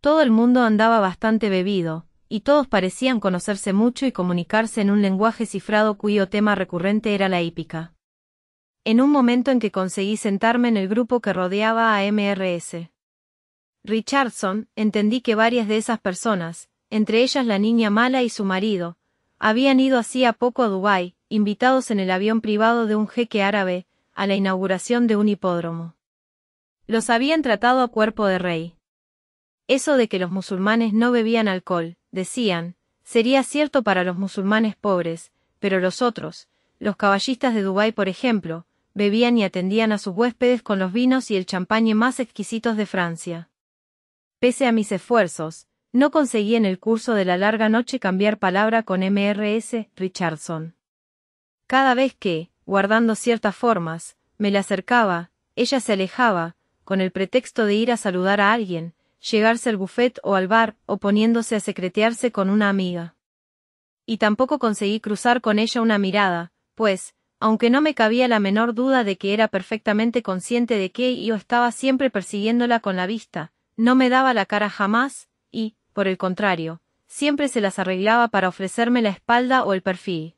Todo el mundo andaba bastante bebido, y todos parecían conocerse mucho y comunicarse en un lenguaje cifrado cuyo tema recurrente era la hípica. En un momento en que conseguí sentarme en el grupo que rodeaba a MRS. Richardson, entendí que varias de esas personas, entre ellas la niña mala y su marido, habían ido hacía poco a Dubái, invitados en el avión privado de un jeque árabe, a la inauguración de un hipódromo. Los habían tratado a cuerpo de rey. Eso de que los musulmanes no bebían alcohol, decían, sería cierto para los musulmanes pobres, pero los otros, los caballistas de Dubái por ejemplo, bebían y atendían a sus huéspedes con los vinos y el champañe más exquisitos de Francia. Pese a mis esfuerzos, no conseguí en el curso de la larga noche cambiar palabra con MRS Richardson. Cada vez que, guardando ciertas formas, me la acercaba, ella se alejaba, con el pretexto de ir a saludar a alguien, llegarse al buffet o al bar, o poniéndose a secretearse con una amiga. Y tampoco conseguí cruzar con ella una mirada, pues, aunque no me cabía la menor duda de que era perfectamente consciente de que yo estaba siempre persiguiéndola con la vista, no me daba la cara jamás, y, por el contrario, siempre se las arreglaba para ofrecerme la espalda o el perfil.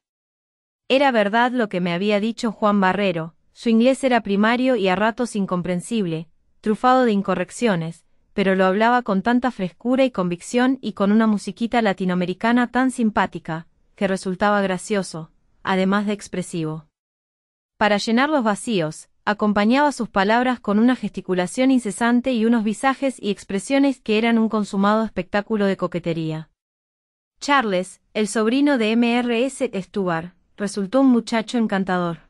Era verdad lo que me había dicho Juan Barrero, su inglés era primario y a ratos incomprensible, trufado de incorrecciones, pero lo hablaba con tanta frescura y convicción y con una musiquita latinoamericana tan simpática, que resultaba gracioso, además de expresivo. Para llenar los vacíos, acompañaba sus palabras con una gesticulación incesante y unos visajes y expresiones que eran un consumado espectáculo de coquetería. Charles, el sobrino de MRS Stuart, resultó un muchacho encantador.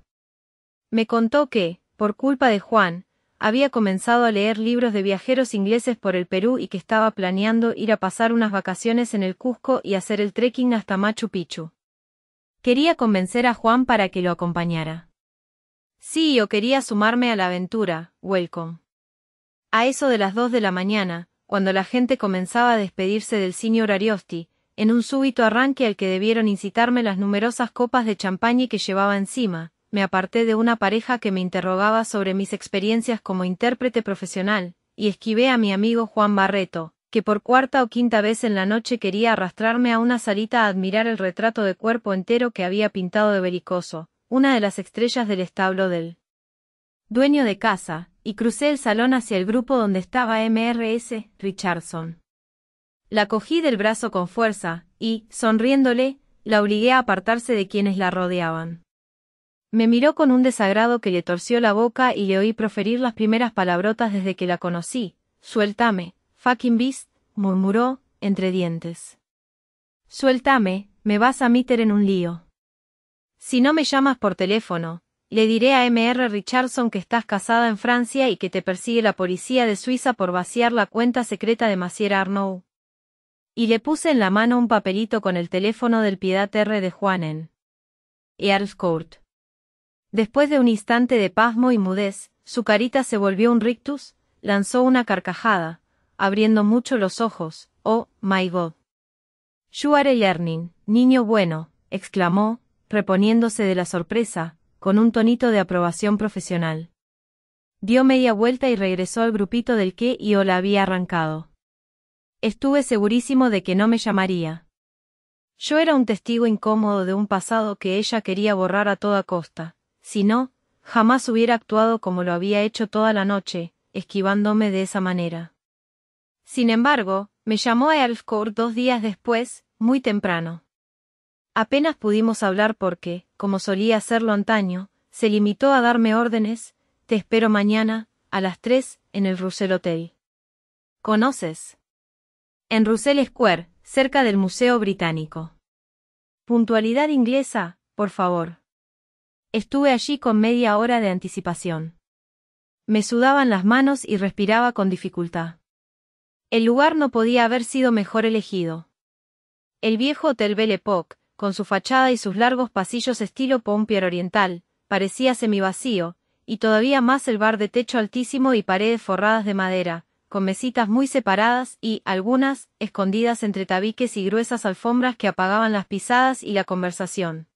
Me contó que, por culpa de Juan, había comenzado a leer libros de viajeros ingleses por el Perú y que estaba planeando ir a pasar unas vacaciones en el Cusco y hacer el trekking hasta Machu Picchu. Quería convencer a Juan para que lo acompañara. Sí, yo e quería sumarme a la aventura, welcome. A eso de las dos de la mañana, cuando la gente comenzaba a despedirse del señor Ariosti, en un súbito arranque al que debieron incitarme las numerosas copas de champaña que llevaba encima, me aparté de una pareja que me interrogaba sobre mis experiencias como intérprete profesional, y esquivé a mi amigo Juan Barreto, que por cuarta o quinta vez en la noche quería arrastrarme a una salita a admirar el retrato de cuerpo entero que había pintado de belicoso, una de las estrellas del establo del dueño de casa, y crucé el salón hacia el grupo donde estaba MRS Richardson. La cogí del brazo con fuerza, y, sonriéndole, la obligué a apartarse de quienes la rodeaban. Me miró con un desagrado que le torció la boca y le oí proferir las primeras palabrotas desde que la conocí. Suéltame, fucking beast, murmuró, entre dientes. Suéltame, me vas a meter en un lío. Si no me llamas por teléfono, le diré a MR Richardson que estás casada en Francia y que te persigue la policía de Suiza por vaciar la cuenta secreta de Macier Arnaud. Y le puse en la mano un papelito con el teléfono del Piedad R de Juanen. Earlscourt. Después de un instante de pasmo y mudez, su carita se volvió un rictus, lanzó una carcajada, abriendo mucho los ojos. Oh, my God. You are learning, niño bueno, exclamó, reponiéndose de la sorpresa, con un tonito de aprobación profesional. Dio media vuelta y regresó al grupito del que yo la había arrancado. Estuve segurísimo de que no me llamaría. Yo era un testigo incómodo de un pasado que ella quería borrar a toda costa, si no, jamás hubiera actuado como lo había hecho toda la noche, esquivándome de esa manera. Sin embargo, me llamó a Elfcourt dos días después, muy temprano. Apenas pudimos hablar porque, como solía hacerlo antaño, se limitó a darme órdenes, te espero mañana, a las tres, en el Russell Hotel. ¿Conoces? En Russell Square, cerca del Museo Británico. Puntualidad inglesa, por favor. Estuve allí con media hora de anticipación. Me sudaban las manos y respiraba con dificultad. El lugar no podía haber sido mejor elegido. El viejo Hotel Belle con su fachada y sus largos pasillos estilo pompier oriental, parecía semivacío, y todavía más el bar de techo altísimo y paredes forradas de madera, con mesitas muy separadas y, algunas, escondidas entre tabiques y gruesas alfombras que apagaban las pisadas y la conversación.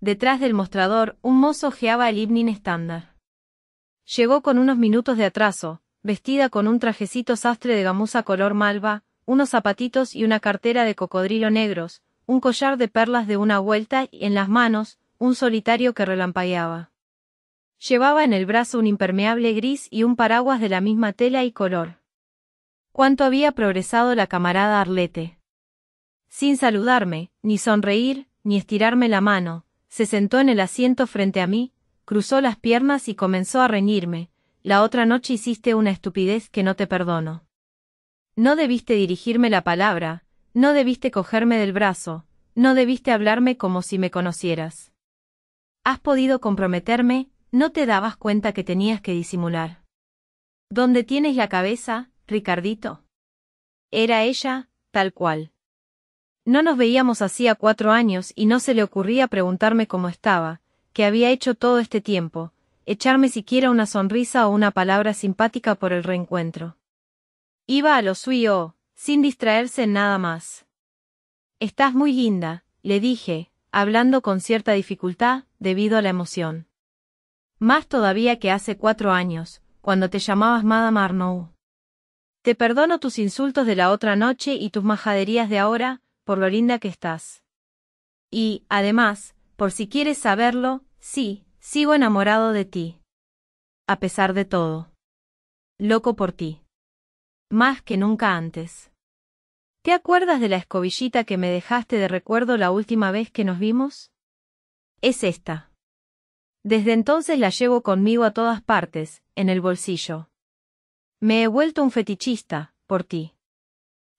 Detrás del mostrador, un mozo geaba el evening estándar. Llegó con unos minutos de atraso, vestida con un trajecito sastre de gamuza color malva, unos zapatitos y una cartera de cocodrilo negros, un collar de perlas de una vuelta y en las manos, un solitario que relampagueaba. Llevaba en el brazo un impermeable gris y un paraguas de la misma tela y color. Cuánto había progresado la camarada Arlete. Sin saludarme, ni sonreír, ni estirarme la mano, se sentó en el asiento frente a mí, cruzó las piernas y comenzó a reñirme. La otra noche hiciste una estupidez que no te perdono. No debiste dirigirme la palabra, no debiste cogerme del brazo, no debiste hablarme como si me conocieras. Has podido comprometerme, no te dabas cuenta que tenías que disimular. ¿Dónde tienes la cabeza, Ricardito? Era ella, tal cual. No nos veíamos hacía cuatro años y no se le ocurría preguntarme cómo estaba, que había hecho todo este tiempo, echarme siquiera una sonrisa o una palabra simpática por el reencuentro. Iba a lo suyo, sin distraerse en nada más. Estás muy linda, le dije, hablando con cierta dificultad, debido a la emoción. Más todavía que hace cuatro años, cuando te llamabas Madame Arnoux. Te perdono tus insultos de la otra noche y tus majaderías de ahora, por lo linda que estás. Y, además, por si quieres saberlo, sí, sigo enamorado de ti. A pesar de todo. Loco por ti más que nunca antes. ¿Te acuerdas de la escobillita que me dejaste de recuerdo la última vez que nos vimos? Es esta. Desde entonces la llevo conmigo a todas partes, en el bolsillo. Me he vuelto un fetichista, por ti.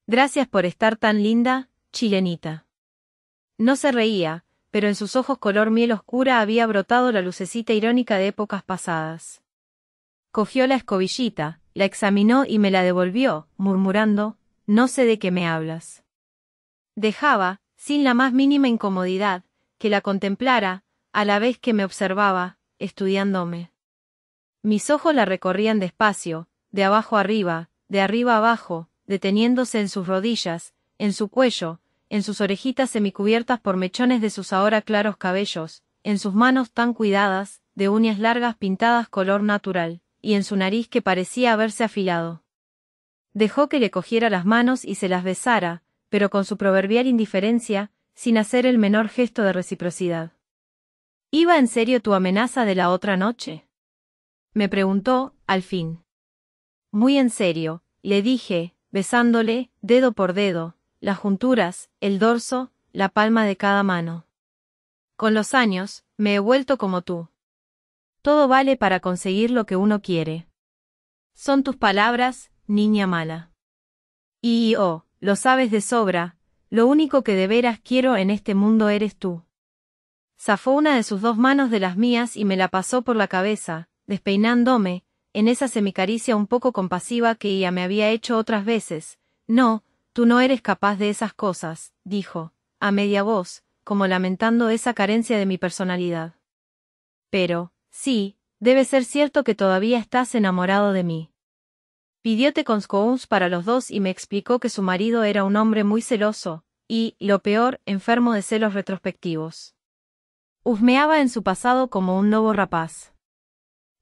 Gracias por estar tan linda, chilenita. No se reía, pero en sus ojos color miel oscura había brotado la lucecita irónica de épocas pasadas. Cogió la escobillita, la examinó y me la devolvió, murmurando, no sé de qué me hablas. Dejaba, sin la más mínima incomodidad, que la contemplara, a la vez que me observaba, estudiándome. Mis ojos la recorrían despacio, de abajo arriba, de arriba abajo, deteniéndose en sus rodillas, en su cuello, en sus orejitas semicubiertas por mechones de sus ahora claros cabellos, en sus manos tan cuidadas, de uñas largas pintadas color natural y en su nariz que parecía haberse afilado. Dejó que le cogiera las manos y se las besara, pero con su proverbial indiferencia, sin hacer el menor gesto de reciprocidad. ¿Iba en serio tu amenaza de la otra noche? Me preguntó, al fin. Muy en serio, le dije, besándole, dedo por dedo, las junturas, el dorso, la palma de cada mano. Con los años, me he vuelto como tú. Todo vale para conseguir lo que uno quiere. Son tus palabras, niña mala. Y, oh, lo sabes de sobra, lo único que de veras quiero en este mundo eres tú. Zafó una de sus dos manos de las mías y me la pasó por la cabeza, despeinándome, en esa semicaricia un poco compasiva que ella me había hecho otras veces. No, tú no eres capaz de esas cosas, dijo, a media voz, como lamentando esa carencia de mi personalidad. Pero, Sí, debe ser cierto que todavía estás enamorado de mí. Pidió conscouns para los dos y me explicó que su marido era un hombre muy celoso, y, lo peor, enfermo de celos retrospectivos. Husmeaba en su pasado como un lobo rapaz.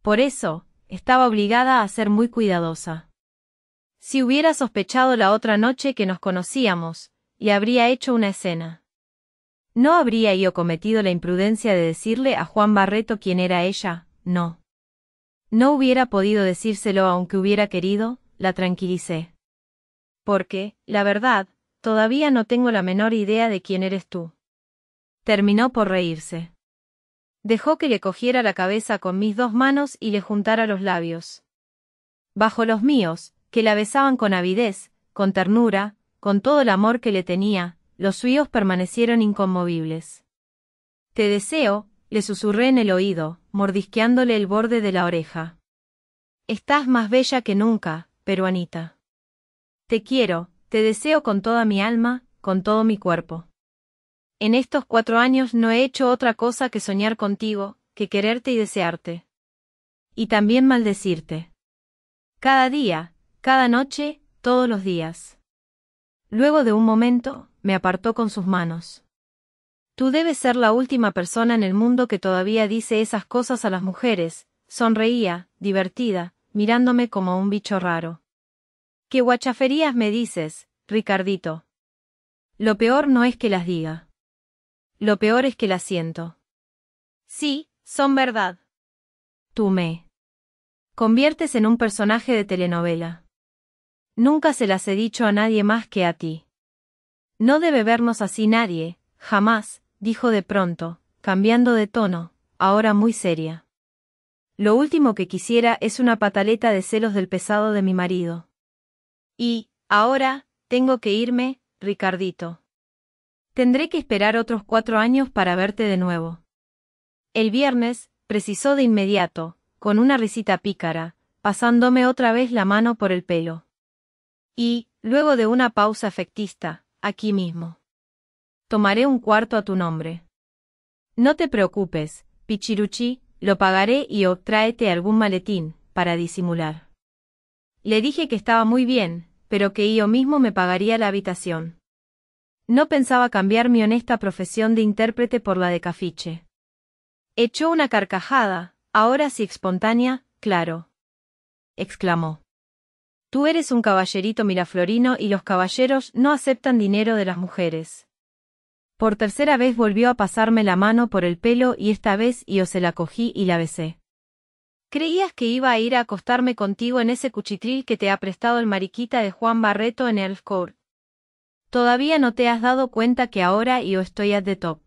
Por eso, estaba obligada a ser muy cuidadosa. Si hubiera sospechado la otra noche que nos conocíamos, y habría hecho una escena. ¿No habría yo cometido la imprudencia de decirle a Juan Barreto quién era ella? No. No hubiera podido decírselo aunque hubiera querido, la tranquilicé. Porque, la verdad, todavía no tengo la menor idea de quién eres tú. Terminó por reírse. Dejó que le cogiera la cabeza con mis dos manos y le juntara los labios. Bajo los míos, que la besaban con avidez, con ternura, con todo el amor que le tenía, los suyos permanecieron inconmovibles. Te deseo, le susurré en el oído, mordisqueándole el borde de la oreja. Estás más bella que nunca, peruanita. Te quiero, te deseo con toda mi alma, con todo mi cuerpo. En estos cuatro años no he hecho otra cosa que soñar contigo, que quererte y desearte. Y también maldecirte. Cada día, cada noche, todos los días. Luego de un momento, me apartó con sus manos. Tú debes ser la última persona en el mundo que todavía dice esas cosas a las mujeres, sonreía, divertida, mirándome como un bicho raro. ¿Qué guachaferías me dices, Ricardito? Lo peor no es que las diga. Lo peor es que las siento. Sí, son verdad. Tú me conviertes en un personaje de telenovela. Nunca se las he dicho a nadie más que a ti. No debe vernos así nadie, jamás, dijo de pronto, cambiando de tono, ahora muy seria. Lo último que quisiera es una pataleta de celos del pesado de mi marido. Y, ahora, tengo que irme, Ricardito. Tendré que esperar otros cuatro años para verte de nuevo. El viernes, precisó de inmediato, con una risita pícara, pasándome otra vez la mano por el pelo. Y, luego de una pausa afectista, aquí mismo. Tomaré un cuarto a tu nombre. No te preocupes, Pichiruchi, lo pagaré y obtráete algún maletín, para disimular. Le dije que estaba muy bien, pero que yo mismo me pagaría la habitación. No pensaba cambiar mi honesta profesión de intérprete por la de cafiche. Echó una carcajada, ahora sí espontánea, claro. exclamó. Tú eres un caballerito miraflorino y los caballeros no aceptan dinero de las mujeres. Por tercera vez volvió a pasarme la mano por el pelo y esta vez yo se la cogí y la besé. ¿Creías que iba a ir a acostarme contigo en ese cuchitril que te ha prestado el mariquita de Juan Barreto en el Court? Todavía no te has dado cuenta que ahora yo estoy at the top.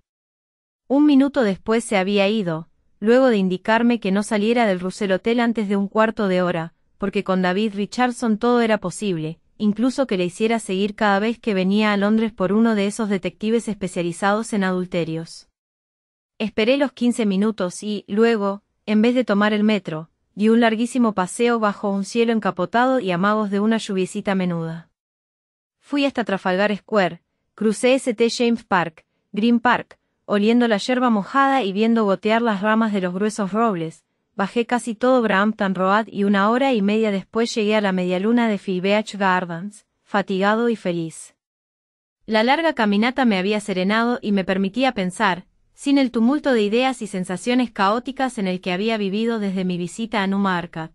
Un minuto después se había ido, luego de indicarme que no saliera del Rusel Hotel antes de un cuarto de hora, porque con David Richardson todo era posible, incluso que le hiciera seguir cada vez que venía a Londres por uno de esos detectives especializados en adulterios. Esperé los quince minutos y, luego, en vez de tomar el metro, di un larguísimo paseo bajo un cielo encapotado y amagos de una lluviecita menuda. Fui hasta Trafalgar Square, crucé St. James Park, Green Park, oliendo la yerba mojada y viendo gotear las ramas de los gruesos robles, bajé casi todo Brampton Road y una hora y media después llegué a la media luna de Fibeach Gardens, fatigado y feliz. La larga caminata me había serenado y me permitía pensar, sin el tumulto de ideas y sensaciones caóticas en el que había vivido desde mi visita a Numarca.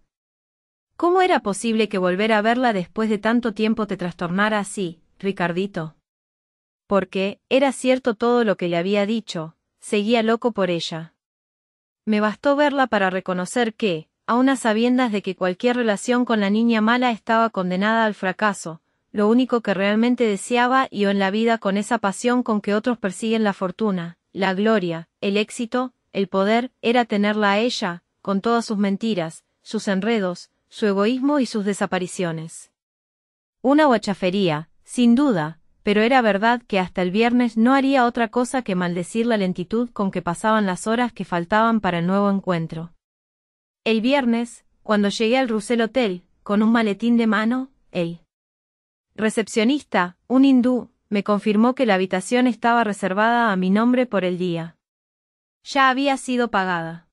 ¿Cómo era posible que volver a verla después de tanto tiempo te trastornara así, Ricardito? Porque, era cierto todo lo que le había dicho, seguía loco por ella. Me bastó verla para reconocer que, aun a sabiendas de que cualquier relación con la niña mala estaba condenada al fracaso, lo único que realmente deseaba y o en la vida con esa pasión con que otros persiguen la fortuna, la gloria, el éxito, el poder, era tenerla a ella, con todas sus mentiras, sus enredos, su egoísmo y sus desapariciones. Una guachafería, sin duda, pero era verdad que hasta el viernes no haría otra cosa que maldecir la lentitud con que pasaban las horas que faltaban para el nuevo encuentro. El viernes, cuando llegué al Russell Hotel, con un maletín de mano, el recepcionista, un hindú, me confirmó que la habitación estaba reservada a mi nombre por el día. Ya había sido pagada.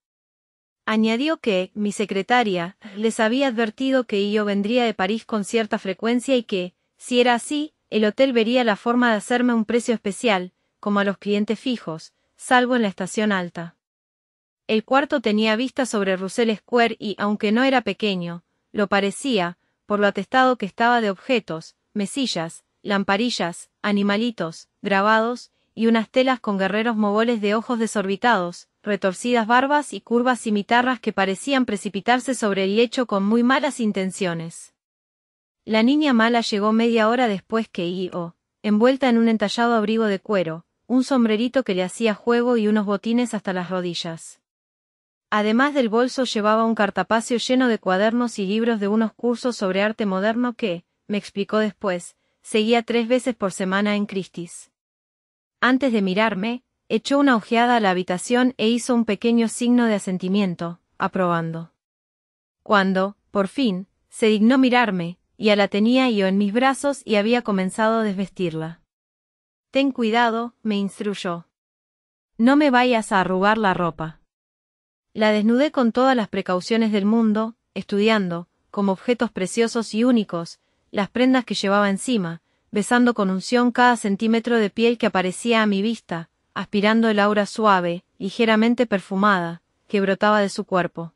Añadió que, mi secretaria, les había advertido que yo vendría de París con cierta frecuencia y que, si era así, el hotel vería la forma de hacerme un precio especial, como a los clientes fijos, salvo en la estación alta. El cuarto tenía vista sobre Russell Square y, aunque no era pequeño, lo parecía, por lo atestado que estaba de objetos, mesillas, lamparillas, animalitos, grabados, y unas telas con guerreros mogoles de ojos desorbitados, retorcidas barbas y curvas cimitarras que parecían precipitarse sobre el lecho con muy malas intenciones. La niña mala llegó media hora después que I.O., envuelta en un entallado abrigo de cuero, un sombrerito que le hacía juego y unos botines hasta las rodillas. Además del bolso llevaba un cartapacio lleno de cuadernos y libros de unos cursos sobre arte moderno que, me explicó después, seguía tres veces por semana en Christie's. Antes de mirarme, echó una ojeada a la habitación e hizo un pequeño signo de asentimiento, aprobando. Cuando, por fin, se dignó mirarme, a la tenía yo en mis brazos y había comenzado a desvestirla. Ten cuidado, me instruyó. No me vayas a arrugar la ropa. La desnudé con todas las precauciones del mundo, estudiando, como objetos preciosos y únicos, las prendas que llevaba encima, besando con unción cada centímetro de piel que aparecía a mi vista, aspirando el aura suave, ligeramente perfumada, que brotaba de su cuerpo.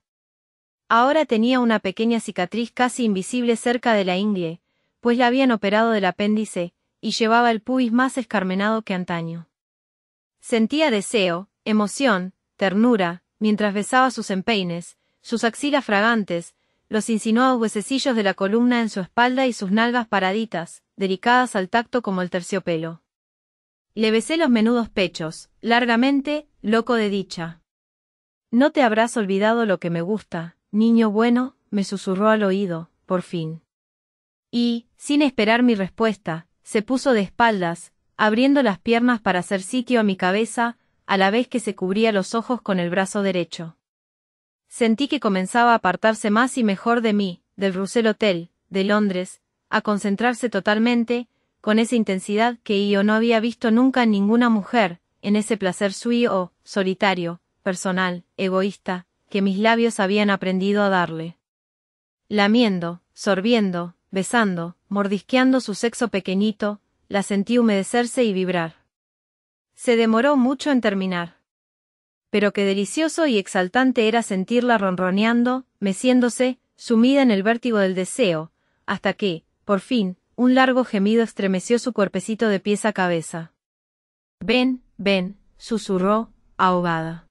Ahora tenía una pequeña cicatriz casi invisible cerca de la ingle, pues la habían operado del apéndice, y llevaba el pubis más escarmenado que antaño. Sentía deseo, emoción, ternura, mientras besaba sus empeines, sus axilas fragantes, los insinuados huesecillos de la columna en su espalda y sus nalgas paraditas, delicadas al tacto como el terciopelo. Le besé los menudos pechos, largamente, loco de dicha. No te habrás olvidado lo que me gusta, Niño bueno, me susurró al oído, por fin. Y, sin esperar mi respuesta, se puso de espaldas, abriendo las piernas para hacer sitio a mi cabeza, a la vez que se cubría los ojos con el brazo derecho. Sentí que comenzaba a apartarse más y mejor de mí, del Russell Hotel, de Londres, a concentrarse totalmente, con esa intensidad que yo no había visto nunca en ninguna mujer, en ese placer suyo, solitario, personal, egoísta, que mis labios habían aprendido a darle. Lamiendo, sorbiendo, besando, mordisqueando su sexo pequeñito, la sentí humedecerse y vibrar. Se demoró mucho en terminar. Pero qué delicioso y exaltante era sentirla ronroneando, meciéndose, sumida en el vértigo del deseo, hasta que, por fin, un largo gemido estremeció su cuerpecito de pies a cabeza. Ven, ven, susurró, ahogada.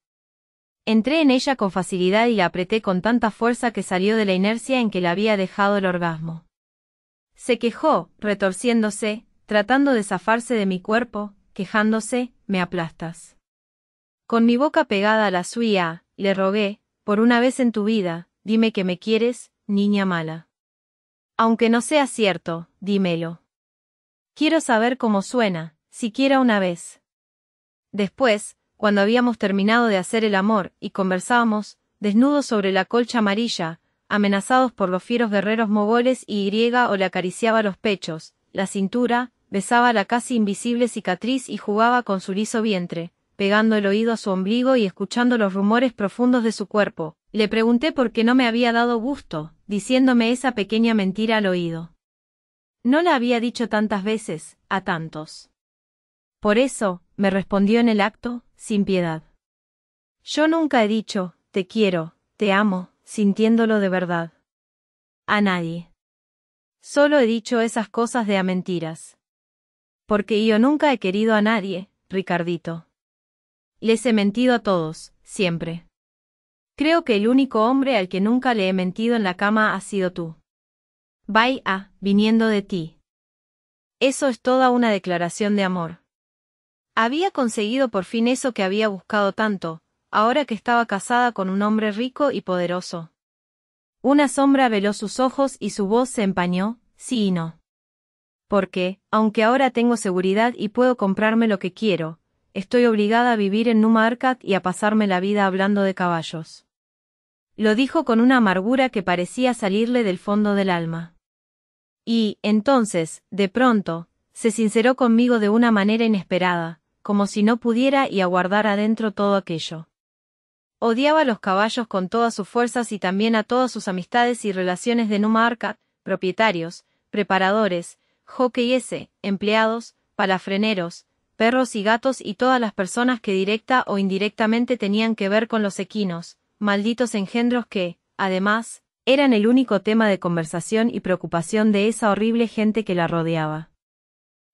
Entré en ella con facilidad y la apreté con tanta fuerza que salió de la inercia en que la había dejado el orgasmo. Se quejó, retorciéndose, tratando de zafarse de mi cuerpo, quejándose, me aplastas. Con mi boca pegada a la suya, le rogué, por una vez en tu vida, dime que me quieres, niña mala. Aunque no sea cierto, dímelo. Quiero saber cómo suena, siquiera una vez. Después, cuando habíamos terminado de hacer el amor y conversábamos, desnudos sobre la colcha amarilla, amenazados por los fieros guerreros mogoles y griega o le acariciaba los pechos, la cintura, besaba la casi invisible cicatriz y jugaba con su liso vientre, pegando el oído a su ombligo y escuchando los rumores profundos de su cuerpo. Le pregunté por qué no me había dado gusto, diciéndome esa pequeña mentira al oído. No la había dicho tantas veces, a tantos. Por eso, me respondió en el acto, sin piedad. Yo nunca he dicho, te quiero, te amo, sintiéndolo de verdad. A nadie. Solo he dicho esas cosas de a mentiras. Porque yo nunca he querido a nadie, Ricardito. Les he mentido a todos, siempre. Creo que el único hombre al que nunca le he mentido en la cama ha sido tú. a, ah, viniendo de ti. Eso es toda una declaración de amor. Había conseguido por fin eso que había buscado tanto, ahora que estaba casada con un hombre rico y poderoso. Una sombra veló sus ojos y su voz se empañó, sí y no. Porque, aunque ahora tengo seguridad y puedo comprarme lo que quiero, estoy obligada a vivir en Numarkat y a pasarme la vida hablando de caballos. Lo dijo con una amargura que parecía salirle del fondo del alma. Y, entonces, de pronto, se sinceró conmigo de una manera inesperada, como si no pudiera y aguardara adentro todo aquello. Odiaba a los caballos con todas sus fuerzas y también a todas sus amistades y relaciones de Numarca, propietarios, preparadores, S, empleados, palafreneros, perros y gatos y todas las personas que directa o indirectamente tenían que ver con los equinos, malditos engendros que, además, eran el único tema de conversación y preocupación de esa horrible gente que la rodeaba.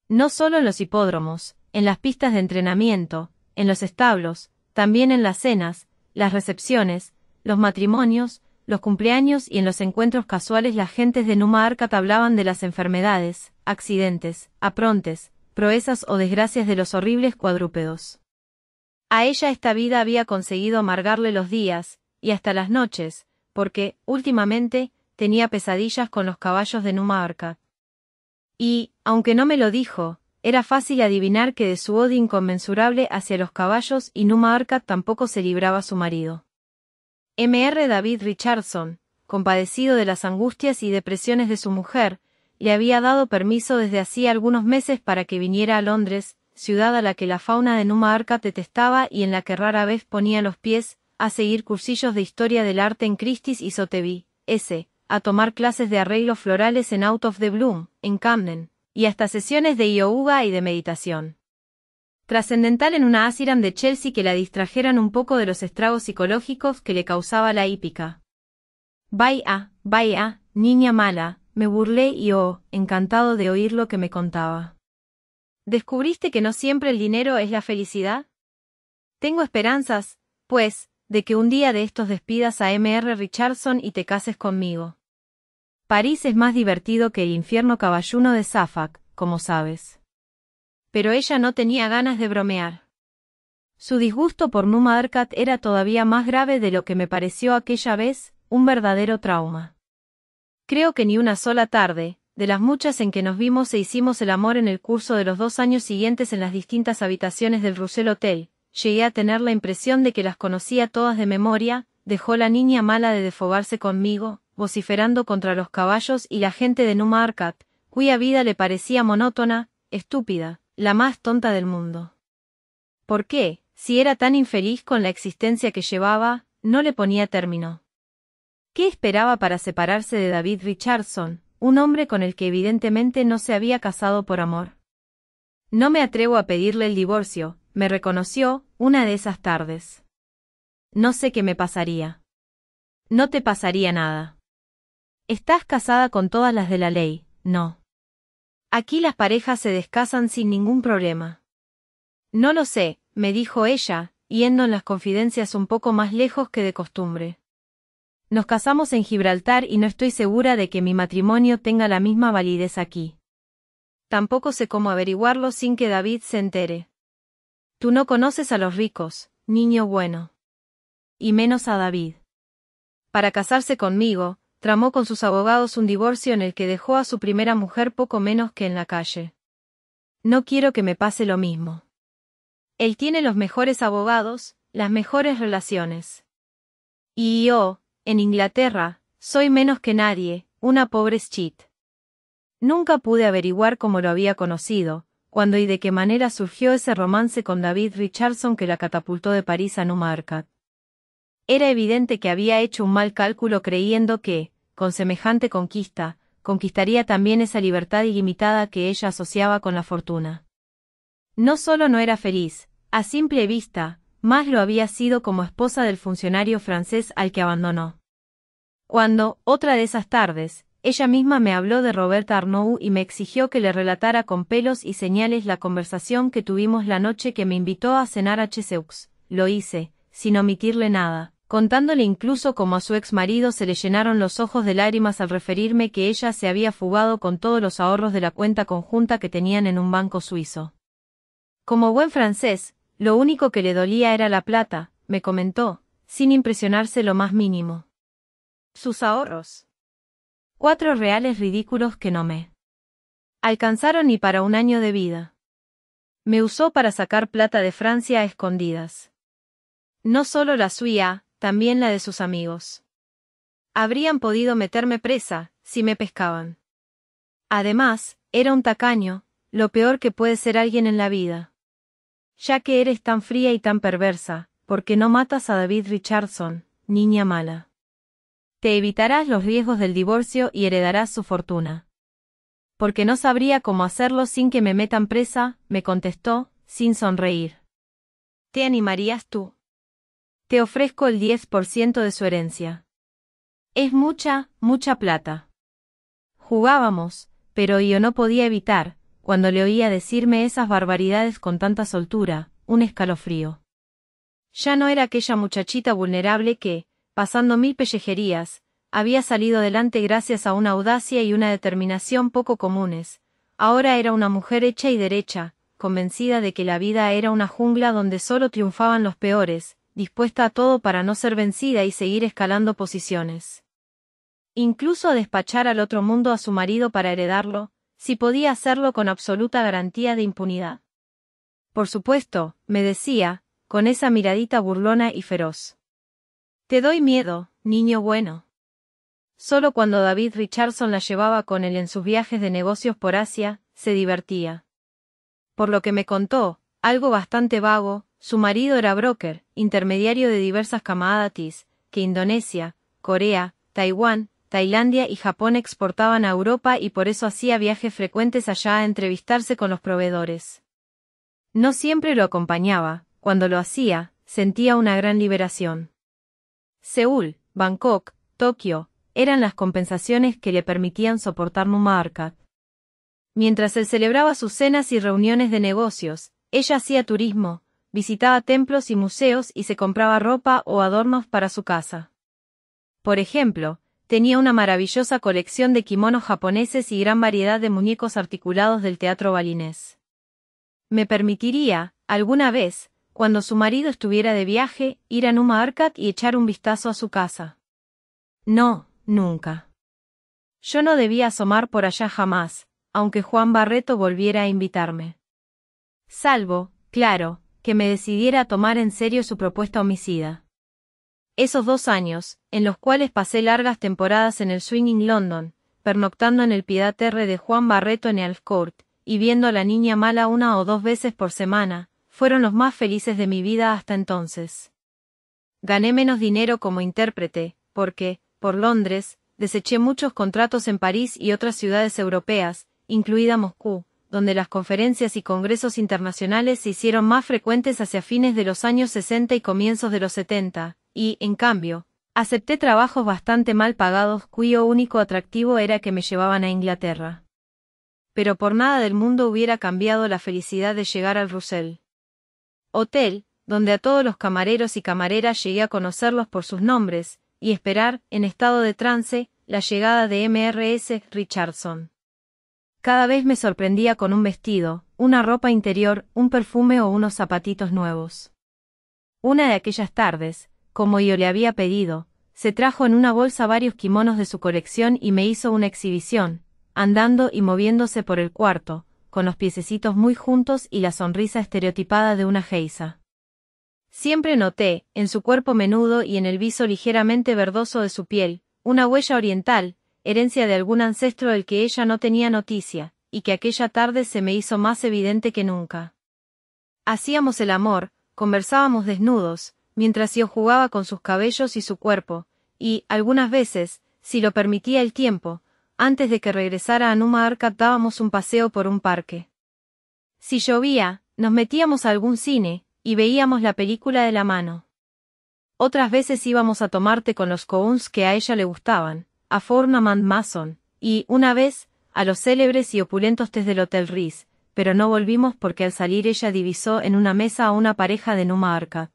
No solo en los hipódromos, en las pistas de entrenamiento, en los establos, también en las cenas, las recepciones, los matrimonios, los cumpleaños y en los encuentros casuales las gentes de Numa hablaban de las enfermedades, accidentes, aprontes, proezas o desgracias de los horribles cuadrúpedos. A ella esta vida había conseguido amargarle los días, y hasta las noches, porque, últimamente, tenía pesadillas con los caballos de Numa Y, aunque no me lo dijo, era fácil adivinar que de su odio inconmensurable hacia los caballos y Numa Arca tampoco se libraba su marido. M. R. David Richardson, compadecido de las angustias y depresiones de su mujer, le había dado permiso desde hacía algunos meses para que viniera a Londres, ciudad a la que la fauna de Numa Arca detestaba y en la que rara vez ponía los pies, a seguir cursillos de historia del arte en Christie's y Sotheby's, S., a tomar clases de arreglos florales en Out of the Bloom, en Camden, y hasta sesiones de yoga y de meditación. Trascendental en una Asiram de Chelsea que la distrajeran un poco de los estragos psicológicos que le causaba la hípica. Vaya, ah, ah, vaya, niña mala, me burlé y oh, encantado de oír lo que me contaba. ¿Descubriste que no siempre el dinero es la felicidad? Tengo esperanzas, pues, de que un día de estos despidas a R. Richardson y te cases conmigo. París es más divertido que el infierno caballuno de Safak, como sabes. Pero ella no tenía ganas de bromear. Su disgusto por Numa Erkat era todavía más grave de lo que me pareció aquella vez, un verdadero trauma. Creo que ni una sola tarde, de las muchas en que nos vimos e hicimos el amor en el curso de los dos años siguientes en las distintas habitaciones del Russell Hotel, llegué a tener la impresión de que las conocía todas de memoria, dejó la niña mala de defogarse conmigo, vociferando contra los caballos y la gente de Newmarket, cuya vida le parecía monótona, estúpida, la más tonta del mundo. ¿Por qué, si era tan infeliz con la existencia que llevaba, no le ponía término? ¿Qué esperaba para separarse de David Richardson, un hombre con el que evidentemente no se había casado por amor? No me atrevo a pedirle el divorcio, me reconoció, una de esas tardes. No sé qué me pasaría. No te pasaría nada. Estás casada con todas las de la ley, no. Aquí las parejas se descasan sin ningún problema. No lo sé, me dijo ella, yendo en las confidencias un poco más lejos que de costumbre. Nos casamos en Gibraltar y no estoy segura de que mi matrimonio tenga la misma validez aquí. Tampoco sé cómo averiguarlo sin que David se entere. Tú no conoces a los ricos, niño bueno. Y menos a David. Para casarse conmigo, tramó con sus abogados un divorcio en el que dejó a su primera mujer poco menos que en la calle. No quiero que me pase lo mismo. Él tiene los mejores abogados, las mejores relaciones. Y yo, en Inglaterra, soy menos que nadie, una pobre chit. Nunca pude averiguar cómo lo había conocido, cuándo y de qué manera surgió ese romance con David Richardson que la catapultó de París a Newmarket. Era evidente que había hecho un mal cálculo creyendo que, con semejante conquista, conquistaría también esa libertad ilimitada que ella asociaba con la fortuna. No solo no era feliz, a simple vista, más lo había sido como esposa del funcionario francés al que abandonó. Cuando, otra de esas tardes, ella misma me habló de Roberta Arnoux y me exigió que le relatara con pelos y señales la conversación que tuvimos la noche que me invitó a cenar a Cheseux, lo hice, sin omitirle nada contándole incluso cómo a su ex marido se le llenaron los ojos de lágrimas al referirme que ella se había fugado con todos los ahorros de la cuenta conjunta que tenían en un banco suizo. Como buen francés, lo único que le dolía era la plata, me comentó, sin impresionarse lo más mínimo. Sus ahorros. Cuatro reales ridículos que no me alcanzaron ni para un año de vida. Me usó para sacar plata de Francia a escondidas. No solo la suya, también la de sus amigos. Habrían podido meterme presa, si me pescaban. Además, era un tacaño, lo peor que puede ser alguien en la vida. Ya que eres tan fría y tan perversa, porque no matas a David Richardson, niña mala? Te evitarás los riesgos del divorcio y heredarás su fortuna. Porque no sabría cómo hacerlo sin que me metan presa, me contestó, sin sonreír. ¿Te animarías tú? Te ofrezco el 10% de su herencia. Es mucha, mucha plata. Jugábamos, pero yo no podía evitar, cuando le oía decirme esas barbaridades con tanta soltura, un escalofrío. Ya no era aquella muchachita vulnerable que, pasando mil pellejerías, había salido adelante gracias a una audacia y una determinación poco comunes. Ahora era una mujer hecha y derecha, convencida de que la vida era una jungla donde solo triunfaban los peores, dispuesta a todo para no ser vencida y seguir escalando posiciones. Incluso a despachar al otro mundo a su marido para heredarlo, si podía hacerlo con absoluta garantía de impunidad. Por supuesto, me decía, con esa miradita burlona y feroz. Te doy miedo, niño bueno. Solo cuando David Richardson la llevaba con él en sus viajes de negocios por Asia, se divertía. Por lo que me contó, algo bastante vago, su marido era broker, intermediario de diversas camadas que Indonesia, Corea, Taiwán, Tailandia y Japón exportaban a Europa y por eso hacía viajes frecuentes allá a entrevistarse con los proveedores. No siempre lo acompañaba, cuando lo hacía, sentía una gran liberación. Seúl, Bangkok, Tokio, eran las compensaciones que le permitían soportar Mumarkat. Mientras él celebraba sus cenas y reuniones de negocios, ella hacía turismo, visitaba templos y museos y se compraba ropa o adornos para su casa. Por ejemplo, tenía una maravillosa colección de kimonos japoneses y gran variedad de muñecos articulados del teatro balinés. Me permitiría, alguna vez, cuando su marido estuviera de viaje, ir a Numa Arcat y echar un vistazo a su casa. No, nunca. Yo no debía asomar por allá jamás, aunque Juan Barreto volviera a invitarme. Salvo, claro, que me decidiera a tomar en serio su propuesta homicida. Esos dos años, en los cuales pasé largas temporadas en el Swinging London, pernoctando en el terre de Juan Barreto en Elf Court, y viendo a la niña mala una o dos veces por semana, fueron los más felices de mi vida hasta entonces. Gané menos dinero como intérprete, porque, por Londres, deseché muchos contratos en París y otras ciudades europeas, incluida Moscú, donde las conferencias y congresos internacionales se hicieron más frecuentes hacia fines de los años 60 y comienzos de los 70, y, en cambio, acepté trabajos bastante mal pagados cuyo único atractivo era que me llevaban a Inglaterra. Pero por nada del mundo hubiera cambiado la felicidad de llegar al Russell. Hotel, donde a todos los camareros y camareras llegué a conocerlos por sus nombres, y esperar, en estado de trance, la llegada de MRS Richardson. Cada vez me sorprendía con un vestido, una ropa interior, un perfume o unos zapatitos nuevos. Una de aquellas tardes, como yo le había pedido, se trajo en una bolsa varios kimonos de su colección y me hizo una exhibición, andando y moviéndose por el cuarto, con los piececitos muy juntos y la sonrisa estereotipada de una geisa. Siempre noté, en su cuerpo menudo y en el viso ligeramente verdoso de su piel, una huella oriental, herencia de algún ancestro del que ella no tenía noticia, y que aquella tarde se me hizo más evidente que nunca. Hacíamos el amor, conversábamos desnudos, mientras yo jugaba con sus cabellos y su cuerpo, y, algunas veces, si lo permitía el tiempo, antes de que regresara a Numa Arca dábamos un paseo por un parque. Si llovía, nos metíamos a algún cine, y veíamos la película de la mano. Otras veces íbamos a tomarte con los coons que a ella le gustaban, a Fornamand Mason, y, una vez, a los célebres y opulentos desde el Hotel Riz, pero no volvimos porque al salir ella divisó en una mesa a una pareja de Numa Arca.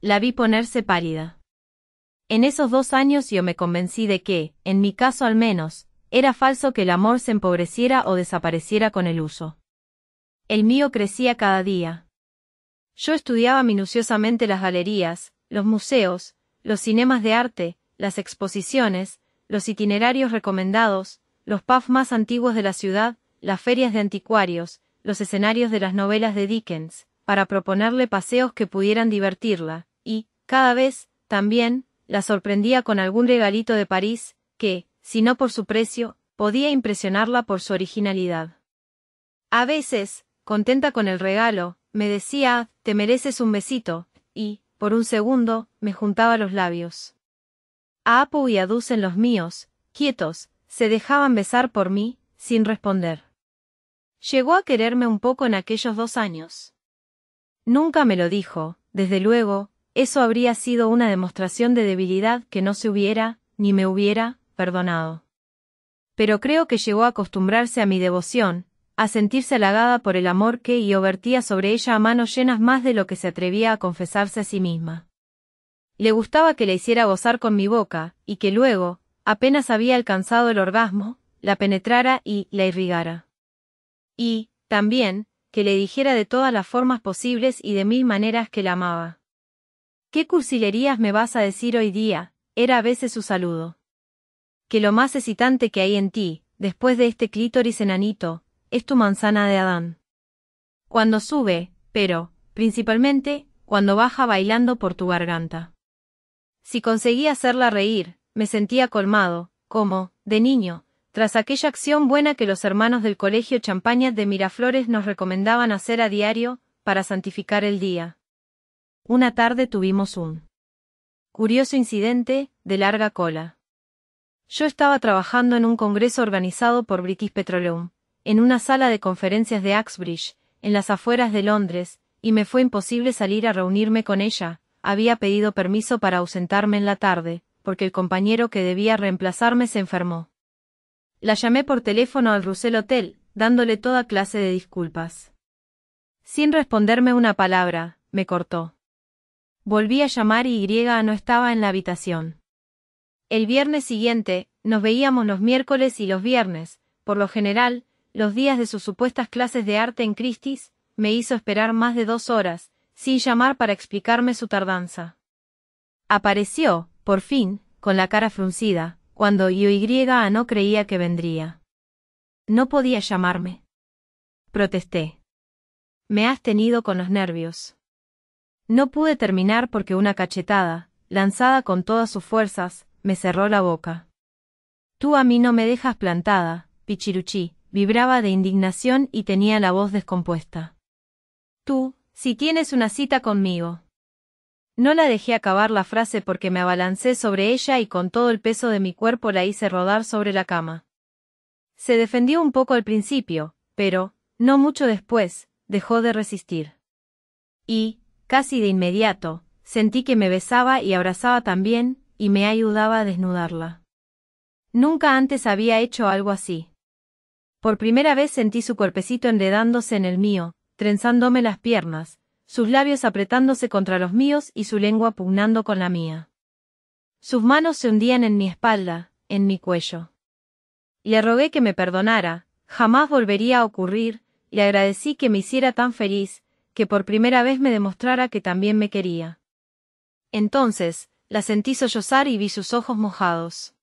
La vi ponerse pálida. En esos dos años yo me convencí de que, en mi caso al menos, era falso que el amor se empobreciera o desapareciera con el uso. El mío crecía cada día. Yo estudiaba minuciosamente las galerías, los museos, los cinemas de arte, las exposiciones, los itinerarios recomendados, los pubs más antiguos de la ciudad, las ferias de anticuarios, los escenarios de las novelas de Dickens, para proponerle paseos que pudieran divertirla, y, cada vez, también, la sorprendía con algún regalito de París, que, si no por su precio, podía impresionarla por su originalidad. A veces, contenta con el regalo, me decía, te mereces un besito, y, por un segundo, me juntaba los labios. A Apu y a en los míos, quietos, se dejaban besar por mí, sin responder. Llegó a quererme un poco en aquellos dos años. Nunca me lo dijo, desde luego, eso habría sido una demostración de debilidad que no se hubiera, ni me hubiera, perdonado. Pero creo que llegó a acostumbrarse a mi devoción, a sentirse halagada por el amor que yo vertía sobre ella a manos llenas más de lo que se atrevía a confesarse a sí misma. Le gustaba que la hiciera gozar con mi boca, y que luego, apenas había alcanzado el orgasmo, la penetrara y la irrigara. Y, también, que le dijera de todas las formas posibles y de mil maneras que la amaba. ¿Qué cursilerías me vas a decir hoy día? era a veces su saludo. Que lo más excitante que hay en ti, después de este clítoris enanito, es tu manzana de Adán. Cuando sube, pero, principalmente, cuando baja bailando por tu garganta. Si conseguía hacerla reír, me sentía colmado, como, de niño, tras aquella acción buena que los hermanos del colegio Champaña de Miraflores nos recomendaban hacer a diario, para santificar el día. Una tarde tuvimos un curioso incidente, de larga cola. Yo estaba trabajando en un congreso organizado por British Petroleum, en una sala de conferencias de Axbridge, en las afueras de Londres, y me fue imposible salir a reunirme con ella, había pedido permiso para ausentarme en la tarde, porque el compañero que debía reemplazarme se enfermó. La llamé por teléfono al Russell Hotel, dándole toda clase de disculpas. Sin responderme una palabra, me cortó. Volví a llamar y Y no estaba en la habitación. El viernes siguiente, nos veíamos los miércoles y los viernes, por lo general, los días de sus supuestas clases de arte en Christie's, me hizo esperar más de dos horas, sin llamar para explicarme su tardanza. Apareció, por fin, con la cara fruncida, cuando yo no creía que vendría. No podía llamarme. Protesté. Me has tenido con los nervios. No pude terminar porque una cachetada, lanzada con todas sus fuerzas, me cerró la boca. Tú a mí no me dejas plantada, Pichiruchi, vibraba de indignación y tenía la voz descompuesta. Tú, si tienes una cita conmigo. No la dejé acabar la frase porque me abalancé sobre ella y con todo el peso de mi cuerpo la hice rodar sobre la cama. Se defendió un poco al principio, pero, no mucho después, dejó de resistir. Y, casi de inmediato, sentí que me besaba y abrazaba también, y me ayudaba a desnudarla. Nunca antes había hecho algo así. Por primera vez sentí su cuerpecito enredándose en el mío, trenzándome las piernas, sus labios apretándose contra los míos y su lengua pugnando con la mía. Sus manos se hundían en mi espalda, en mi cuello. Le rogué que me perdonara, jamás volvería a ocurrir, le agradecí que me hiciera tan feliz, que por primera vez me demostrara que también me quería. Entonces, la sentí sollozar y vi sus ojos mojados.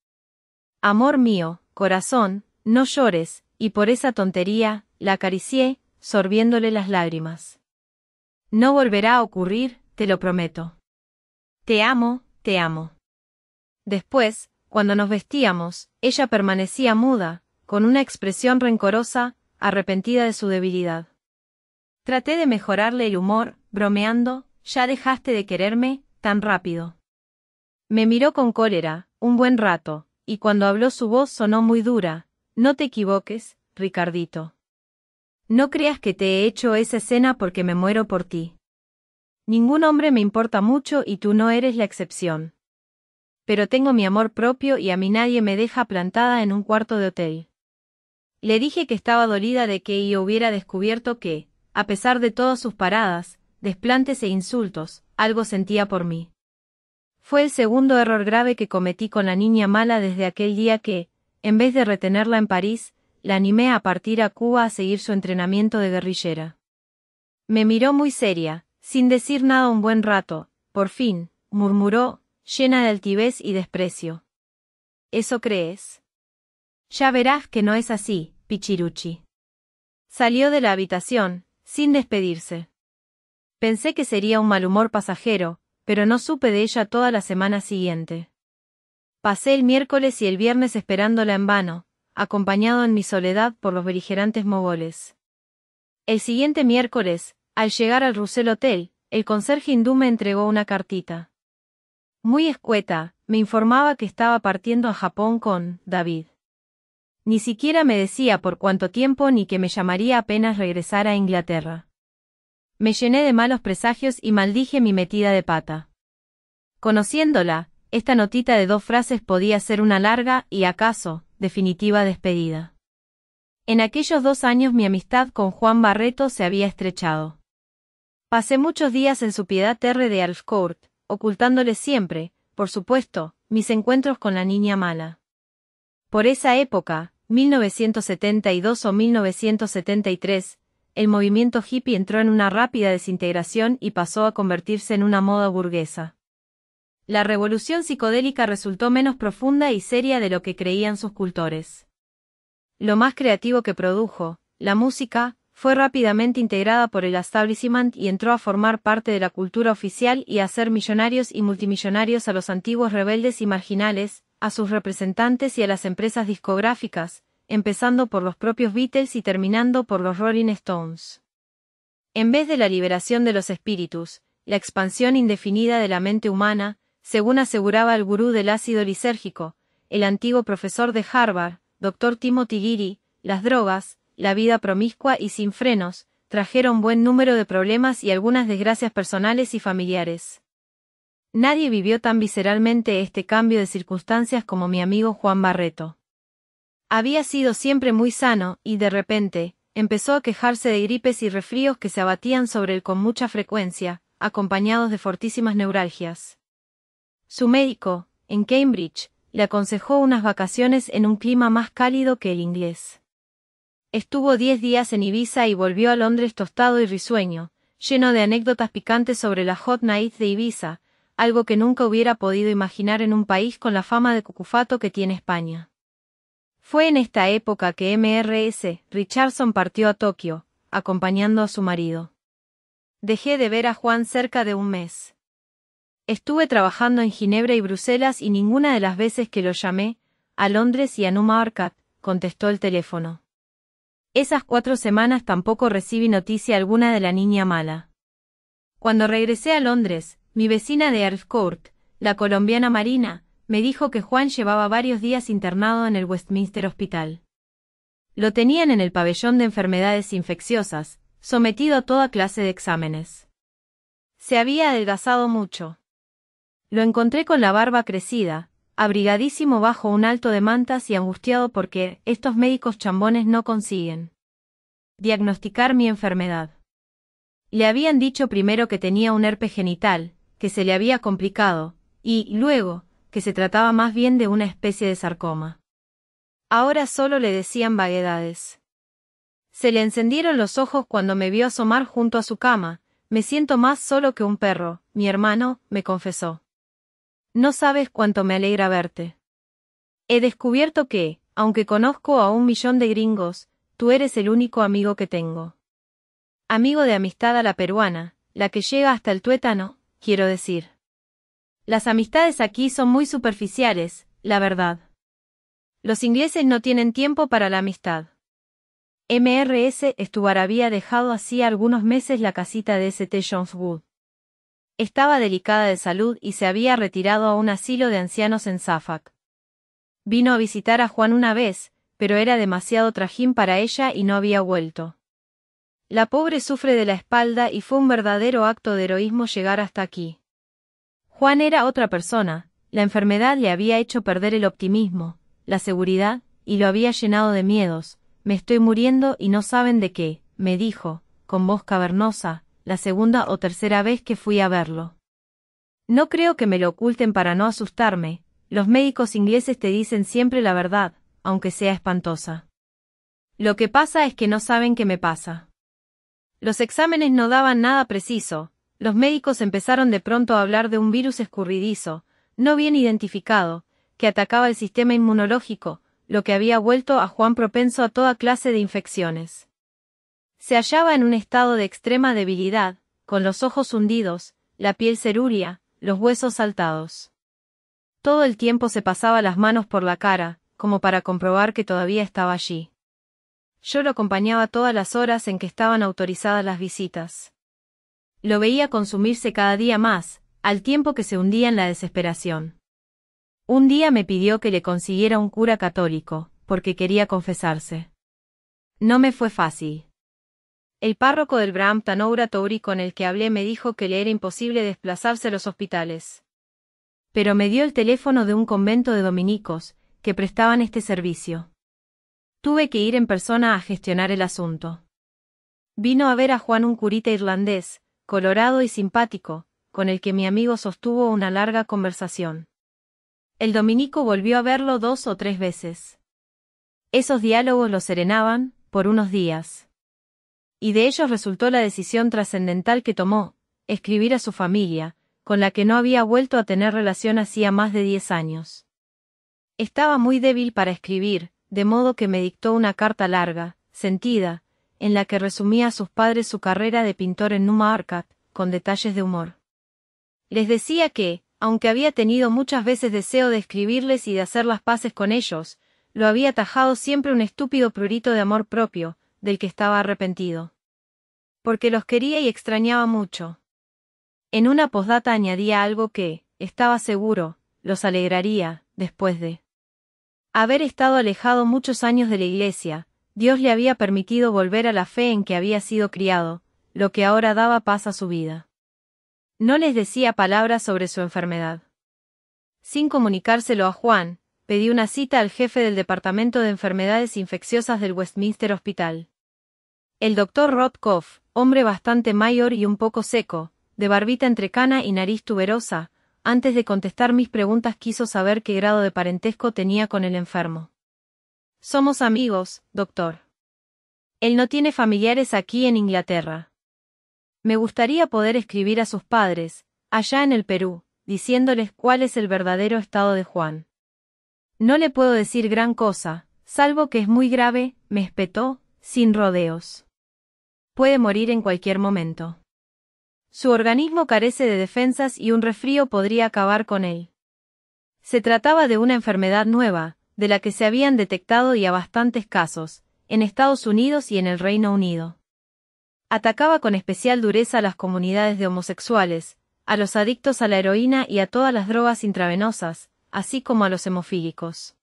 Amor mío, corazón, no llores, y por esa tontería, la acaricié, sorbiéndole las lágrimas. No volverá a ocurrir, te lo prometo. Te amo, te amo. Después, cuando nos vestíamos, ella permanecía muda, con una expresión rencorosa, arrepentida de su debilidad. Traté de mejorarle el humor, bromeando, ya dejaste de quererme, tan rápido. Me miró con cólera, un buen rato, y cuando habló su voz sonó muy dura, no te equivoques, Ricardito. No creas que te he hecho esa escena porque me muero por ti. Ningún hombre me importa mucho y tú no eres la excepción. Pero tengo mi amor propio y a mí nadie me deja plantada en un cuarto de hotel. Le dije que estaba dolida de que yo hubiera descubierto que, a pesar de todas sus paradas, desplantes e insultos, algo sentía por mí. Fue el segundo error grave que cometí con la niña mala desde aquel día que, en vez de retenerla en París, la animé a partir a Cuba a seguir su entrenamiento de guerrillera. Me miró muy seria, sin decir nada un buen rato, por fin, murmuró, llena de altivez y desprecio. ¿Eso crees? Ya verás que no es así, Pichiruchi. Salió de la habitación, sin despedirse. Pensé que sería un mal humor pasajero, pero no supe de ella toda la semana siguiente. Pasé el miércoles y el viernes esperándola en vano, acompañado en mi soledad por los beligerantes mogoles. El siguiente miércoles, al llegar al Russell Hotel, el conserje hindú me entregó una cartita. Muy escueta, me informaba que estaba partiendo a Japón con David. Ni siquiera me decía por cuánto tiempo ni que me llamaría apenas regresara a Inglaterra. Me llené de malos presagios y maldije mi metida de pata. Conociéndola, esta notita de dos frases podía ser una larga y, acaso, definitiva despedida. En aquellos dos años mi amistad con Juan Barreto se había estrechado. Pasé muchos días en su piedad terre de Alfcourt, ocultándole siempre, por supuesto, mis encuentros con la niña mala. Por esa época, 1972 o 1973, el movimiento hippie entró en una rápida desintegración y pasó a convertirse en una moda burguesa. La revolución psicodélica resultó menos profunda y seria de lo que creían sus cultores. Lo más creativo que produjo, la música, fue rápidamente integrada por el establishment y entró a formar parte de la cultura oficial y a hacer millonarios y multimillonarios a los antiguos rebeldes y marginales, a sus representantes y a las empresas discográficas, empezando por los propios Beatles y terminando por los Rolling Stones. En vez de la liberación de los espíritus, la expansión indefinida de la mente humana, según aseguraba el gurú del ácido lisérgico, el antiguo profesor de Harvard, Dr. Timo Tigiri, las drogas, la vida promiscua y sin frenos, trajeron buen número de problemas y algunas desgracias personales y familiares. Nadie vivió tan visceralmente este cambio de circunstancias como mi amigo Juan Barreto. Había sido siempre muy sano, y de repente, empezó a quejarse de gripes y refríos que se abatían sobre él con mucha frecuencia, acompañados de fortísimas neuralgias. Su médico, en Cambridge, le aconsejó unas vacaciones en un clima más cálido que el inglés. Estuvo diez días en Ibiza y volvió a Londres tostado y risueño, lleno de anécdotas picantes sobre la hot night de Ibiza, algo que nunca hubiera podido imaginar en un país con la fama de cucufato que tiene España. Fue en esta época que MRS Richardson partió a Tokio, acompañando a su marido. Dejé de ver a Juan cerca de un mes. Estuve trabajando en Ginebra y Bruselas y ninguna de las veces que lo llamé, a Londres y a Numa contestó el teléfono. Esas cuatro semanas tampoco recibí noticia alguna de la niña mala. Cuando regresé a Londres, mi vecina de Earthcourt, la colombiana Marina, me dijo que Juan llevaba varios días internado en el Westminster Hospital. Lo tenían en el pabellón de enfermedades infecciosas, sometido a toda clase de exámenes. Se había adelgazado mucho. Lo encontré con la barba crecida, abrigadísimo bajo un alto de mantas y angustiado porque estos médicos chambones no consiguen diagnosticar mi enfermedad. Le habían dicho primero que tenía un herpes genital, que se le había complicado, y luego, que se trataba más bien de una especie de sarcoma. Ahora solo le decían vaguedades. Se le encendieron los ojos cuando me vio asomar junto a su cama, me siento más solo que un perro, mi hermano, me confesó. No sabes cuánto me alegra verte. He descubierto que, aunque conozco a un millón de gringos, tú eres el único amigo que tengo. Amigo de amistad a la peruana, la que llega hasta el tuétano, quiero decir. Las amistades aquí son muy superficiales, la verdad. Los ingleses no tienen tiempo para la amistad. MRS Stuart había dejado así algunos meses la casita de St. John's estaba delicada de salud y se había retirado a un asilo de ancianos en Safak. Vino a visitar a Juan una vez, pero era demasiado trajín para ella y no había vuelto. La pobre sufre de la espalda y fue un verdadero acto de heroísmo llegar hasta aquí. Juan era otra persona, la enfermedad le había hecho perder el optimismo, la seguridad, y lo había llenado de miedos. Me estoy muriendo y no saben de qué, me dijo, con voz cavernosa, la segunda o tercera vez que fui a verlo. No creo que me lo oculten para no asustarme, los médicos ingleses te dicen siempre la verdad, aunque sea espantosa. Lo que pasa es que no saben qué me pasa. Los exámenes no daban nada preciso, los médicos empezaron de pronto a hablar de un virus escurridizo, no bien identificado, que atacaba el sistema inmunológico, lo que había vuelto a Juan propenso a toda clase de infecciones. Se hallaba en un estado de extrema debilidad, con los ojos hundidos, la piel cerúlea, los huesos saltados. Todo el tiempo se pasaba las manos por la cara, como para comprobar que todavía estaba allí. Yo lo acompañaba todas las horas en que estaban autorizadas las visitas. Lo veía consumirse cada día más, al tiempo que se hundía en la desesperación. Un día me pidió que le consiguiera un cura católico, porque quería confesarse. No me fue fácil. El párroco del Brampton Tanoura Touri con el que hablé me dijo que le era imposible desplazarse a los hospitales. Pero me dio el teléfono de un convento de dominicos, que prestaban este servicio. Tuve que ir en persona a gestionar el asunto. Vino a ver a Juan un curita irlandés, colorado y simpático, con el que mi amigo sostuvo una larga conversación. El dominico volvió a verlo dos o tres veces. Esos diálogos lo serenaban, por unos días. Y de ellos resultó la decisión trascendental que tomó, escribir a su familia, con la que no había vuelto a tener relación hacía más de diez años. Estaba muy débil para escribir, de modo que me dictó una carta larga, sentida, en la que resumía a sus padres su carrera de pintor en Numa Arcat, con detalles de humor. Les decía que, aunque había tenido muchas veces deseo de escribirles y de hacer las paces con ellos, lo había tajado siempre un estúpido prurito de amor propio, del que estaba arrepentido. Porque los quería y extrañaba mucho. En una posdata añadía algo que, estaba seguro, los alegraría, después de haber estado alejado muchos años de la iglesia, Dios le había permitido volver a la fe en que había sido criado, lo que ahora daba paz a su vida. No les decía palabras sobre su enfermedad. Sin comunicárselo a Juan, pedí una cita al jefe del Departamento de Enfermedades Infecciosas del Westminster Hospital. El doctor Rodkoff, hombre bastante mayor y un poco seco, de barbita entrecana y nariz tuberosa, antes de contestar mis preguntas quiso saber qué grado de parentesco tenía con el enfermo. Somos amigos, doctor. Él no tiene familiares aquí en Inglaterra. Me gustaría poder escribir a sus padres, allá en el Perú, diciéndoles cuál es el verdadero estado de Juan. No le puedo decir gran cosa, salvo que es muy grave, me espetó, sin rodeos. Puede morir en cualquier momento. Su organismo carece de defensas y un resfrío podría acabar con él. Se trataba de una enfermedad nueva, de la que se habían detectado ya bastantes casos, en Estados Unidos y en el Reino Unido. Atacaba con especial dureza a las comunidades de homosexuales, a los adictos a la heroína y a todas las drogas intravenosas, así como a los hemofílicos.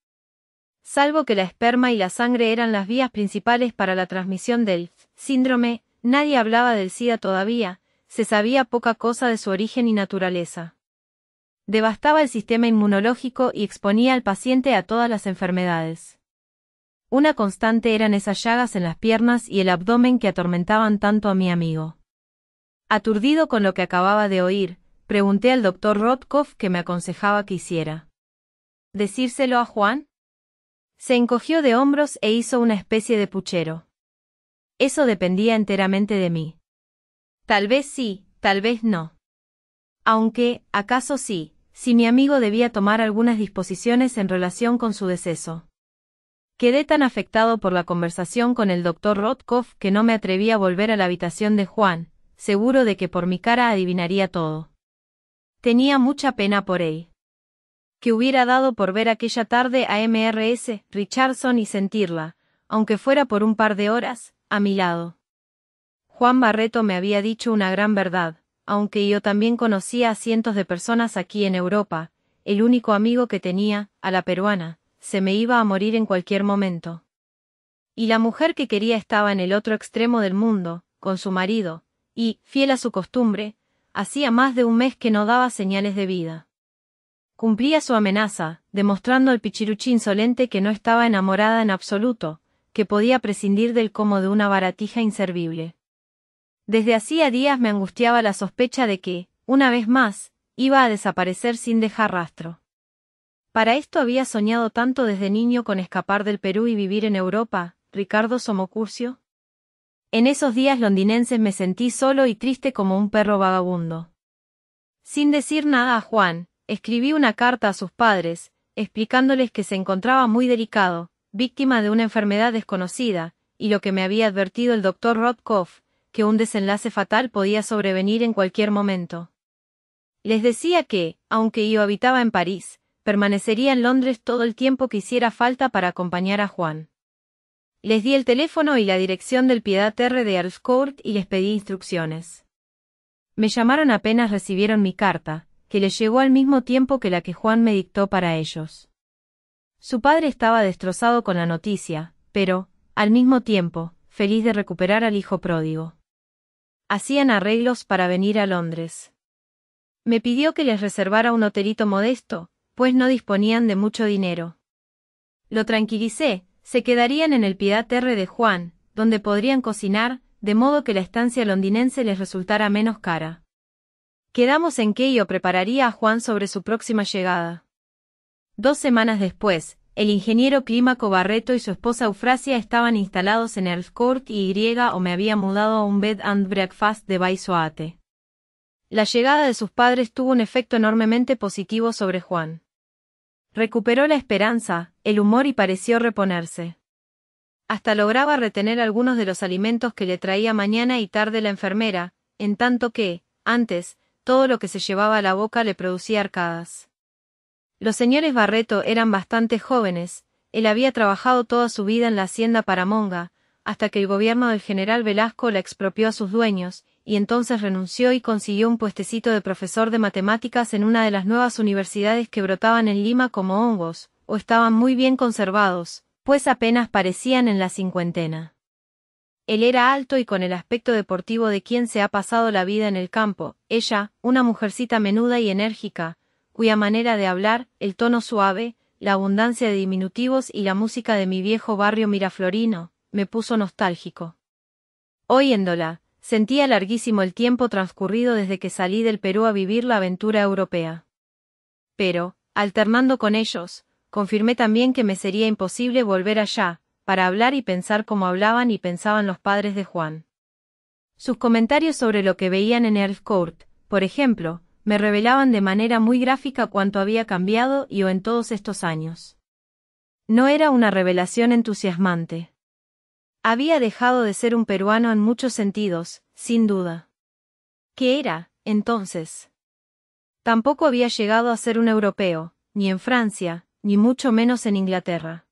Salvo que la esperma y la sangre eran las vías principales para la transmisión del síndrome, nadie hablaba del SIDA todavía, se sabía poca cosa de su origen y naturaleza. Devastaba el sistema inmunológico y exponía al paciente a todas las enfermedades. Una constante eran esas llagas en las piernas y el abdomen que atormentaban tanto a mi amigo. Aturdido con lo que acababa de oír, pregunté al doctor Rotkoff que me aconsejaba que hiciera. ¿Decírselo a Juan? Se encogió de hombros e hizo una especie de puchero. Eso dependía enteramente de mí. Tal vez sí, tal vez no. Aunque, acaso sí, si mi amigo debía tomar algunas disposiciones en relación con su deceso. Quedé tan afectado por la conversación con el doctor Rotkoff que no me atreví a volver a la habitación de Juan, seguro de que por mi cara adivinaría todo. Tenía mucha pena por él que hubiera dado por ver aquella tarde a MRS, Richardson y sentirla, aunque fuera por un par de horas, a mi lado. Juan Barreto me había dicho una gran verdad, aunque yo también conocía a cientos de personas aquí en Europa, el único amigo que tenía, a la peruana, se me iba a morir en cualquier momento. Y la mujer que quería estaba en el otro extremo del mundo, con su marido, y, fiel a su costumbre, hacía más de un mes que no daba señales de vida. Cumplía su amenaza, demostrando al pichiruchi insolente que no estaba enamorada en absoluto, que podía prescindir del como de una baratija inservible. Desde hacía días me angustiaba la sospecha de que, una vez más, iba a desaparecer sin dejar rastro. Para esto había soñado tanto desde niño con escapar del Perú y vivir en Europa, Ricardo Somocurcio. En esos días londinenses me sentí solo y triste como un perro vagabundo. Sin decir nada a Juan, Escribí una carta a sus padres, explicándoles que se encontraba muy delicado, víctima de una enfermedad desconocida, y lo que me había advertido el doctor Rodkoff, que un desenlace fatal podía sobrevenir en cualquier momento. Les decía que, aunque yo habitaba en París, permanecería en Londres todo el tiempo que hiciera falta para acompañar a Juan. Les di el teléfono y la dirección del Piedad R. de Earls Court y les pedí instrucciones. Me llamaron apenas recibieron mi carta, que le llegó al mismo tiempo que la que Juan me dictó para ellos. Su padre estaba destrozado con la noticia, pero, al mismo tiempo, feliz de recuperar al hijo pródigo. Hacían arreglos para venir a Londres. Me pidió que les reservara un hotelito modesto, pues no disponían de mucho dinero. Lo tranquilicé, se quedarían en el Piedad Terre de Juan, donde podrían cocinar, de modo que la estancia londinense les resultara menos cara. Quedamos en que yo prepararía a Juan sobre su próxima llegada. Dos semanas después, el ingeniero Clímaco Barreto y su esposa Eufrasia estaban instalados en el Court y Y o me había mudado a un bed and breakfast de Baisoate. La llegada de sus padres tuvo un efecto enormemente positivo sobre Juan. Recuperó la esperanza, el humor y pareció reponerse. Hasta lograba retener algunos de los alimentos que le traía mañana y tarde la enfermera, en tanto que, antes, todo lo que se llevaba a la boca le producía arcadas. Los señores Barreto eran bastante jóvenes, él había trabajado toda su vida en la hacienda Paramonga, hasta que el gobierno del general Velasco la expropió a sus dueños, y entonces renunció y consiguió un puestecito de profesor de matemáticas en una de las nuevas universidades que brotaban en Lima como hongos, o estaban muy bien conservados, pues apenas parecían en la cincuentena. Él era alto y con el aspecto deportivo de quien se ha pasado la vida en el campo, ella, una mujercita menuda y enérgica, cuya manera de hablar, el tono suave, la abundancia de diminutivos y la música de mi viejo barrio miraflorino, me puso nostálgico. Oyéndola, sentía larguísimo el tiempo transcurrido desde que salí del Perú a vivir la aventura europea. Pero, alternando con ellos, confirmé también que me sería imposible volver allá, para hablar y pensar como hablaban y pensaban los padres de Juan. Sus comentarios sobre lo que veían en Earth Court, por ejemplo, me revelaban de manera muy gráfica cuánto había cambiado yo en todos estos años. No era una revelación entusiasmante. Había dejado de ser un peruano en muchos sentidos, sin duda. ¿Qué era, entonces? Tampoco había llegado a ser un europeo, ni en Francia, ni mucho menos en Inglaterra.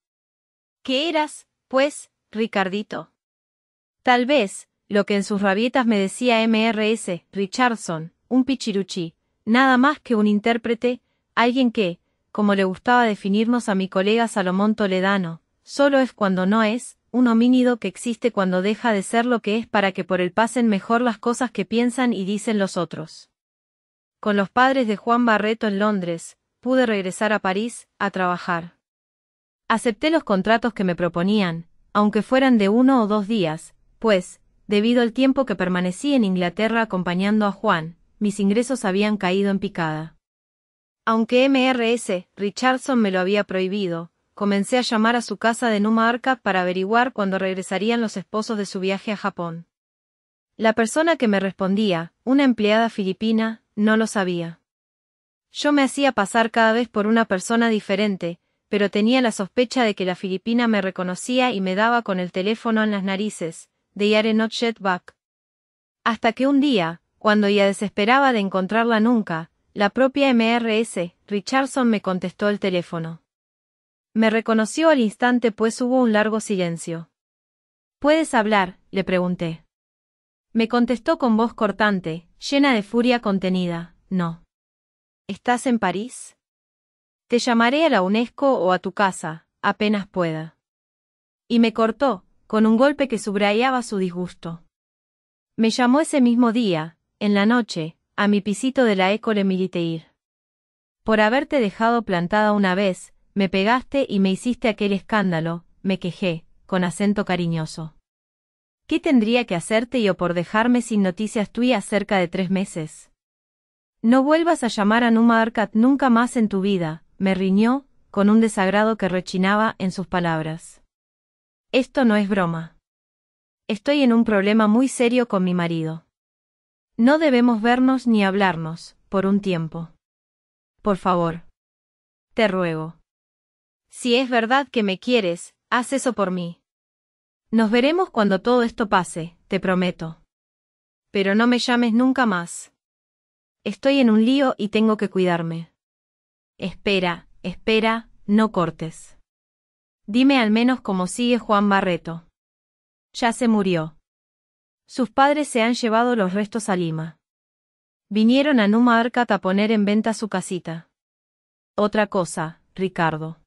¿Qué eras, pues, Ricardito? Tal vez, lo que en sus rabietas me decía MRS, Richardson, un pichiruchi, nada más que un intérprete, alguien que, como le gustaba definirnos a mi colega Salomón Toledano, solo es cuando no es, un homínido que existe cuando deja de ser lo que es para que por él pasen mejor las cosas que piensan y dicen los otros. Con los padres de Juan Barreto en Londres, pude regresar a París, a trabajar. Acepté los contratos que me proponían, aunque fueran de uno o dos días, pues, debido al tiempo que permanecí en Inglaterra acompañando a Juan, mis ingresos habían caído en picada. Aunque MRS, Richardson me lo había prohibido, comencé a llamar a su casa de Numarca para averiguar cuándo regresarían los esposos de su viaje a Japón. La persona que me respondía, una empleada filipina, no lo sabía. Yo me hacía pasar cada vez por una persona diferente, pero tenía la sospecha de que la filipina me reconocía y me daba con el teléfono en las narices, de are not back. Hasta que un día, cuando ya desesperaba de encontrarla nunca, la propia MRS, Richardson me contestó el teléfono. Me reconoció al instante pues hubo un largo silencio. ¿Puedes hablar? le pregunté. Me contestó con voz cortante, llena de furia contenida, no. ¿Estás en París? Te llamaré a la UNESCO o a tu casa, apenas pueda. Y me cortó, con un golpe que subrayaba su disgusto. Me llamó ese mismo día, en la noche, a mi pisito de la École Militaire. Por haberte dejado plantada una vez, me pegaste y me hiciste aquel escándalo, me quejé, con acento cariñoso. ¿Qué tendría que hacerte yo por dejarme sin noticias tuyas cerca de tres meses? No vuelvas a llamar a Numa Arcat nunca más en tu vida, me riñó, con un desagrado que rechinaba en sus palabras. Esto no es broma. Estoy en un problema muy serio con mi marido. No debemos vernos ni hablarnos, por un tiempo. Por favor. Te ruego. Si es verdad que me quieres, haz eso por mí. Nos veremos cuando todo esto pase, te prometo. Pero no me llames nunca más. Estoy en un lío y tengo que cuidarme. Espera, espera, no cortes. Dime al menos cómo sigue Juan Barreto. Ya se murió. Sus padres se han llevado los restos a Lima. Vinieron a Numa a poner en venta su casita. Otra cosa, Ricardo.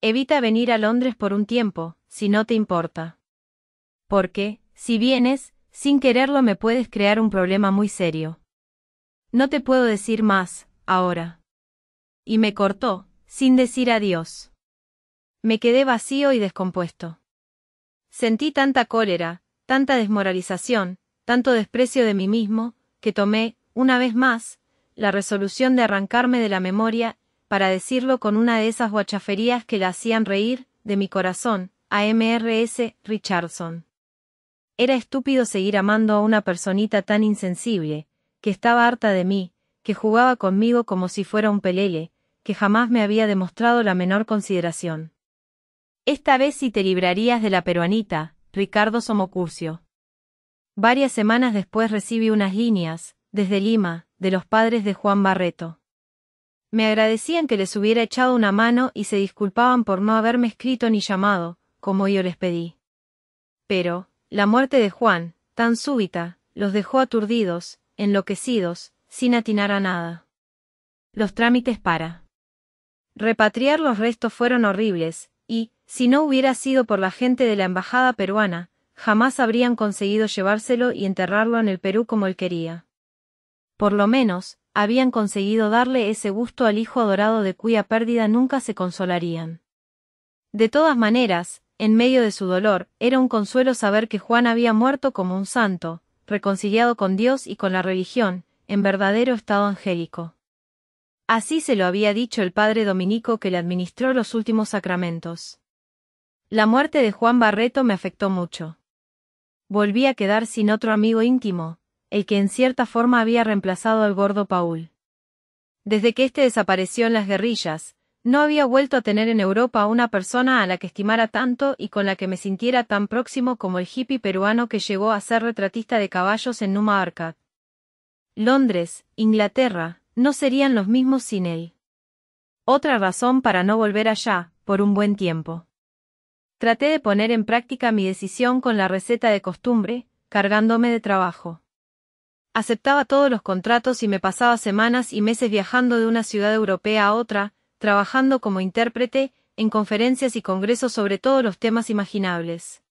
Evita venir a Londres por un tiempo, si no te importa. Porque, si vienes, sin quererlo me puedes crear un problema muy serio. No te puedo decir más, ahora y me cortó, sin decir adiós. Me quedé vacío y descompuesto. Sentí tanta cólera, tanta desmoralización, tanto desprecio de mí mismo, que tomé, una vez más, la resolución de arrancarme de la memoria, para decirlo con una de esas guachaferías que la hacían reír, de mi corazón, a MRS Richardson. Era estúpido seguir amando a una personita tan insensible, que estaba harta de mí, que jugaba conmigo como si fuera un pelele, que jamás me había demostrado la menor consideración. Esta vez sí te librarías de la peruanita, Ricardo Somocurcio. Varias semanas después recibí unas líneas, desde Lima, de los padres de Juan Barreto. Me agradecían que les hubiera echado una mano y se disculpaban por no haberme escrito ni llamado, como yo les pedí. Pero, la muerte de Juan, tan súbita, los dejó aturdidos, enloquecidos, sin atinar a nada. Los trámites para Repatriar los restos fueron horribles, y, si no hubiera sido por la gente de la embajada peruana, jamás habrían conseguido llevárselo y enterrarlo en el Perú como él quería. Por lo menos, habían conseguido darle ese gusto al hijo adorado de cuya pérdida nunca se consolarían. De todas maneras, en medio de su dolor, era un consuelo saber que Juan había muerto como un santo, reconciliado con Dios y con la religión, en verdadero estado angélico. Así se lo había dicho el padre dominico que le administró los últimos sacramentos. La muerte de Juan Barreto me afectó mucho. Volví a quedar sin otro amigo íntimo, el que en cierta forma había reemplazado al gordo Paul. Desde que éste desapareció en las guerrillas, no había vuelto a tener en Europa una persona a la que estimara tanto y con la que me sintiera tan próximo como el hippie peruano que llegó a ser retratista de caballos en Numa Arcad. Londres, Inglaterra, no serían los mismos sin él. Otra razón para no volver allá, por un buen tiempo. Traté de poner en práctica mi decisión con la receta de costumbre, cargándome de trabajo. Aceptaba todos los contratos y me pasaba semanas y meses viajando de una ciudad europea a otra, trabajando como intérprete, en conferencias y congresos sobre todos los temas imaginables.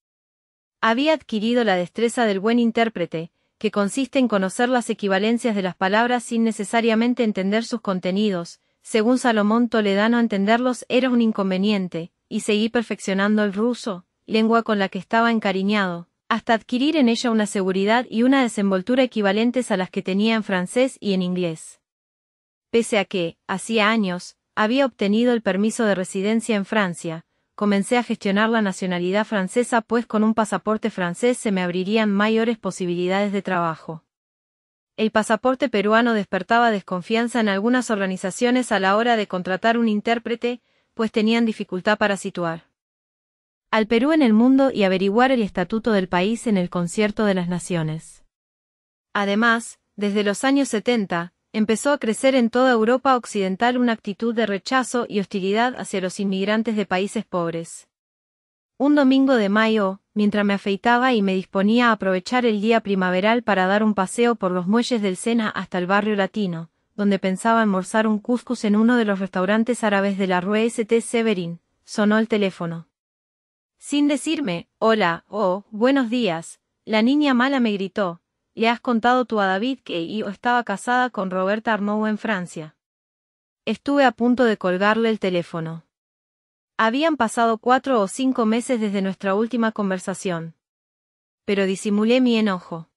Había adquirido la destreza del buen intérprete, que consiste en conocer las equivalencias de las palabras sin necesariamente entender sus contenidos, según Salomón Toledano entenderlos era un inconveniente, y seguí perfeccionando el ruso, lengua con la que estaba encariñado, hasta adquirir en ella una seguridad y una desenvoltura equivalentes a las que tenía en francés y en inglés. Pese a que, hacía años, había obtenido el permiso de residencia en Francia, comencé a gestionar la nacionalidad francesa pues con un pasaporte francés se me abrirían mayores posibilidades de trabajo. El pasaporte peruano despertaba desconfianza en algunas organizaciones a la hora de contratar un intérprete, pues tenían dificultad para situar al Perú en el mundo y averiguar el estatuto del país en el concierto de las naciones. Además, desde los años 70, empezó a crecer en toda Europa occidental una actitud de rechazo y hostilidad hacia los inmigrantes de países pobres. Un domingo de mayo, mientras me afeitaba y me disponía a aprovechar el día primaveral para dar un paseo por los muelles del Sena hasta el barrio latino, donde pensaba almorzar un cuscus en uno de los restaurantes árabes de la Rue St. Severin, sonó el teléfono. Sin decirme, hola, o, oh, buenos días, la niña mala me gritó, le has contado tú a David que yo estaba casada con Roberta Arnoux en Francia. Estuve a punto de colgarle el teléfono. Habían pasado cuatro o cinco meses desde nuestra última conversación. Pero disimulé mi enojo.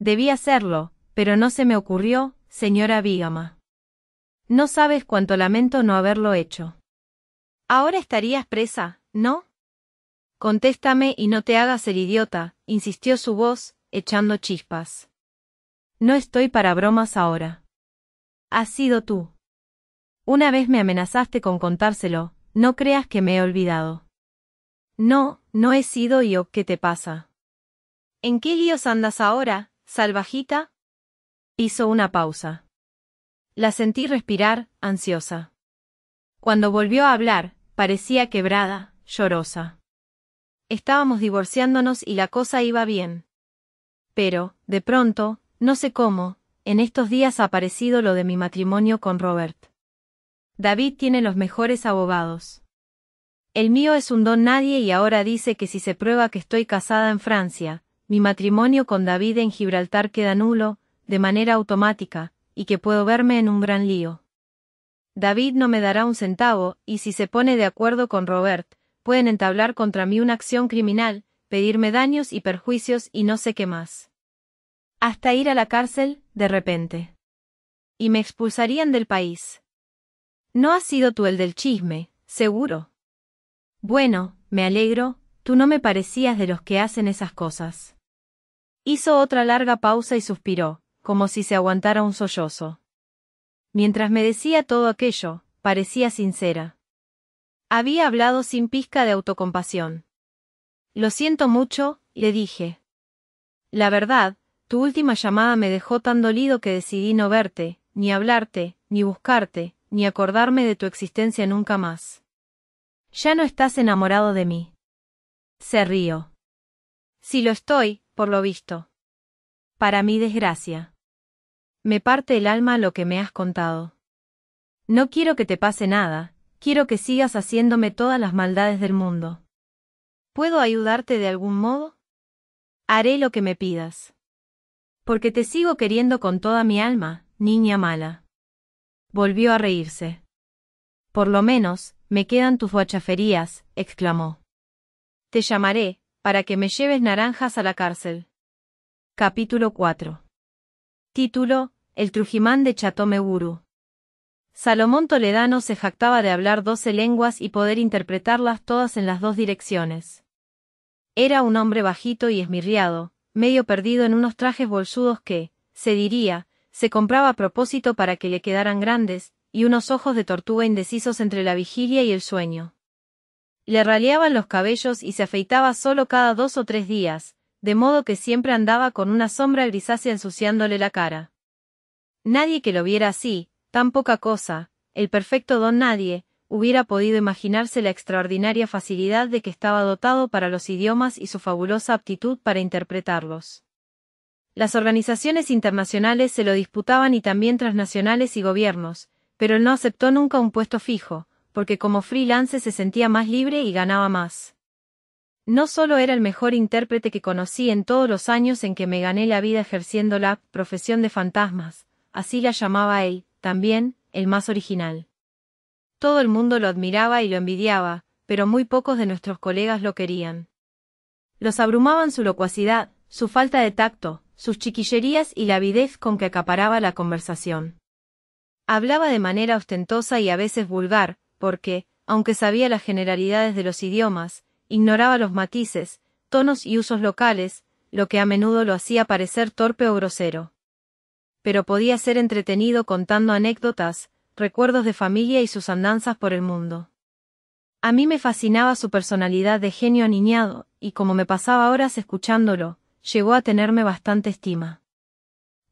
Debí hacerlo, pero no se me ocurrió, señora Bigama. No sabes cuánto lamento no haberlo hecho. Ahora estarías presa, ¿no? Contéstame y no te hagas el idiota, insistió su voz, echando chispas. No estoy para bromas ahora. Has sido tú. Una vez me amenazaste con contárselo, no creas que me he olvidado. No, no he sido yo, ¿qué te pasa? ¿En qué líos andas ahora, salvajita? Hizo una pausa. La sentí respirar, ansiosa. Cuando volvió a hablar, parecía quebrada, llorosa. Estábamos divorciándonos y la cosa iba bien. Pero, de pronto, no sé cómo, en estos días ha aparecido lo de mi matrimonio con Robert. David tiene los mejores abogados. El mío es un don nadie y ahora dice que si se prueba que estoy casada en Francia, mi matrimonio con David en Gibraltar queda nulo, de manera automática, y que puedo verme en un gran lío. David no me dará un centavo, y si se pone de acuerdo con Robert, pueden entablar contra mí una acción criminal, pedirme daños y perjuicios y no sé qué más. Hasta ir a la cárcel, de repente. Y me expulsarían del país. No has sido tú el del chisme, seguro. Bueno, me alegro, tú no me parecías de los que hacen esas cosas. Hizo otra larga pausa y suspiró, como si se aguantara un sollozo. Mientras me decía todo aquello, parecía sincera. Había hablado sin pizca de autocompasión. Lo siento mucho, le dije. La verdad, tu última llamada me dejó tan dolido que decidí no verte, ni hablarte, ni buscarte, ni acordarme de tu existencia nunca más. Ya no estás enamorado de mí. Se río. Si lo estoy, por lo visto. Para mi desgracia. Me parte el alma lo que me has contado. No quiero que te pase nada, quiero que sigas haciéndome todas las maldades del mundo. ¿Puedo ayudarte de algún modo? Haré lo que me pidas. Porque te sigo queriendo con toda mi alma, niña mala. Volvió a reírse. Por lo menos, me quedan tus guachaferías, exclamó. Te llamaré, para que me lleves naranjas a la cárcel. Capítulo 4. Título, El Trujimán de Chatomeguru. Salomón Toledano se jactaba de hablar doce lenguas y poder interpretarlas todas en las dos direcciones. Era un hombre bajito y esmirriado, medio perdido en unos trajes bolsudos que, se diría, se compraba a propósito para que le quedaran grandes, y unos ojos de tortuga indecisos entre la vigilia y el sueño. Le raleaban los cabellos y se afeitaba solo cada dos o tres días, de modo que siempre andaba con una sombra grisácea ensuciándole la cara. Nadie que lo viera así, tan poca cosa, el perfecto don nadie, hubiera podido imaginarse la extraordinaria facilidad de que estaba dotado para los idiomas y su fabulosa aptitud para interpretarlos. Las organizaciones internacionales se lo disputaban y también transnacionales y gobiernos, pero él no aceptó nunca un puesto fijo, porque como freelance se sentía más libre y ganaba más. No solo era el mejor intérprete que conocí en todos los años en que me gané la vida ejerciendo la profesión de fantasmas, así la llamaba él, también, el más original. Todo el mundo lo admiraba y lo envidiaba, pero muy pocos de nuestros colegas lo querían. Los abrumaban su locuacidad, su falta de tacto, sus chiquillerías y la avidez con que acaparaba la conversación. Hablaba de manera ostentosa y a veces vulgar, porque, aunque sabía las generalidades de los idiomas, ignoraba los matices, tonos y usos locales, lo que a menudo lo hacía parecer torpe o grosero. Pero podía ser entretenido contando anécdotas, recuerdos de familia y sus andanzas por el mundo. A mí me fascinaba su personalidad de genio aniñado, y como me pasaba horas escuchándolo, llegó a tenerme bastante estima.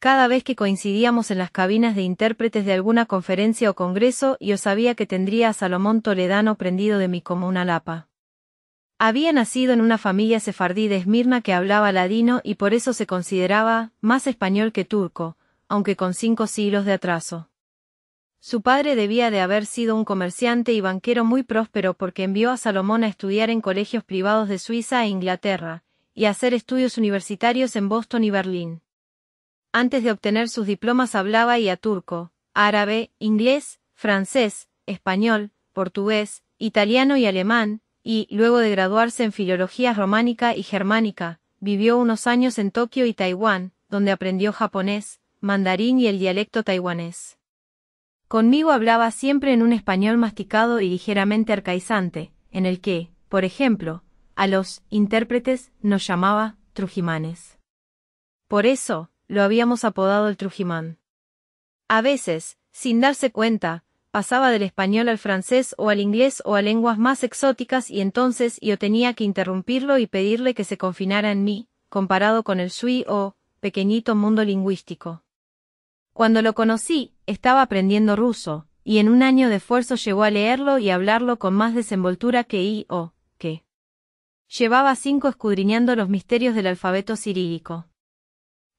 Cada vez que coincidíamos en las cabinas de intérpretes de alguna conferencia o congreso, yo sabía que tendría a Salomón Toledano prendido de mí como una lapa. Había nacido en una familia sefardí de Esmirna que hablaba ladino y por eso se consideraba más español que turco, aunque con cinco siglos de atraso. Su padre debía de haber sido un comerciante y banquero muy próspero porque envió a Salomón a estudiar en colegios privados de Suiza e Inglaterra, y a hacer estudios universitarios en Boston y Berlín. Antes de obtener sus diplomas hablaba y a turco, árabe, inglés, francés, español, portugués, italiano y alemán, y, luego de graduarse en filología románica y germánica, vivió unos años en Tokio y Taiwán, donde aprendió japonés, mandarín y el dialecto taiwanés. Conmigo hablaba siempre en un español masticado y ligeramente arcaizante, en el que, por ejemplo, a los intérpretes nos llamaba Trujimanes. Por eso, lo habíamos apodado el Trujimán. A veces, sin darse cuenta, pasaba del español al francés o al inglés o a lenguas más exóticas y entonces yo tenía que interrumpirlo y pedirle que se confinara en mí, comparado con el sui o pequeñito mundo lingüístico. Cuando lo conocí, estaba aprendiendo ruso, y en un año de esfuerzo llegó a leerlo y hablarlo con más desenvoltura que I o que. Llevaba cinco escudriñando los misterios del alfabeto cirílico.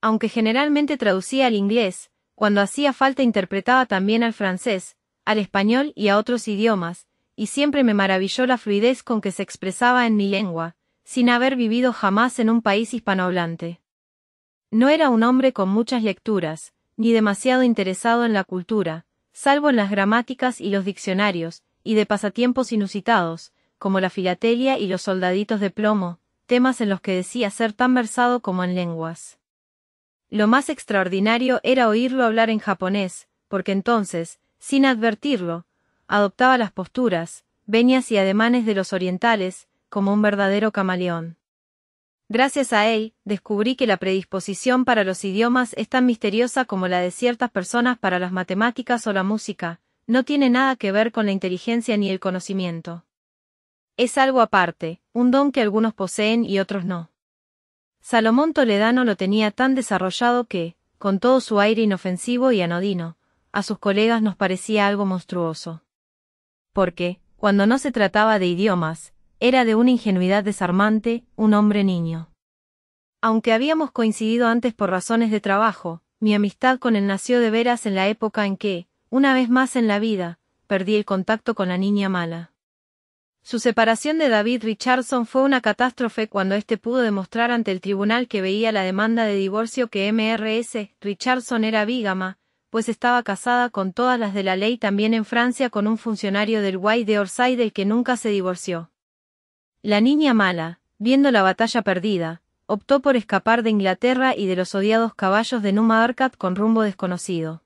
Aunque generalmente traducía al inglés, cuando hacía falta interpretaba también al francés, al español y a otros idiomas, y siempre me maravilló la fluidez con que se expresaba en mi lengua, sin haber vivido jamás en un país hispanohablante. No era un hombre con muchas lecturas, ni demasiado interesado en la cultura, salvo en las gramáticas y los diccionarios, y de pasatiempos inusitados, como la filatelia y los soldaditos de plomo, temas en los que decía ser tan versado como en lenguas. Lo más extraordinario era oírlo hablar en japonés, porque entonces, sin advertirlo, adoptaba las posturas, venias y ademanes de los orientales, como un verdadero camaleón. Gracias a él, descubrí que la predisposición para los idiomas es tan misteriosa como la de ciertas personas para las matemáticas o la música, no tiene nada que ver con la inteligencia ni el conocimiento. Es algo aparte, un don que algunos poseen y otros no. Salomón Toledano lo tenía tan desarrollado que, con todo su aire inofensivo y anodino, a sus colegas nos parecía algo monstruoso. Porque, cuando no se trataba de idiomas, era de una ingenuidad desarmante, un hombre niño. Aunque habíamos coincidido antes por razones de trabajo, mi amistad con él nació de veras en la época en que, una vez más en la vida, perdí el contacto con la niña mala. Su separación de David Richardson fue una catástrofe cuando éste pudo demostrar ante el tribunal que veía la demanda de divorcio que MRS Richardson era vígama, pues estaba casada con todas las de la ley también en Francia con un funcionario del Guay de Orsay del que nunca se divorció. La niña mala, viendo la batalla perdida, optó por escapar de Inglaterra y de los odiados caballos de Numa Arcat con rumbo desconocido.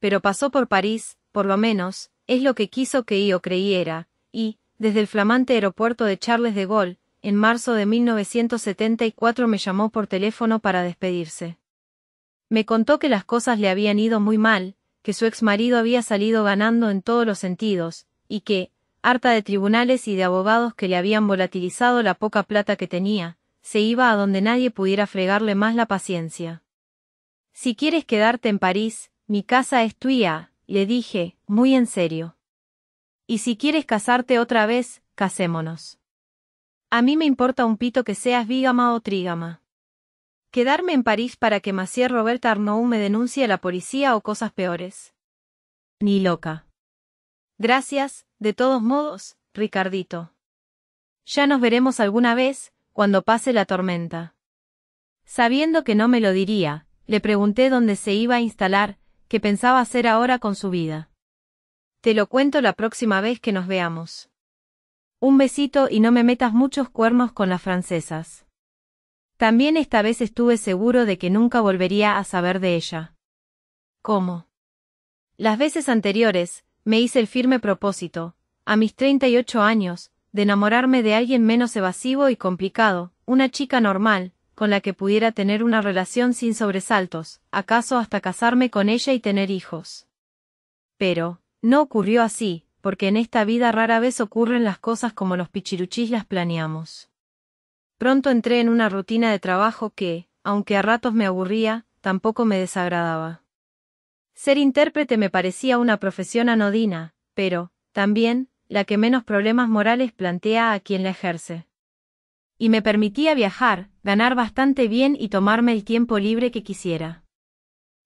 Pero pasó por París, por lo menos, es lo que quiso que yo creyera, y, desde el flamante aeropuerto de Charles de Gaulle, en marzo de 1974 me llamó por teléfono para despedirse. Me contó que las cosas le habían ido muy mal, que su ex marido había salido ganando en todos los sentidos, y que, harta de tribunales y de abogados que le habían volatilizado la poca plata que tenía, se iba a donde nadie pudiera fregarle más la paciencia. Si quieres quedarte en París, mi casa es tuya, le dije, muy en serio. Y si quieres casarte otra vez, casémonos. A mí me importa un pito que seas vígama o trígama. Quedarme en París para que Macier Robert Arnaud me denuncie a la policía o cosas peores. Ni loca. Gracias, de todos modos, Ricardito. Ya nos veremos alguna vez, cuando pase la tormenta. Sabiendo que no me lo diría, le pregunté dónde se iba a instalar, qué pensaba hacer ahora con su vida. Te lo cuento la próxima vez que nos veamos. Un besito y no me metas muchos cuernos con las francesas. También esta vez estuve seguro de que nunca volvería a saber de ella. ¿Cómo? Las veces anteriores, me hice el firme propósito, a mis 38 años, de enamorarme de alguien menos evasivo y complicado, una chica normal, con la que pudiera tener una relación sin sobresaltos, acaso hasta casarme con ella y tener hijos. Pero, no ocurrió así, porque en esta vida rara vez ocurren las cosas como los pichiruchís las planeamos. Pronto entré en una rutina de trabajo que, aunque a ratos me aburría, tampoco me desagradaba. Ser intérprete me parecía una profesión anodina, pero, también, la que menos problemas morales plantea a quien la ejerce. Y me permitía viajar, ganar bastante bien y tomarme el tiempo libre que quisiera.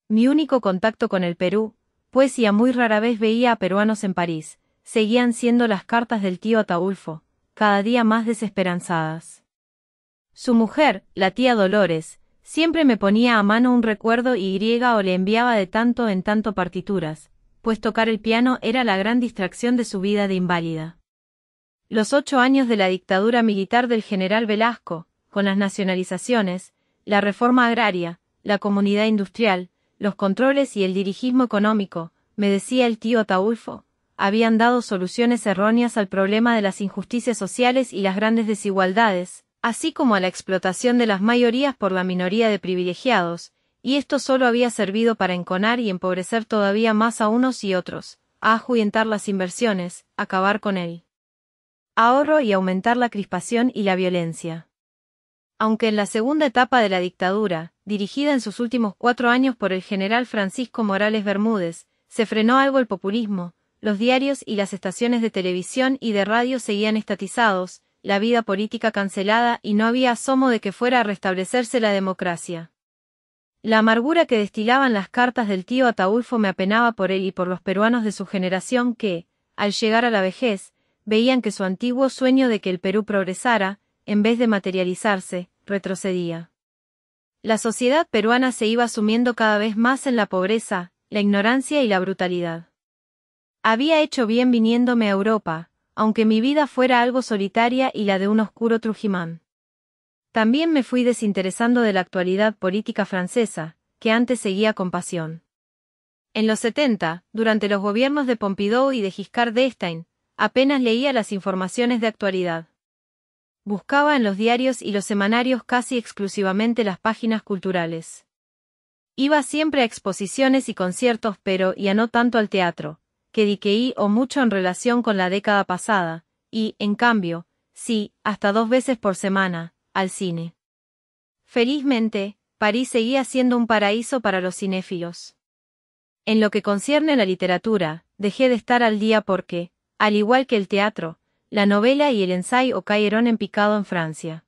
Mi único contacto con el Perú, pues ya muy rara vez veía a peruanos en París, seguían siendo las cartas del tío Ataulfo, cada día más desesperanzadas. Su mujer, la tía Dolores, Siempre me ponía a mano un recuerdo y o le enviaba de tanto en tanto partituras, pues tocar el piano era la gran distracción de su vida de inválida. Los ocho años de la dictadura militar del general Velasco, con las nacionalizaciones, la reforma agraria, la comunidad industrial, los controles y el dirigismo económico, me decía el tío Taulfo, habían dado soluciones erróneas al problema de las injusticias sociales y las grandes desigualdades, así como a la explotación de las mayorías por la minoría de privilegiados, y esto solo había servido para enconar y empobrecer todavía más a unos y otros, a ajuyentar las inversiones, acabar con él. ahorro y aumentar la crispación y la violencia. Aunque en la segunda etapa de la dictadura, dirigida en sus últimos cuatro años por el general Francisco Morales Bermúdez, se frenó algo el populismo, los diarios y las estaciones de televisión y de radio seguían estatizados, la vida política cancelada y no había asomo de que fuera a restablecerse la democracia. La amargura que destilaban las cartas del tío Ataulfo me apenaba por él y por los peruanos de su generación que, al llegar a la vejez, veían que su antiguo sueño de que el Perú progresara, en vez de materializarse, retrocedía. La sociedad peruana se iba sumiendo cada vez más en la pobreza, la ignorancia y la brutalidad. Había hecho bien viniéndome a Europa, aunque mi vida fuera algo solitaria y la de un oscuro Trujimán. También me fui desinteresando de la actualidad política francesa, que antes seguía con pasión. En los 70, durante los gobiernos de Pompidou y de Giscard d'Estaing, apenas leía las informaciones de actualidad. Buscaba en los diarios y los semanarios casi exclusivamente las páginas culturales. Iba siempre a exposiciones y conciertos pero ya no tanto al teatro, que diqueí o mucho en relación con la década pasada, y, en cambio, sí, hasta dos veces por semana, al cine. Felizmente, París seguía siendo un paraíso para los cinéfilos. En lo que concierne a la literatura, dejé de estar al día porque, al igual que el teatro, la novela y el ensayo cayeron en picado en Francia.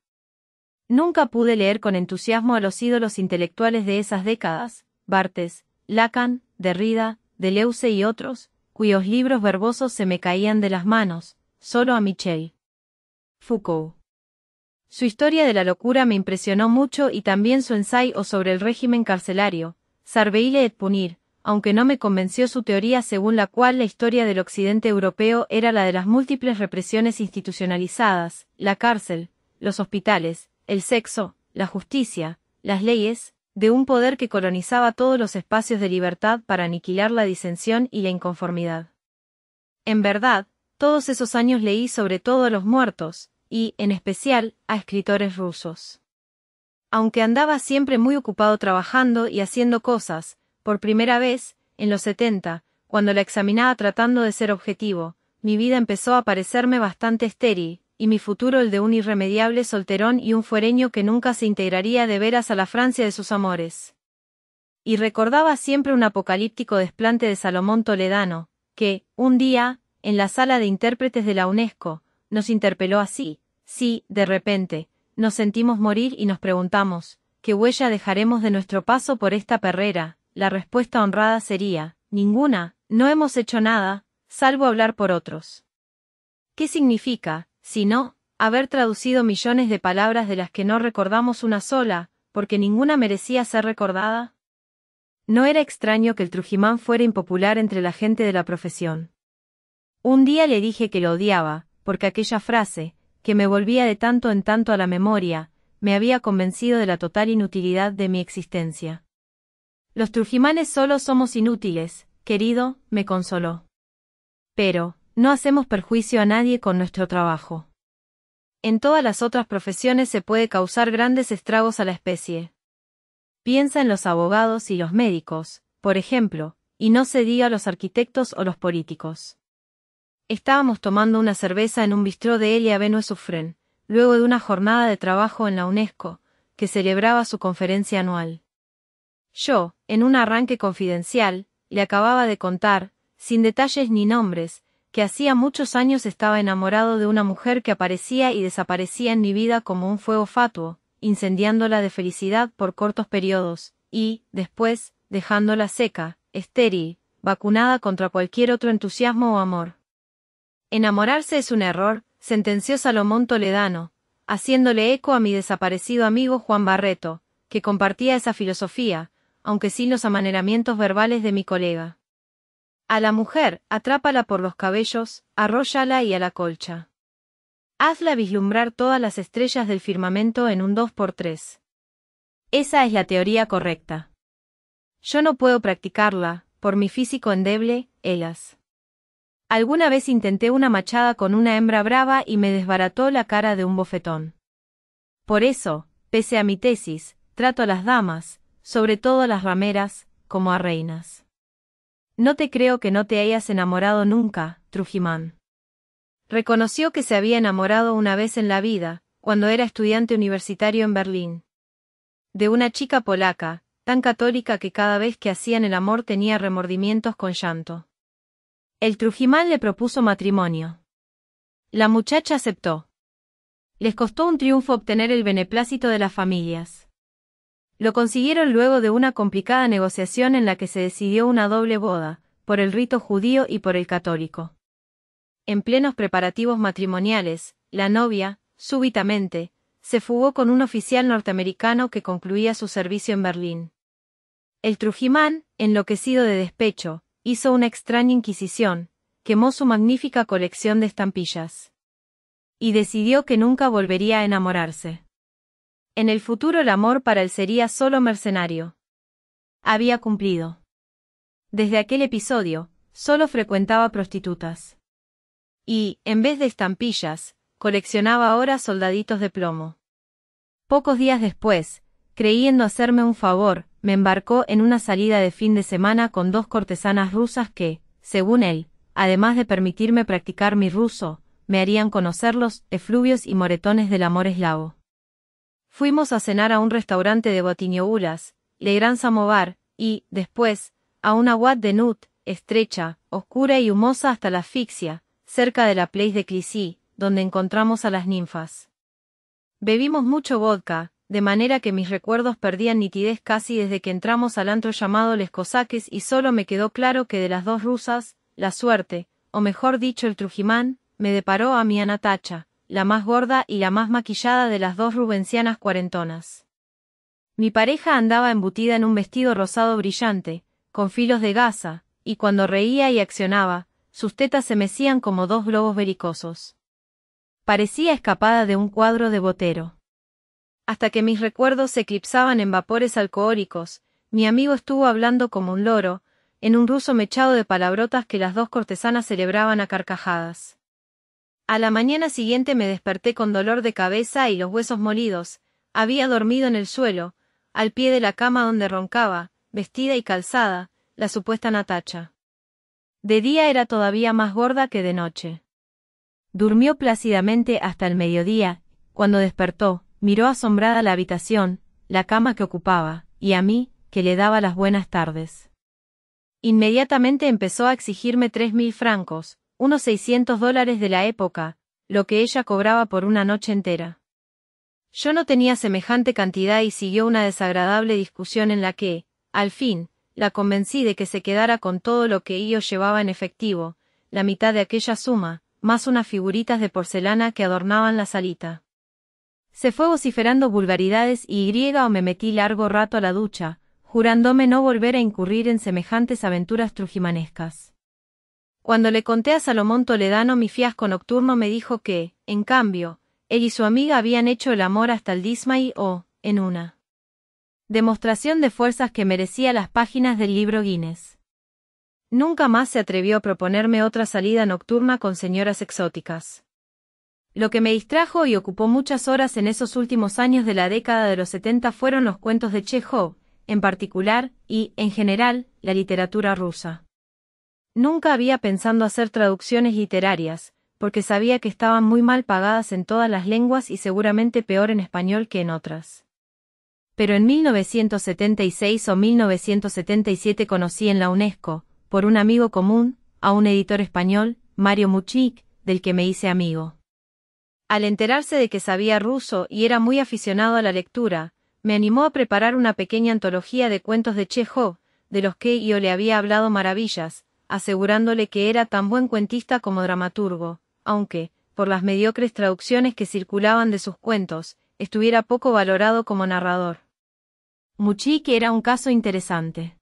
Nunca pude leer con entusiasmo a los ídolos intelectuales de esas décadas, Barthes, Lacan, Derrida, Deleuze y otros, cuyos libros verbosos se me caían de las manos, solo a Michel. Foucault. Su historia de la locura me impresionó mucho y también su ensayo sobre el régimen carcelario, Sarveille et Punir, aunque no me convenció su teoría según la cual la historia del occidente europeo era la de las múltiples represiones institucionalizadas, la cárcel, los hospitales, el sexo, la justicia, las leyes, de un poder que colonizaba todos los espacios de libertad para aniquilar la disensión y la inconformidad. En verdad, todos esos años leí sobre todo a los muertos, y, en especial, a escritores rusos. Aunque andaba siempre muy ocupado trabajando y haciendo cosas, por primera vez, en los 70, cuando la examinaba tratando de ser objetivo, mi vida empezó a parecerme bastante estéril, y mi futuro el de un irremediable solterón y un fuereño que nunca se integraría de veras a la Francia de sus amores. Y recordaba siempre un apocalíptico desplante de Salomón Toledano, que, un día, en la sala de intérpretes de la UNESCO, nos interpeló así, si, de repente, nos sentimos morir y nos preguntamos, ¿qué huella dejaremos de nuestro paso por esta perrera? La respuesta honrada sería, ninguna, no hemos hecho nada, salvo hablar por otros. ¿Qué significa, sino, haber traducido millones de palabras de las que no recordamos una sola, porque ninguna merecía ser recordada? No era extraño que el Trujimán fuera impopular entre la gente de la profesión. Un día le dije que lo odiaba, porque aquella frase, que me volvía de tanto en tanto a la memoria, me había convencido de la total inutilidad de mi existencia. Los Trujimanes solo somos inútiles, querido, me consoló. Pero, no hacemos perjuicio a nadie con nuestro trabajo. En todas las otras profesiones se puede causar grandes estragos a la especie. Piensa en los abogados y los médicos, por ejemplo, y no se diga a los arquitectos o los políticos. Estábamos tomando una cerveza en un bistró de Elia Benue Sufren, luego de una jornada de trabajo en la UNESCO, que celebraba su conferencia anual. Yo, en un arranque confidencial, le acababa de contar, sin detalles ni nombres, que hacía muchos años estaba enamorado de una mujer que aparecía y desaparecía en mi vida como un fuego fatuo, incendiándola de felicidad por cortos periodos, y, después, dejándola seca, estéril, vacunada contra cualquier otro entusiasmo o amor. Enamorarse es un error, sentenció Salomón Toledano, haciéndole eco a mi desaparecido amigo Juan Barreto, que compartía esa filosofía, aunque sin los amaneramientos verbales de mi colega. A la mujer, atrápala por los cabellos, arróllala y a la colcha. Hazla vislumbrar todas las estrellas del firmamento en un 2x3. Esa es la teoría correcta. Yo no puedo practicarla, por mi físico endeble, elas. Alguna vez intenté una machada con una hembra brava y me desbarató la cara de un bofetón. Por eso, pese a mi tesis, trato a las damas, sobre todo a las rameras, como a reinas. No te creo que no te hayas enamorado nunca, Trujimán. Reconoció que se había enamorado una vez en la vida, cuando era estudiante universitario en Berlín. De una chica polaca, tan católica que cada vez que hacían el amor tenía remordimientos con llanto. El Trujimán le propuso matrimonio. La muchacha aceptó. Les costó un triunfo obtener el beneplácito de las familias. Lo consiguieron luego de una complicada negociación en la que se decidió una doble boda, por el rito judío y por el católico. En plenos preparativos matrimoniales, la novia, súbitamente, se fugó con un oficial norteamericano que concluía su servicio en Berlín. El Trujimán, enloquecido de despecho, hizo una extraña inquisición, quemó su magnífica colección de estampillas. Y decidió que nunca volvería a enamorarse. En el futuro el amor para él sería solo mercenario. Había cumplido. Desde aquel episodio, solo frecuentaba prostitutas. Y, en vez de estampillas, coleccionaba ahora soldaditos de plomo. Pocos días después, creyendo hacerme un favor, me embarcó en una salida de fin de semana con dos cortesanas rusas que, según él, además de permitirme practicar mi ruso, me harían conocer los efluvios y moretones del amor eslavo. Fuimos a cenar a un restaurante de botiñobulas, Le Gran Samovar, y, después, a una Wat de Nut, estrecha, oscura y humosa hasta la asfixia, cerca de la Place de Clissy, donde encontramos a las ninfas. Bebimos mucho vodka, de manera que mis recuerdos perdían nitidez casi desde que entramos al antro llamado Les Cosaques y solo me quedó claro que de las dos rusas, la suerte, o mejor dicho el Trujimán, me deparó a mi Anatacha, la más gorda y la más maquillada de las dos rubencianas cuarentonas. Mi pareja andaba embutida en un vestido rosado brillante, con filos de gasa, y cuando reía y accionaba, sus tetas se mecían como dos globos vericosos. Parecía escapada de un cuadro de botero. Hasta que mis recuerdos se eclipsaban en vapores alcohólicos, mi amigo estuvo hablando como un loro, en un ruso mechado de palabrotas que las dos cortesanas celebraban a carcajadas. A la mañana siguiente me desperté con dolor de cabeza y los huesos molidos, había dormido en el suelo, al pie de la cama donde roncaba, vestida y calzada, la supuesta Natacha. De día era todavía más gorda que de noche. Durmió plácidamente hasta el mediodía, cuando despertó, miró asombrada la habitación, la cama que ocupaba, y a mí, que le daba las buenas tardes. Inmediatamente empezó a exigirme tres mil francos, unos 600 dólares de la época, lo que ella cobraba por una noche entera. Yo no tenía semejante cantidad y siguió una desagradable discusión en la que, al fin, la convencí de que se quedara con todo lo que yo llevaba en efectivo, la mitad de aquella suma, más unas figuritas de porcelana que adornaban la salita. Se fue vociferando vulgaridades y griega o me metí largo rato a la ducha, jurándome no volver a incurrir en semejantes aventuras trujimanescas. Cuando le conté a Salomón Toledano mi fiasco nocturno me dijo que, en cambio, él y su amiga habían hecho el amor hasta el Dismay o, en una demostración de fuerzas que merecía las páginas del libro Guinness. Nunca más se atrevió a proponerme otra salida nocturna con señoras exóticas. Lo que me distrajo y ocupó muchas horas en esos últimos años de la década de los 70 fueron los cuentos de Chekhov, en particular, y, en general, la literatura rusa. Nunca había pensado hacer traducciones literarias, porque sabía que estaban muy mal pagadas en todas las lenguas y seguramente peor en español que en otras. Pero en 1976 o 1977 conocí en la UNESCO, por un amigo común, a un editor español, Mario Muchik, del que me hice amigo. Al enterarse de que sabía ruso y era muy aficionado a la lectura, me animó a preparar una pequeña antología de cuentos de Chekhov, de los que yo le había hablado maravillas, asegurándole que era tan buen cuentista como dramaturgo, aunque, por las mediocres traducciones que circulaban de sus cuentos, estuviera poco valorado como narrador. Muchique era un caso interesante.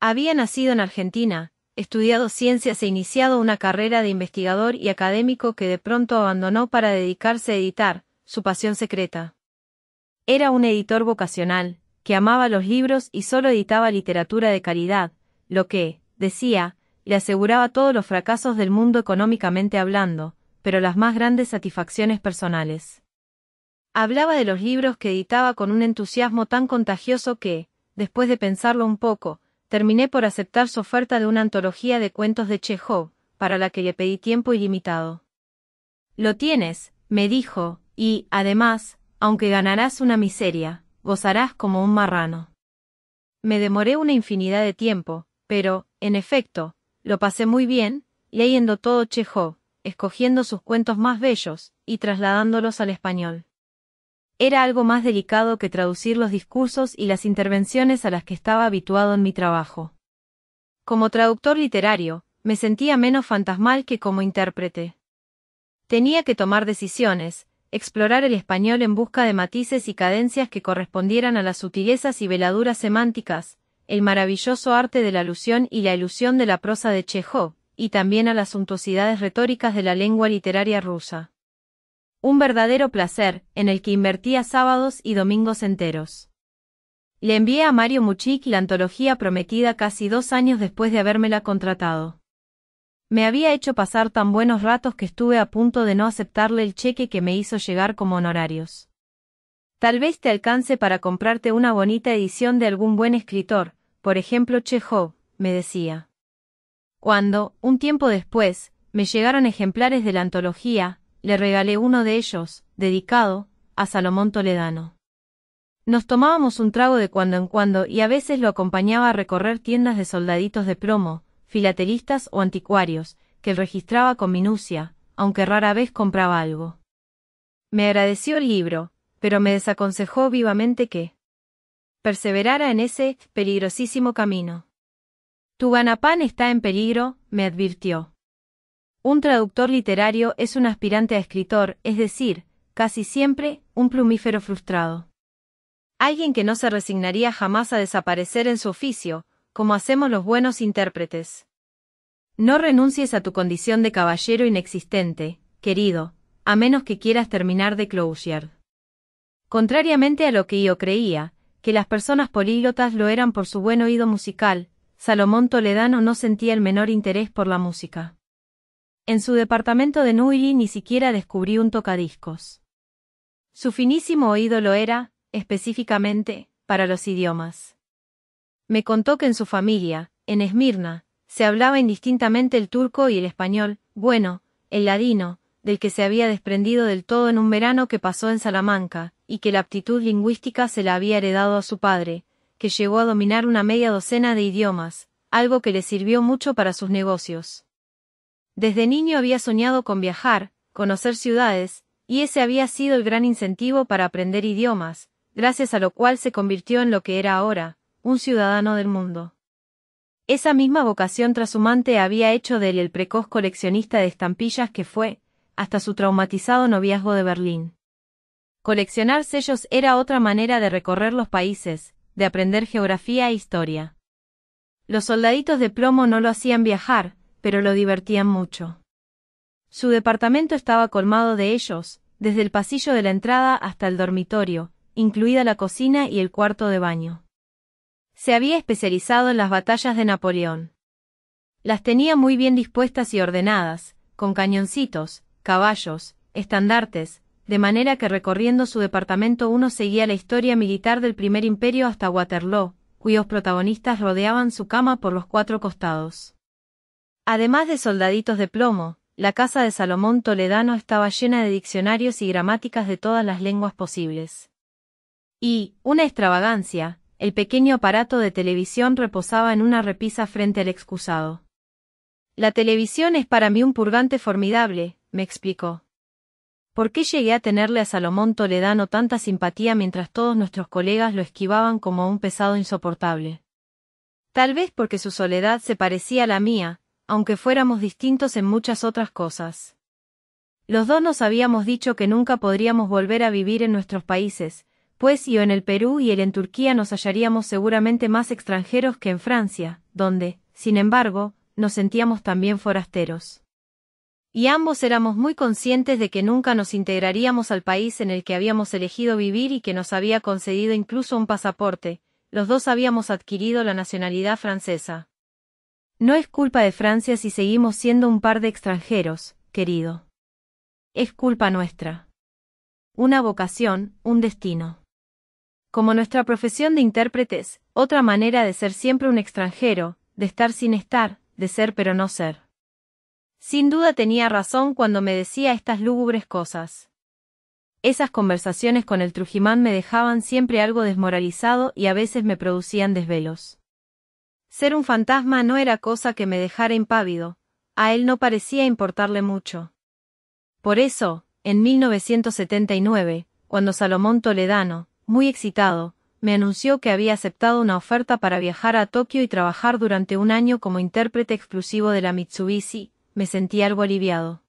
Había nacido en Argentina, estudiado ciencias e iniciado una carrera de investigador y académico que de pronto abandonó para dedicarse a editar, su pasión secreta. Era un editor vocacional, que amaba los libros y solo editaba literatura de caridad, lo que, decía, le aseguraba todos los fracasos del mundo económicamente hablando, pero las más grandes satisfacciones personales. Hablaba de los libros que editaba con un entusiasmo tan contagioso que, después de pensarlo un poco, terminé por aceptar su oferta de una antología de cuentos de Chejov, para la que le pedí tiempo ilimitado. Lo tienes, me dijo, y, además, aunque ganarás una miseria, gozarás como un marrano. Me demoré una infinidad de tiempo, pero, en efecto, lo pasé muy bien, leyendo todo chejó, escogiendo sus cuentos más bellos, y trasladándolos al español. Era algo más delicado que traducir los discursos y las intervenciones a las que estaba habituado en mi trabajo. Como traductor literario, me sentía menos fantasmal que como intérprete. Tenía que tomar decisiones, explorar el español en busca de matices y cadencias que correspondieran a las sutilezas y veladuras semánticas, el maravilloso arte de la alusión y la ilusión de la prosa de Chejov, y también a las suntuosidades retóricas de la lengua literaria rusa. Un verdadero placer, en el que invertía sábados y domingos enteros. Le envié a Mario Muchik la antología prometida casi dos años después de habérmela contratado. Me había hecho pasar tan buenos ratos que estuve a punto de no aceptarle el cheque que me hizo llegar como honorarios. Tal vez te alcance para comprarte una bonita edición de algún buen escritor, por ejemplo Chekhov, me decía. Cuando, un tiempo después, me llegaron ejemplares de la antología, le regalé uno de ellos, dedicado, a Salomón Toledano. Nos tomábamos un trago de cuando en cuando y a veces lo acompañaba a recorrer tiendas de soldaditos de plomo, filatelistas o anticuarios, que registraba con minucia, aunque rara vez compraba algo. Me agradeció el libro, pero me desaconsejó vivamente que, perseverara en ese peligrosísimo camino. Tu Ganapán está en peligro, me advirtió. Un traductor literario es un aspirante a escritor, es decir, casi siempre, un plumífero frustrado. Alguien que no se resignaría jamás a desaparecer en su oficio, como hacemos los buenos intérpretes. No renuncies a tu condición de caballero inexistente, querido, a menos que quieras terminar de Clousiard. Contrariamente a lo que yo creía, las personas políglotas lo eran por su buen oído musical, Salomón Toledano no sentía el menor interés por la música. En su departamento de Núi ni siquiera descubrí un tocadiscos. Su finísimo oído lo era, específicamente, para los idiomas. Me contó que en su familia, en Esmirna, se hablaba indistintamente el turco y el español, bueno, el ladino, del que se había desprendido del todo en un verano que pasó en Salamanca, y que la aptitud lingüística se la había heredado a su padre, que llegó a dominar una media docena de idiomas, algo que le sirvió mucho para sus negocios. Desde niño había soñado con viajar, conocer ciudades, y ese había sido el gran incentivo para aprender idiomas, gracias a lo cual se convirtió en lo que era ahora, un ciudadano del mundo. Esa misma vocación trasumante había hecho de él el precoz coleccionista de estampillas que fue, hasta su traumatizado noviazgo de Berlín. Coleccionar sellos era otra manera de recorrer los países, de aprender geografía e historia. Los soldaditos de plomo no lo hacían viajar, pero lo divertían mucho. Su departamento estaba colmado de ellos, desde el pasillo de la entrada hasta el dormitorio, incluida la cocina y el cuarto de baño. Se había especializado en las batallas de Napoleón. Las tenía muy bien dispuestas y ordenadas, con cañoncitos, caballos, estandartes, de manera que recorriendo su departamento uno seguía la historia militar del primer imperio hasta Waterloo, cuyos protagonistas rodeaban su cama por los cuatro costados. Además de soldaditos de plomo, la casa de Salomón Toledano estaba llena de diccionarios y gramáticas de todas las lenguas posibles. Y, una extravagancia, el pequeño aparato de televisión reposaba en una repisa frente al excusado. La televisión es para mí un purgante formidable, me explicó. ¿Por qué llegué a tenerle a Salomón Toledano tanta simpatía mientras todos nuestros colegas lo esquivaban como a un pesado insoportable? Tal vez porque su soledad se parecía a la mía, aunque fuéramos distintos en muchas otras cosas. Los dos nos habíamos dicho que nunca podríamos volver a vivir en nuestros países, pues yo en el Perú y él en Turquía nos hallaríamos seguramente más extranjeros que en Francia, donde, sin embargo, nos sentíamos también forasteros. Y ambos éramos muy conscientes de que nunca nos integraríamos al país en el que habíamos elegido vivir y que nos había concedido incluso un pasaporte, los dos habíamos adquirido la nacionalidad francesa. No es culpa de Francia si seguimos siendo un par de extranjeros, querido. Es culpa nuestra. Una vocación, un destino. Como nuestra profesión de intérpretes, otra manera de ser siempre un extranjero, de estar sin estar, de ser pero no ser. Sin duda tenía razón cuando me decía estas lúgubres cosas. Esas conversaciones con el Trujimán me dejaban siempre algo desmoralizado y a veces me producían desvelos. Ser un fantasma no era cosa que me dejara impávido, a él no parecía importarle mucho. Por eso, en 1979, cuando Salomón Toledano, muy excitado, me anunció que había aceptado una oferta para viajar a Tokio y trabajar durante un año como intérprete exclusivo de la Mitsubishi, me sentí algo aliviado.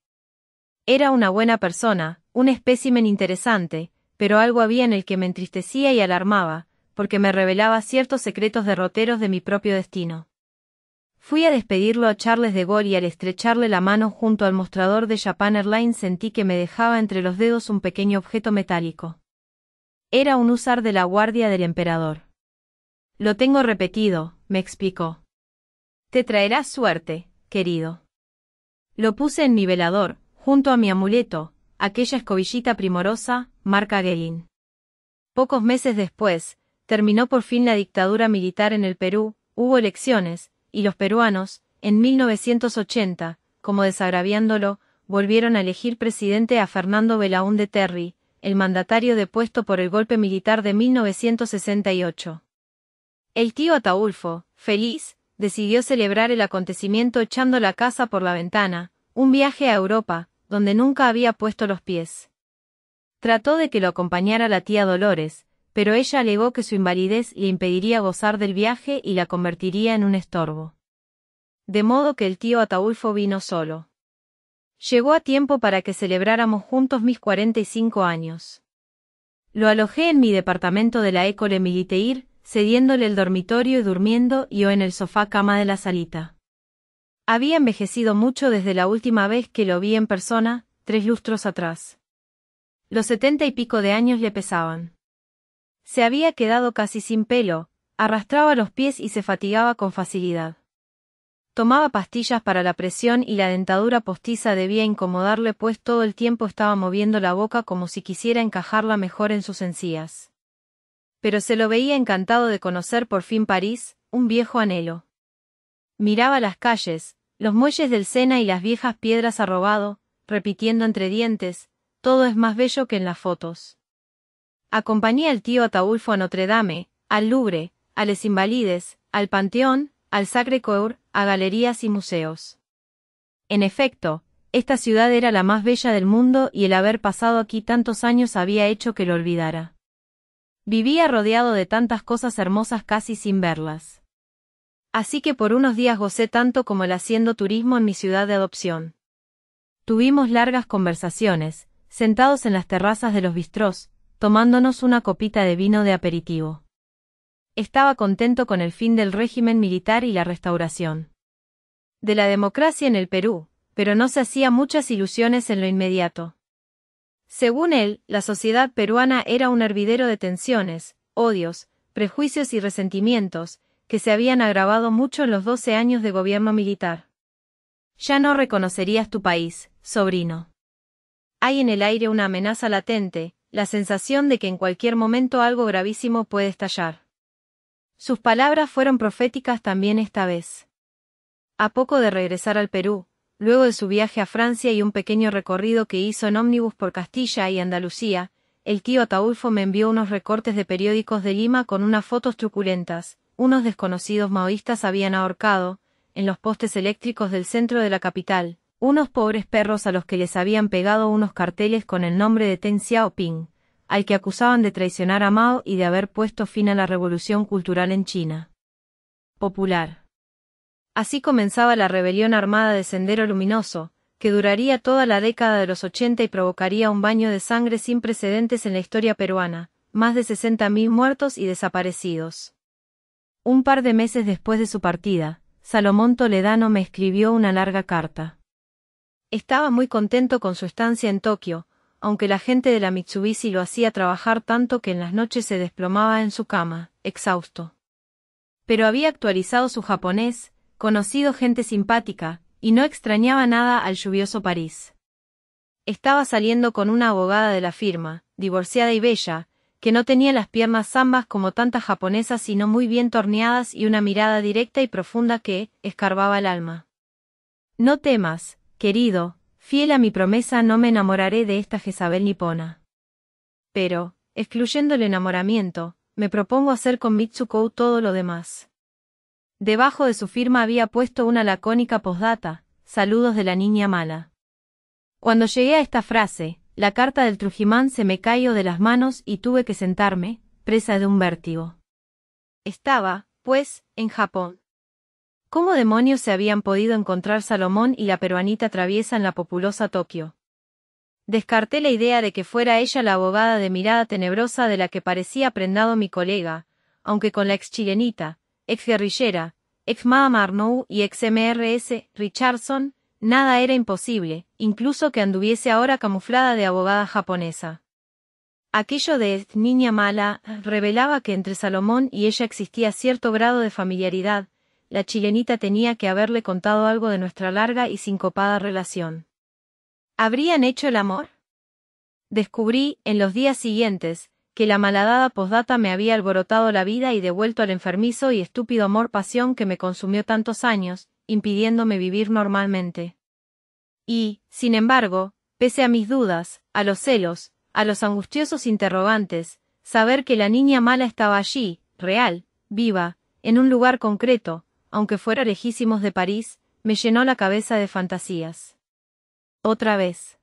Era una buena persona, un espécimen interesante, pero algo había en el que me entristecía y alarmaba, porque me revelaba ciertos secretos derroteros de mi propio destino. Fui a despedirlo a Charles de Gaulle y al estrecharle la mano junto al mostrador de Japan Airlines sentí que me dejaba entre los dedos un pequeño objeto metálico. Era un usar de la guardia del emperador. Lo tengo repetido, me explicó. Te traerás suerte, querido. Lo puse en mi velador, junto a mi amuleto, aquella escobillita primorosa, marca Guerin. Pocos meses después, terminó por fin la dictadura militar en el Perú, hubo elecciones, y los peruanos, en 1980, como desagraviándolo, volvieron a elegir presidente a Fernando de Terry, el mandatario depuesto por el golpe militar de 1968. El tío Ataulfo, feliz, decidió celebrar el acontecimiento echando la casa por la ventana, un viaje a Europa, donde nunca había puesto los pies. Trató de que lo acompañara la tía Dolores, pero ella alegó que su invalidez le impediría gozar del viaje y la convertiría en un estorbo. De modo que el tío Ataulfo vino solo. Llegó a tiempo para que celebráramos juntos mis 45 años. Lo alojé en mi departamento de la École Militaire, cediéndole el dormitorio y durmiendo y o en el sofá cama de la salita. Había envejecido mucho desde la última vez que lo vi en persona, tres lustros atrás. Los setenta y pico de años le pesaban. Se había quedado casi sin pelo, arrastraba los pies y se fatigaba con facilidad. Tomaba pastillas para la presión y la dentadura postiza debía incomodarle pues todo el tiempo estaba moviendo la boca como si quisiera encajarla mejor en sus encías. Pero se lo veía encantado de conocer por fin París, un viejo anhelo. Miraba las calles, los muelles del Sena y las viejas piedras arrobado, repitiendo entre dientes, todo es más bello que en las fotos. Acompañé al tío Ataulfo a Notre Dame, al Louvre, a Les Invalides, al Panteón, al Sacre Coeur, a galerías y museos. En efecto, esta ciudad era la más bella del mundo y el haber pasado aquí tantos años había hecho que lo olvidara. Vivía rodeado de tantas cosas hermosas casi sin verlas. Así que por unos días gocé tanto como el haciendo turismo en mi ciudad de adopción. Tuvimos largas conversaciones, sentados en las terrazas de los bistrós, tomándonos una copita de vino de aperitivo. Estaba contento con el fin del régimen militar y la restauración. De la democracia en el Perú, pero no se hacía muchas ilusiones en lo inmediato. Según él, la sociedad peruana era un hervidero de tensiones, odios, prejuicios y resentimientos, que se habían agravado mucho en los doce años de gobierno militar. Ya no reconocerías tu país, sobrino. Hay en el aire una amenaza latente, la sensación de que en cualquier momento algo gravísimo puede estallar. Sus palabras fueron proféticas también esta vez. A poco de regresar al Perú, luego de su viaje a Francia y un pequeño recorrido que hizo en ómnibus por Castilla y Andalucía, el tío Ataulfo me envió unos recortes de periódicos de Lima con unas fotos truculentas. Unos desconocidos maoístas habían ahorcado, en los postes eléctricos del centro de la capital, unos pobres perros a los que les habían pegado unos carteles con el nombre de Ten Xiaoping, al que acusaban de traicionar a Mao y de haber puesto fin a la revolución cultural en China. Popular. Así comenzaba la rebelión armada de Sendero Luminoso, que duraría toda la década de los 80 y provocaría un baño de sangre sin precedentes en la historia peruana, más de 60.000 muertos y desaparecidos. Un par de meses después de su partida, Salomón Toledano me escribió una larga carta. Estaba muy contento con su estancia en Tokio, aunque la gente de la Mitsubishi lo hacía trabajar tanto que en las noches se desplomaba en su cama, exhausto. Pero había actualizado su japonés, conocido gente simpática, y no extrañaba nada al lluvioso París. Estaba saliendo con una abogada de la firma, divorciada y bella, que no tenía las piernas zambas como tantas japonesas sino muy bien torneadas y una mirada directa y profunda que, escarbaba el alma. No temas, querido, fiel a mi promesa no me enamoraré de esta Jezabel nipona. Pero, excluyendo el enamoramiento, me propongo hacer con Mitsuko todo lo demás. Debajo de su firma había puesto una lacónica posdata, saludos de la niña mala. Cuando llegué a esta frase, la carta del Trujimán se me cayó de las manos y tuve que sentarme, presa de un vértigo. Estaba, pues, en Japón. ¿Cómo demonios se habían podido encontrar Salomón y la peruanita traviesa en la populosa Tokio? Descarté la idea de que fuera ella la abogada de mirada tenebrosa de la que parecía prendado mi colega, aunque con la ex chilenita, ex guerrillera, ex ma'am Arnoux y ex MRS, Richardson, nada era imposible, incluso que anduviese ahora camuflada de abogada japonesa. Aquello de niña mala revelaba que entre Salomón y ella existía cierto grado de familiaridad, la chilenita tenía que haberle contado algo de nuestra larga y sincopada relación. ¿Habrían hecho el amor? Descubrí, en los días siguientes, que la malhadada posdata me había alborotado la vida y devuelto al enfermizo y estúpido amor-pasión que me consumió tantos años, impidiéndome vivir normalmente. Y, sin embargo, pese a mis dudas, a los celos, a los angustiosos interrogantes, saber que la niña mala estaba allí, real, viva, en un lugar concreto, aunque fuera lejísimos de París, me llenó la cabeza de fantasías. Otra vez.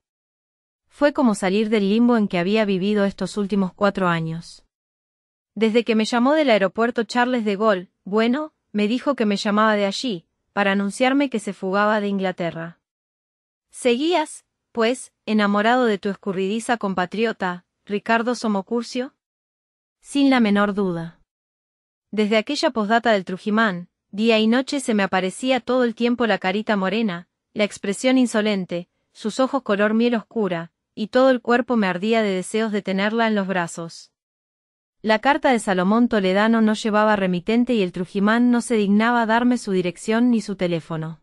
Fue como salir del limbo en que había vivido estos últimos cuatro años. Desde que me llamó del aeropuerto Charles de Gaulle, bueno, me dijo que me llamaba de allí, para anunciarme que se fugaba de Inglaterra. ¿Seguías, pues, enamorado de tu escurridiza compatriota, Ricardo Somocurcio? Sin la menor duda. Desde aquella posdata del Trujimán, día y noche se me aparecía todo el tiempo la carita morena, la expresión insolente, sus ojos color miel oscura, y todo el cuerpo me ardía de deseos de tenerla en los brazos. La carta de Salomón Toledano no llevaba remitente y el Trujimán no se dignaba darme su dirección ni su teléfono.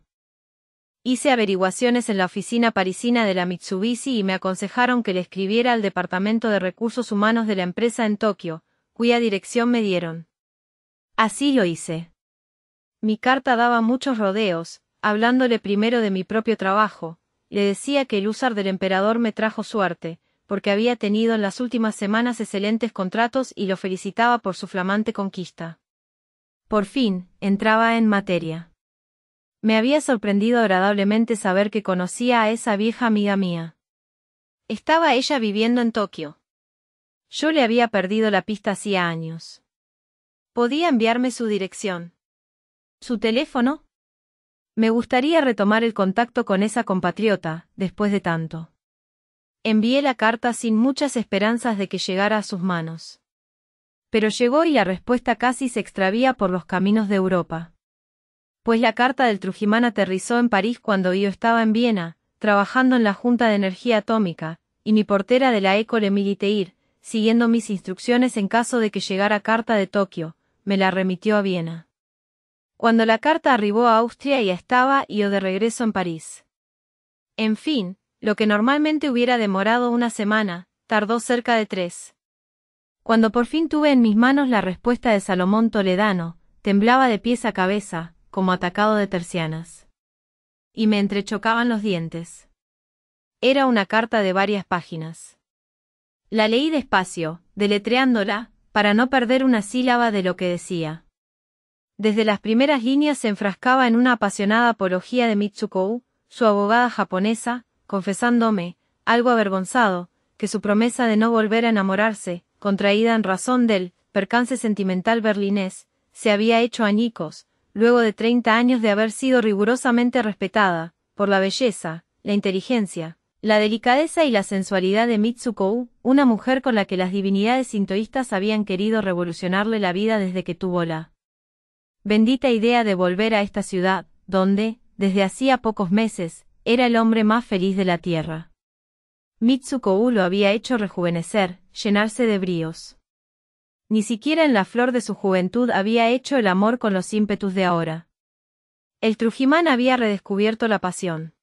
Hice averiguaciones en la oficina parisina de la Mitsubishi y me aconsejaron que le escribiera al Departamento de Recursos Humanos de la empresa en Tokio, cuya dirección me dieron. Así lo hice. Mi carta daba muchos rodeos, hablándole primero de mi propio trabajo, le decía que el usar del emperador me trajo suerte, porque había tenido en las últimas semanas excelentes contratos y lo felicitaba por su flamante conquista. Por fin, entraba en materia. Me había sorprendido agradablemente saber que conocía a esa vieja amiga mía. Estaba ella viviendo en Tokio. Yo le había perdido la pista hacía años. Podía enviarme su dirección. Su teléfono, me gustaría retomar el contacto con esa compatriota, después de tanto. Envié la carta sin muchas esperanzas de que llegara a sus manos. Pero llegó y la respuesta casi se extravía por los caminos de Europa. Pues la carta del Trujimán aterrizó en París cuando yo estaba en Viena, trabajando en la Junta de Energía Atómica, y mi portera de la École Militeir, siguiendo mis instrucciones en caso de que llegara carta de Tokio, me la remitió a Viena. Cuando la carta arribó a Austria y estaba yo de regreso en París. En fin, lo que normalmente hubiera demorado una semana, tardó cerca de tres. Cuando por fin tuve en mis manos la respuesta de Salomón Toledano, temblaba de pies a cabeza, como atacado de tercianas. Y me entrechocaban los dientes. Era una carta de varias páginas. La leí despacio, deletreándola, para no perder una sílaba de lo que decía. Desde las primeras líneas se enfrascaba en una apasionada apología de Mitsukou, su abogada japonesa, confesándome, algo avergonzado, que su promesa de no volver a enamorarse, contraída en razón del percance sentimental berlinés, se había hecho añicos, luego de treinta años de haber sido rigurosamente respetada, por la belleza, la inteligencia, la delicadeza y la sensualidad de Mitsukou, una mujer con la que las divinidades sintoístas habían querido revolucionarle la vida desde que tuvo la Bendita idea de volver a esta ciudad, donde, desde hacía pocos meses, era el hombre más feliz de la tierra. Mitsuko lo había hecho rejuvenecer, llenarse de bríos. Ni siquiera en la flor de su juventud había hecho el amor con los ímpetus de ahora. El Trujimán había redescubierto la pasión.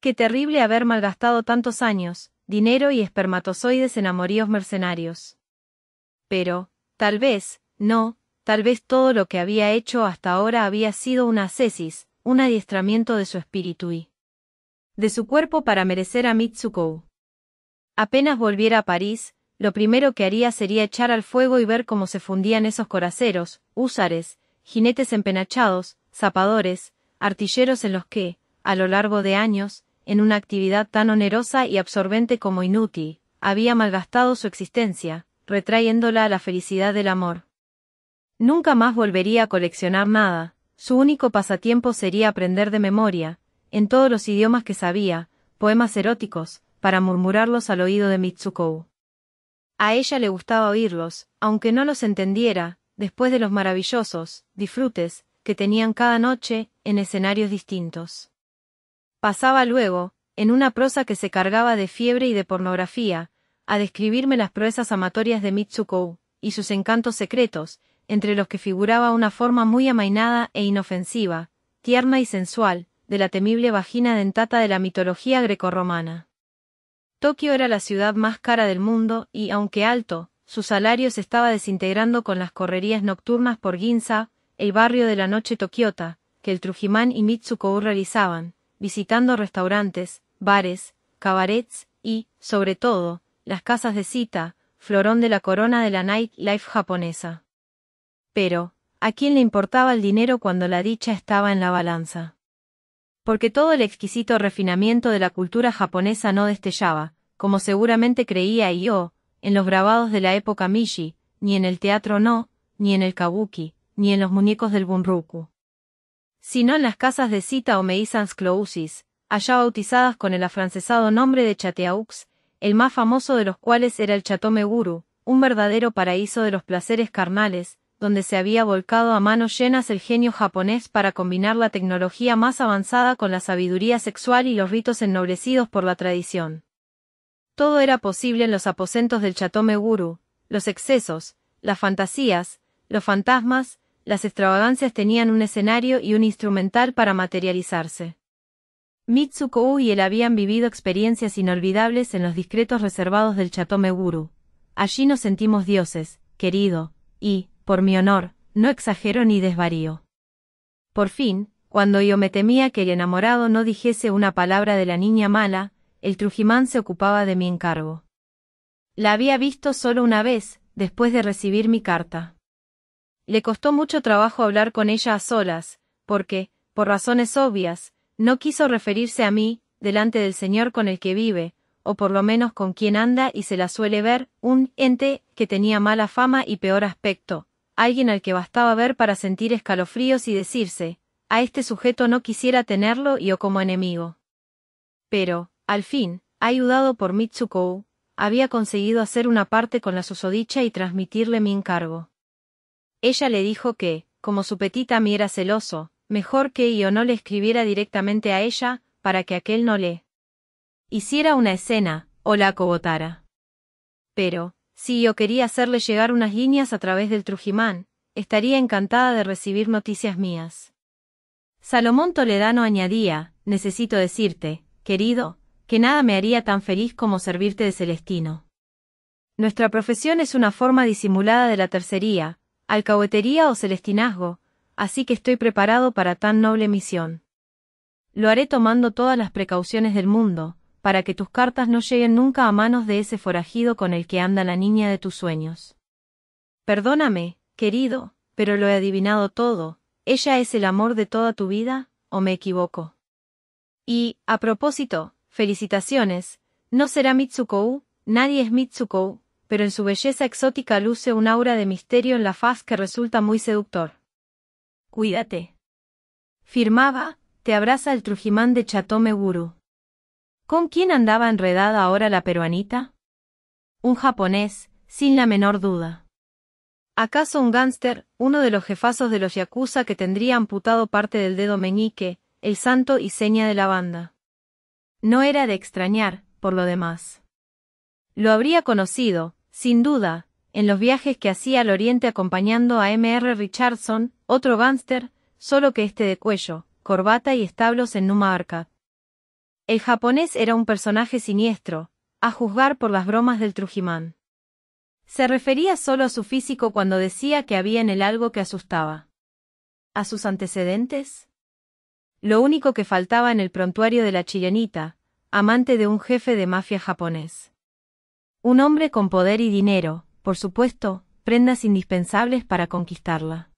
Qué terrible haber malgastado tantos años, dinero y espermatozoides en amoríos mercenarios. Pero, tal vez, no, Tal vez todo lo que había hecho hasta ahora había sido una cesis, un adiestramiento de su espíritu y de su cuerpo para merecer a Mitsuko. Apenas volviera a París, lo primero que haría sería echar al fuego y ver cómo se fundían esos coraceros, húsares, jinetes empenachados, zapadores, artilleros en los que, a lo largo de años, en una actividad tan onerosa y absorbente como inútil, había malgastado su existencia, retrayéndola a la felicidad del amor. Nunca más volvería a coleccionar nada, su único pasatiempo sería aprender de memoria, en todos los idiomas que sabía, poemas eróticos, para murmurarlos al oído de Mitsukou. A ella le gustaba oírlos, aunque no los entendiera, después de los maravillosos disfrutes que tenían cada noche en escenarios distintos. Pasaba luego, en una prosa que se cargaba de fiebre y de pornografía, a describirme las proezas amatorias de Mitsuko y sus encantos secretos, entre los que figuraba una forma muy amainada e inofensiva, tierna y sensual, de la temible vagina dentata de la mitología grecorromana. Tokio era la ciudad más cara del mundo y, aunque alto, su salario se estaba desintegrando con las correrías nocturnas por Ginza, el barrio de la noche Tokiota, que el Trujimán y Mitsuko realizaban, visitando restaurantes, bares, cabarets y, sobre todo, las casas de cita, florón de la corona de la nightlife japonesa. Pero, ¿a quién le importaba el dinero cuando la dicha estaba en la balanza? Porque todo el exquisito refinamiento de la cultura japonesa no destellaba, como seguramente creía yo, en los grabados de la época Miji, ni en el teatro no, ni en el kabuki, ni en los muñecos del Si Sino en las casas de Sita o Meisans Clousis, allá bautizadas con el afrancesado nombre de Chateaux, el más famoso de los cuales era el Chatome Guru, un verdadero paraíso de los placeres carnales, donde se había volcado a manos llenas el genio japonés para combinar la tecnología más avanzada con la sabiduría sexual y los ritos ennoblecidos por la tradición. Todo era posible en los aposentos del Chatomeguru, los excesos, las fantasías, los fantasmas, las extravagancias tenían un escenario y un instrumental para materializarse. Mitsuko y él habían vivido experiencias inolvidables en los discretos reservados del Chatomeguru. Allí nos sentimos dioses, querido, y, por mi honor, no exagero ni desvarío. Por fin, cuando yo me temía que el enamorado no dijese una palabra de la niña mala, el Trujimán se ocupaba de mi encargo. La había visto solo una vez, después de recibir mi carta. Le costó mucho trabajo hablar con ella a solas, porque, por razones obvias, no quiso referirse a mí, delante del señor con el que vive, o por lo menos con quien anda y se la suele ver, un ente que tenía mala fama y peor aspecto, alguien al que bastaba ver para sentir escalofríos y decirse, a este sujeto no quisiera tenerlo y o como enemigo. Pero, al fin, ayudado por Mitsuko, había conseguido hacer una parte con la susodicha y transmitirle mi encargo. Ella le dijo que, como su petita mi era celoso, mejor que yo no le escribiera directamente a ella, para que aquel no le hiciera una escena, o la acobotara. Pero, si yo e quería hacerle llegar unas líneas a través del Trujimán, estaría encantada de recibir noticias mías. Salomón Toledano añadía, necesito decirte, querido, que nada me haría tan feliz como servirte de Celestino. Nuestra profesión es una forma disimulada de la tercería, alcahuetería o celestinazgo, así que estoy preparado para tan noble misión. Lo haré tomando todas las precauciones del mundo, para que tus cartas no lleguen nunca a manos de ese forajido con el que anda la niña de tus sueños. Perdóname, querido, pero lo he adivinado todo, ella es el amor de toda tu vida, o me equivoco. Y, a propósito, felicitaciones, no será Mitsukou, nadie es Mitsukou, pero en su belleza exótica luce un aura de misterio en la faz que resulta muy seductor. Cuídate. Firmaba, te abraza el Trujimán de Chatome Guru. ¿Con quién andaba enredada ahora la peruanita? Un japonés, sin la menor duda. ¿Acaso un gánster, uno de los jefazos de los yakuza que tendría amputado parte del dedo meñique, el santo y seña de la banda? No era de extrañar, por lo demás. Lo habría conocido, sin duda, en los viajes que hacía al oriente acompañando a R. Richardson, otro gánster, solo que este de cuello, corbata y establos en Numa Arcad. El japonés era un personaje siniestro, a juzgar por las bromas del Trujimán. Se refería solo a su físico cuando decía que había en él algo que asustaba. ¿A sus antecedentes? Lo único que faltaba en el prontuario de la chilenita, amante de un jefe de mafia japonés. Un hombre con poder y dinero, por supuesto, prendas indispensables para conquistarla.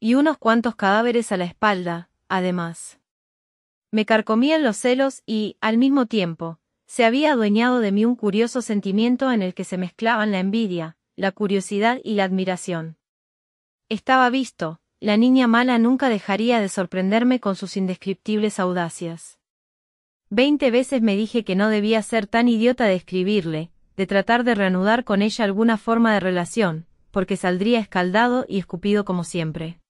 Y unos cuantos cadáveres a la espalda, además. Me carcomían los celos y, al mismo tiempo, se había adueñado de mí un curioso sentimiento en el que se mezclaban la envidia, la curiosidad y la admiración. Estaba visto, la niña mala nunca dejaría de sorprenderme con sus indescriptibles audacias. Veinte veces me dije que no debía ser tan idiota de escribirle, de tratar de reanudar con ella alguna forma de relación, porque saldría escaldado y escupido como siempre.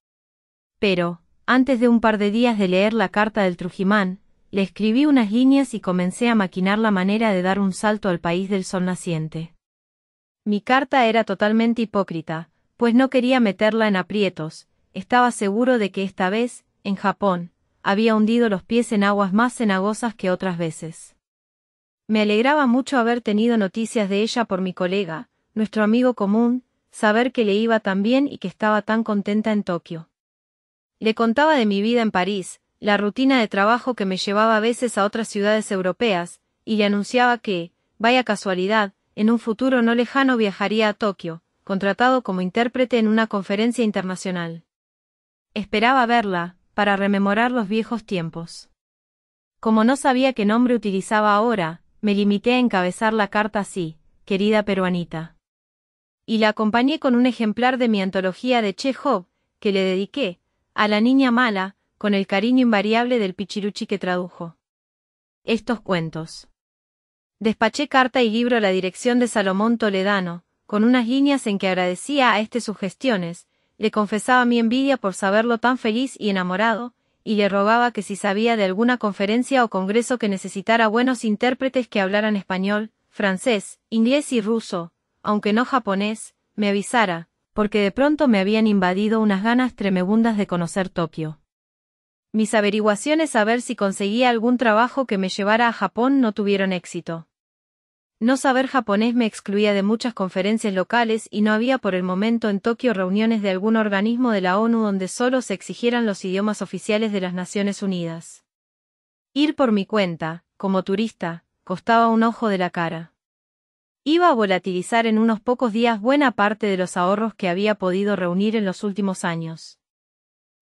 Pero, antes de un par de días de leer la carta del Trujimán, le escribí unas líneas y comencé a maquinar la manera de dar un salto al país del sol naciente. Mi carta era totalmente hipócrita, pues no quería meterla en aprietos, estaba seguro de que esta vez, en Japón, había hundido los pies en aguas más cenagosas que otras veces. Me alegraba mucho haber tenido noticias de ella por mi colega, nuestro amigo común, saber que le iba tan bien y que estaba tan contenta en Tokio. Le contaba de mi vida en París, la rutina de trabajo que me llevaba a veces a otras ciudades europeas, y le anunciaba que, vaya casualidad, en un futuro no lejano viajaría a Tokio, contratado como intérprete en una conferencia internacional. Esperaba verla, para rememorar los viejos tiempos. Como no sabía qué nombre utilizaba ahora, me limité a encabezar la carta así, querida peruanita. Y la acompañé con un ejemplar de mi antología de Chekhov, que le dediqué, a la niña mala, con el cariño invariable del pichiruchi que tradujo. Estos cuentos. Despaché carta y libro a la dirección de Salomón Toledano, con unas líneas en que agradecía a este sugestiones, le confesaba mi envidia por saberlo tan feliz y enamorado, y le rogaba que si sabía de alguna conferencia o congreso que necesitara buenos intérpretes que hablaran español, francés, inglés y ruso, aunque no japonés, me avisara, porque de pronto me habían invadido unas ganas tremebundas de conocer Tokio. Mis averiguaciones a ver si conseguía algún trabajo que me llevara a Japón no tuvieron éxito. No saber japonés me excluía de muchas conferencias locales y no había por el momento en Tokio reuniones de algún organismo de la ONU donde solo se exigieran los idiomas oficiales de las Naciones Unidas. Ir por mi cuenta, como turista, costaba un ojo de la cara iba a volatilizar en unos pocos días buena parte de los ahorros que había podido reunir en los últimos años.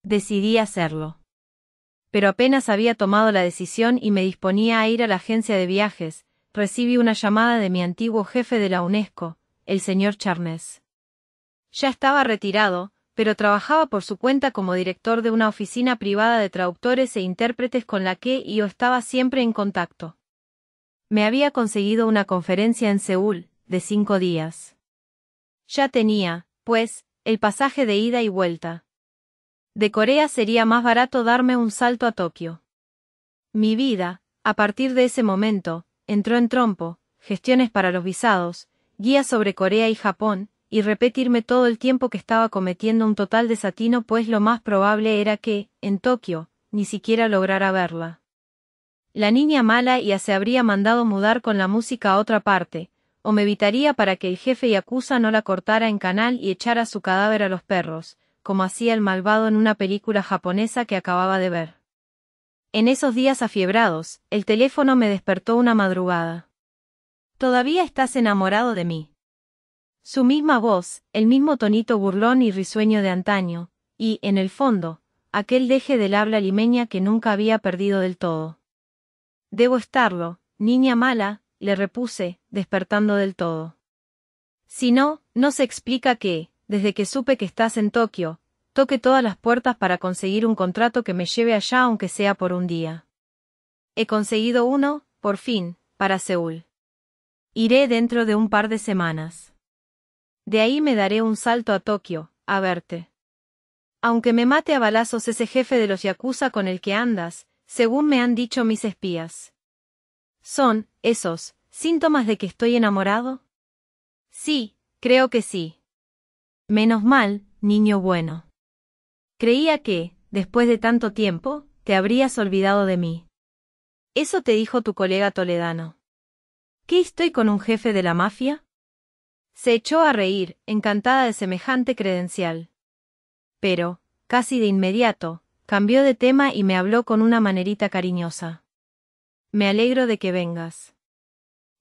Decidí hacerlo. Pero apenas había tomado la decisión y me disponía a ir a la agencia de viajes, recibí una llamada de mi antiguo jefe de la UNESCO, el señor Charnés. Ya estaba retirado, pero trabajaba por su cuenta como director de una oficina privada de traductores e intérpretes con la que yo estaba siempre en contacto. Me había conseguido una conferencia en Seúl, de cinco días. Ya tenía, pues, el pasaje de ida y vuelta. De Corea sería más barato darme un salto a Tokio. Mi vida, a partir de ese momento, entró en trompo, gestiones para los visados, guías sobre Corea y Japón, y repetirme todo el tiempo que estaba cometiendo un total desatino pues lo más probable era que, en Tokio, ni siquiera lograra verla. La niña mala ya se habría mandado mudar con la música a otra parte, o me evitaría para que el jefe acusa no la cortara en canal y echara su cadáver a los perros, como hacía el malvado en una película japonesa que acababa de ver. En esos días afiebrados, el teléfono me despertó una madrugada. Todavía estás enamorado de mí. Su misma voz, el mismo tonito burlón y risueño de antaño, y, en el fondo, aquel deje del habla limeña que nunca había perdido del todo. Debo estarlo, niña mala, le repuse, despertando del todo. Si no, no se explica que, desde que supe que estás en Tokio, toque todas las puertas para conseguir un contrato que me lleve allá aunque sea por un día. He conseguido uno, por fin, para Seúl. Iré dentro de un par de semanas. De ahí me daré un salto a Tokio, a verte. Aunque me mate a balazos ese jefe de los Yakuza con el que andas, según me han dicho mis espías. ¿Son, esos, síntomas de que estoy enamorado? Sí, creo que sí. Menos mal, niño bueno. Creía que, después de tanto tiempo, te habrías olvidado de mí. Eso te dijo tu colega toledano. ¿Qué estoy con un jefe de la mafia? Se echó a reír, encantada de semejante credencial. Pero, casi de inmediato, Cambió de tema y me habló con una manerita cariñosa. Me alegro de que vengas.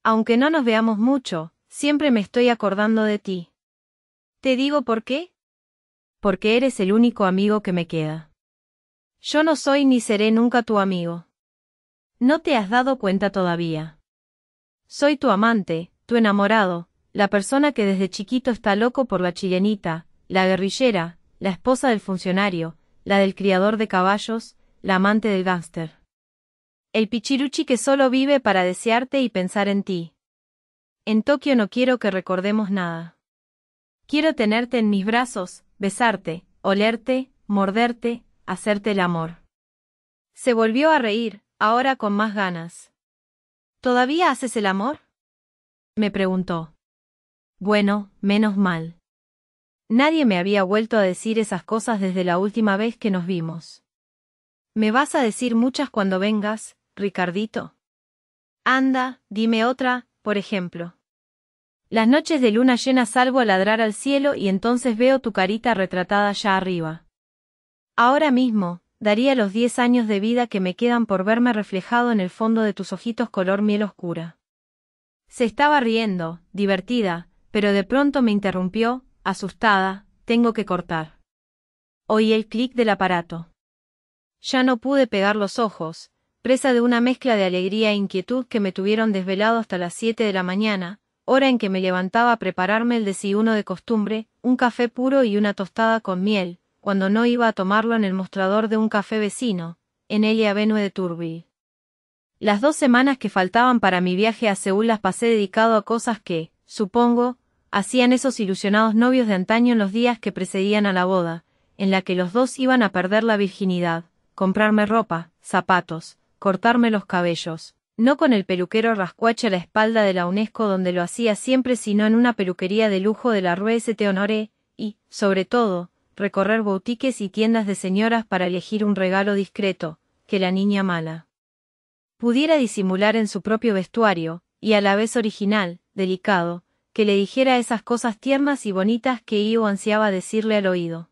Aunque no nos veamos mucho, siempre me estoy acordando de ti. ¿Te digo por qué? Porque eres el único amigo que me queda. Yo no soy ni seré nunca tu amigo. No te has dado cuenta todavía. Soy tu amante, tu enamorado, la persona que desde chiquito está loco por la chilenita, la guerrillera, la esposa del funcionario, la del criador de caballos, la amante del gánster, El pichiruchi que solo vive para desearte y pensar en ti. En Tokio no quiero que recordemos nada. Quiero tenerte en mis brazos, besarte, olerte, morderte, hacerte el amor. Se volvió a reír, ahora con más ganas. ¿Todavía haces el amor? me preguntó. Bueno, menos mal. Nadie me había vuelto a decir esas cosas desde la última vez que nos vimos. Me vas a decir muchas cuando vengas, Ricardito. Anda, dime otra, por ejemplo. Las noches de luna llena salvo a ladrar al cielo y entonces veo tu carita retratada allá arriba. Ahora mismo, daría los diez años de vida que me quedan por verme reflejado en el fondo de tus ojitos color miel oscura. Se estaba riendo, divertida, pero de pronto me interrumpió, Asustada, tengo que cortar. Oí el clic del aparato. Ya no pude pegar los ojos, presa de una mezcla de alegría e inquietud que me tuvieron desvelado hasta las siete de la mañana, hora en que me levantaba a prepararme el desayuno de costumbre, un café puro y una tostada con miel, cuando no iba a tomarlo en el mostrador de un café vecino, en el Avenue de Turville Las dos semanas que faltaban para mi viaje a Seúl las pasé dedicado a cosas que, supongo, hacían esos ilusionados novios de antaño en los días que precedían a la boda, en la que los dos iban a perder la virginidad, comprarme ropa, zapatos, cortarme los cabellos, no con el peluquero rascuache a la espalda de la UNESCO donde lo hacía siempre, sino en una peluquería de lujo de la Rue St. Honoré, y, sobre todo, recorrer boutiques y tiendas de señoras para elegir un regalo discreto, que la niña mala pudiera disimular en su propio vestuario, y a la vez original, delicado, que le dijera esas cosas tiernas y bonitas que Io ansiaba decirle al oído.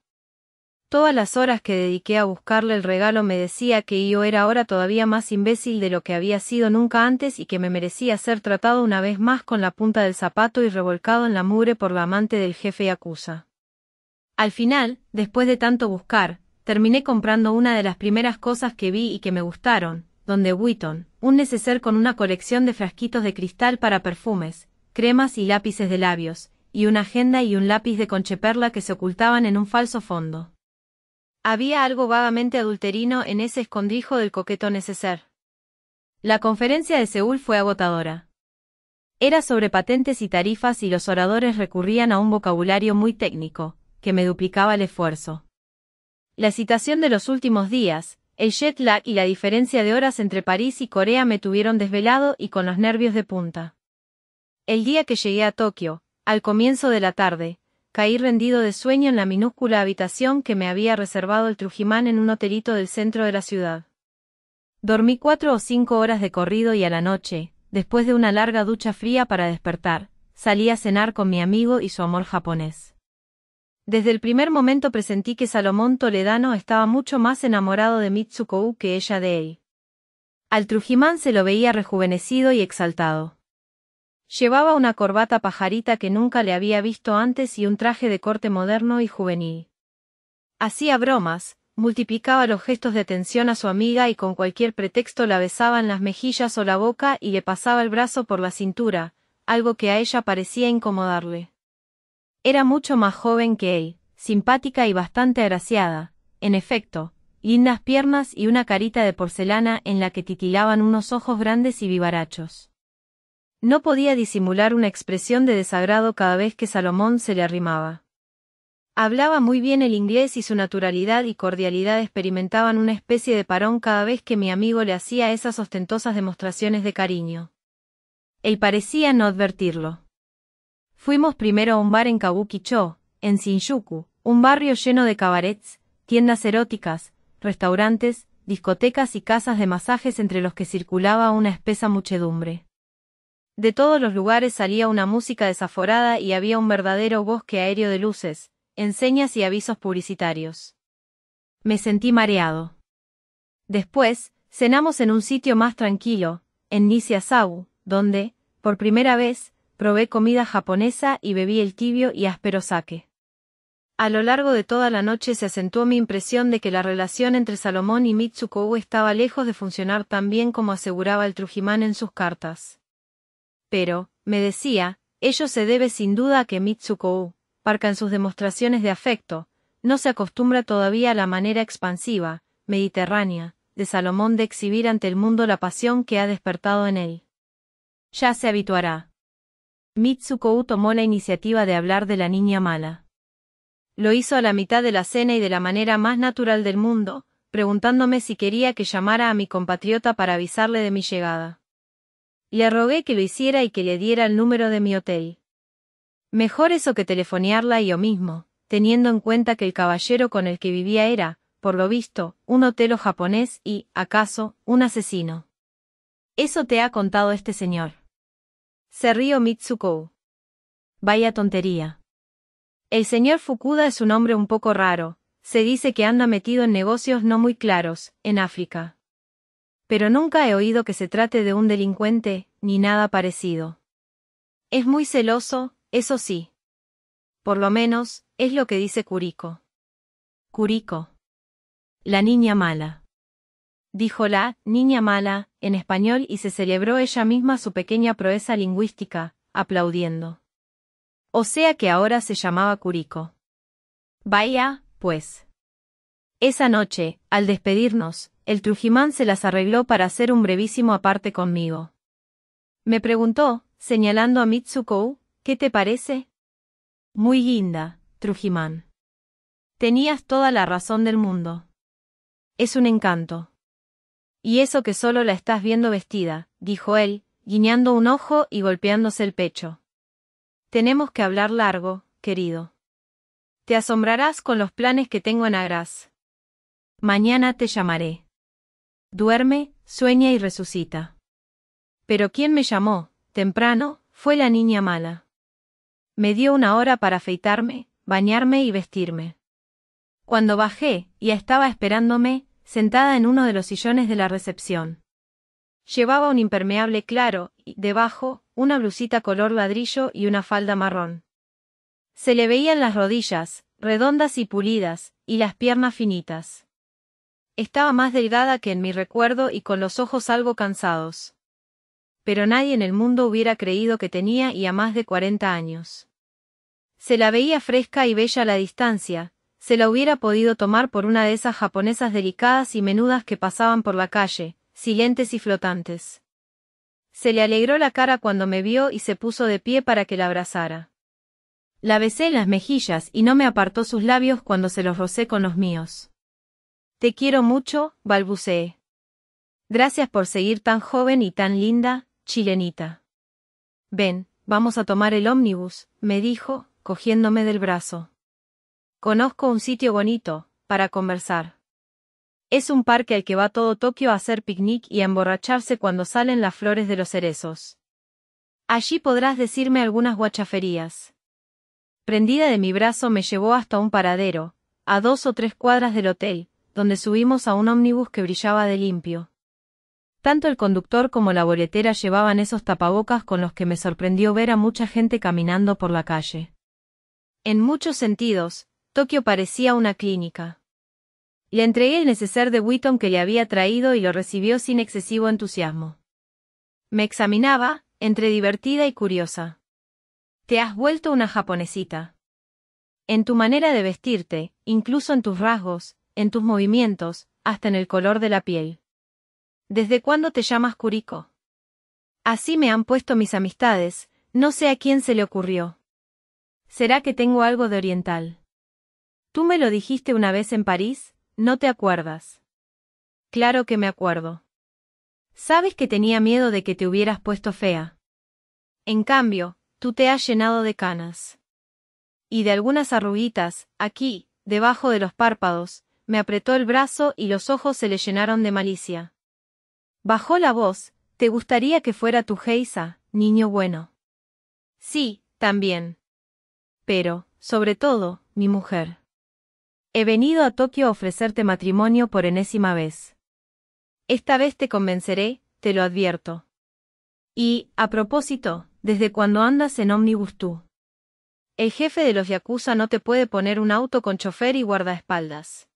Todas las horas que dediqué a buscarle el regalo me decía que Io era ahora todavía más imbécil de lo que había sido nunca antes y que me merecía ser tratado una vez más con la punta del zapato y revolcado en la mugre por la amante del jefe y acusa. Al final, después de tanto buscar, terminé comprando una de las primeras cosas que vi y que me gustaron, donde Witton, un neceser con una colección de frasquitos de cristal para perfumes, cremas y lápices de labios, y una agenda y un lápiz de concheperla que se ocultaban en un falso fondo. Había algo vagamente adulterino en ese escondijo del coqueto neceser. La conferencia de Seúl fue agotadora. Era sobre patentes y tarifas y los oradores recurrían a un vocabulario muy técnico, que me duplicaba el esfuerzo. La citación de los últimos días, el jet lag y la diferencia de horas entre París y Corea me tuvieron desvelado y con los nervios de punta. El día que llegué a Tokio, al comienzo de la tarde, caí rendido de sueño en la minúscula habitación que me había reservado el Trujimán en un hotelito del centro de la ciudad. Dormí cuatro o cinco horas de corrido y a la noche, después de una larga ducha fría para despertar, salí a cenar con mi amigo y su amor japonés. Desde el primer momento presentí que Salomón Toledano estaba mucho más enamorado de Mitsuko que ella de él. Al Trujimán se lo veía rejuvenecido y exaltado. Llevaba una corbata pajarita que nunca le había visto antes y un traje de corte moderno y juvenil. Hacía bromas, multiplicaba los gestos de atención a su amiga y con cualquier pretexto la besaba en las mejillas o la boca y le pasaba el brazo por la cintura, algo que a ella parecía incomodarle. Era mucho más joven que él, simpática y bastante agraciada, en efecto, lindas piernas y una carita de porcelana en la que titilaban unos ojos grandes y vivarachos. No podía disimular una expresión de desagrado cada vez que Salomón se le arrimaba. Hablaba muy bien el inglés y su naturalidad y cordialidad experimentaban una especie de parón cada vez que mi amigo le hacía esas ostentosas demostraciones de cariño. Él parecía no advertirlo. Fuimos primero a un bar en Kabukicho, en Shinjuku, un barrio lleno de cabarets, tiendas eróticas, restaurantes, discotecas y casas de masajes entre los que circulaba una espesa muchedumbre. De todos los lugares salía una música desaforada y había un verdadero bosque aéreo de luces, enseñas y avisos publicitarios. Me sentí mareado. Después, cenamos en un sitio más tranquilo, en Sau, donde, por primera vez, probé comida japonesa y bebí el tibio y áspero sake. A lo largo de toda la noche se acentuó mi impresión de que la relación entre Salomón y Mitsuko estaba lejos de funcionar tan bien como aseguraba el Trujimán en sus cartas. Pero, me decía, ello se debe sin duda a que Mitsuko parca en sus demostraciones de afecto, no se acostumbra todavía a la manera expansiva, mediterránea, de Salomón de exhibir ante el mundo la pasión que ha despertado en él. Ya se habituará. Mitsuko tomó la iniciativa de hablar de la niña mala. Lo hizo a la mitad de la cena y de la manera más natural del mundo, preguntándome si quería que llamara a mi compatriota para avisarle de mi llegada. Le rogué que lo hiciera y que le diera el número de mi hotel. Mejor eso que telefonearla yo mismo, teniendo en cuenta que el caballero con el que vivía era, por lo visto, un hotelo japonés y, acaso, un asesino. Eso te ha contado este señor. Se río Mitsuko. Vaya tontería. El señor Fukuda es un hombre un poco raro, se dice que anda metido en negocios no muy claros, en África. Pero nunca he oído que se trate de un delincuente, ni nada parecido. Es muy celoso, eso sí. Por lo menos, es lo que dice Curico. Curico. La niña mala. Dijo la niña mala en español y se celebró ella misma su pequeña proeza lingüística, aplaudiendo. O sea que ahora se llamaba Curico. Vaya, pues. Esa noche, al despedirnos, el Trujimán se las arregló para hacer un brevísimo aparte conmigo. Me preguntó, señalando a Mitsuko, ¿qué te parece? Muy guinda, Trujimán. Tenías toda la razón del mundo. Es un encanto. Y eso que solo la estás viendo vestida, dijo él, guiñando un ojo y golpeándose el pecho. Tenemos que hablar largo, querido. Te asombrarás con los planes que tengo en Agras. Mañana te llamaré duerme, sueña y resucita. Pero quien me llamó, temprano, fue la niña mala. Me dio una hora para afeitarme, bañarme y vestirme. Cuando bajé, ya estaba esperándome, sentada en uno de los sillones de la recepción. Llevaba un impermeable claro, y debajo, una blusita color ladrillo y una falda marrón. Se le veían las rodillas, redondas y pulidas, y las piernas finitas. Estaba más delgada que en mi recuerdo y con los ojos algo cansados. Pero nadie en el mundo hubiera creído que tenía y a más de cuarenta años. Se la veía fresca y bella a la distancia, se la hubiera podido tomar por una de esas japonesas delicadas y menudas que pasaban por la calle, silentes y flotantes. Se le alegró la cara cuando me vio y se puso de pie para que la abrazara. La besé en las mejillas y no me apartó sus labios cuando se los rocé con los míos. Te quiero mucho, balbuceé. Gracias por seguir tan joven y tan linda, chilenita. Ven, vamos a tomar el ómnibus, me dijo, cogiéndome del brazo. Conozco un sitio bonito, para conversar. Es un parque al que va todo Tokio a hacer picnic y a emborracharse cuando salen las flores de los cerezos. Allí podrás decirme algunas guachaferías. Prendida de mi brazo me llevó hasta un paradero, a dos o tres cuadras del hotel, donde subimos a un ómnibus que brillaba de limpio. Tanto el conductor como la boletera llevaban esos tapabocas con los que me sorprendió ver a mucha gente caminando por la calle. En muchos sentidos, Tokio parecía una clínica. Le entregué el neceser de Witton que le había traído y lo recibió sin excesivo entusiasmo. Me examinaba, entre divertida y curiosa. Te has vuelto una japonesita. En tu manera de vestirte, incluso en tus rasgos, en tus movimientos, hasta en el color de la piel. ¿Desde cuándo te llamas Curico? Así me han puesto mis amistades, no sé a quién se le ocurrió. ¿Será que tengo algo de oriental? Tú me lo dijiste una vez en París, no te acuerdas. Claro que me acuerdo. Sabes que tenía miedo de que te hubieras puesto fea. En cambio, tú te has llenado de canas. Y de algunas arruguitas, aquí, debajo de los párpados, me apretó el brazo y los ojos se le llenaron de malicia. Bajó la voz, ¿te gustaría que fuera tu Geisa, niño bueno? Sí, también. Pero, sobre todo, mi mujer. He venido a Tokio a ofrecerte matrimonio por enésima vez. Esta vez te convenceré, te lo advierto. Y, a propósito, ¿desde cuando andas en ómnibus tú? El jefe de los Yakuza no te puede poner un auto con chofer y guardaespaldas.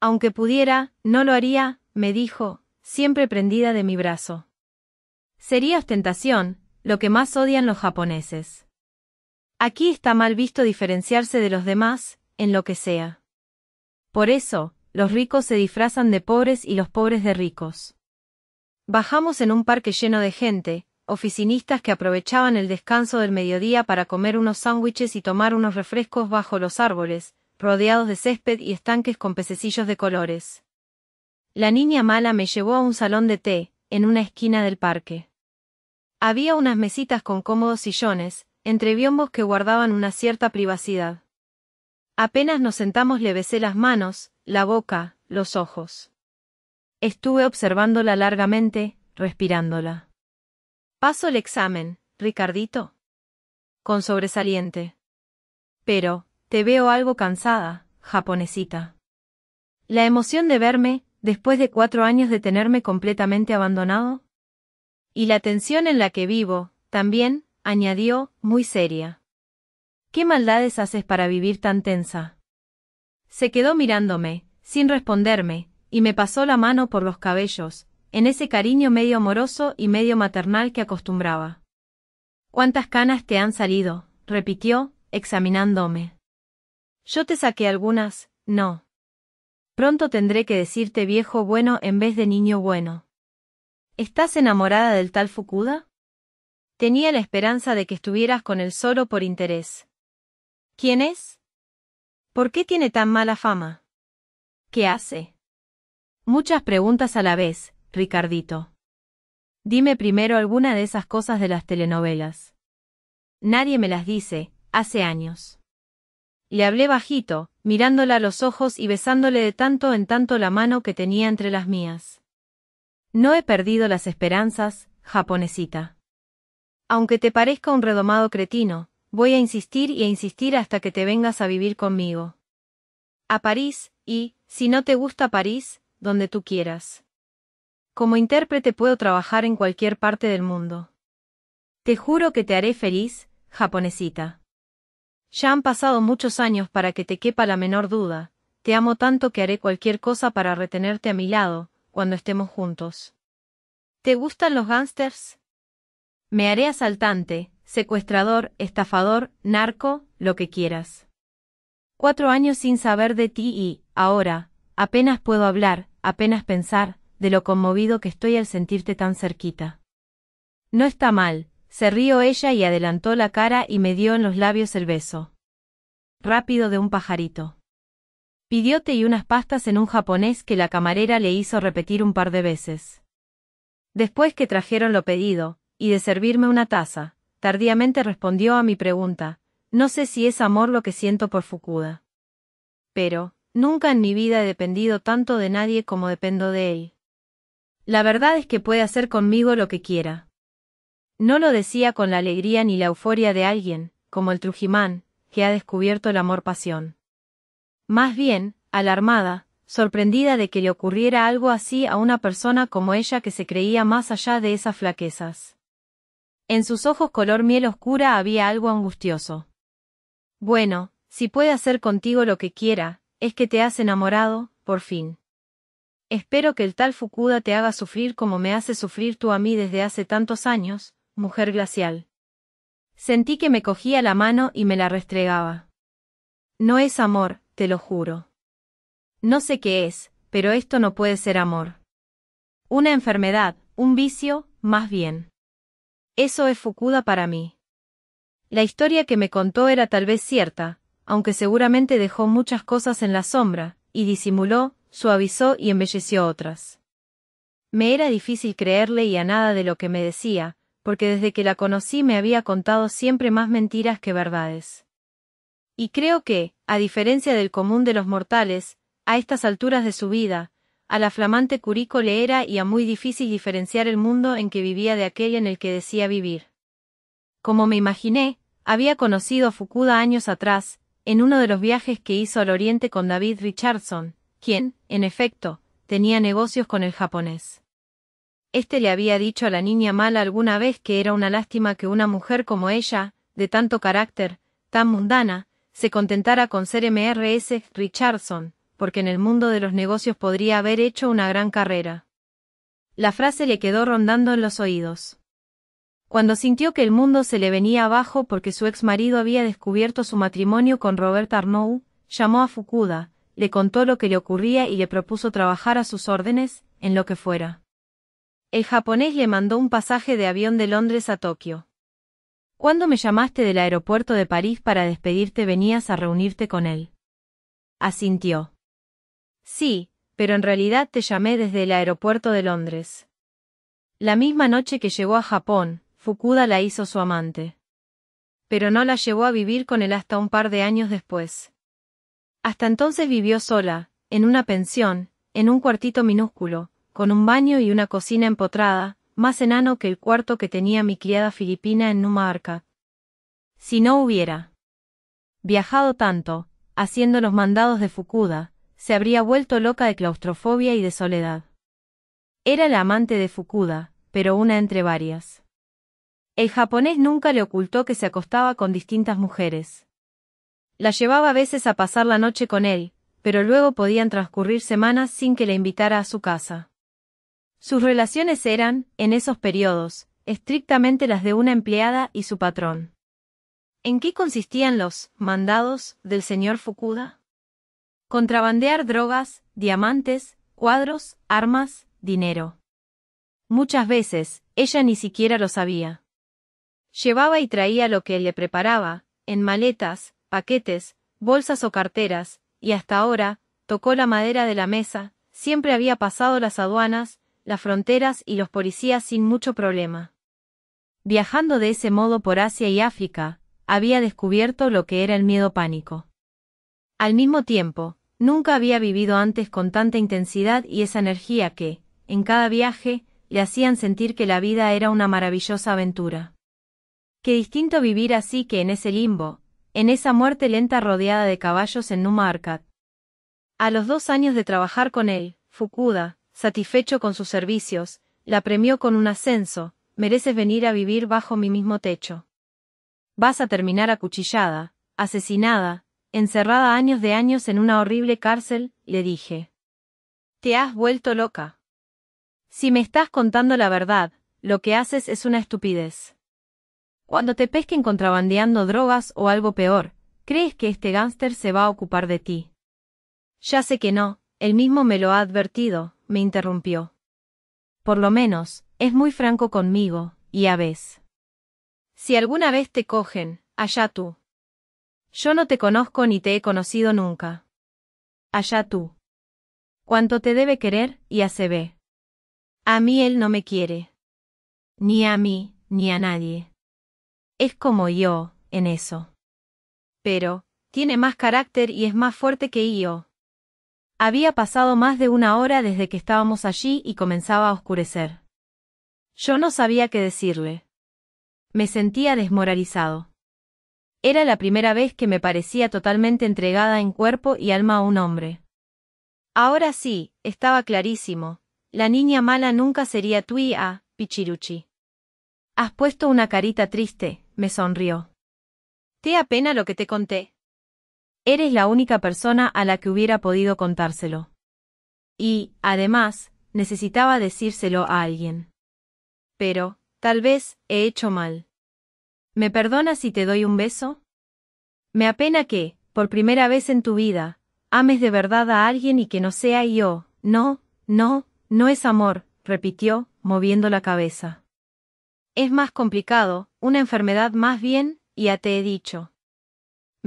Aunque pudiera, no lo haría, me dijo, siempre prendida de mi brazo. Sería ostentación, lo que más odian los japoneses. Aquí está mal visto diferenciarse de los demás, en lo que sea. Por eso, los ricos se disfrazan de pobres y los pobres de ricos. Bajamos en un parque lleno de gente, oficinistas que aprovechaban el descanso del mediodía para comer unos sándwiches y tomar unos refrescos bajo los árboles, rodeados de césped y estanques con pececillos de colores. La niña mala me llevó a un salón de té, en una esquina del parque. Había unas mesitas con cómodos sillones, entre biombos que guardaban una cierta privacidad. Apenas nos sentamos le besé las manos, la boca, los ojos. Estuve observándola largamente, respirándola. Paso el examen, Ricardito. Con sobresaliente. Pero, te veo algo cansada, japonesita. La emoción de verme, después de cuatro años de tenerme completamente abandonado. Y la tensión en la que vivo, también, añadió, muy seria. ¿Qué maldades haces para vivir tan tensa? Se quedó mirándome, sin responderme, y me pasó la mano por los cabellos, en ese cariño medio amoroso y medio maternal que acostumbraba. ¿Cuántas canas te han salido? repitió, examinándome. Yo te saqué algunas, no. Pronto tendré que decirte viejo bueno en vez de niño bueno. ¿Estás enamorada del tal Fukuda? Tenía la esperanza de que estuvieras con él solo por interés. ¿Quién es? ¿Por qué tiene tan mala fama? ¿Qué hace? Muchas preguntas a la vez, Ricardito. Dime primero alguna de esas cosas de las telenovelas. Nadie me las dice, hace años. Le hablé bajito, mirándola a los ojos y besándole de tanto en tanto la mano que tenía entre las mías. No he perdido las esperanzas, japonesita. Aunque te parezca un redomado cretino, voy a insistir y a insistir hasta que te vengas a vivir conmigo. A París, y, si no te gusta París, donde tú quieras. Como intérprete puedo trabajar en cualquier parte del mundo. Te juro que te haré feliz, japonesita. Ya han pasado muchos años para que te quepa la menor duda, te amo tanto que haré cualquier cosa para retenerte a mi lado, cuando estemos juntos. ¿Te gustan los gángsters? Me haré asaltante, secuestrador, estafador, narco, lo que quieras. Cuatro años sin saber de ti y, ahora, apenas puedo hablar, apenas pensar, de lo conmovido que estoy al sentirte tan cerquita. No está mal, se rió ella y adelantó la cara y me dio en los labios el beso. Rápido de un pajarito. Pidió té y unas pastas en un japonés que la camarera le hizo repetir un par de veces. Después que trajeron lo pedido, y de servirme una taza, tardíamente respondió a mi pregunta, no sé si es amor lo que siento por Fukuda. Pero, nunca en mi vida he dependido tanto de nadie como dependo de él. La verdad es que puede hacer conmigo lo que quiera. No lo decía con la alegría ni la euforia de alguien, como el Trujimán, que ha descubierto el amor-pasión. Más bien, alarmada, sorprendida de que le ocurriera algo así a una persona como ella que se creía más allá de esas flaquezas. En sus ojos color miel oscura había algo angustioso. Bueno, si puede hacer contigo lo que quiera, es que te has enamorado, por fin. Espero que el tal Fukuda te haga sufrir como me hace sufrir tú a mí desde hace tantos años, mujer glacial. Sentí que me cogía la mano y me la restregaba. No es amor, te lo juro. No sé qué es, pero esto no puede ser amor. Una enfermedad, un vicio, más bien. Eso es Fukuda para mí. La historia que me contó era tal vez cierta, aunque seguramente dejó muchas cosas en la sombra, y disimuló, suavizó y embelleció otras. Me era difícil creerle y a nada de lo que me decía, porque desde que la conocí me había contado siempre más mentiras que verdades. Y creo que, a diferencia del común de los mortales, a estas alturas de su vida, a la flamante Curico le era y a muy difícil diferenciar el mundo en que vivía de aquel en el que decía vivir. Como me imaginé, había conocido a Fukuda años atrás, en uno de los viajes que hizo al oriente con David Richardson, quien, en efecto, tenía negocios con el japonés. Este le había dicho a la niña mala alguna vez que era una lástima que una mujer como ella, de tanto carácter, tan mundana, se contentara con ser MRS Richardson, porque en el mundo de los negocios podría haber hecho una gran carrera. La frase le quedó rondando en los oídos. Cuando sintió que el mundo se le venía abajo porque su ex marido había descubierto su matrimonio con Robert Arnoux, llamó a Fukuda, le contó lo que le ocurría y le propuso trabajar a sus órdenes, en lo que fuera. El japonés le mandó un pasaje de avión de Londres a Tokio. Cuando me llamaste del aeropuerto de París para despedirte venías a reunirte con él. Asintió. Sí, pero en realidad te llamé desde el aeropuerto de Londres. La misma noche que llegó a Japón, Fukuda la hizo su amante. Pero no la llevó a vivir con él hasta un par de años después. Hasta entonces vivió sola, en una pensión, en un cuartito minúsculo, con un baño y una cocina empotrada, más enano que el cuarto que tenía mi criada filipina en Numaarca. Si no hubiera viajado tanto, haciendo los mandados de Fukuda, se habría vuelto loca de claustrofobia y de soledad. Era la amante de Fukuda, pero una entre varias. El japonés nunca le ocultó que se acostaba con distintas mujeres. La llevaba a veces a pasar la noche con él, pero luego podían transcurrir semanas sin que le invitara a su casa. Sus relaciones eran, en esos periodos, estrictamente las de una empleada y su patrón. ¿En qué consistían los mandados del señor Fukuda? Contrabandear drogas, diamantes, cuadros, armas, dinero. Muchas veces, ella ni siquiera lo sabía. Llevaba y traía lo que le preparaba, en maletas, paquetes, bolsas o carteras, y hasta ahora, tocó la madera de la mesa, siempre había pasado las aduanas, las fronteras y los policías sin mucho problema. Viajando de ese modo por Asia y África, había descubierto lo que era el miedo pánico. Al mismo tiempo, nunca había vivido antes con tanta intensidad y esa energía que, en cada viaje, le hacían sentir que la vida era una maravillosa aventura. Qué distinto vivir así que en ese limbo, en esa muerte lenta rodeada de caballos en Numa A los dos años de trabajar con él, Fukuda, satisfecho con sus servicios, la premió con un ascenso, mereces venir a vivir bajo mi mismo techo. Vas a terminar acuchillada, asesinada, encerrada años de años en una horrible cárcel, le dije. Te has vuelto loca. Si me estás contando la verdad, lo que haces es una estupidez. Cuando te pesquen contrabandeando drogas o algo peor, ¿crees que este gángster se va a ocupar de ti? Ya sé que no, él mismo me lo ha advertido, me interrumpió. Por lo menos, es muy franco conmigo, y a veces. Si alguna vez te cogen, allá tú. Yo no te conozco ni te he conocido nunca. Allá tú. Cuanto te debe querer, y a se ve. A mí él no me quiere. Ni a mí, ni a nadie. Es como yo, en eso. Pero, tiene más carácter y es más fuerte que yo, había pasado más de una hora desde que estábamos allí y comenzaba a oscurecer. Yo no sabía qué decirle. Me sentía desmoralizado. Era la primera vez que me parecía totalmente entregada en cuerpo y alma a un hombre. Ahora sí, estaba clarísimo. La niña mala nunca sería tuya, Pichiruchi. Has puesto una carita triste, me sonrió. ¿Te apena lo que te conté? Eres la única persona a la que hubiera podido contárselo. Y, además, necesitaba decírselo a alguien. Pero, tal vez, he hecho mal. ¿Me perdonas si te doy un beso? Me apena que, por primera vez en tu vida, ames de verdad a alguien y que no sea yo. No, no, no es amor, repitió, moviendo la cabeza. Es más complicado, una enfermedad más bien, ya te he dicho.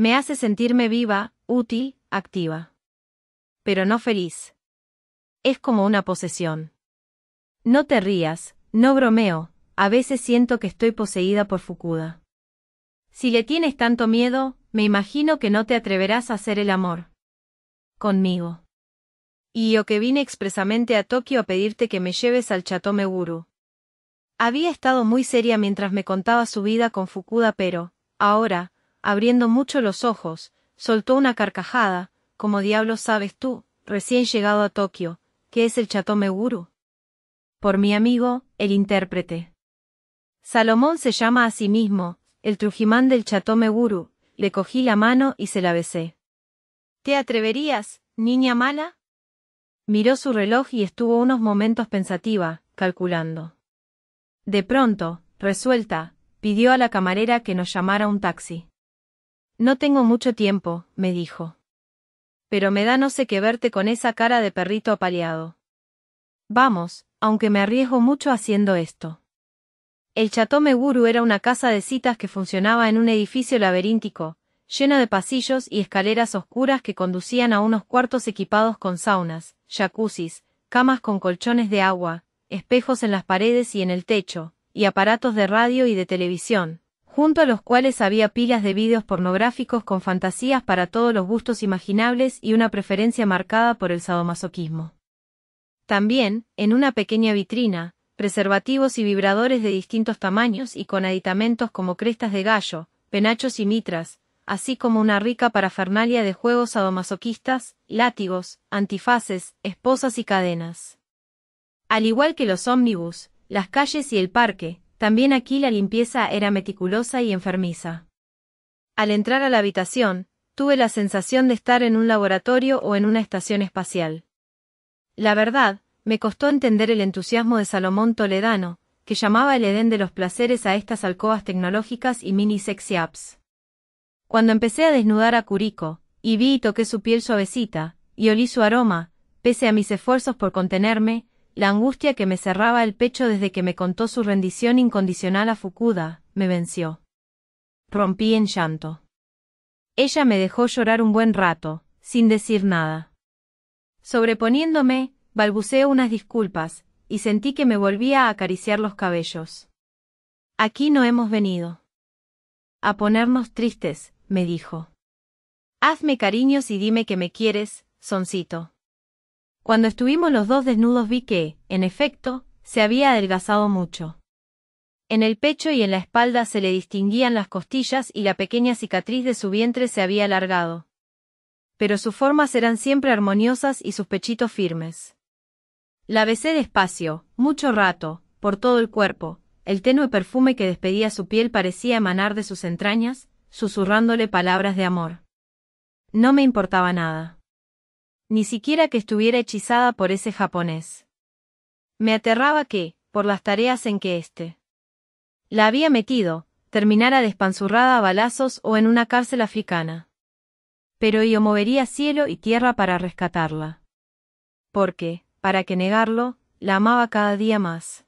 Me hace sentirme viva, útil, activa. Pero no feliz. Es como una posesión. No te rías, no bromeo, a veces siento que estoy poseída por Fukuda. Si le tienes tanto miedo, me imagino que no te atreverás a hacer el amor. Conmigo. Y yo que vine expresamente a Tokio a pedirte que me lleves al Chatome Guru. Había estado muy seria mientras me contaba su vida con Fukuda pero, ahora, abriendo mucho los ojos, soltó una carcajada, como diablo sabes tú, recién llegado a Tokio, que es el Chatomeguru? Por mi amigo, el intérprete. Salomón se llama a sí mismo, el Trujimán del Chatomeguru, le cogí la mano y se la besé. ¿Te atreverías, niña mala? Miró su reloj y estuvo unos momentos pensativa, calculando. De pronto, resuelta, pidió a la camarera que nos llamara un taxi. No tengo mucho tiempo, me dijo. Pero me da no sé qué verte con esa cara de perrito apaleado. Vamos, aunque me arriesgo mucho haciendo esto. El Chatome Guru era una casa de citas que funcionaba en un edificio laberíntico, lleno de pasillos y escaleras oscuras que conducían a unos cuartos equipados con saunas, jacuzzis, camas con colchones de agua, espejos en las paredes y en el techo, y aparatos de radio y de televisión, junto a los cuales había pilas de vídeos pornográficos con fantasías para todos los gustos imaginables y una preferencia marcada por el sadomasoquismo. También, en una pequeña vitrina, preservativos y vibradores de distintos tamaños y con aditamentos como crestas de gallo, penachos y mitras, así como una rica parafernalia de juegos sadomasoquistas, látigos, antifaces, esposas y cadenas. Al igual que los ómnibus, las calles y el parque, también aquí la limpieza era meticulosa y enfermiza. Al entrar a la habitación, tuve la sensación de estar en un laboratorio o en una estación espacial. La verdad, me costó entender el entusiasmo de Salomón Toledano, que llamaba el Edén de los placeres a estas alcobas tecnológicas y mini sexy apps. Cuando empecé a desnudar a Curico, y vi y toqué su piel suavecita, y olí su aroma, pese a mis esfuerzos por contenerme, la angustia que me cerraba el pecho desde que me contó su rendición incondicional a Fukuda, me venció. Rompí en llanto. Ella me dejó llorar un buen rato, sin decir nada. Sobreponiéndome, balbuceé unas disculpas, y sentí que me volvía a acariciar los cabellos. Aquí no hemos venido. A ponernos tristes, me dijo. Hazme cariños y dime que me quieres, soncito. Cuando estuvimos los dos desnudos vi que, en efecto, se había adelgazado mucho. En el pecho y en la espalda se le distinguían las costillas y la pequeña cicatriz de su vientre se había alargado. Pero sus formas eran siempre armoniosas y sus pechitos firmes. La besé despacio, mucho rato, por todo el cuerpo, el tenue perfume que despedía su piel parecía emanar de sus entrañas, susurrándole palabras de amor. No me importaba nada ni siquiera que estuviera hechizada por ese japonés. Me aterraba que, por las tareas en que éste la había metido, terminara despanzurrada a balazos o en una cárcel africana. Pero yo movería cielo y tierra para rescatarla. Porque, para que negarlo, la amaba cada día más.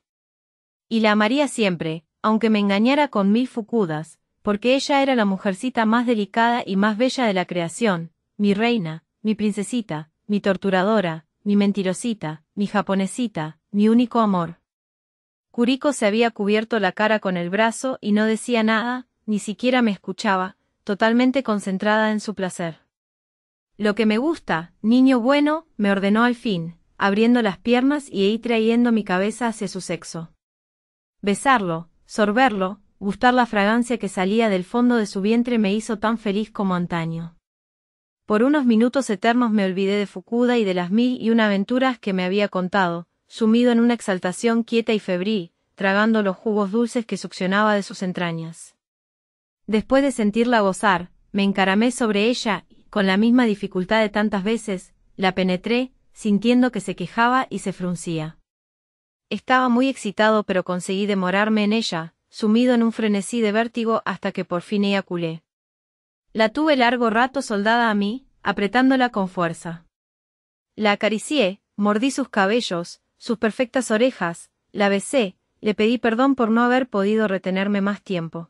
Y la amaría siempre, aunque me engañara con mil fucudas, porque ella era la mujercita más delicada y más bella de la creación, mi reina, mi princesita, mi torturadora, mi mentirosita, mi japonesita, mi único amor. Kuriko se había cubierto la cara con el brazo y no decía nada, ni siquiera me escuchaba, totalmente concentrada en su placer. Lo que me gusta, niño bueno, me ordenó al fin, abriendo las piernas y ahí trayendo mi cabeza hacia su sexo. Besarlo, sorberlo, gustar la fragancia que salía del fondo de su vientre me hizo tan feliz como antaño. Por unos minutos eternos me olvidé de Fukuda y de las mil y una aventuras que me había contado, sumido en una exaltación quieta y febril, tragando los jugos dulces que succionaba de sus entrañas. Después de sentirla gozar, me encaramé sobre ella y, con la misma dificultad de tantas veces, la penetré, sintiendo que se quejaba y se fruncía. Estaba muy excitado pero conseguí demorarme en ella, sumido en un frenesí de vértigo hasta que por fin eyaculé. La tuve largo rato soldada a mí, apretándola con fuerza. La acaricié, mordí sus cabellos, sus perfectas orejas, la besé, le pedí perdón por no haber podido retenerme más tiempo.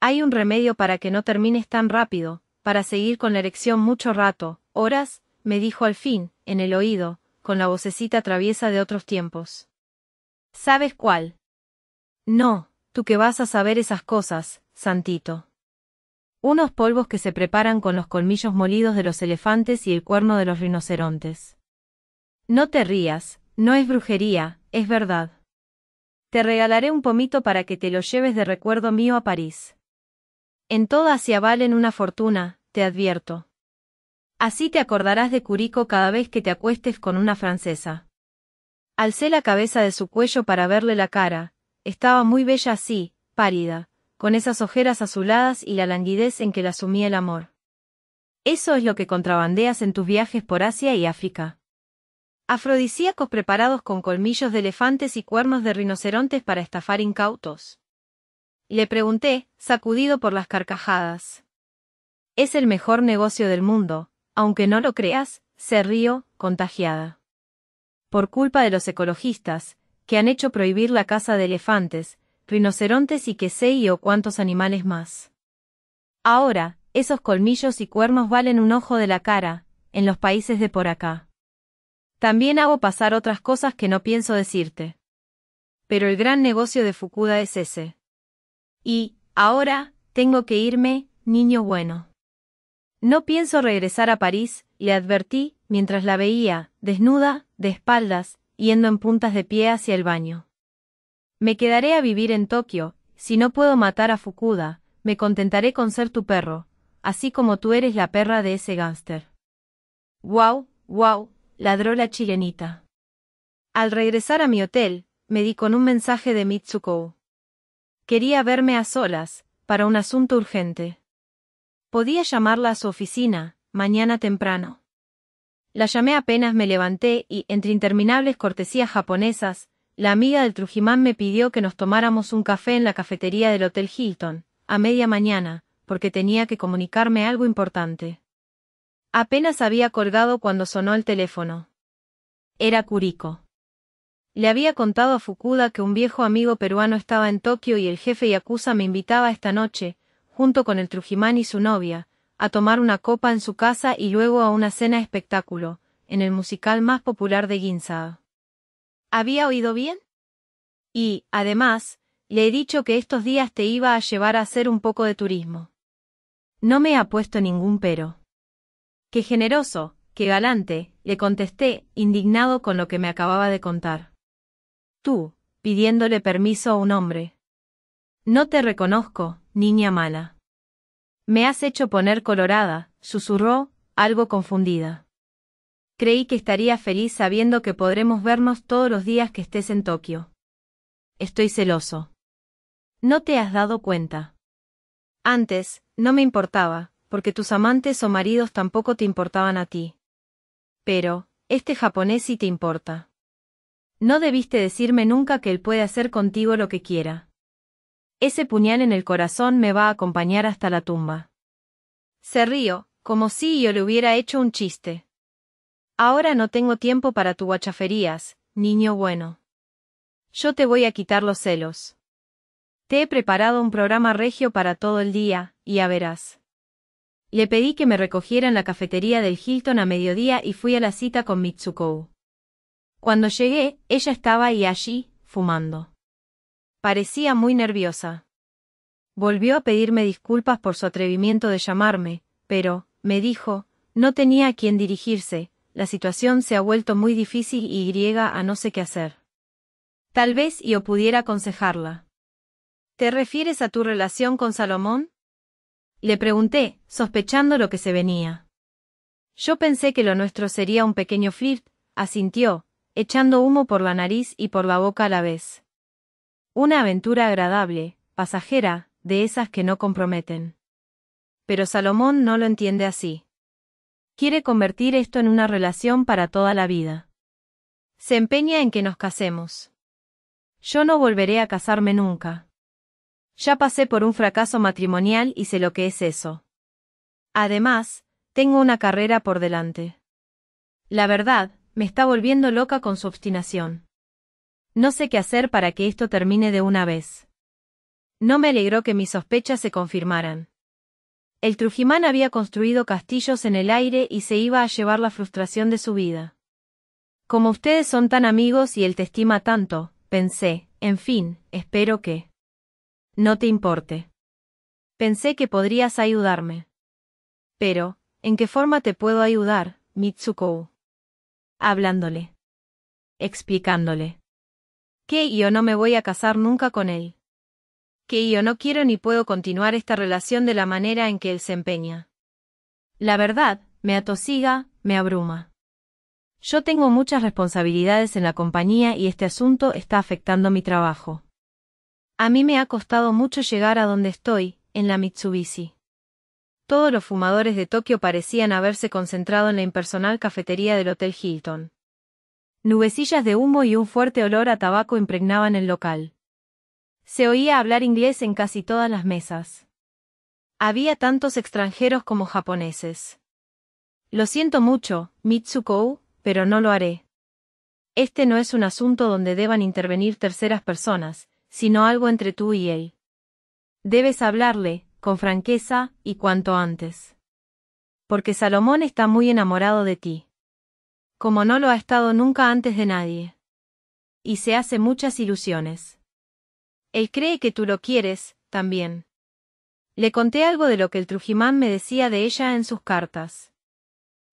Hay un remedio para que no termines tan rápido, para seguir con la erección mucho rato, horas, me dijo al fin, en el oído, con la vocecita traviesa de otros tiempos. ¿Sabes cuál? No, tú que vas a saber esas cosas, Santito. Unos polvos que se preparan con los colmillos molidos de los elefantes y el cuerno de los rinocerontes. No te rías, no es brujería, es verdad. Te regalaré un pomito para que te lo lleves de recuerdo mío a París. En toda Asia valen una fortuna, te advierto. Así te acordarás de Curico cada vez que te acuestes con una francesa. Alcé la cabeza de su cuello para verle la cara, estaba muy bella así, pálida con esas ojeras azuladas y la languidez en que la sumía el amor. Eso es lo que contrabandeas en tus viajes por Asia y África. Afrodisíacos preparados con colmillos de elefantes y cuernos de rinocerontes para estafar incautos. Le pregunté, sacudido por las carcajadas. Es el mejor negocio del mundo, aunque no lo creas, se río, contagiada. Por culpa de los ecologistas, que han hecho prohibir la caza de elefantes, rinocerontes y que sé y o cuántos animales más. Ahora, esos colmillos y cuernos valen un ojo de la cara, en los países de por acá. También hago pasar otras cosas que no pienso decirte. Pero el gran negocio de Fukuda es ese. Y, ahora, tengo que irme, niño bueno. No pienso regresar a París, le advertí, mientras la veía, desnuda, de espaldas, yendo en puntas de pie hacia el baño. Me quedaré a vivir en Tokio, si no puedo matar a Fukuda, me contentaré con ser tu perro, así como tú eres la perra de ese gánster. ¡Guau, guau! ladró la chilenita. Al regresar a mi hotel, me di con un mensaje de Mitsuko. Quería verme a solas, para un asunto urgente. Podía llamarla a su oficina, mañana temprano. La llamé apenas me levanté y, entre interminables cortesías japonesas, la amiga del Trujimán me pidió que nos tomáramos un café en la cafetería del Hotel Hilton, a media mañana, porque tenía que comunicarme algo importante. Apenas había colgado cuando sonó el teléfono. Era Curico. Le había contado a Fukuda que un viejo amigo peruano estaba en Tokio y el jefe Yakuza me invitaba esta noche, junto con el Trujimán y su novia, a tomar una copa en su casa y luego a una cena espectáculo, en el musical más popular de Ginza había oído bien? Y, además, le he dicho que estos días te iba a llevar a hacer un poco de turismo. No me ha puesto ningún pero. Qué generoso, qué galante, le contesté, indignado con lo que me acababa de contar. Tú, pidiéndole permiso a un hombre. No te reconozco, niña mala. Me has hecho poner colorada, susurró, algo confundida. Creí que estaría feliz sabiendo que podremos vernos todos los días que estés en Tokio. Estoy celoso. No te has dado cuenta. Antes, no me importaba, porque tus amantes o maridos tampoco te importaban a ti. Pero, este japonés sí te importa. No debiste decirme nunca que él puede hacer contigo lo que quiera. Ese puñal en el corazón me va a acompañar hasta la tumba. Se río, como si yo le hubiera hecho un chiste. Ahora no tengo tiempo para tu guachaferías, niño bueno. Yo te voy a quitar los celos. Te he preparado un programa regio para todo el día, y ya verás. Le pedí que me recogiera en la cafetería del Hilton a mediodía y fui a la cita con Mitsuko. Cuando llegué, ella estaba ahí allí, fumando. Parecía muy nerviosa. Volvió a pedirme disculpas por su atrevimiento de llamarme, pero, me dijo, no tenía a quién dirigirse, la situación se ha vuelto muy difícil y griega a no sé qué hacer. Tal vez yo pudiera aconsejarla. ¿Te refieres a tu relación con Salomón? Le pregunté, sospechando lo que se venía. Yo pensé que lo nuestro sería un pequeño flirt, asintió, echando humo por la nariz y por la boca a la vez. Una aventura agradable, pasajera, de esas que no comprometen. Pero Salomón no lo entiende así. Quiere convertir esto en una relación para toda la vida. Se empeña en que nos casemos. Yo no volveré a casarme nunca. Ya pasé por un fracaso matrimonial y sé lo que es eso. Además, tengo una carrera por delante. La verdad, me está volviendo loca con su obstinación. No sé qué hacer para que esto termine de una vez. No me alegró que mis sospechas se confirmaran. El Trujimán había construido castillos en el aire y se iba a llevar la frustración de su vida. Como ustedes son tan amigos y él te estima tanto, pensé, en fin, espero que... No te importe. Pensé que podrías ayudarme. Pero, ¿en qué forma te puedo ayudar, Mitsuko? Hablándole. Explicándole. Que yo no me voy a casar nunca con él que yo no quiero ni puedo continuar esta relación de la manera en que él se empeña. La verdad, me atosiga, me abruma. Yo tengo muchas responsabilidades en la compañía y este asunto está afectando mi trabajo. A mí me ha costado mucho llegar a donde estoy, en la Mitsubishi. Todos los fumadores de Tokio parecían haberse concentrado en la impersonal cafetería del Hotel Hilton. Nubecillas de humo y un fuerte olor a tabaco impregnaban el local. Se oía hablar inglés en casi todas las mesas. Había tantos extranjeros como japoneses. Lo siento mucho, Mitsuko, pero no lo haré. Este no es un asunto donde deban intervenir terceras personas, sino algo entre tú y él. Debes hablarle, con franqueza, y cuanto antes. Porque Salomón está muy enamorado de ti. Como no lo ha estado nunca antes de nadie. Y se hace muchas ilusiones. Él cree que tú lo quieres, también. Le conté algo de lo que el Trujimán me decía de ella en sus cartas.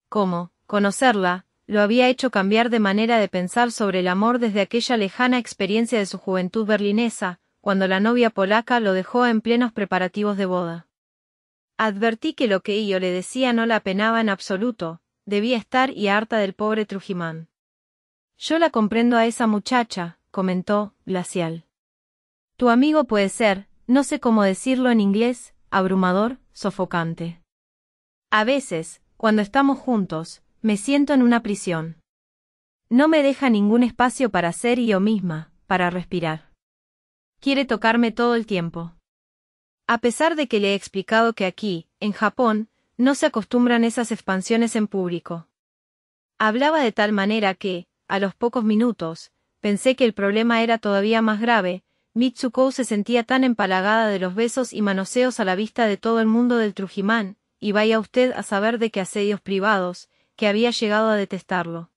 Cómo, conocerla, lo había hecho cambiar de manera de pensar sobre el amor desde aquella lejana experiencia de su juventud berlinesa, cuando la novia polaca lo dejó en plenos preparativos de boda. Advertí que lo que yo le decía no la apenaba en absoluto, debía estar y harta del pobre Trujimán. Yo la comprendo a esa muchacha, comentó, glacial. Tu amigo puede ser, no sé cómo decirlo en inglés, abrumador, sofocante. A veces, cuando estamos juntos, me siento en una prisión. No me deja ningún espacio para ser yo misma, para respirar. Quiere tocarme todo el tiempo. A pesar de que le he explicado que aquí, en Japón, no se acostumbran esas expansiones en público. Hablaba de tal manera que, a los pocos minutos, pensé que el problema era todavía más grave, Mitsuko se sentía tan empalagada de los besos y manoseos a la vista de todo el mundo del Trujimán, y vaya usted a saber de qué asedios privados, que había llegado a detestarlo.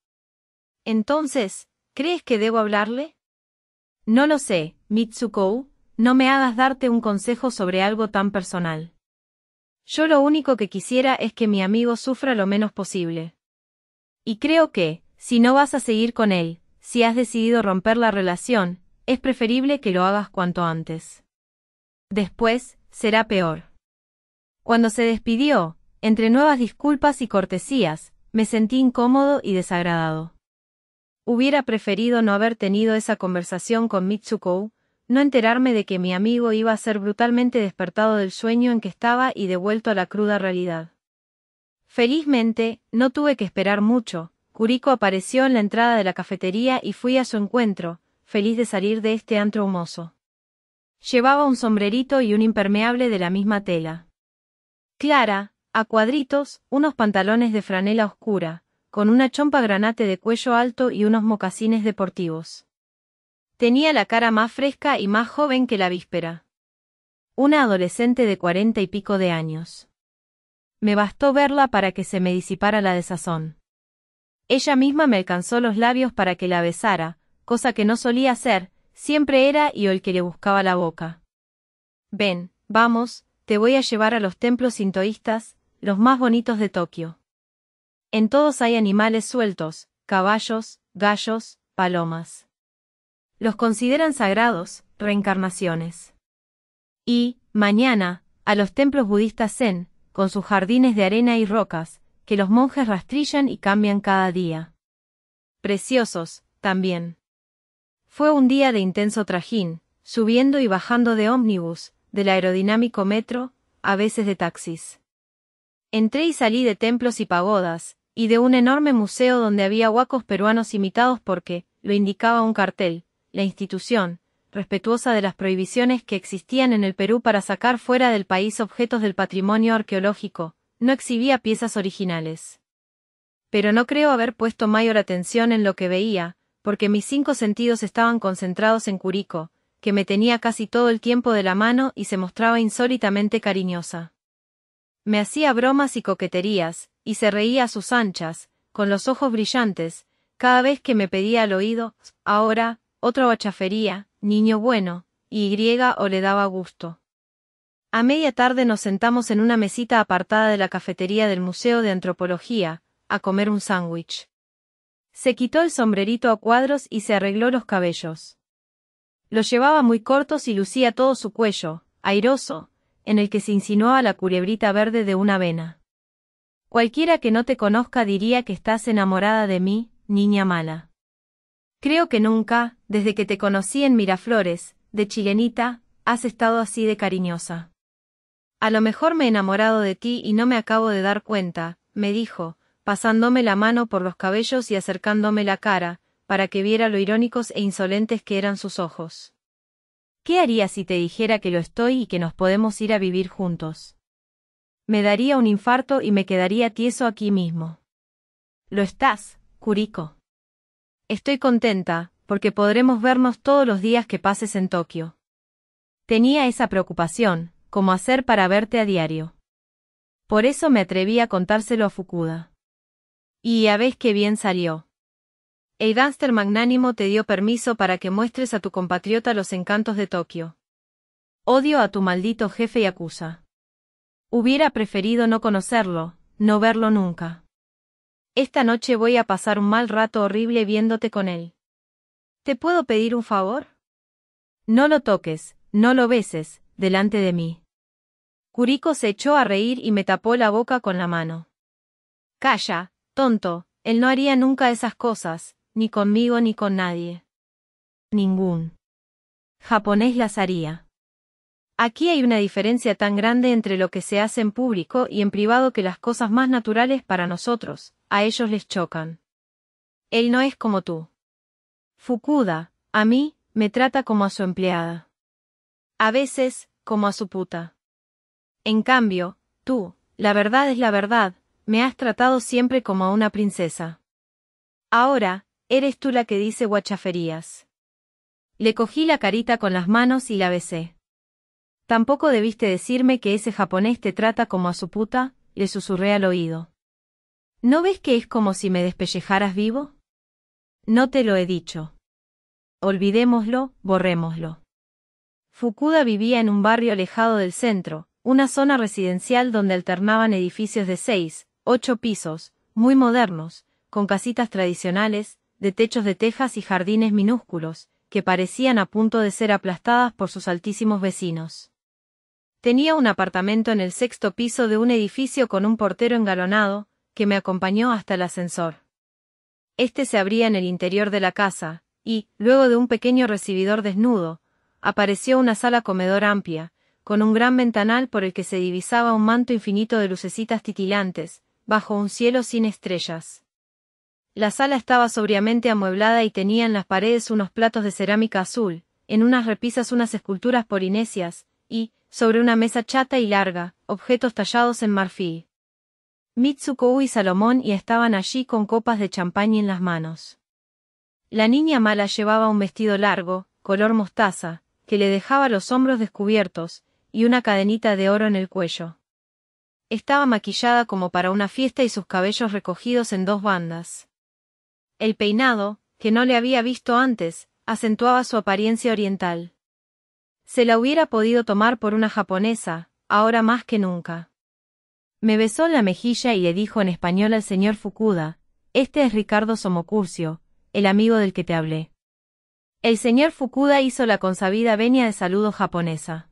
Entonces, ¿crees que debo hablarle? No lo sé, Mitsuko, no me hagas darte un consejo sobre algo tan personal. Yo lo único que quisiera es que mi amigo sufra lo menos posible. Y creo que, si no vas a seguir con él, si has decidido romper la relación, es preferible que lo hagas cuanto antes. Después, será peor. Cuando se despidió, entre nuevas disculpas y cortesías, me sentí incómodo y desagradado. Hubiera preferido no haber tenido esa conversación con Mitsuko, no enterarme de que mi amigo iba a ser brutalmente despertado del sueño en que estaba y devuelto a la cruda realidad. Felizmente, no tuve que esperar mucho, Kuriko apareció en la entrada de la cafetería y fui a su encuentro, feliz de salir de este antro humoso. Llevaba un sombrerito y un impermeable de la misma tela. Clara, a cuadritos, unos pantalones de franela oscura, con una chompa granate de cuello alto y unos mocasines deportivos. Tenía la cara más fresca y más joven que la víspera. Una adolescente de cuarenta y pico de años. Me bastó verla para que se me disipara la desazón. Ella misma me alcanzó los labios para que la besara, cosa que no solía hacer, siempre era o el que le buscaba la boca. Ven, vamos, te voy a llevar a los templos sintoístas, los más bonitos de Tokio. En todos hay animales sueltos, caballos, gallos, palomas. Los consideran sagrados, reencarnaciones. Y, mañana, a los templos budistas zen, con sus jardines de arena y rocas, que los monjes rastrillan y cambian cada día. Preciosos, también. Fue un día de intenso trajín, subiendo y bajando de ómnibus, del aerodinámico metro, a veces de taxis. Entré y salí de templos y pagodas, y de un enorme museo donde había huacos peruanos imitados porque, lo indicaba un cartel, la institución, respetuosa de las prohibiciones que existían en el Perú para sacar fuera del país objetos del patrimonio arqueológico, no exhibía piezas originales. Pero no creo haber puesto mayor atención en lo que veía, porque mis cinco sentidos estaban concentrados en Curico, que me tenía casi todo el tiempo de la mano y se mostraba insólitamente cariñosa. Me hacía bromas y coqueterías, y se reía a sus anchas, con los ojos brillantes, cada vez que me pedía al oído, ahora, otra bachafería, niño bueno, y griega o le daba gusto. A media tarde nos sentamos en una mesita apartada de la cafetería del Museo de Antropología, a comer un sándwich. Se quitó el sombrerito a cuadros y se arregló los cabellos. Los llevaba muy cortos y lucía todo su cuello, airoso, en el que se insinuaba la culebrita verde de una vena. Cualquiera que no te conozca diría que estás enamorada de mí, niña mala. Creo que nunca, desde que te conocí en Miraflores, de chilenita, has estado así de cariñosa. A lo mejor me he enamorado de ti y no me acabo de dar cuenta, me dijo, pasándome la mano por los cabellos y acercándome la cara, para que viera lo irónicos e insolentes que eran sus ojos. ¿Qué haría si te dijera que lo estoy y que nos podemos ir a vivir juntos? Me daría un infarto y me quedaría tieso aquí mismo. Lo estás, Kuriko. Estoy contenta, porque podremos vernos todos los días que pases en Tokio. Tenía esa preocupación, como hacer para verte a diario. Por eso me atreví a contárselo a Fukuda. Y ya ves que bien salió. El gánster magnánimo te dio permiso para que muestres a tu compatriota los encantos de Tokio. Odio a tu maldito jefe y acusa. Hubiera preferido no conocerlo, no verlo nunca. Esta noche voy a pasar un mal rato horrible viéndote con él. ¿Te puedo pedir un favor? No lo toques, no lo beses, delante de mí. Kuriko se echó a reír y me tapó la boca con la mano. Calla, Tonto, él no haría nunca esas cosas, ni conmigo ni con nadie. Ningún japonés las haría. Aquí hay una diferencia tan grande entre lo que se hace en público y en privado que las cosas más naturales para nosotros, a ellos les chocan. Él no es como tú. Fukuda, a mí, me trata como a su empleada. A veces, como a su puta. En cambio, tú, la verdad es la verdad, me has tratado siempre como a una princesa. Ahora, eres tú la que dice guachaferías. Le cogí la carita con las manos y la besé. Tampoco debiste decirme que ese japonés te trata como a su puta, le susurré al oído. ¿No ves que es como si me despellejaras vivo? No te lo he dicho. Olvidémoslo, borrémoslo. Fukuda vivía en un barrio alejado del centro, una zona residencial donde alternaban edificios de seis, ocho pisos, muy modernos, con casitas tradicionales, de techos de tejas y jardines minúsculos, que parecían a punto de ser aplastadas por sus altísimos vecinos. Tenía un apartamento en el sexto piso de un edificio con un portero engalonado, que me acompañó hasta el ascensor. Este se abría en el interior de la casa, y, luego de un pequeño recibidor desnudo, apareció una sala comedor amplia, con un gran ventanal por el que se divisaba un manto infinito de lucecitas titilantes, bajo un cielo sin estrellas. La sala estaba sobriamente amueblada y tenía en las paredes unos platos de cerámica azul, en unas repisas unas esculturas polinesias, y, sobre una mesa chata y larga, objetos tallados en marfil. Mitsuko y Salomón y estaban allí con copas de champaña en las manos. La niña mala llevaba un vestido largo, color mostaza, que le dejaba los hombros descubiertos, y una cadenita de oro en el cuello. Estaba maquillada como para una fiesta y sus cabellos recogidos en dos bandas. El peinado, que no le había visto antes, acentuaba su apariencia oriental. Se la hubiera podido tomar por una japonesa, ahora más que nunca. Me besó en la mejilla y le dijo en español al señor Fukuda, este es Ricardo Somocurcio, el amigo del que te hablé. El señor Fukuda hizo la consabida venia de saludo japonesa.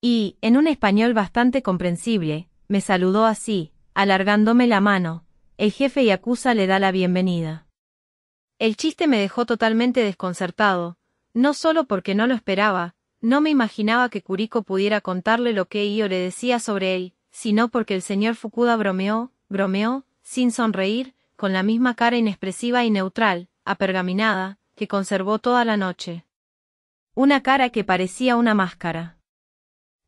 Y, en un español bastante comprensible, me saludó así, alargándome la mano, el jefe Yakuza le da la bienvenida. El chiste me dejó totalmente desconcertado, no solo porque no lo esperaba, no me imaginaba que Kuriko pudiera contarle lo que yo le decía sobre él, sino porque el señor Fukuda bromeó, bromeó, sin sonreír, con la misma cara inexpresiva y neutral, apergaminada, que conservó toda la noche. Una cara que parecía una máscara.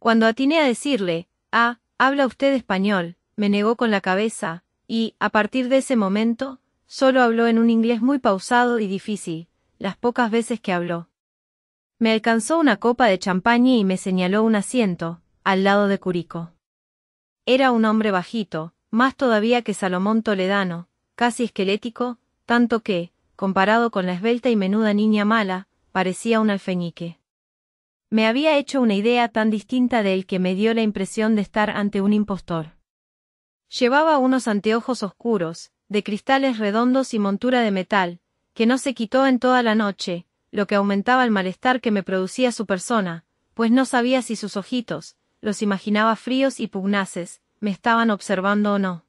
Cuando atiné a decirle, ah, ¿Habla usted español? me negó con la cabeza, y, a partir de ese momento, solo habló en un inglés muy pausado y difícil, las pocas veces que habló. Me alcanzó una copa de champaña y me señaló un asiento, al lado de Curico. Era un hombre bajito, más todavía que Salomón Toledano, casi esquelético, tanto que, comparado con la esbelta y menuda niña mala, parecía un alfeñique. Me había hecho una idea tan distinta del que me dio la impresión de estar ante un impostor. Llevaba unos anteojos oscuros, de cristales redondos y montura de metal, que no se quitó en toda la noche, lo que aumentaba el malestar que me producía su persona, pues no sabía si sus ojitos, los imaginaba fríos y pugnaces, me estaban observando o no.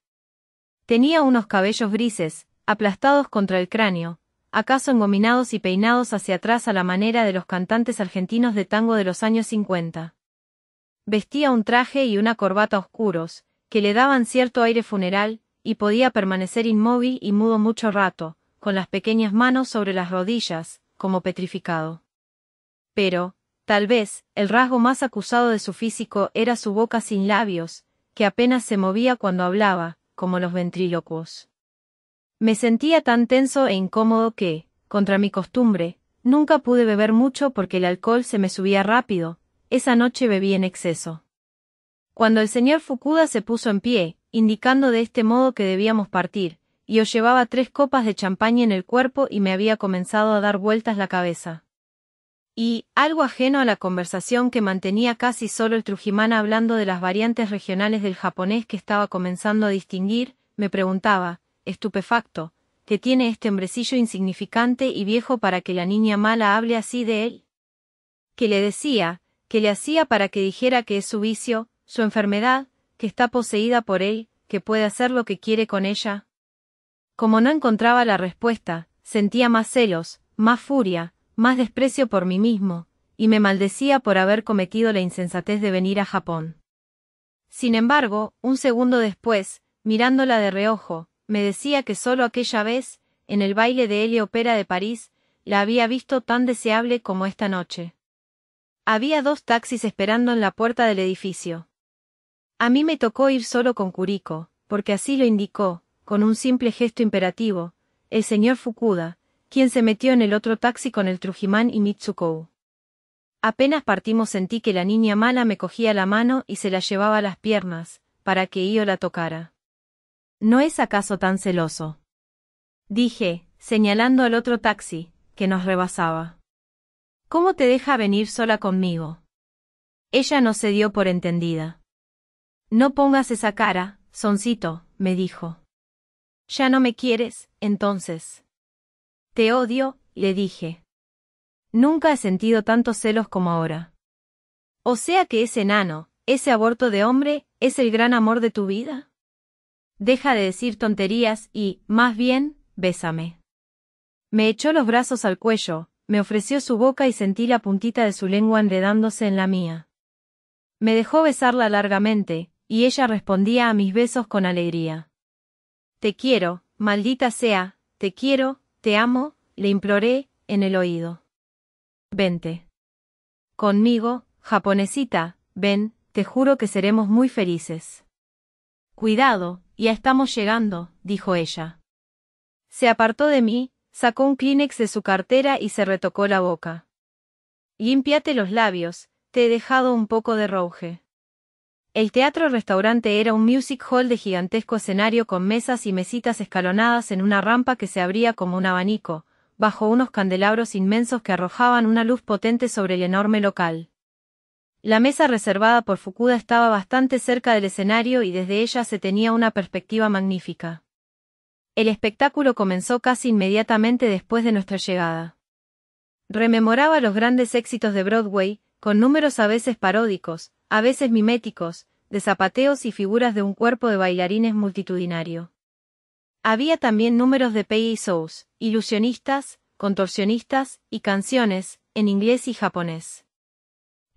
Tenía unos cabellos grises, aplastados contra el cráneo, acaso engominados y peinados hacia atrás a la manera de los cantantes argentinos de tango de los años cincuenta. Vestía un traje y una corbata oscuros, que le daban cierto aire funeral, y podía permanecer inmóvil y mudo mucho rato, con las pequeñas manos sobre las rodillas, como petrificado. Pero, tal vez, el rasgo más acusado de su físico era su boca sin labios, que apenas se movía cuando hablaba, como los ventrílocuos. Me sentía tan tenso e incómodo que, contra mi costumbre, nunca pude beber mucho porque el alcohol se me subía rápido, esa noche bebí en exceso. Cuando el señor Fukuda se puso en pie, indicando de este modo que debíamos partir, yo llevaba tres copas de champaña en el cuerpo y me había comenzado a dar vueltas la cabeza. Y, algo ajeno a la conversación que mantenía casi solo el Trujimán hablando de las variantes regionales del japonés que estaba comenzando a distinguir, me preguntaba, estupefacto, que tiene este hombrecillo insignificante y viejo para que la niña mala hable así de él? Que le decía, que le hacía para que dijera que es su vicio, su enfermedad, que está poseída por él, que puede hacer lo que quiere con ella? Como no encontraba la respuesta, sentía más celos, más furia, más desprecio por mí mismo, y me maldecía por haber cometido la insensatez de venir a Japón. Sin embargo, un segundo después, mirándola de reojo, me decía que solo aquella vez, en el baile de L. Opera de París, la había visto tan deseable como esta noche. Había dos taxis esperando en la puerta del edificio. A mí me tocó ir solo con Kuriko, porque así lo indicó, con un simple gesto imperativo, el señor Fukuda, quien se metió en el otro taxi con el Trujimán y Mitsuko. Apenas partimos sentí que la niña mala me cogía la mano y se la llevaba a las piernas, para que yo la tocara. ¿No es acaso tan celoso? Dije, señalando al otro taxi, que nos rebasaba. ¿Cómo te deja venir sola conmigo? Ella no se dio por entendida. No pongas esa cara, soncito, me dijo. Ya no me quieres, entonces. Te odio, le dije. Nunca he sentido tantos celos como ahora. O sea que ese enano, ese aborto de hombre, es el gran amor de tu vida. Deja de decir tonterías y, más bien, bésame. Me echó los brazos al cuello, me ofreció su boca y sentí la puntita de su lengua enredándose en la mía. Me dejó besarla largamente, y ella respondía a mis besos con alegría. Te quiero, maldita sea, te quiero, te amo, le imploré, en el oído. Vente. Conmigo, japonesita, ven, te juro que seremos muy felices. Cuidado, ya estamos llegando, dijo ella. Se apartó de mí, sacó un Kleenex de su cartera y se retocó la boca. Límpiate los labios, te he dejado un poco de rouge. El teatro restaurante era un music hall de gigantesco escenario con mesas y mesitas escalonadas en una rampa que se abría como un abanico, bajo unos candelabros inmensos que arrojaban una luz potente sobre el enorme local. La mesa reservada por Fukuda estaba bastante cerca del escenario y desde ella se tenía una perspectiva magnífica. El espectáculo comenzó casi inmediatamente después de nuestra llegada. Rememoraba los grandes éxitos de Broadway, con números a veces paródicos, a veces miméticos, de zapateos y figuras de un cuerpo de bailarines multitudinario. Había también números de y ilusionistas, contorsionistas, y canciones, en inglés y japonés.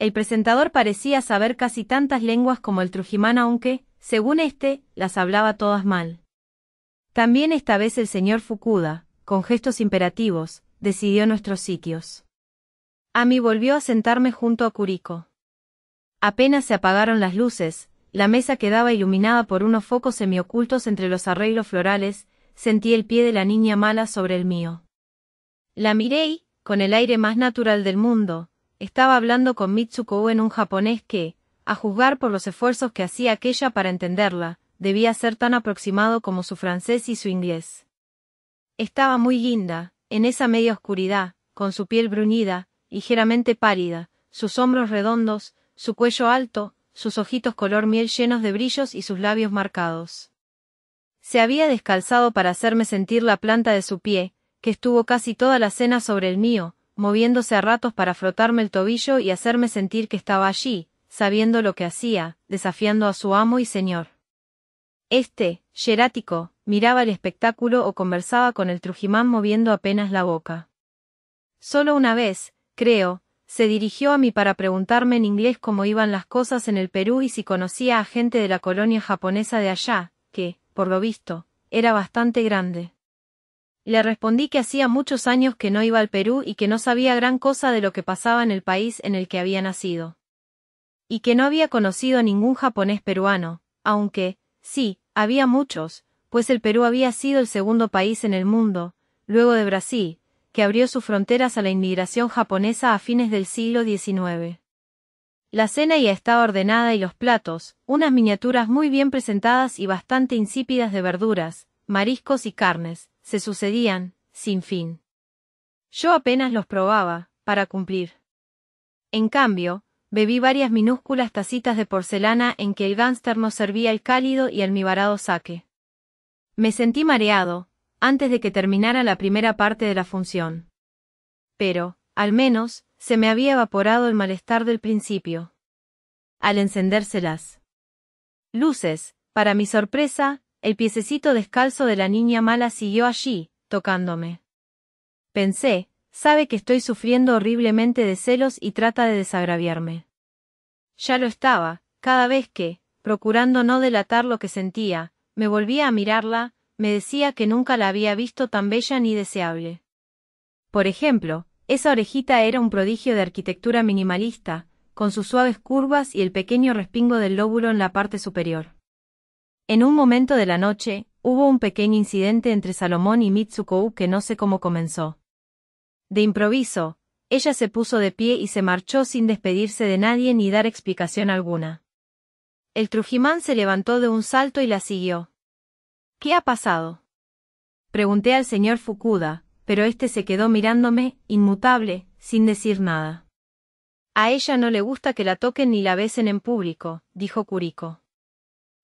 El presentador parecía saber casi tantas lenguas como el Trujimán aunque, según éste, las hablaba todas mal. También esta vez el señor Fukuda, con gestos imperativos, decidió nuestros sitios. A mí volvió a sentarme junto a Curico. Apenas se apagaron las luces, la mesa quedaba iluminada por unos focos semiocultos entre los arreglos florales, sentí el pie de la niña mala sobre el mío. La miré y, con el aire más natural del mundo, estaba hablando con Mitsuko en un japonés que, a juzgar por los esfuerzos que hacía aquella para entenderla, debía ser tan aproximado como su francés y su inglés. Estaba muy guinda, en esa media oscuridad, con su piel bruñida, ligeramente pálida, sus hombros redondos, su cuello alto, sus ojitos color miel llenos de brillos y sus labios marcados. Se había descalzado para hacerme sentir la planta de su pie, que estuvo casi toda la cena sobre el mío, moviéndose a ratos para frotarme el tobillo y hacerme sentir que estaba allí, sabiendo lo que hacía, desafiando a su amo y señor. Este, jerático, miraba el espectáculo o conversaba con el Trujimán moviendo apenas la boca. Solo una vez, creo, se dirigió a mí para preguntarme en inglés cómo iban las cosas en el Perú y si conocía a gente de la colonia japonesa de allá, que, por lo visto, era bastante grande. Le respondí que hacía muchos años que no iba al Perú y que no sabía gran cosa de lo que pasaba en el país en el que había nacido. Y que no había conocido ningún japonés peruano, aunque, sí, había muchos, pues el Perú había sido el segundo país en el mundo, luego de Brasil, que abrió sus fronteras a la inmigración japonesa a fines del siglo XIX. La cena ya estaba ordenada y los platos, unas miniaturas muy bien presentadas y bastante insípidas de verduras, mariscos y carnes, se sucedían, sin fin. Yo apenas los probaba, para cumplir. En cambio, bebí varias minúsculas tacitas de porcelana en que el gánster nos servía el cálido y almibarado saque. Me sentí mareado, antes de que terminara la primera parte de la función. Pero, al menos, se me había evaporado el malestar del principio. Al encendérselas luces, para mi sorpresa, el piececito descalzo de la niña mala siguió allí, tocándome. Pensé, sabe que estoy sufriendo horriblemente de celos y trata de desagraviarme. Ya lo estaba, cada vez que, procurando no delatar lo que sentía, me volvía a mirarla, me decía que nunca la había visto tan bella ni deseable. Por ejemplo, esa orejita era un prodigio de arquitectura minimalista, con sus suaves curvas y el pequeño respingo del lóbulo en la parte superior. En un momento de la noche, hubo un pequeño incidente entre Salomón y Mitsuko que no sé cómo comenzó. De improviso, ella se puso de pie y se marchó sin despedirse de nadie ni dar explicación alguna. El Trujimán se levantó de un salto y la siguió. ¿Qué ha pasado? Pregunté al señor Fukuda, pero este se quedó mirándome, inmutable, sin decir nada. A ella no le gusta que la toquen ni la besen en público, dijo Kuriko.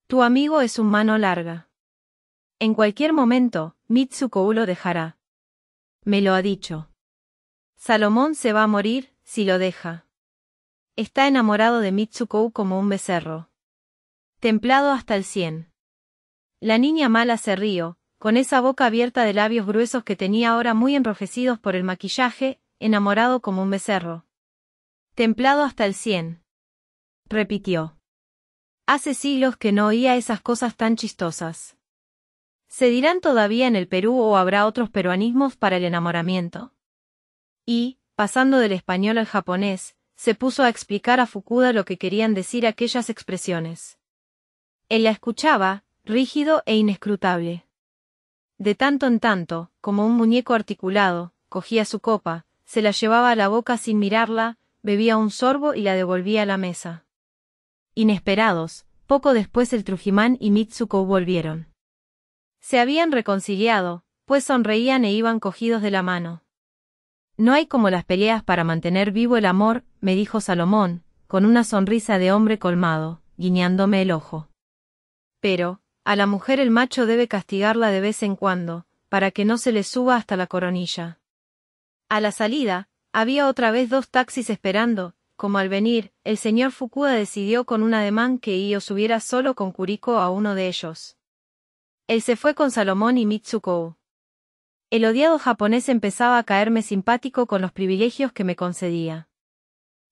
Tu amigo es un mano larga. En cualquier momento, Mitsuko lo dejará. Me lo ha dicho. Salomón se va a morir, si lo deja. Está enamorado de Mitsuko como un becerro. Templado hasta el cien. La niña mala se río, con esa boca abierta de labios gruesos que tenía ahora muy enrojecidos por el maquillaje, enamorado como un becerro. Templado hasta el cien. Repitió. Hace siglos que no oía esas cosas tan chistosas. ¿Se dirán todavía en el Perú o habrá otros peruanismos para el enamoramiento? Y, pasando del español al japonés, se puso a explicar a Fukuda lo que querían decir aquellas expresiones. Él la escuchaba, rígido e inescrutable. De tanto en tanto, como un muñeco articulado, cogía su copa, se la llevaba a la boca sin mirarla, bebía un sorbo y la devolvía a la mesa. Inesperados, poco después el Trujimán y Mitsuko volvieron. Se habían reconciliado, pues sonreían e iban cogidos de la mano. No hay como las peleas para mantener vivo el amor, me dijo Salomón, con una sonrisa de hombre colmado, guiñándome el ojo. Pero, a la mujer el macho debe castigarla de vez en cuando, para que no se le suba hasta la coronilla. A la salida, había otra vez dos taxis esperando, como al venir, el señor Fukuda decidió con un ademán que yo subiera solo con Kuriko a uno de ellos. Él se fue con Salomón y Mitsuko. El odiado japonés empezaba a caerme simpático con los privilegios que me concedía.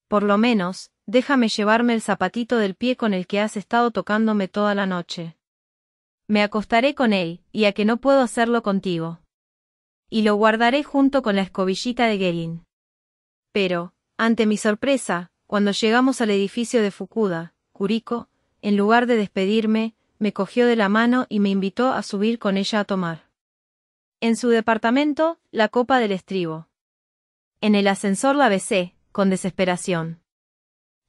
Por lo menos, déjame llevarme el zapatito del pie con el que has estado tocándome toda la noche. Me acostaré con él, y a que no puedo hacerlo contigo. Y lo guardaré junto con la escobillita de Gelin. Pero, ante mi sorpresa, cuando llegamos al edificio de Fukuda, Curico, en lugar de despedirme, me cogió de la mano y me invitó a subir con ella a tomar. En su departamento, la copa del estribo. En el ascensor la besé, con desesperación.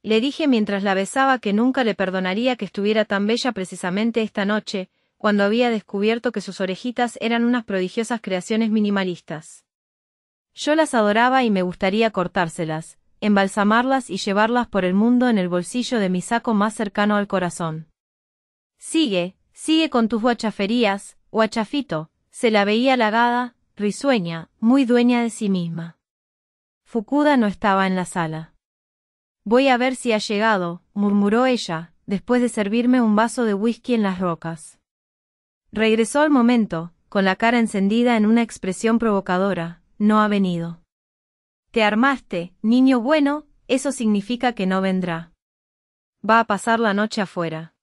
Le dije mientras la besaba que nunca le perdonaría que estuviera tan bella precisamente esta noche, cuando había descubierto que sus orejitas eran unas prodigiosas creaciones minimalistas. Yo las adoraba y me gustaría cortárselas, embalsamarlas y llevarlas por el mundo en el bolsillo de mi saco más cercano al corazón. Sigue, sigue con tus guachaferías, guachafito, se la veía halagada, risueña, muy dueña de sí misma. Fukuda no estaba en la sala. Voy a ver si ha llegado, murmuró ella, después de servirme un vaso de whisky en las rocas. Regresó al momento, con la cara encendida en una expresión provocadora, no ha venido. Te armaste, niño bueno, eso significa que no vendrá. Va a pasar la noche afuera.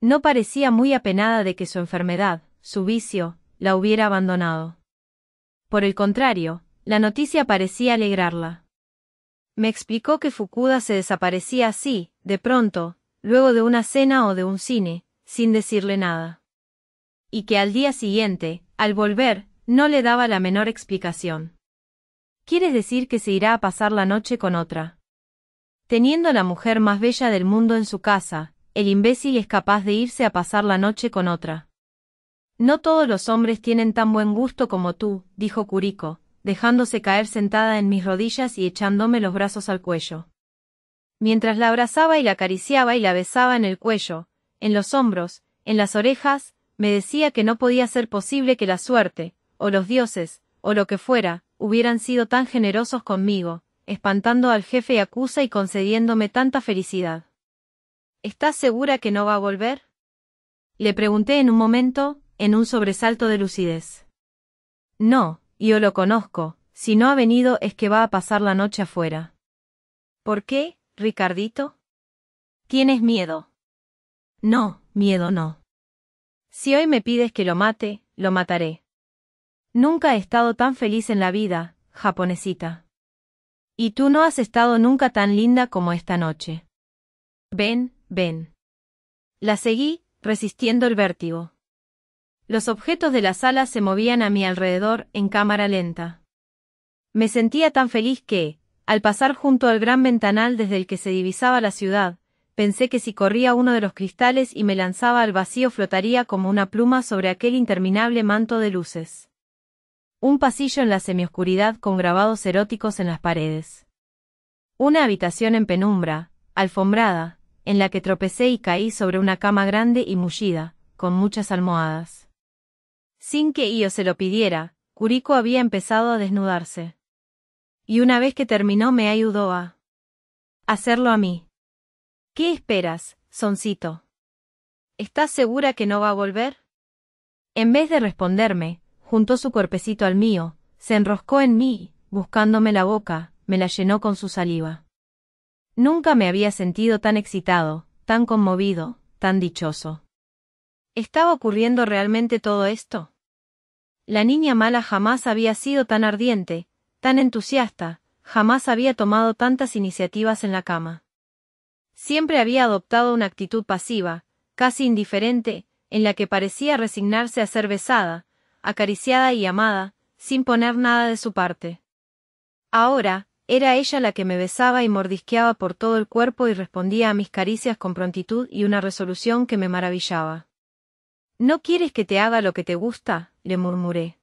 No parecía muy apenada de que su enfermedad, su vicio, la hubiera abandonado. Por el contrario, la noticia parecía alegrarla. Me explicó que Fukuda se desaparecía así, de pronto, luego de una cena o de un cine, sin decirle nada. Y que al día siguiente, al volver, no le daba la menor explicación. ¿Quieres decir que se irá a pasar la noche con otra? Teniendo a la mujer más bella del mundo en su casa, el imbécil es capaz de irse a pasar la noche con otra. No todos los hombres tienen tan buen gusto como tú, dijo Curico, dejándose caer sentada en mis rodillas y echándome los brazos al cuello. Mientras la abrazaba y la acariciaba y la besaba en el cuello, en los hombros, en las orejas, me decía que no podía ser posible que la suerte, o los dioses, o lo que fuera, hubieran sido tan generosos conmigo, espantando al jefe acusa y concediéndome tanta felicidad. ¿Estás segura que no va a volver? Le pregunté en un momento, en un sobresalto de lucidez. No, yo lo conozco, si no ha venido es que va a pasar la noche afuera. ¿Por qué, Ricardito? Tienes miedo. No, miedo no. Si hoy me pides que lo mate, lo mataré. Nunca he estado tan feliz en la vida, japonesita. Y tú no has estado nunca tan linda como esta noche. Ven, ven. La seguí, resistiendo el vértigo. Los objetos de la sala se movían a mi alrededor en cámara lenta. Me sentía tan feliz que, al pasar junto al gran ventanal desde el que se divisaba la ciudad, pensé que si corría uno de los cristales y me lanzaba al vacío flotaría como una pluma sobre aquel interminable manto de luces. Un pasillo en la semioscuridad con grabados eróticos en las paredes. Una habitación en penumbra, alfombrada, en la que tropecé y caí sobre una cama grande y mullida, con muchas almohadas. Sin que yo se lo pidiera, Curico había empezado a desnudarse. Y una vez que terminó me ayudó a hacerlo a mí. ¿Qué esperas, soncito? ¿Estás segura que no va a volver? En vez de responderme, juntó su cuerpecito al mío, se enroscó en mí, buscándome la boca, me la llenó con su saliva. Nunca me había sentido tan excitado, tan conmovido, tan dichoso. ¿Estaba ocurriendo realmente todo esto? La niña mala jamás había sido tan ardiente, tan entusiasta, jamás había tomado tantas iniciativas en la cama. Siempre había adoptado una actitud pasiva, casi indiferente, en la que parecía resignarse a ser besada, acariciada y amada, sin poner nada de su parte. Ahora, era ella la que me besaba y mordisqueaba por todo el cuerpo y respondía a mis caricias con prontitud y una resolución que me maravillaba. ¿No quieres que te haga lo que te gusta? le murmuré.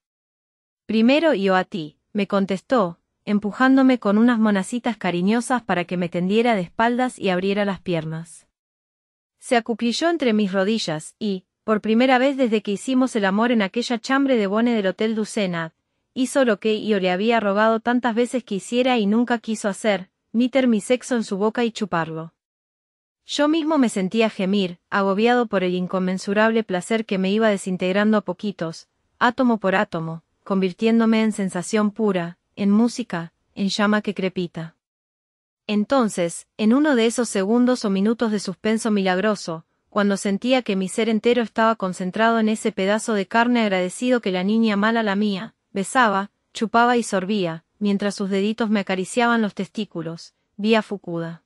Primero yo a ti, me contestó, empujándome con unas monacitas cariñosas para que me tendiera de espaldas y abriera las piernas. Se acupilló entre mis rodillas y, por primera vez desde que hicimos el amor en aquella chambre de bone del Hotel Ducena, hizo lo que yo le había rogado tantas veces que hiciera y nunca quiso hacer, meter mi sexo en su boca y chuparlo. Yo mismo me sentía gemir, agobiado por el inconmensurable placer que me iba desintegrando a poquitos, átomo por átomo, convirtiéndome en sensación pura, en música, en llama que crepita. Entonces, en uno de esos segundos o minutos de suspenso milagroso, cuando sentía que mi ser entero estaba concentrado en ese pedazo de carne agradecido que la niña mala la mía, besaba, chupaba y sorbía, mientras sus deditos me acariciaban los testículos, vi a Fukuda.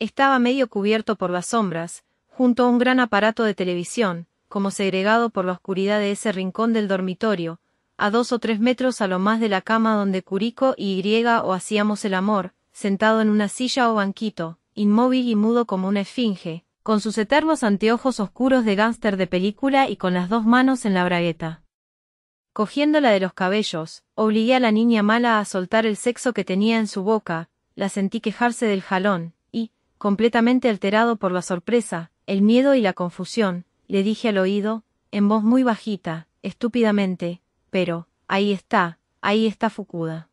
Estaba medio cubierto por las sombras, junto a un gran aparato de televisión, como segregado por la oscuridad de ese rincón del dormitorio, a dos o tres metros a lo más de la cama donde Curico y Griega o hacíamos el amor, sentado en una silla o banquito, inmóvil y mudo como una esfinge, con sus eternos anteojos oscuros de gánster de película y con las dos manos en la bragueta. Cogiéndola de los cabellos, obligué a la niña mala a soltar el sexo que tenía en su boca, la sentí quejarse del jalón, y, completamente alterado por la sorpresa, el miedo y la confusión, le dije al oído, en voz muy bajita, estúpidamente, pero, ahí está, ahí está Fukuda.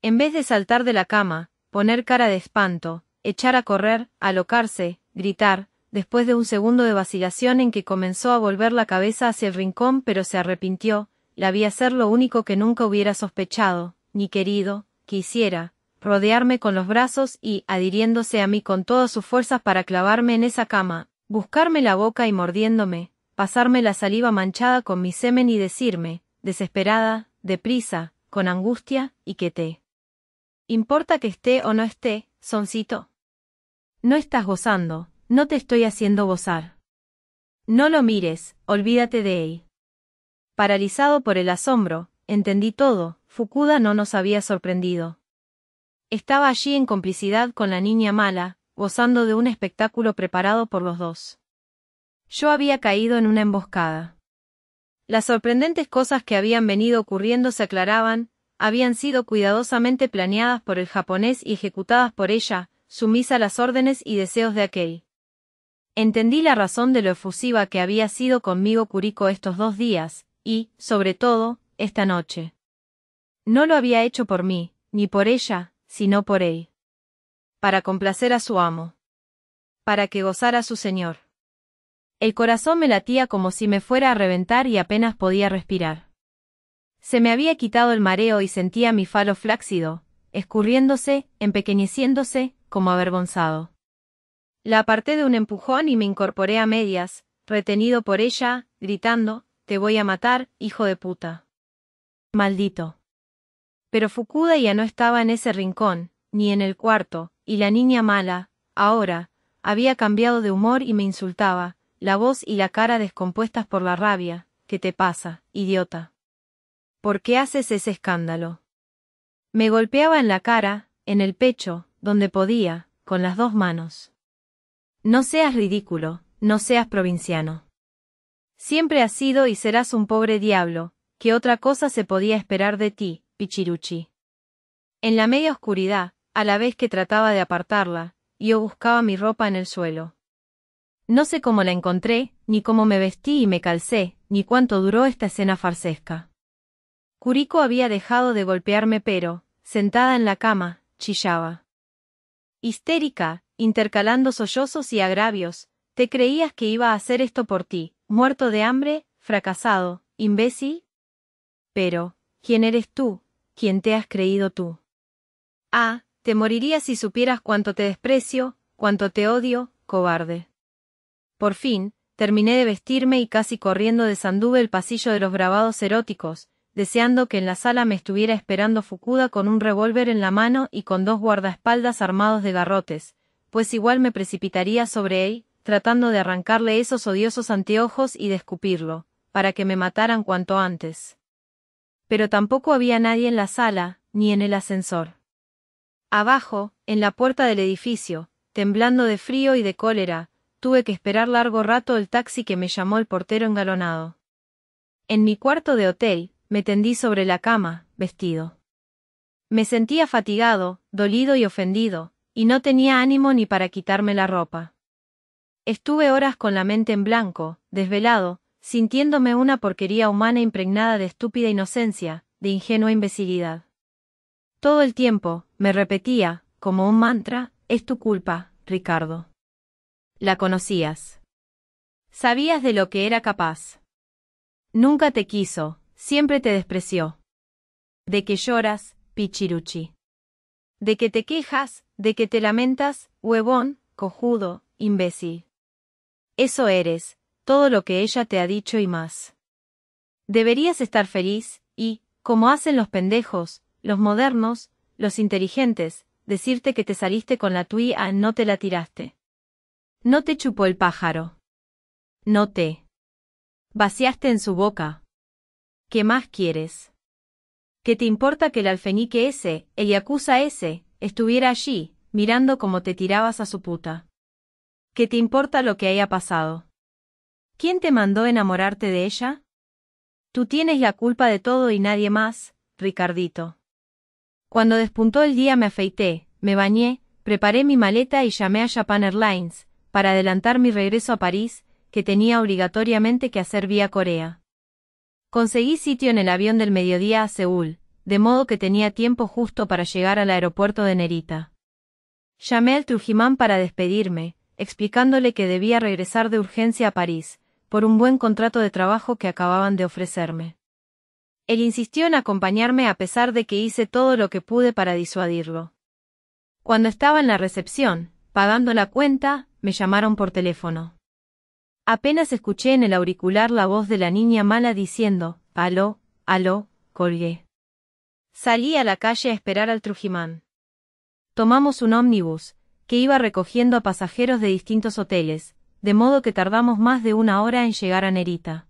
En vez de saltar de la cama, poner cara de espanto, echar a correr, alocarse, gritar, después de un segundo de vacilación en que comenzó a volver la cabeza hacia el rincón pero se arrepintió, la vi hacer lo único que nunca hubiera sospechado, ni querido, quisiera, rodearme con los brazos y, adhiriéndose a mí con todas sus fuerzas para clavarme en esa cama, buscarme la boca y mordiéndome, pasarme la saliva manchada con mi semen y decirme, desesperada, deprisa, con angustia, y que te. Importa que esté o no esté, soncito. No estás gozando, no te estoy haciendo gozar. No lo mires, olvídate de él. Paralizado por el asombro, entendí todo, Fukuda no nos había sorprendido. Estaba allí en complicidad con la niña mala, gozando de un espectáculo preparado por los dos. Yo había caído en una emboscada. Las sorprendentes cosas que habían venido ocurriendo se aclaraban, habían sido cuidadosamente planeadas por el japonés y ejecutadas por ella, sumisa a las órdenes y deseos de aquel. Entendí la razón de lo efusiva que había sido conmigo Curico estos dos días, y, sobre todo, esta noche. No lo había hecho por mí, ni por ella, sino por él. Para complacer a su amo. Para que gozara su señor. El corazón me latía como si me fuera a reventar y apenas podía respirar. Se me había quitado el mareo y sentía mi falo flácido, escurriéndose, empequeñeciéndose, como avergonzado. La aparté de un empujón y me incorporé a medias, retenido por ella, gritando, Te voy a matar, hijo de puta. Maldito. Pero Fukuda ya no estaba en ese rincón, ni en el cuarto, y la niña mala, ahora, había cambiado de humor y me insultaba, la voz y la cara descompuestas por la rabia. ¿Qué te pasa, idiota? ¿Por qué haces ese escándalo? Me golpeaba en la cara, en el pecho, donde podía, con las dos manos. No seas ridículo, no seas provinciano. Siempre has sido y serás un pobre diablo, ¿qué otra cosa se podía esperar de ti, Pichiruchi? En la media oscuridad, a la vez que trataba de apartarla, yo buscaba mi ropa en el suelo. No sé cómo la encontré, ni cómo me vestí y me calcé, ni cuánto duró esta escena farsesca. Kuriko había dejado de golpearme pero, sentada en la cama, chillaba. Histérica, intercalando sollozos y agravios, te creías que iba a hacer esto por ti, muerto de hambre, fracasado, imbécil. Pero, ¿quién eres tú? ¿Quién te has creído tú? Ah, te moriría si supieras cuánto te desprecio, cuánto te odio, cobarde. Por fin, terminé de vestirme y casi corriendo desanduve el pasillo de los grabados eróticos, deseando que en la sala me estuviera esperando Fukuda con un revólver en la mano y con dos guardaespaldas armados de garrotes, pues igual me precipitaría sobre él, tratando de arrancarle esos odiosos anteojos y de escupirlo, para que me mataran cuanto antes. Pero tampoco había nadie en la sala, ni en el ascensor. Abajo, en la puerta del edificio, temblando de frío y de cólera, tuve que esperar largo rato el taxi que me llamó el portero engalonado. En mi cuarto de hotel, me tendí sobre la cama, vestido. Me sentía fatigado, dolido y ofendido, y no tenía ánimo ni para quitarme la ropa. Estuve horas con la mente en blanco, desvelado, sintiéndome una porquería humana impregnada de estúpida inocencia, de ingenua imbecilidad. Todo el tiempo, me repetía, como un mantra, es tu culpa, Ricardo. La conocías. Sabías de lo que era capaz. Nunca te quiso, siempre te despreció. De que lloras, pichiruchi. De que te quejas, de que te lamentas, huevón, cojudo, imbécil. Eso eres, todo lo que ella te ha dicho y más. Deberías estar feliz, y, como hacen los pendejos, los modernos, los inteligentes, decirte que te saliste con la tuya y no te la tiraste. No te chupó el pájaro. No te. Vaciaste en su boca. ¿Qué más quieres? ¿Qué te importa que el alfenique ese, el yakuza ese, estuviera allí, mirando como te tirabas a su puta? ¿Qué te importa lo que haya pasado? ¿Quién te mandó enamorarte de ella? Tú tienes la culpa de todo y nadie más, Ricardito. Cuando despuntó el día me afeité, me bañé, preparé mi maleta y llamé a Japan Airlines, para adelantar mi regreso a París, que tenía obligatoriamente que hacer vía Corea. Conseguí sitio en el avión del mediodía a Seúl, de modo que tenía tiempo justo para llegar al aeropuerto de Nerita. Llamé al Trujimán para despedirme, explicándole que debía regresar de urgencia a París, por un buen contrato de trabajo que acababan de ofrecerme. Él insistió en acompañarme a pesar de que hice todo lo que pude para disuadirlo. Cuando estaba en la recepción, pagando la cuenta, me llamaron por teléfono. Apenas escuché en el auricular la voz de la niña mala diciendo, aló, aló, colgué. Salí a la calle a esperar al Trujimán. Tomamos un ómnibus, que iba recogiendo a pasajeros de distintos hoteles, de modo que tardamos más de una hora en llegar a Nerita.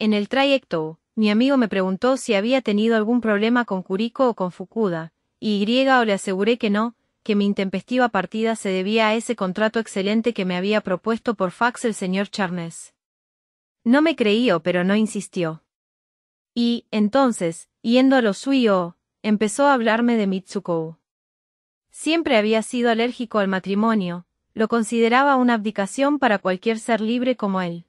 En el trayecto, mi amigo me preguntó si había tenido algún problema con Curico o con Fukuda, y o le aseguré que no, que mi intempestiva partida se debía a ese contrato excelente que me había propuesto por fax el señor Charnes. No me creíó, pero no insistió. Y, entonces, yendo a lo suyo, empezó a hablarme de Mitsuko. Siempre había sido alérgico al matrimonio, lo consideraba una abdicación para cualquier ser libre como él.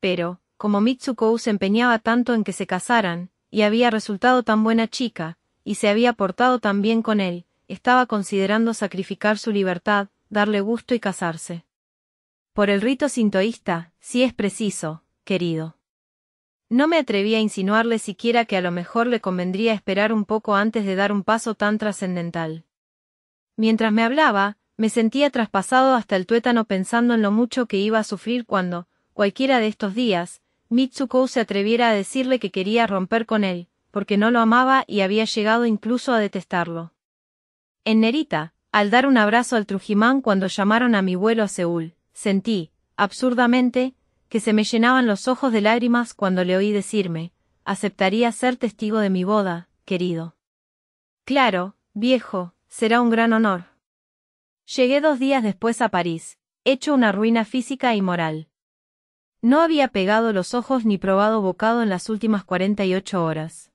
Pero, como Mitsuko se empeñaba tanto en que se casaran, y había resultado tan buena chica, y se había portado tan bien con él, estaba considerando sacrificar su libertad, darle gusto y casarse. Por el rito sintoísta, si es preciso, querido. No me atreví a insinuarle siquiera que a lo mejor le convendría esperar un poco antes de dar un paso tan trascendental. Mientras me hablaba, me sentía traspasado hasta el tuétano pensando en lo mucho que iba a sufrir cuando, cualquiera de estos días, Mitsuko se atreviera a decirle que quería romper con él, porque no lo amaba y había llegado incluso a detestarlo. En Nerita, al dar un abrazo al Trujimán cuando llamaron a mi vuelo a Seúl, sentí, absurdamente, que se me llenaban los ojos de lágrimas cuando le oí decirme, aceptaría ser testigo de mi boda, querido. Claro, viejo, será un gran honor. Llegué dos días después a París, hecho una ruina física y moral. No había pegado los ojos ni probado bocado en las últimas 48 horas.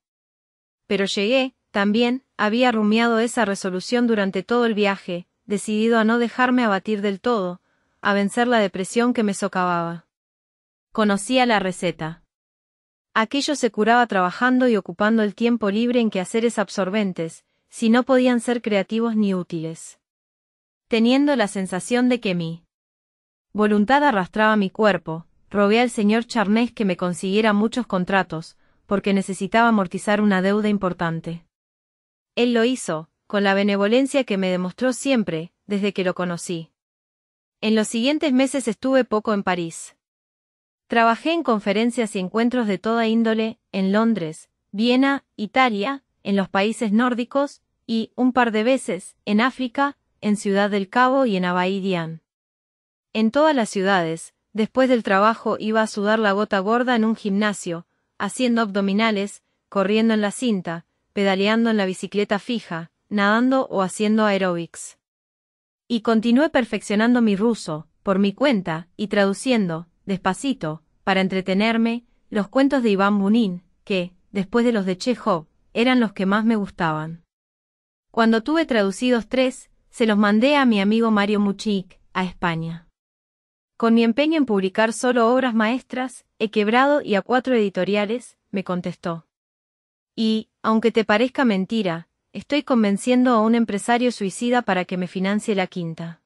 Pero llegué, también, había rumiado esa resolución durante todo el viaje, decidido a no dejarme abatir del todo, a vencer la depresión que me socavaba. Conocía la receta. Aquello se curaba trabajando y ocupando el tiempo libre en quehaceres absorbentes, si no podían ser creativos ni útiles. Teniendo la sensación de que mi voluntad arrastraba mi cuerpo, rogué al señor Charnés que me consiguiera muchos contratos, porque necesitaba amortizar una deuda importante. Él lo hizo, con la benevolencia que me demostró siempre, desde que lo conocí. En los siguientes meses estuve poco en París. Trabajé en conferencias y encuentros de toda índole, en Londres, Viena, Italia, en los países nórdicos, y, un par de veces, en África, en Ciudad del Cabo y en Abaidian. En todas las ciudades, después del trabajo iba a sudar la gota gorda en un gimnasio, haciendo abdominales, corriendo en la cinta, pedaleando en la bicicleta fija, nadando o haciendo aeróbics. Y continué perfeccionando mi ruso, por mi cuenta, y traduciendo, despacito, para entretenerme, los cuentos de Iván Bunin, que, después de los de Chekhov, eran los que más me gustaban. Cuando tuve traducidos tres, se los mandé a mi amigo Mario Muchik, a España. Con mi empeño en publicar solo obras maestras, he quebrado y a cuatro editoriales, me contestó. Y, aunque te parezca mentira, estoy convenciendo a un empresario suicida para que me financie la quinta.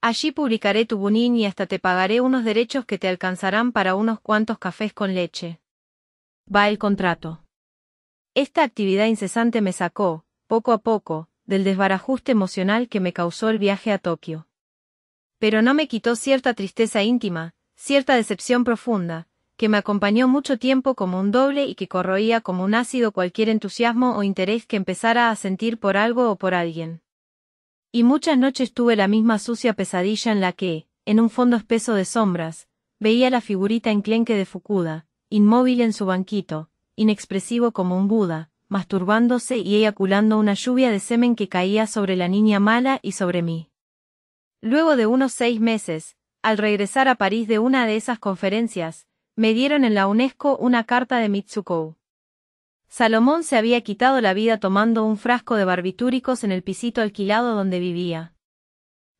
Allí publicaré tu bunín y hasta te pagaré unos derechos que te alcanzarán para unos cuantos cafés con leche. Va el contrato. Esta actividad incesante me sacó, poco a poco, del desbarajuste emocional que me causó el viaje a Tokio. Pero no me quitó cierta tristeza íntima, cierta decepción profunda, que me acompañó mucho tiempo como un doble y que corroía como un ácido cualquier entusiasmo o interés que empezara a sentir por algo o por alguien. Y muchas noches tuve la misma sucia pesadilla en la que, en un fondo espeso de sombras, veía la figurita enclenque de Fukuda, inmóvil en su banquito, inexpresivo como un Buda, masturbándose y eyaculando una lluvia de semen que caía sobre la niña mala y sobre mí. Luego de unos seis meses, al regresar a París de una de esas conferencias, me dieron en la UNESCO una carta de Mitsukou. Salomón se había quitado la vida tomando un frasco de barbitúricos en el pisito alquilado donde vivía.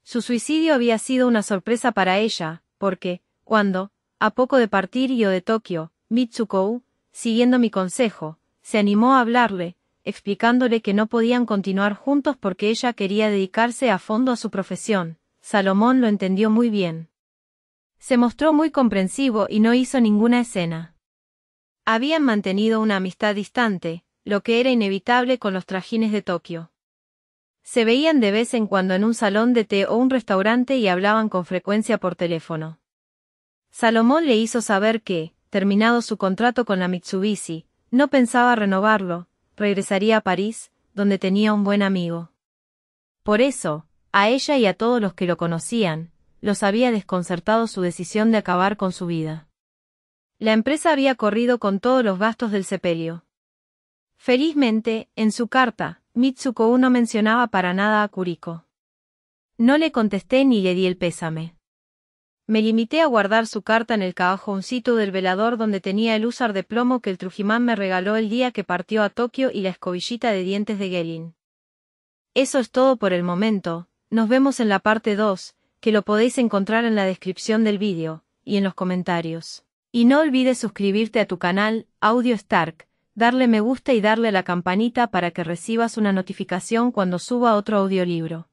Su suicidio había sido una sorpresa para ella, porque, cuando, a poco de partir yo de Tokio, Mitsukou, siguiendo mi consejo, se animó a hablarle, explicándole que no podían continuar juntos porque ella quería dedicarse a fondo a su profesión, Salomón lo entendió muy bien. Se mostró muy comprensivo y no hizo ninguna escena. Habían mantenido una amistad distante, lo que era inevitable con los trajines de Tokio. Se veían de vez en cuando en un salón de té o un restaurante y hablaban con frecuencia por teléfono. Salomón le hizo saber que, terminado su contrato con la Mitsubishi, no pensaba renovarlo, regresaría a París, donde tenía un buen amigo. Por eso, a ella y a todos los que lo conocían, los había desconcertado su decisión de acabar con su vida. La empresa había corrido con todos los gastos del sepelio. Felizmente, en su carta, Mitsuko no mencionaba para nada a Kuriko. No le contesté ni le di el pésame. Me limité a guardar su carta en el cajoncito del velador donde tenía el usar de plomo que el Trujimán me regaló el día que partió a Tokio y la escobillita de dientes de Gelin. Eso es todo por el momento, nos vemos en la parte 2, que lo podéis encontrar en la descripción del vídeo, y en los comentarios. Y no olvides suscribirte a tu canal, Audio Stark, darle me gusta y darle a la campanita para que recibas una notificación cuando suba otro audiolibro.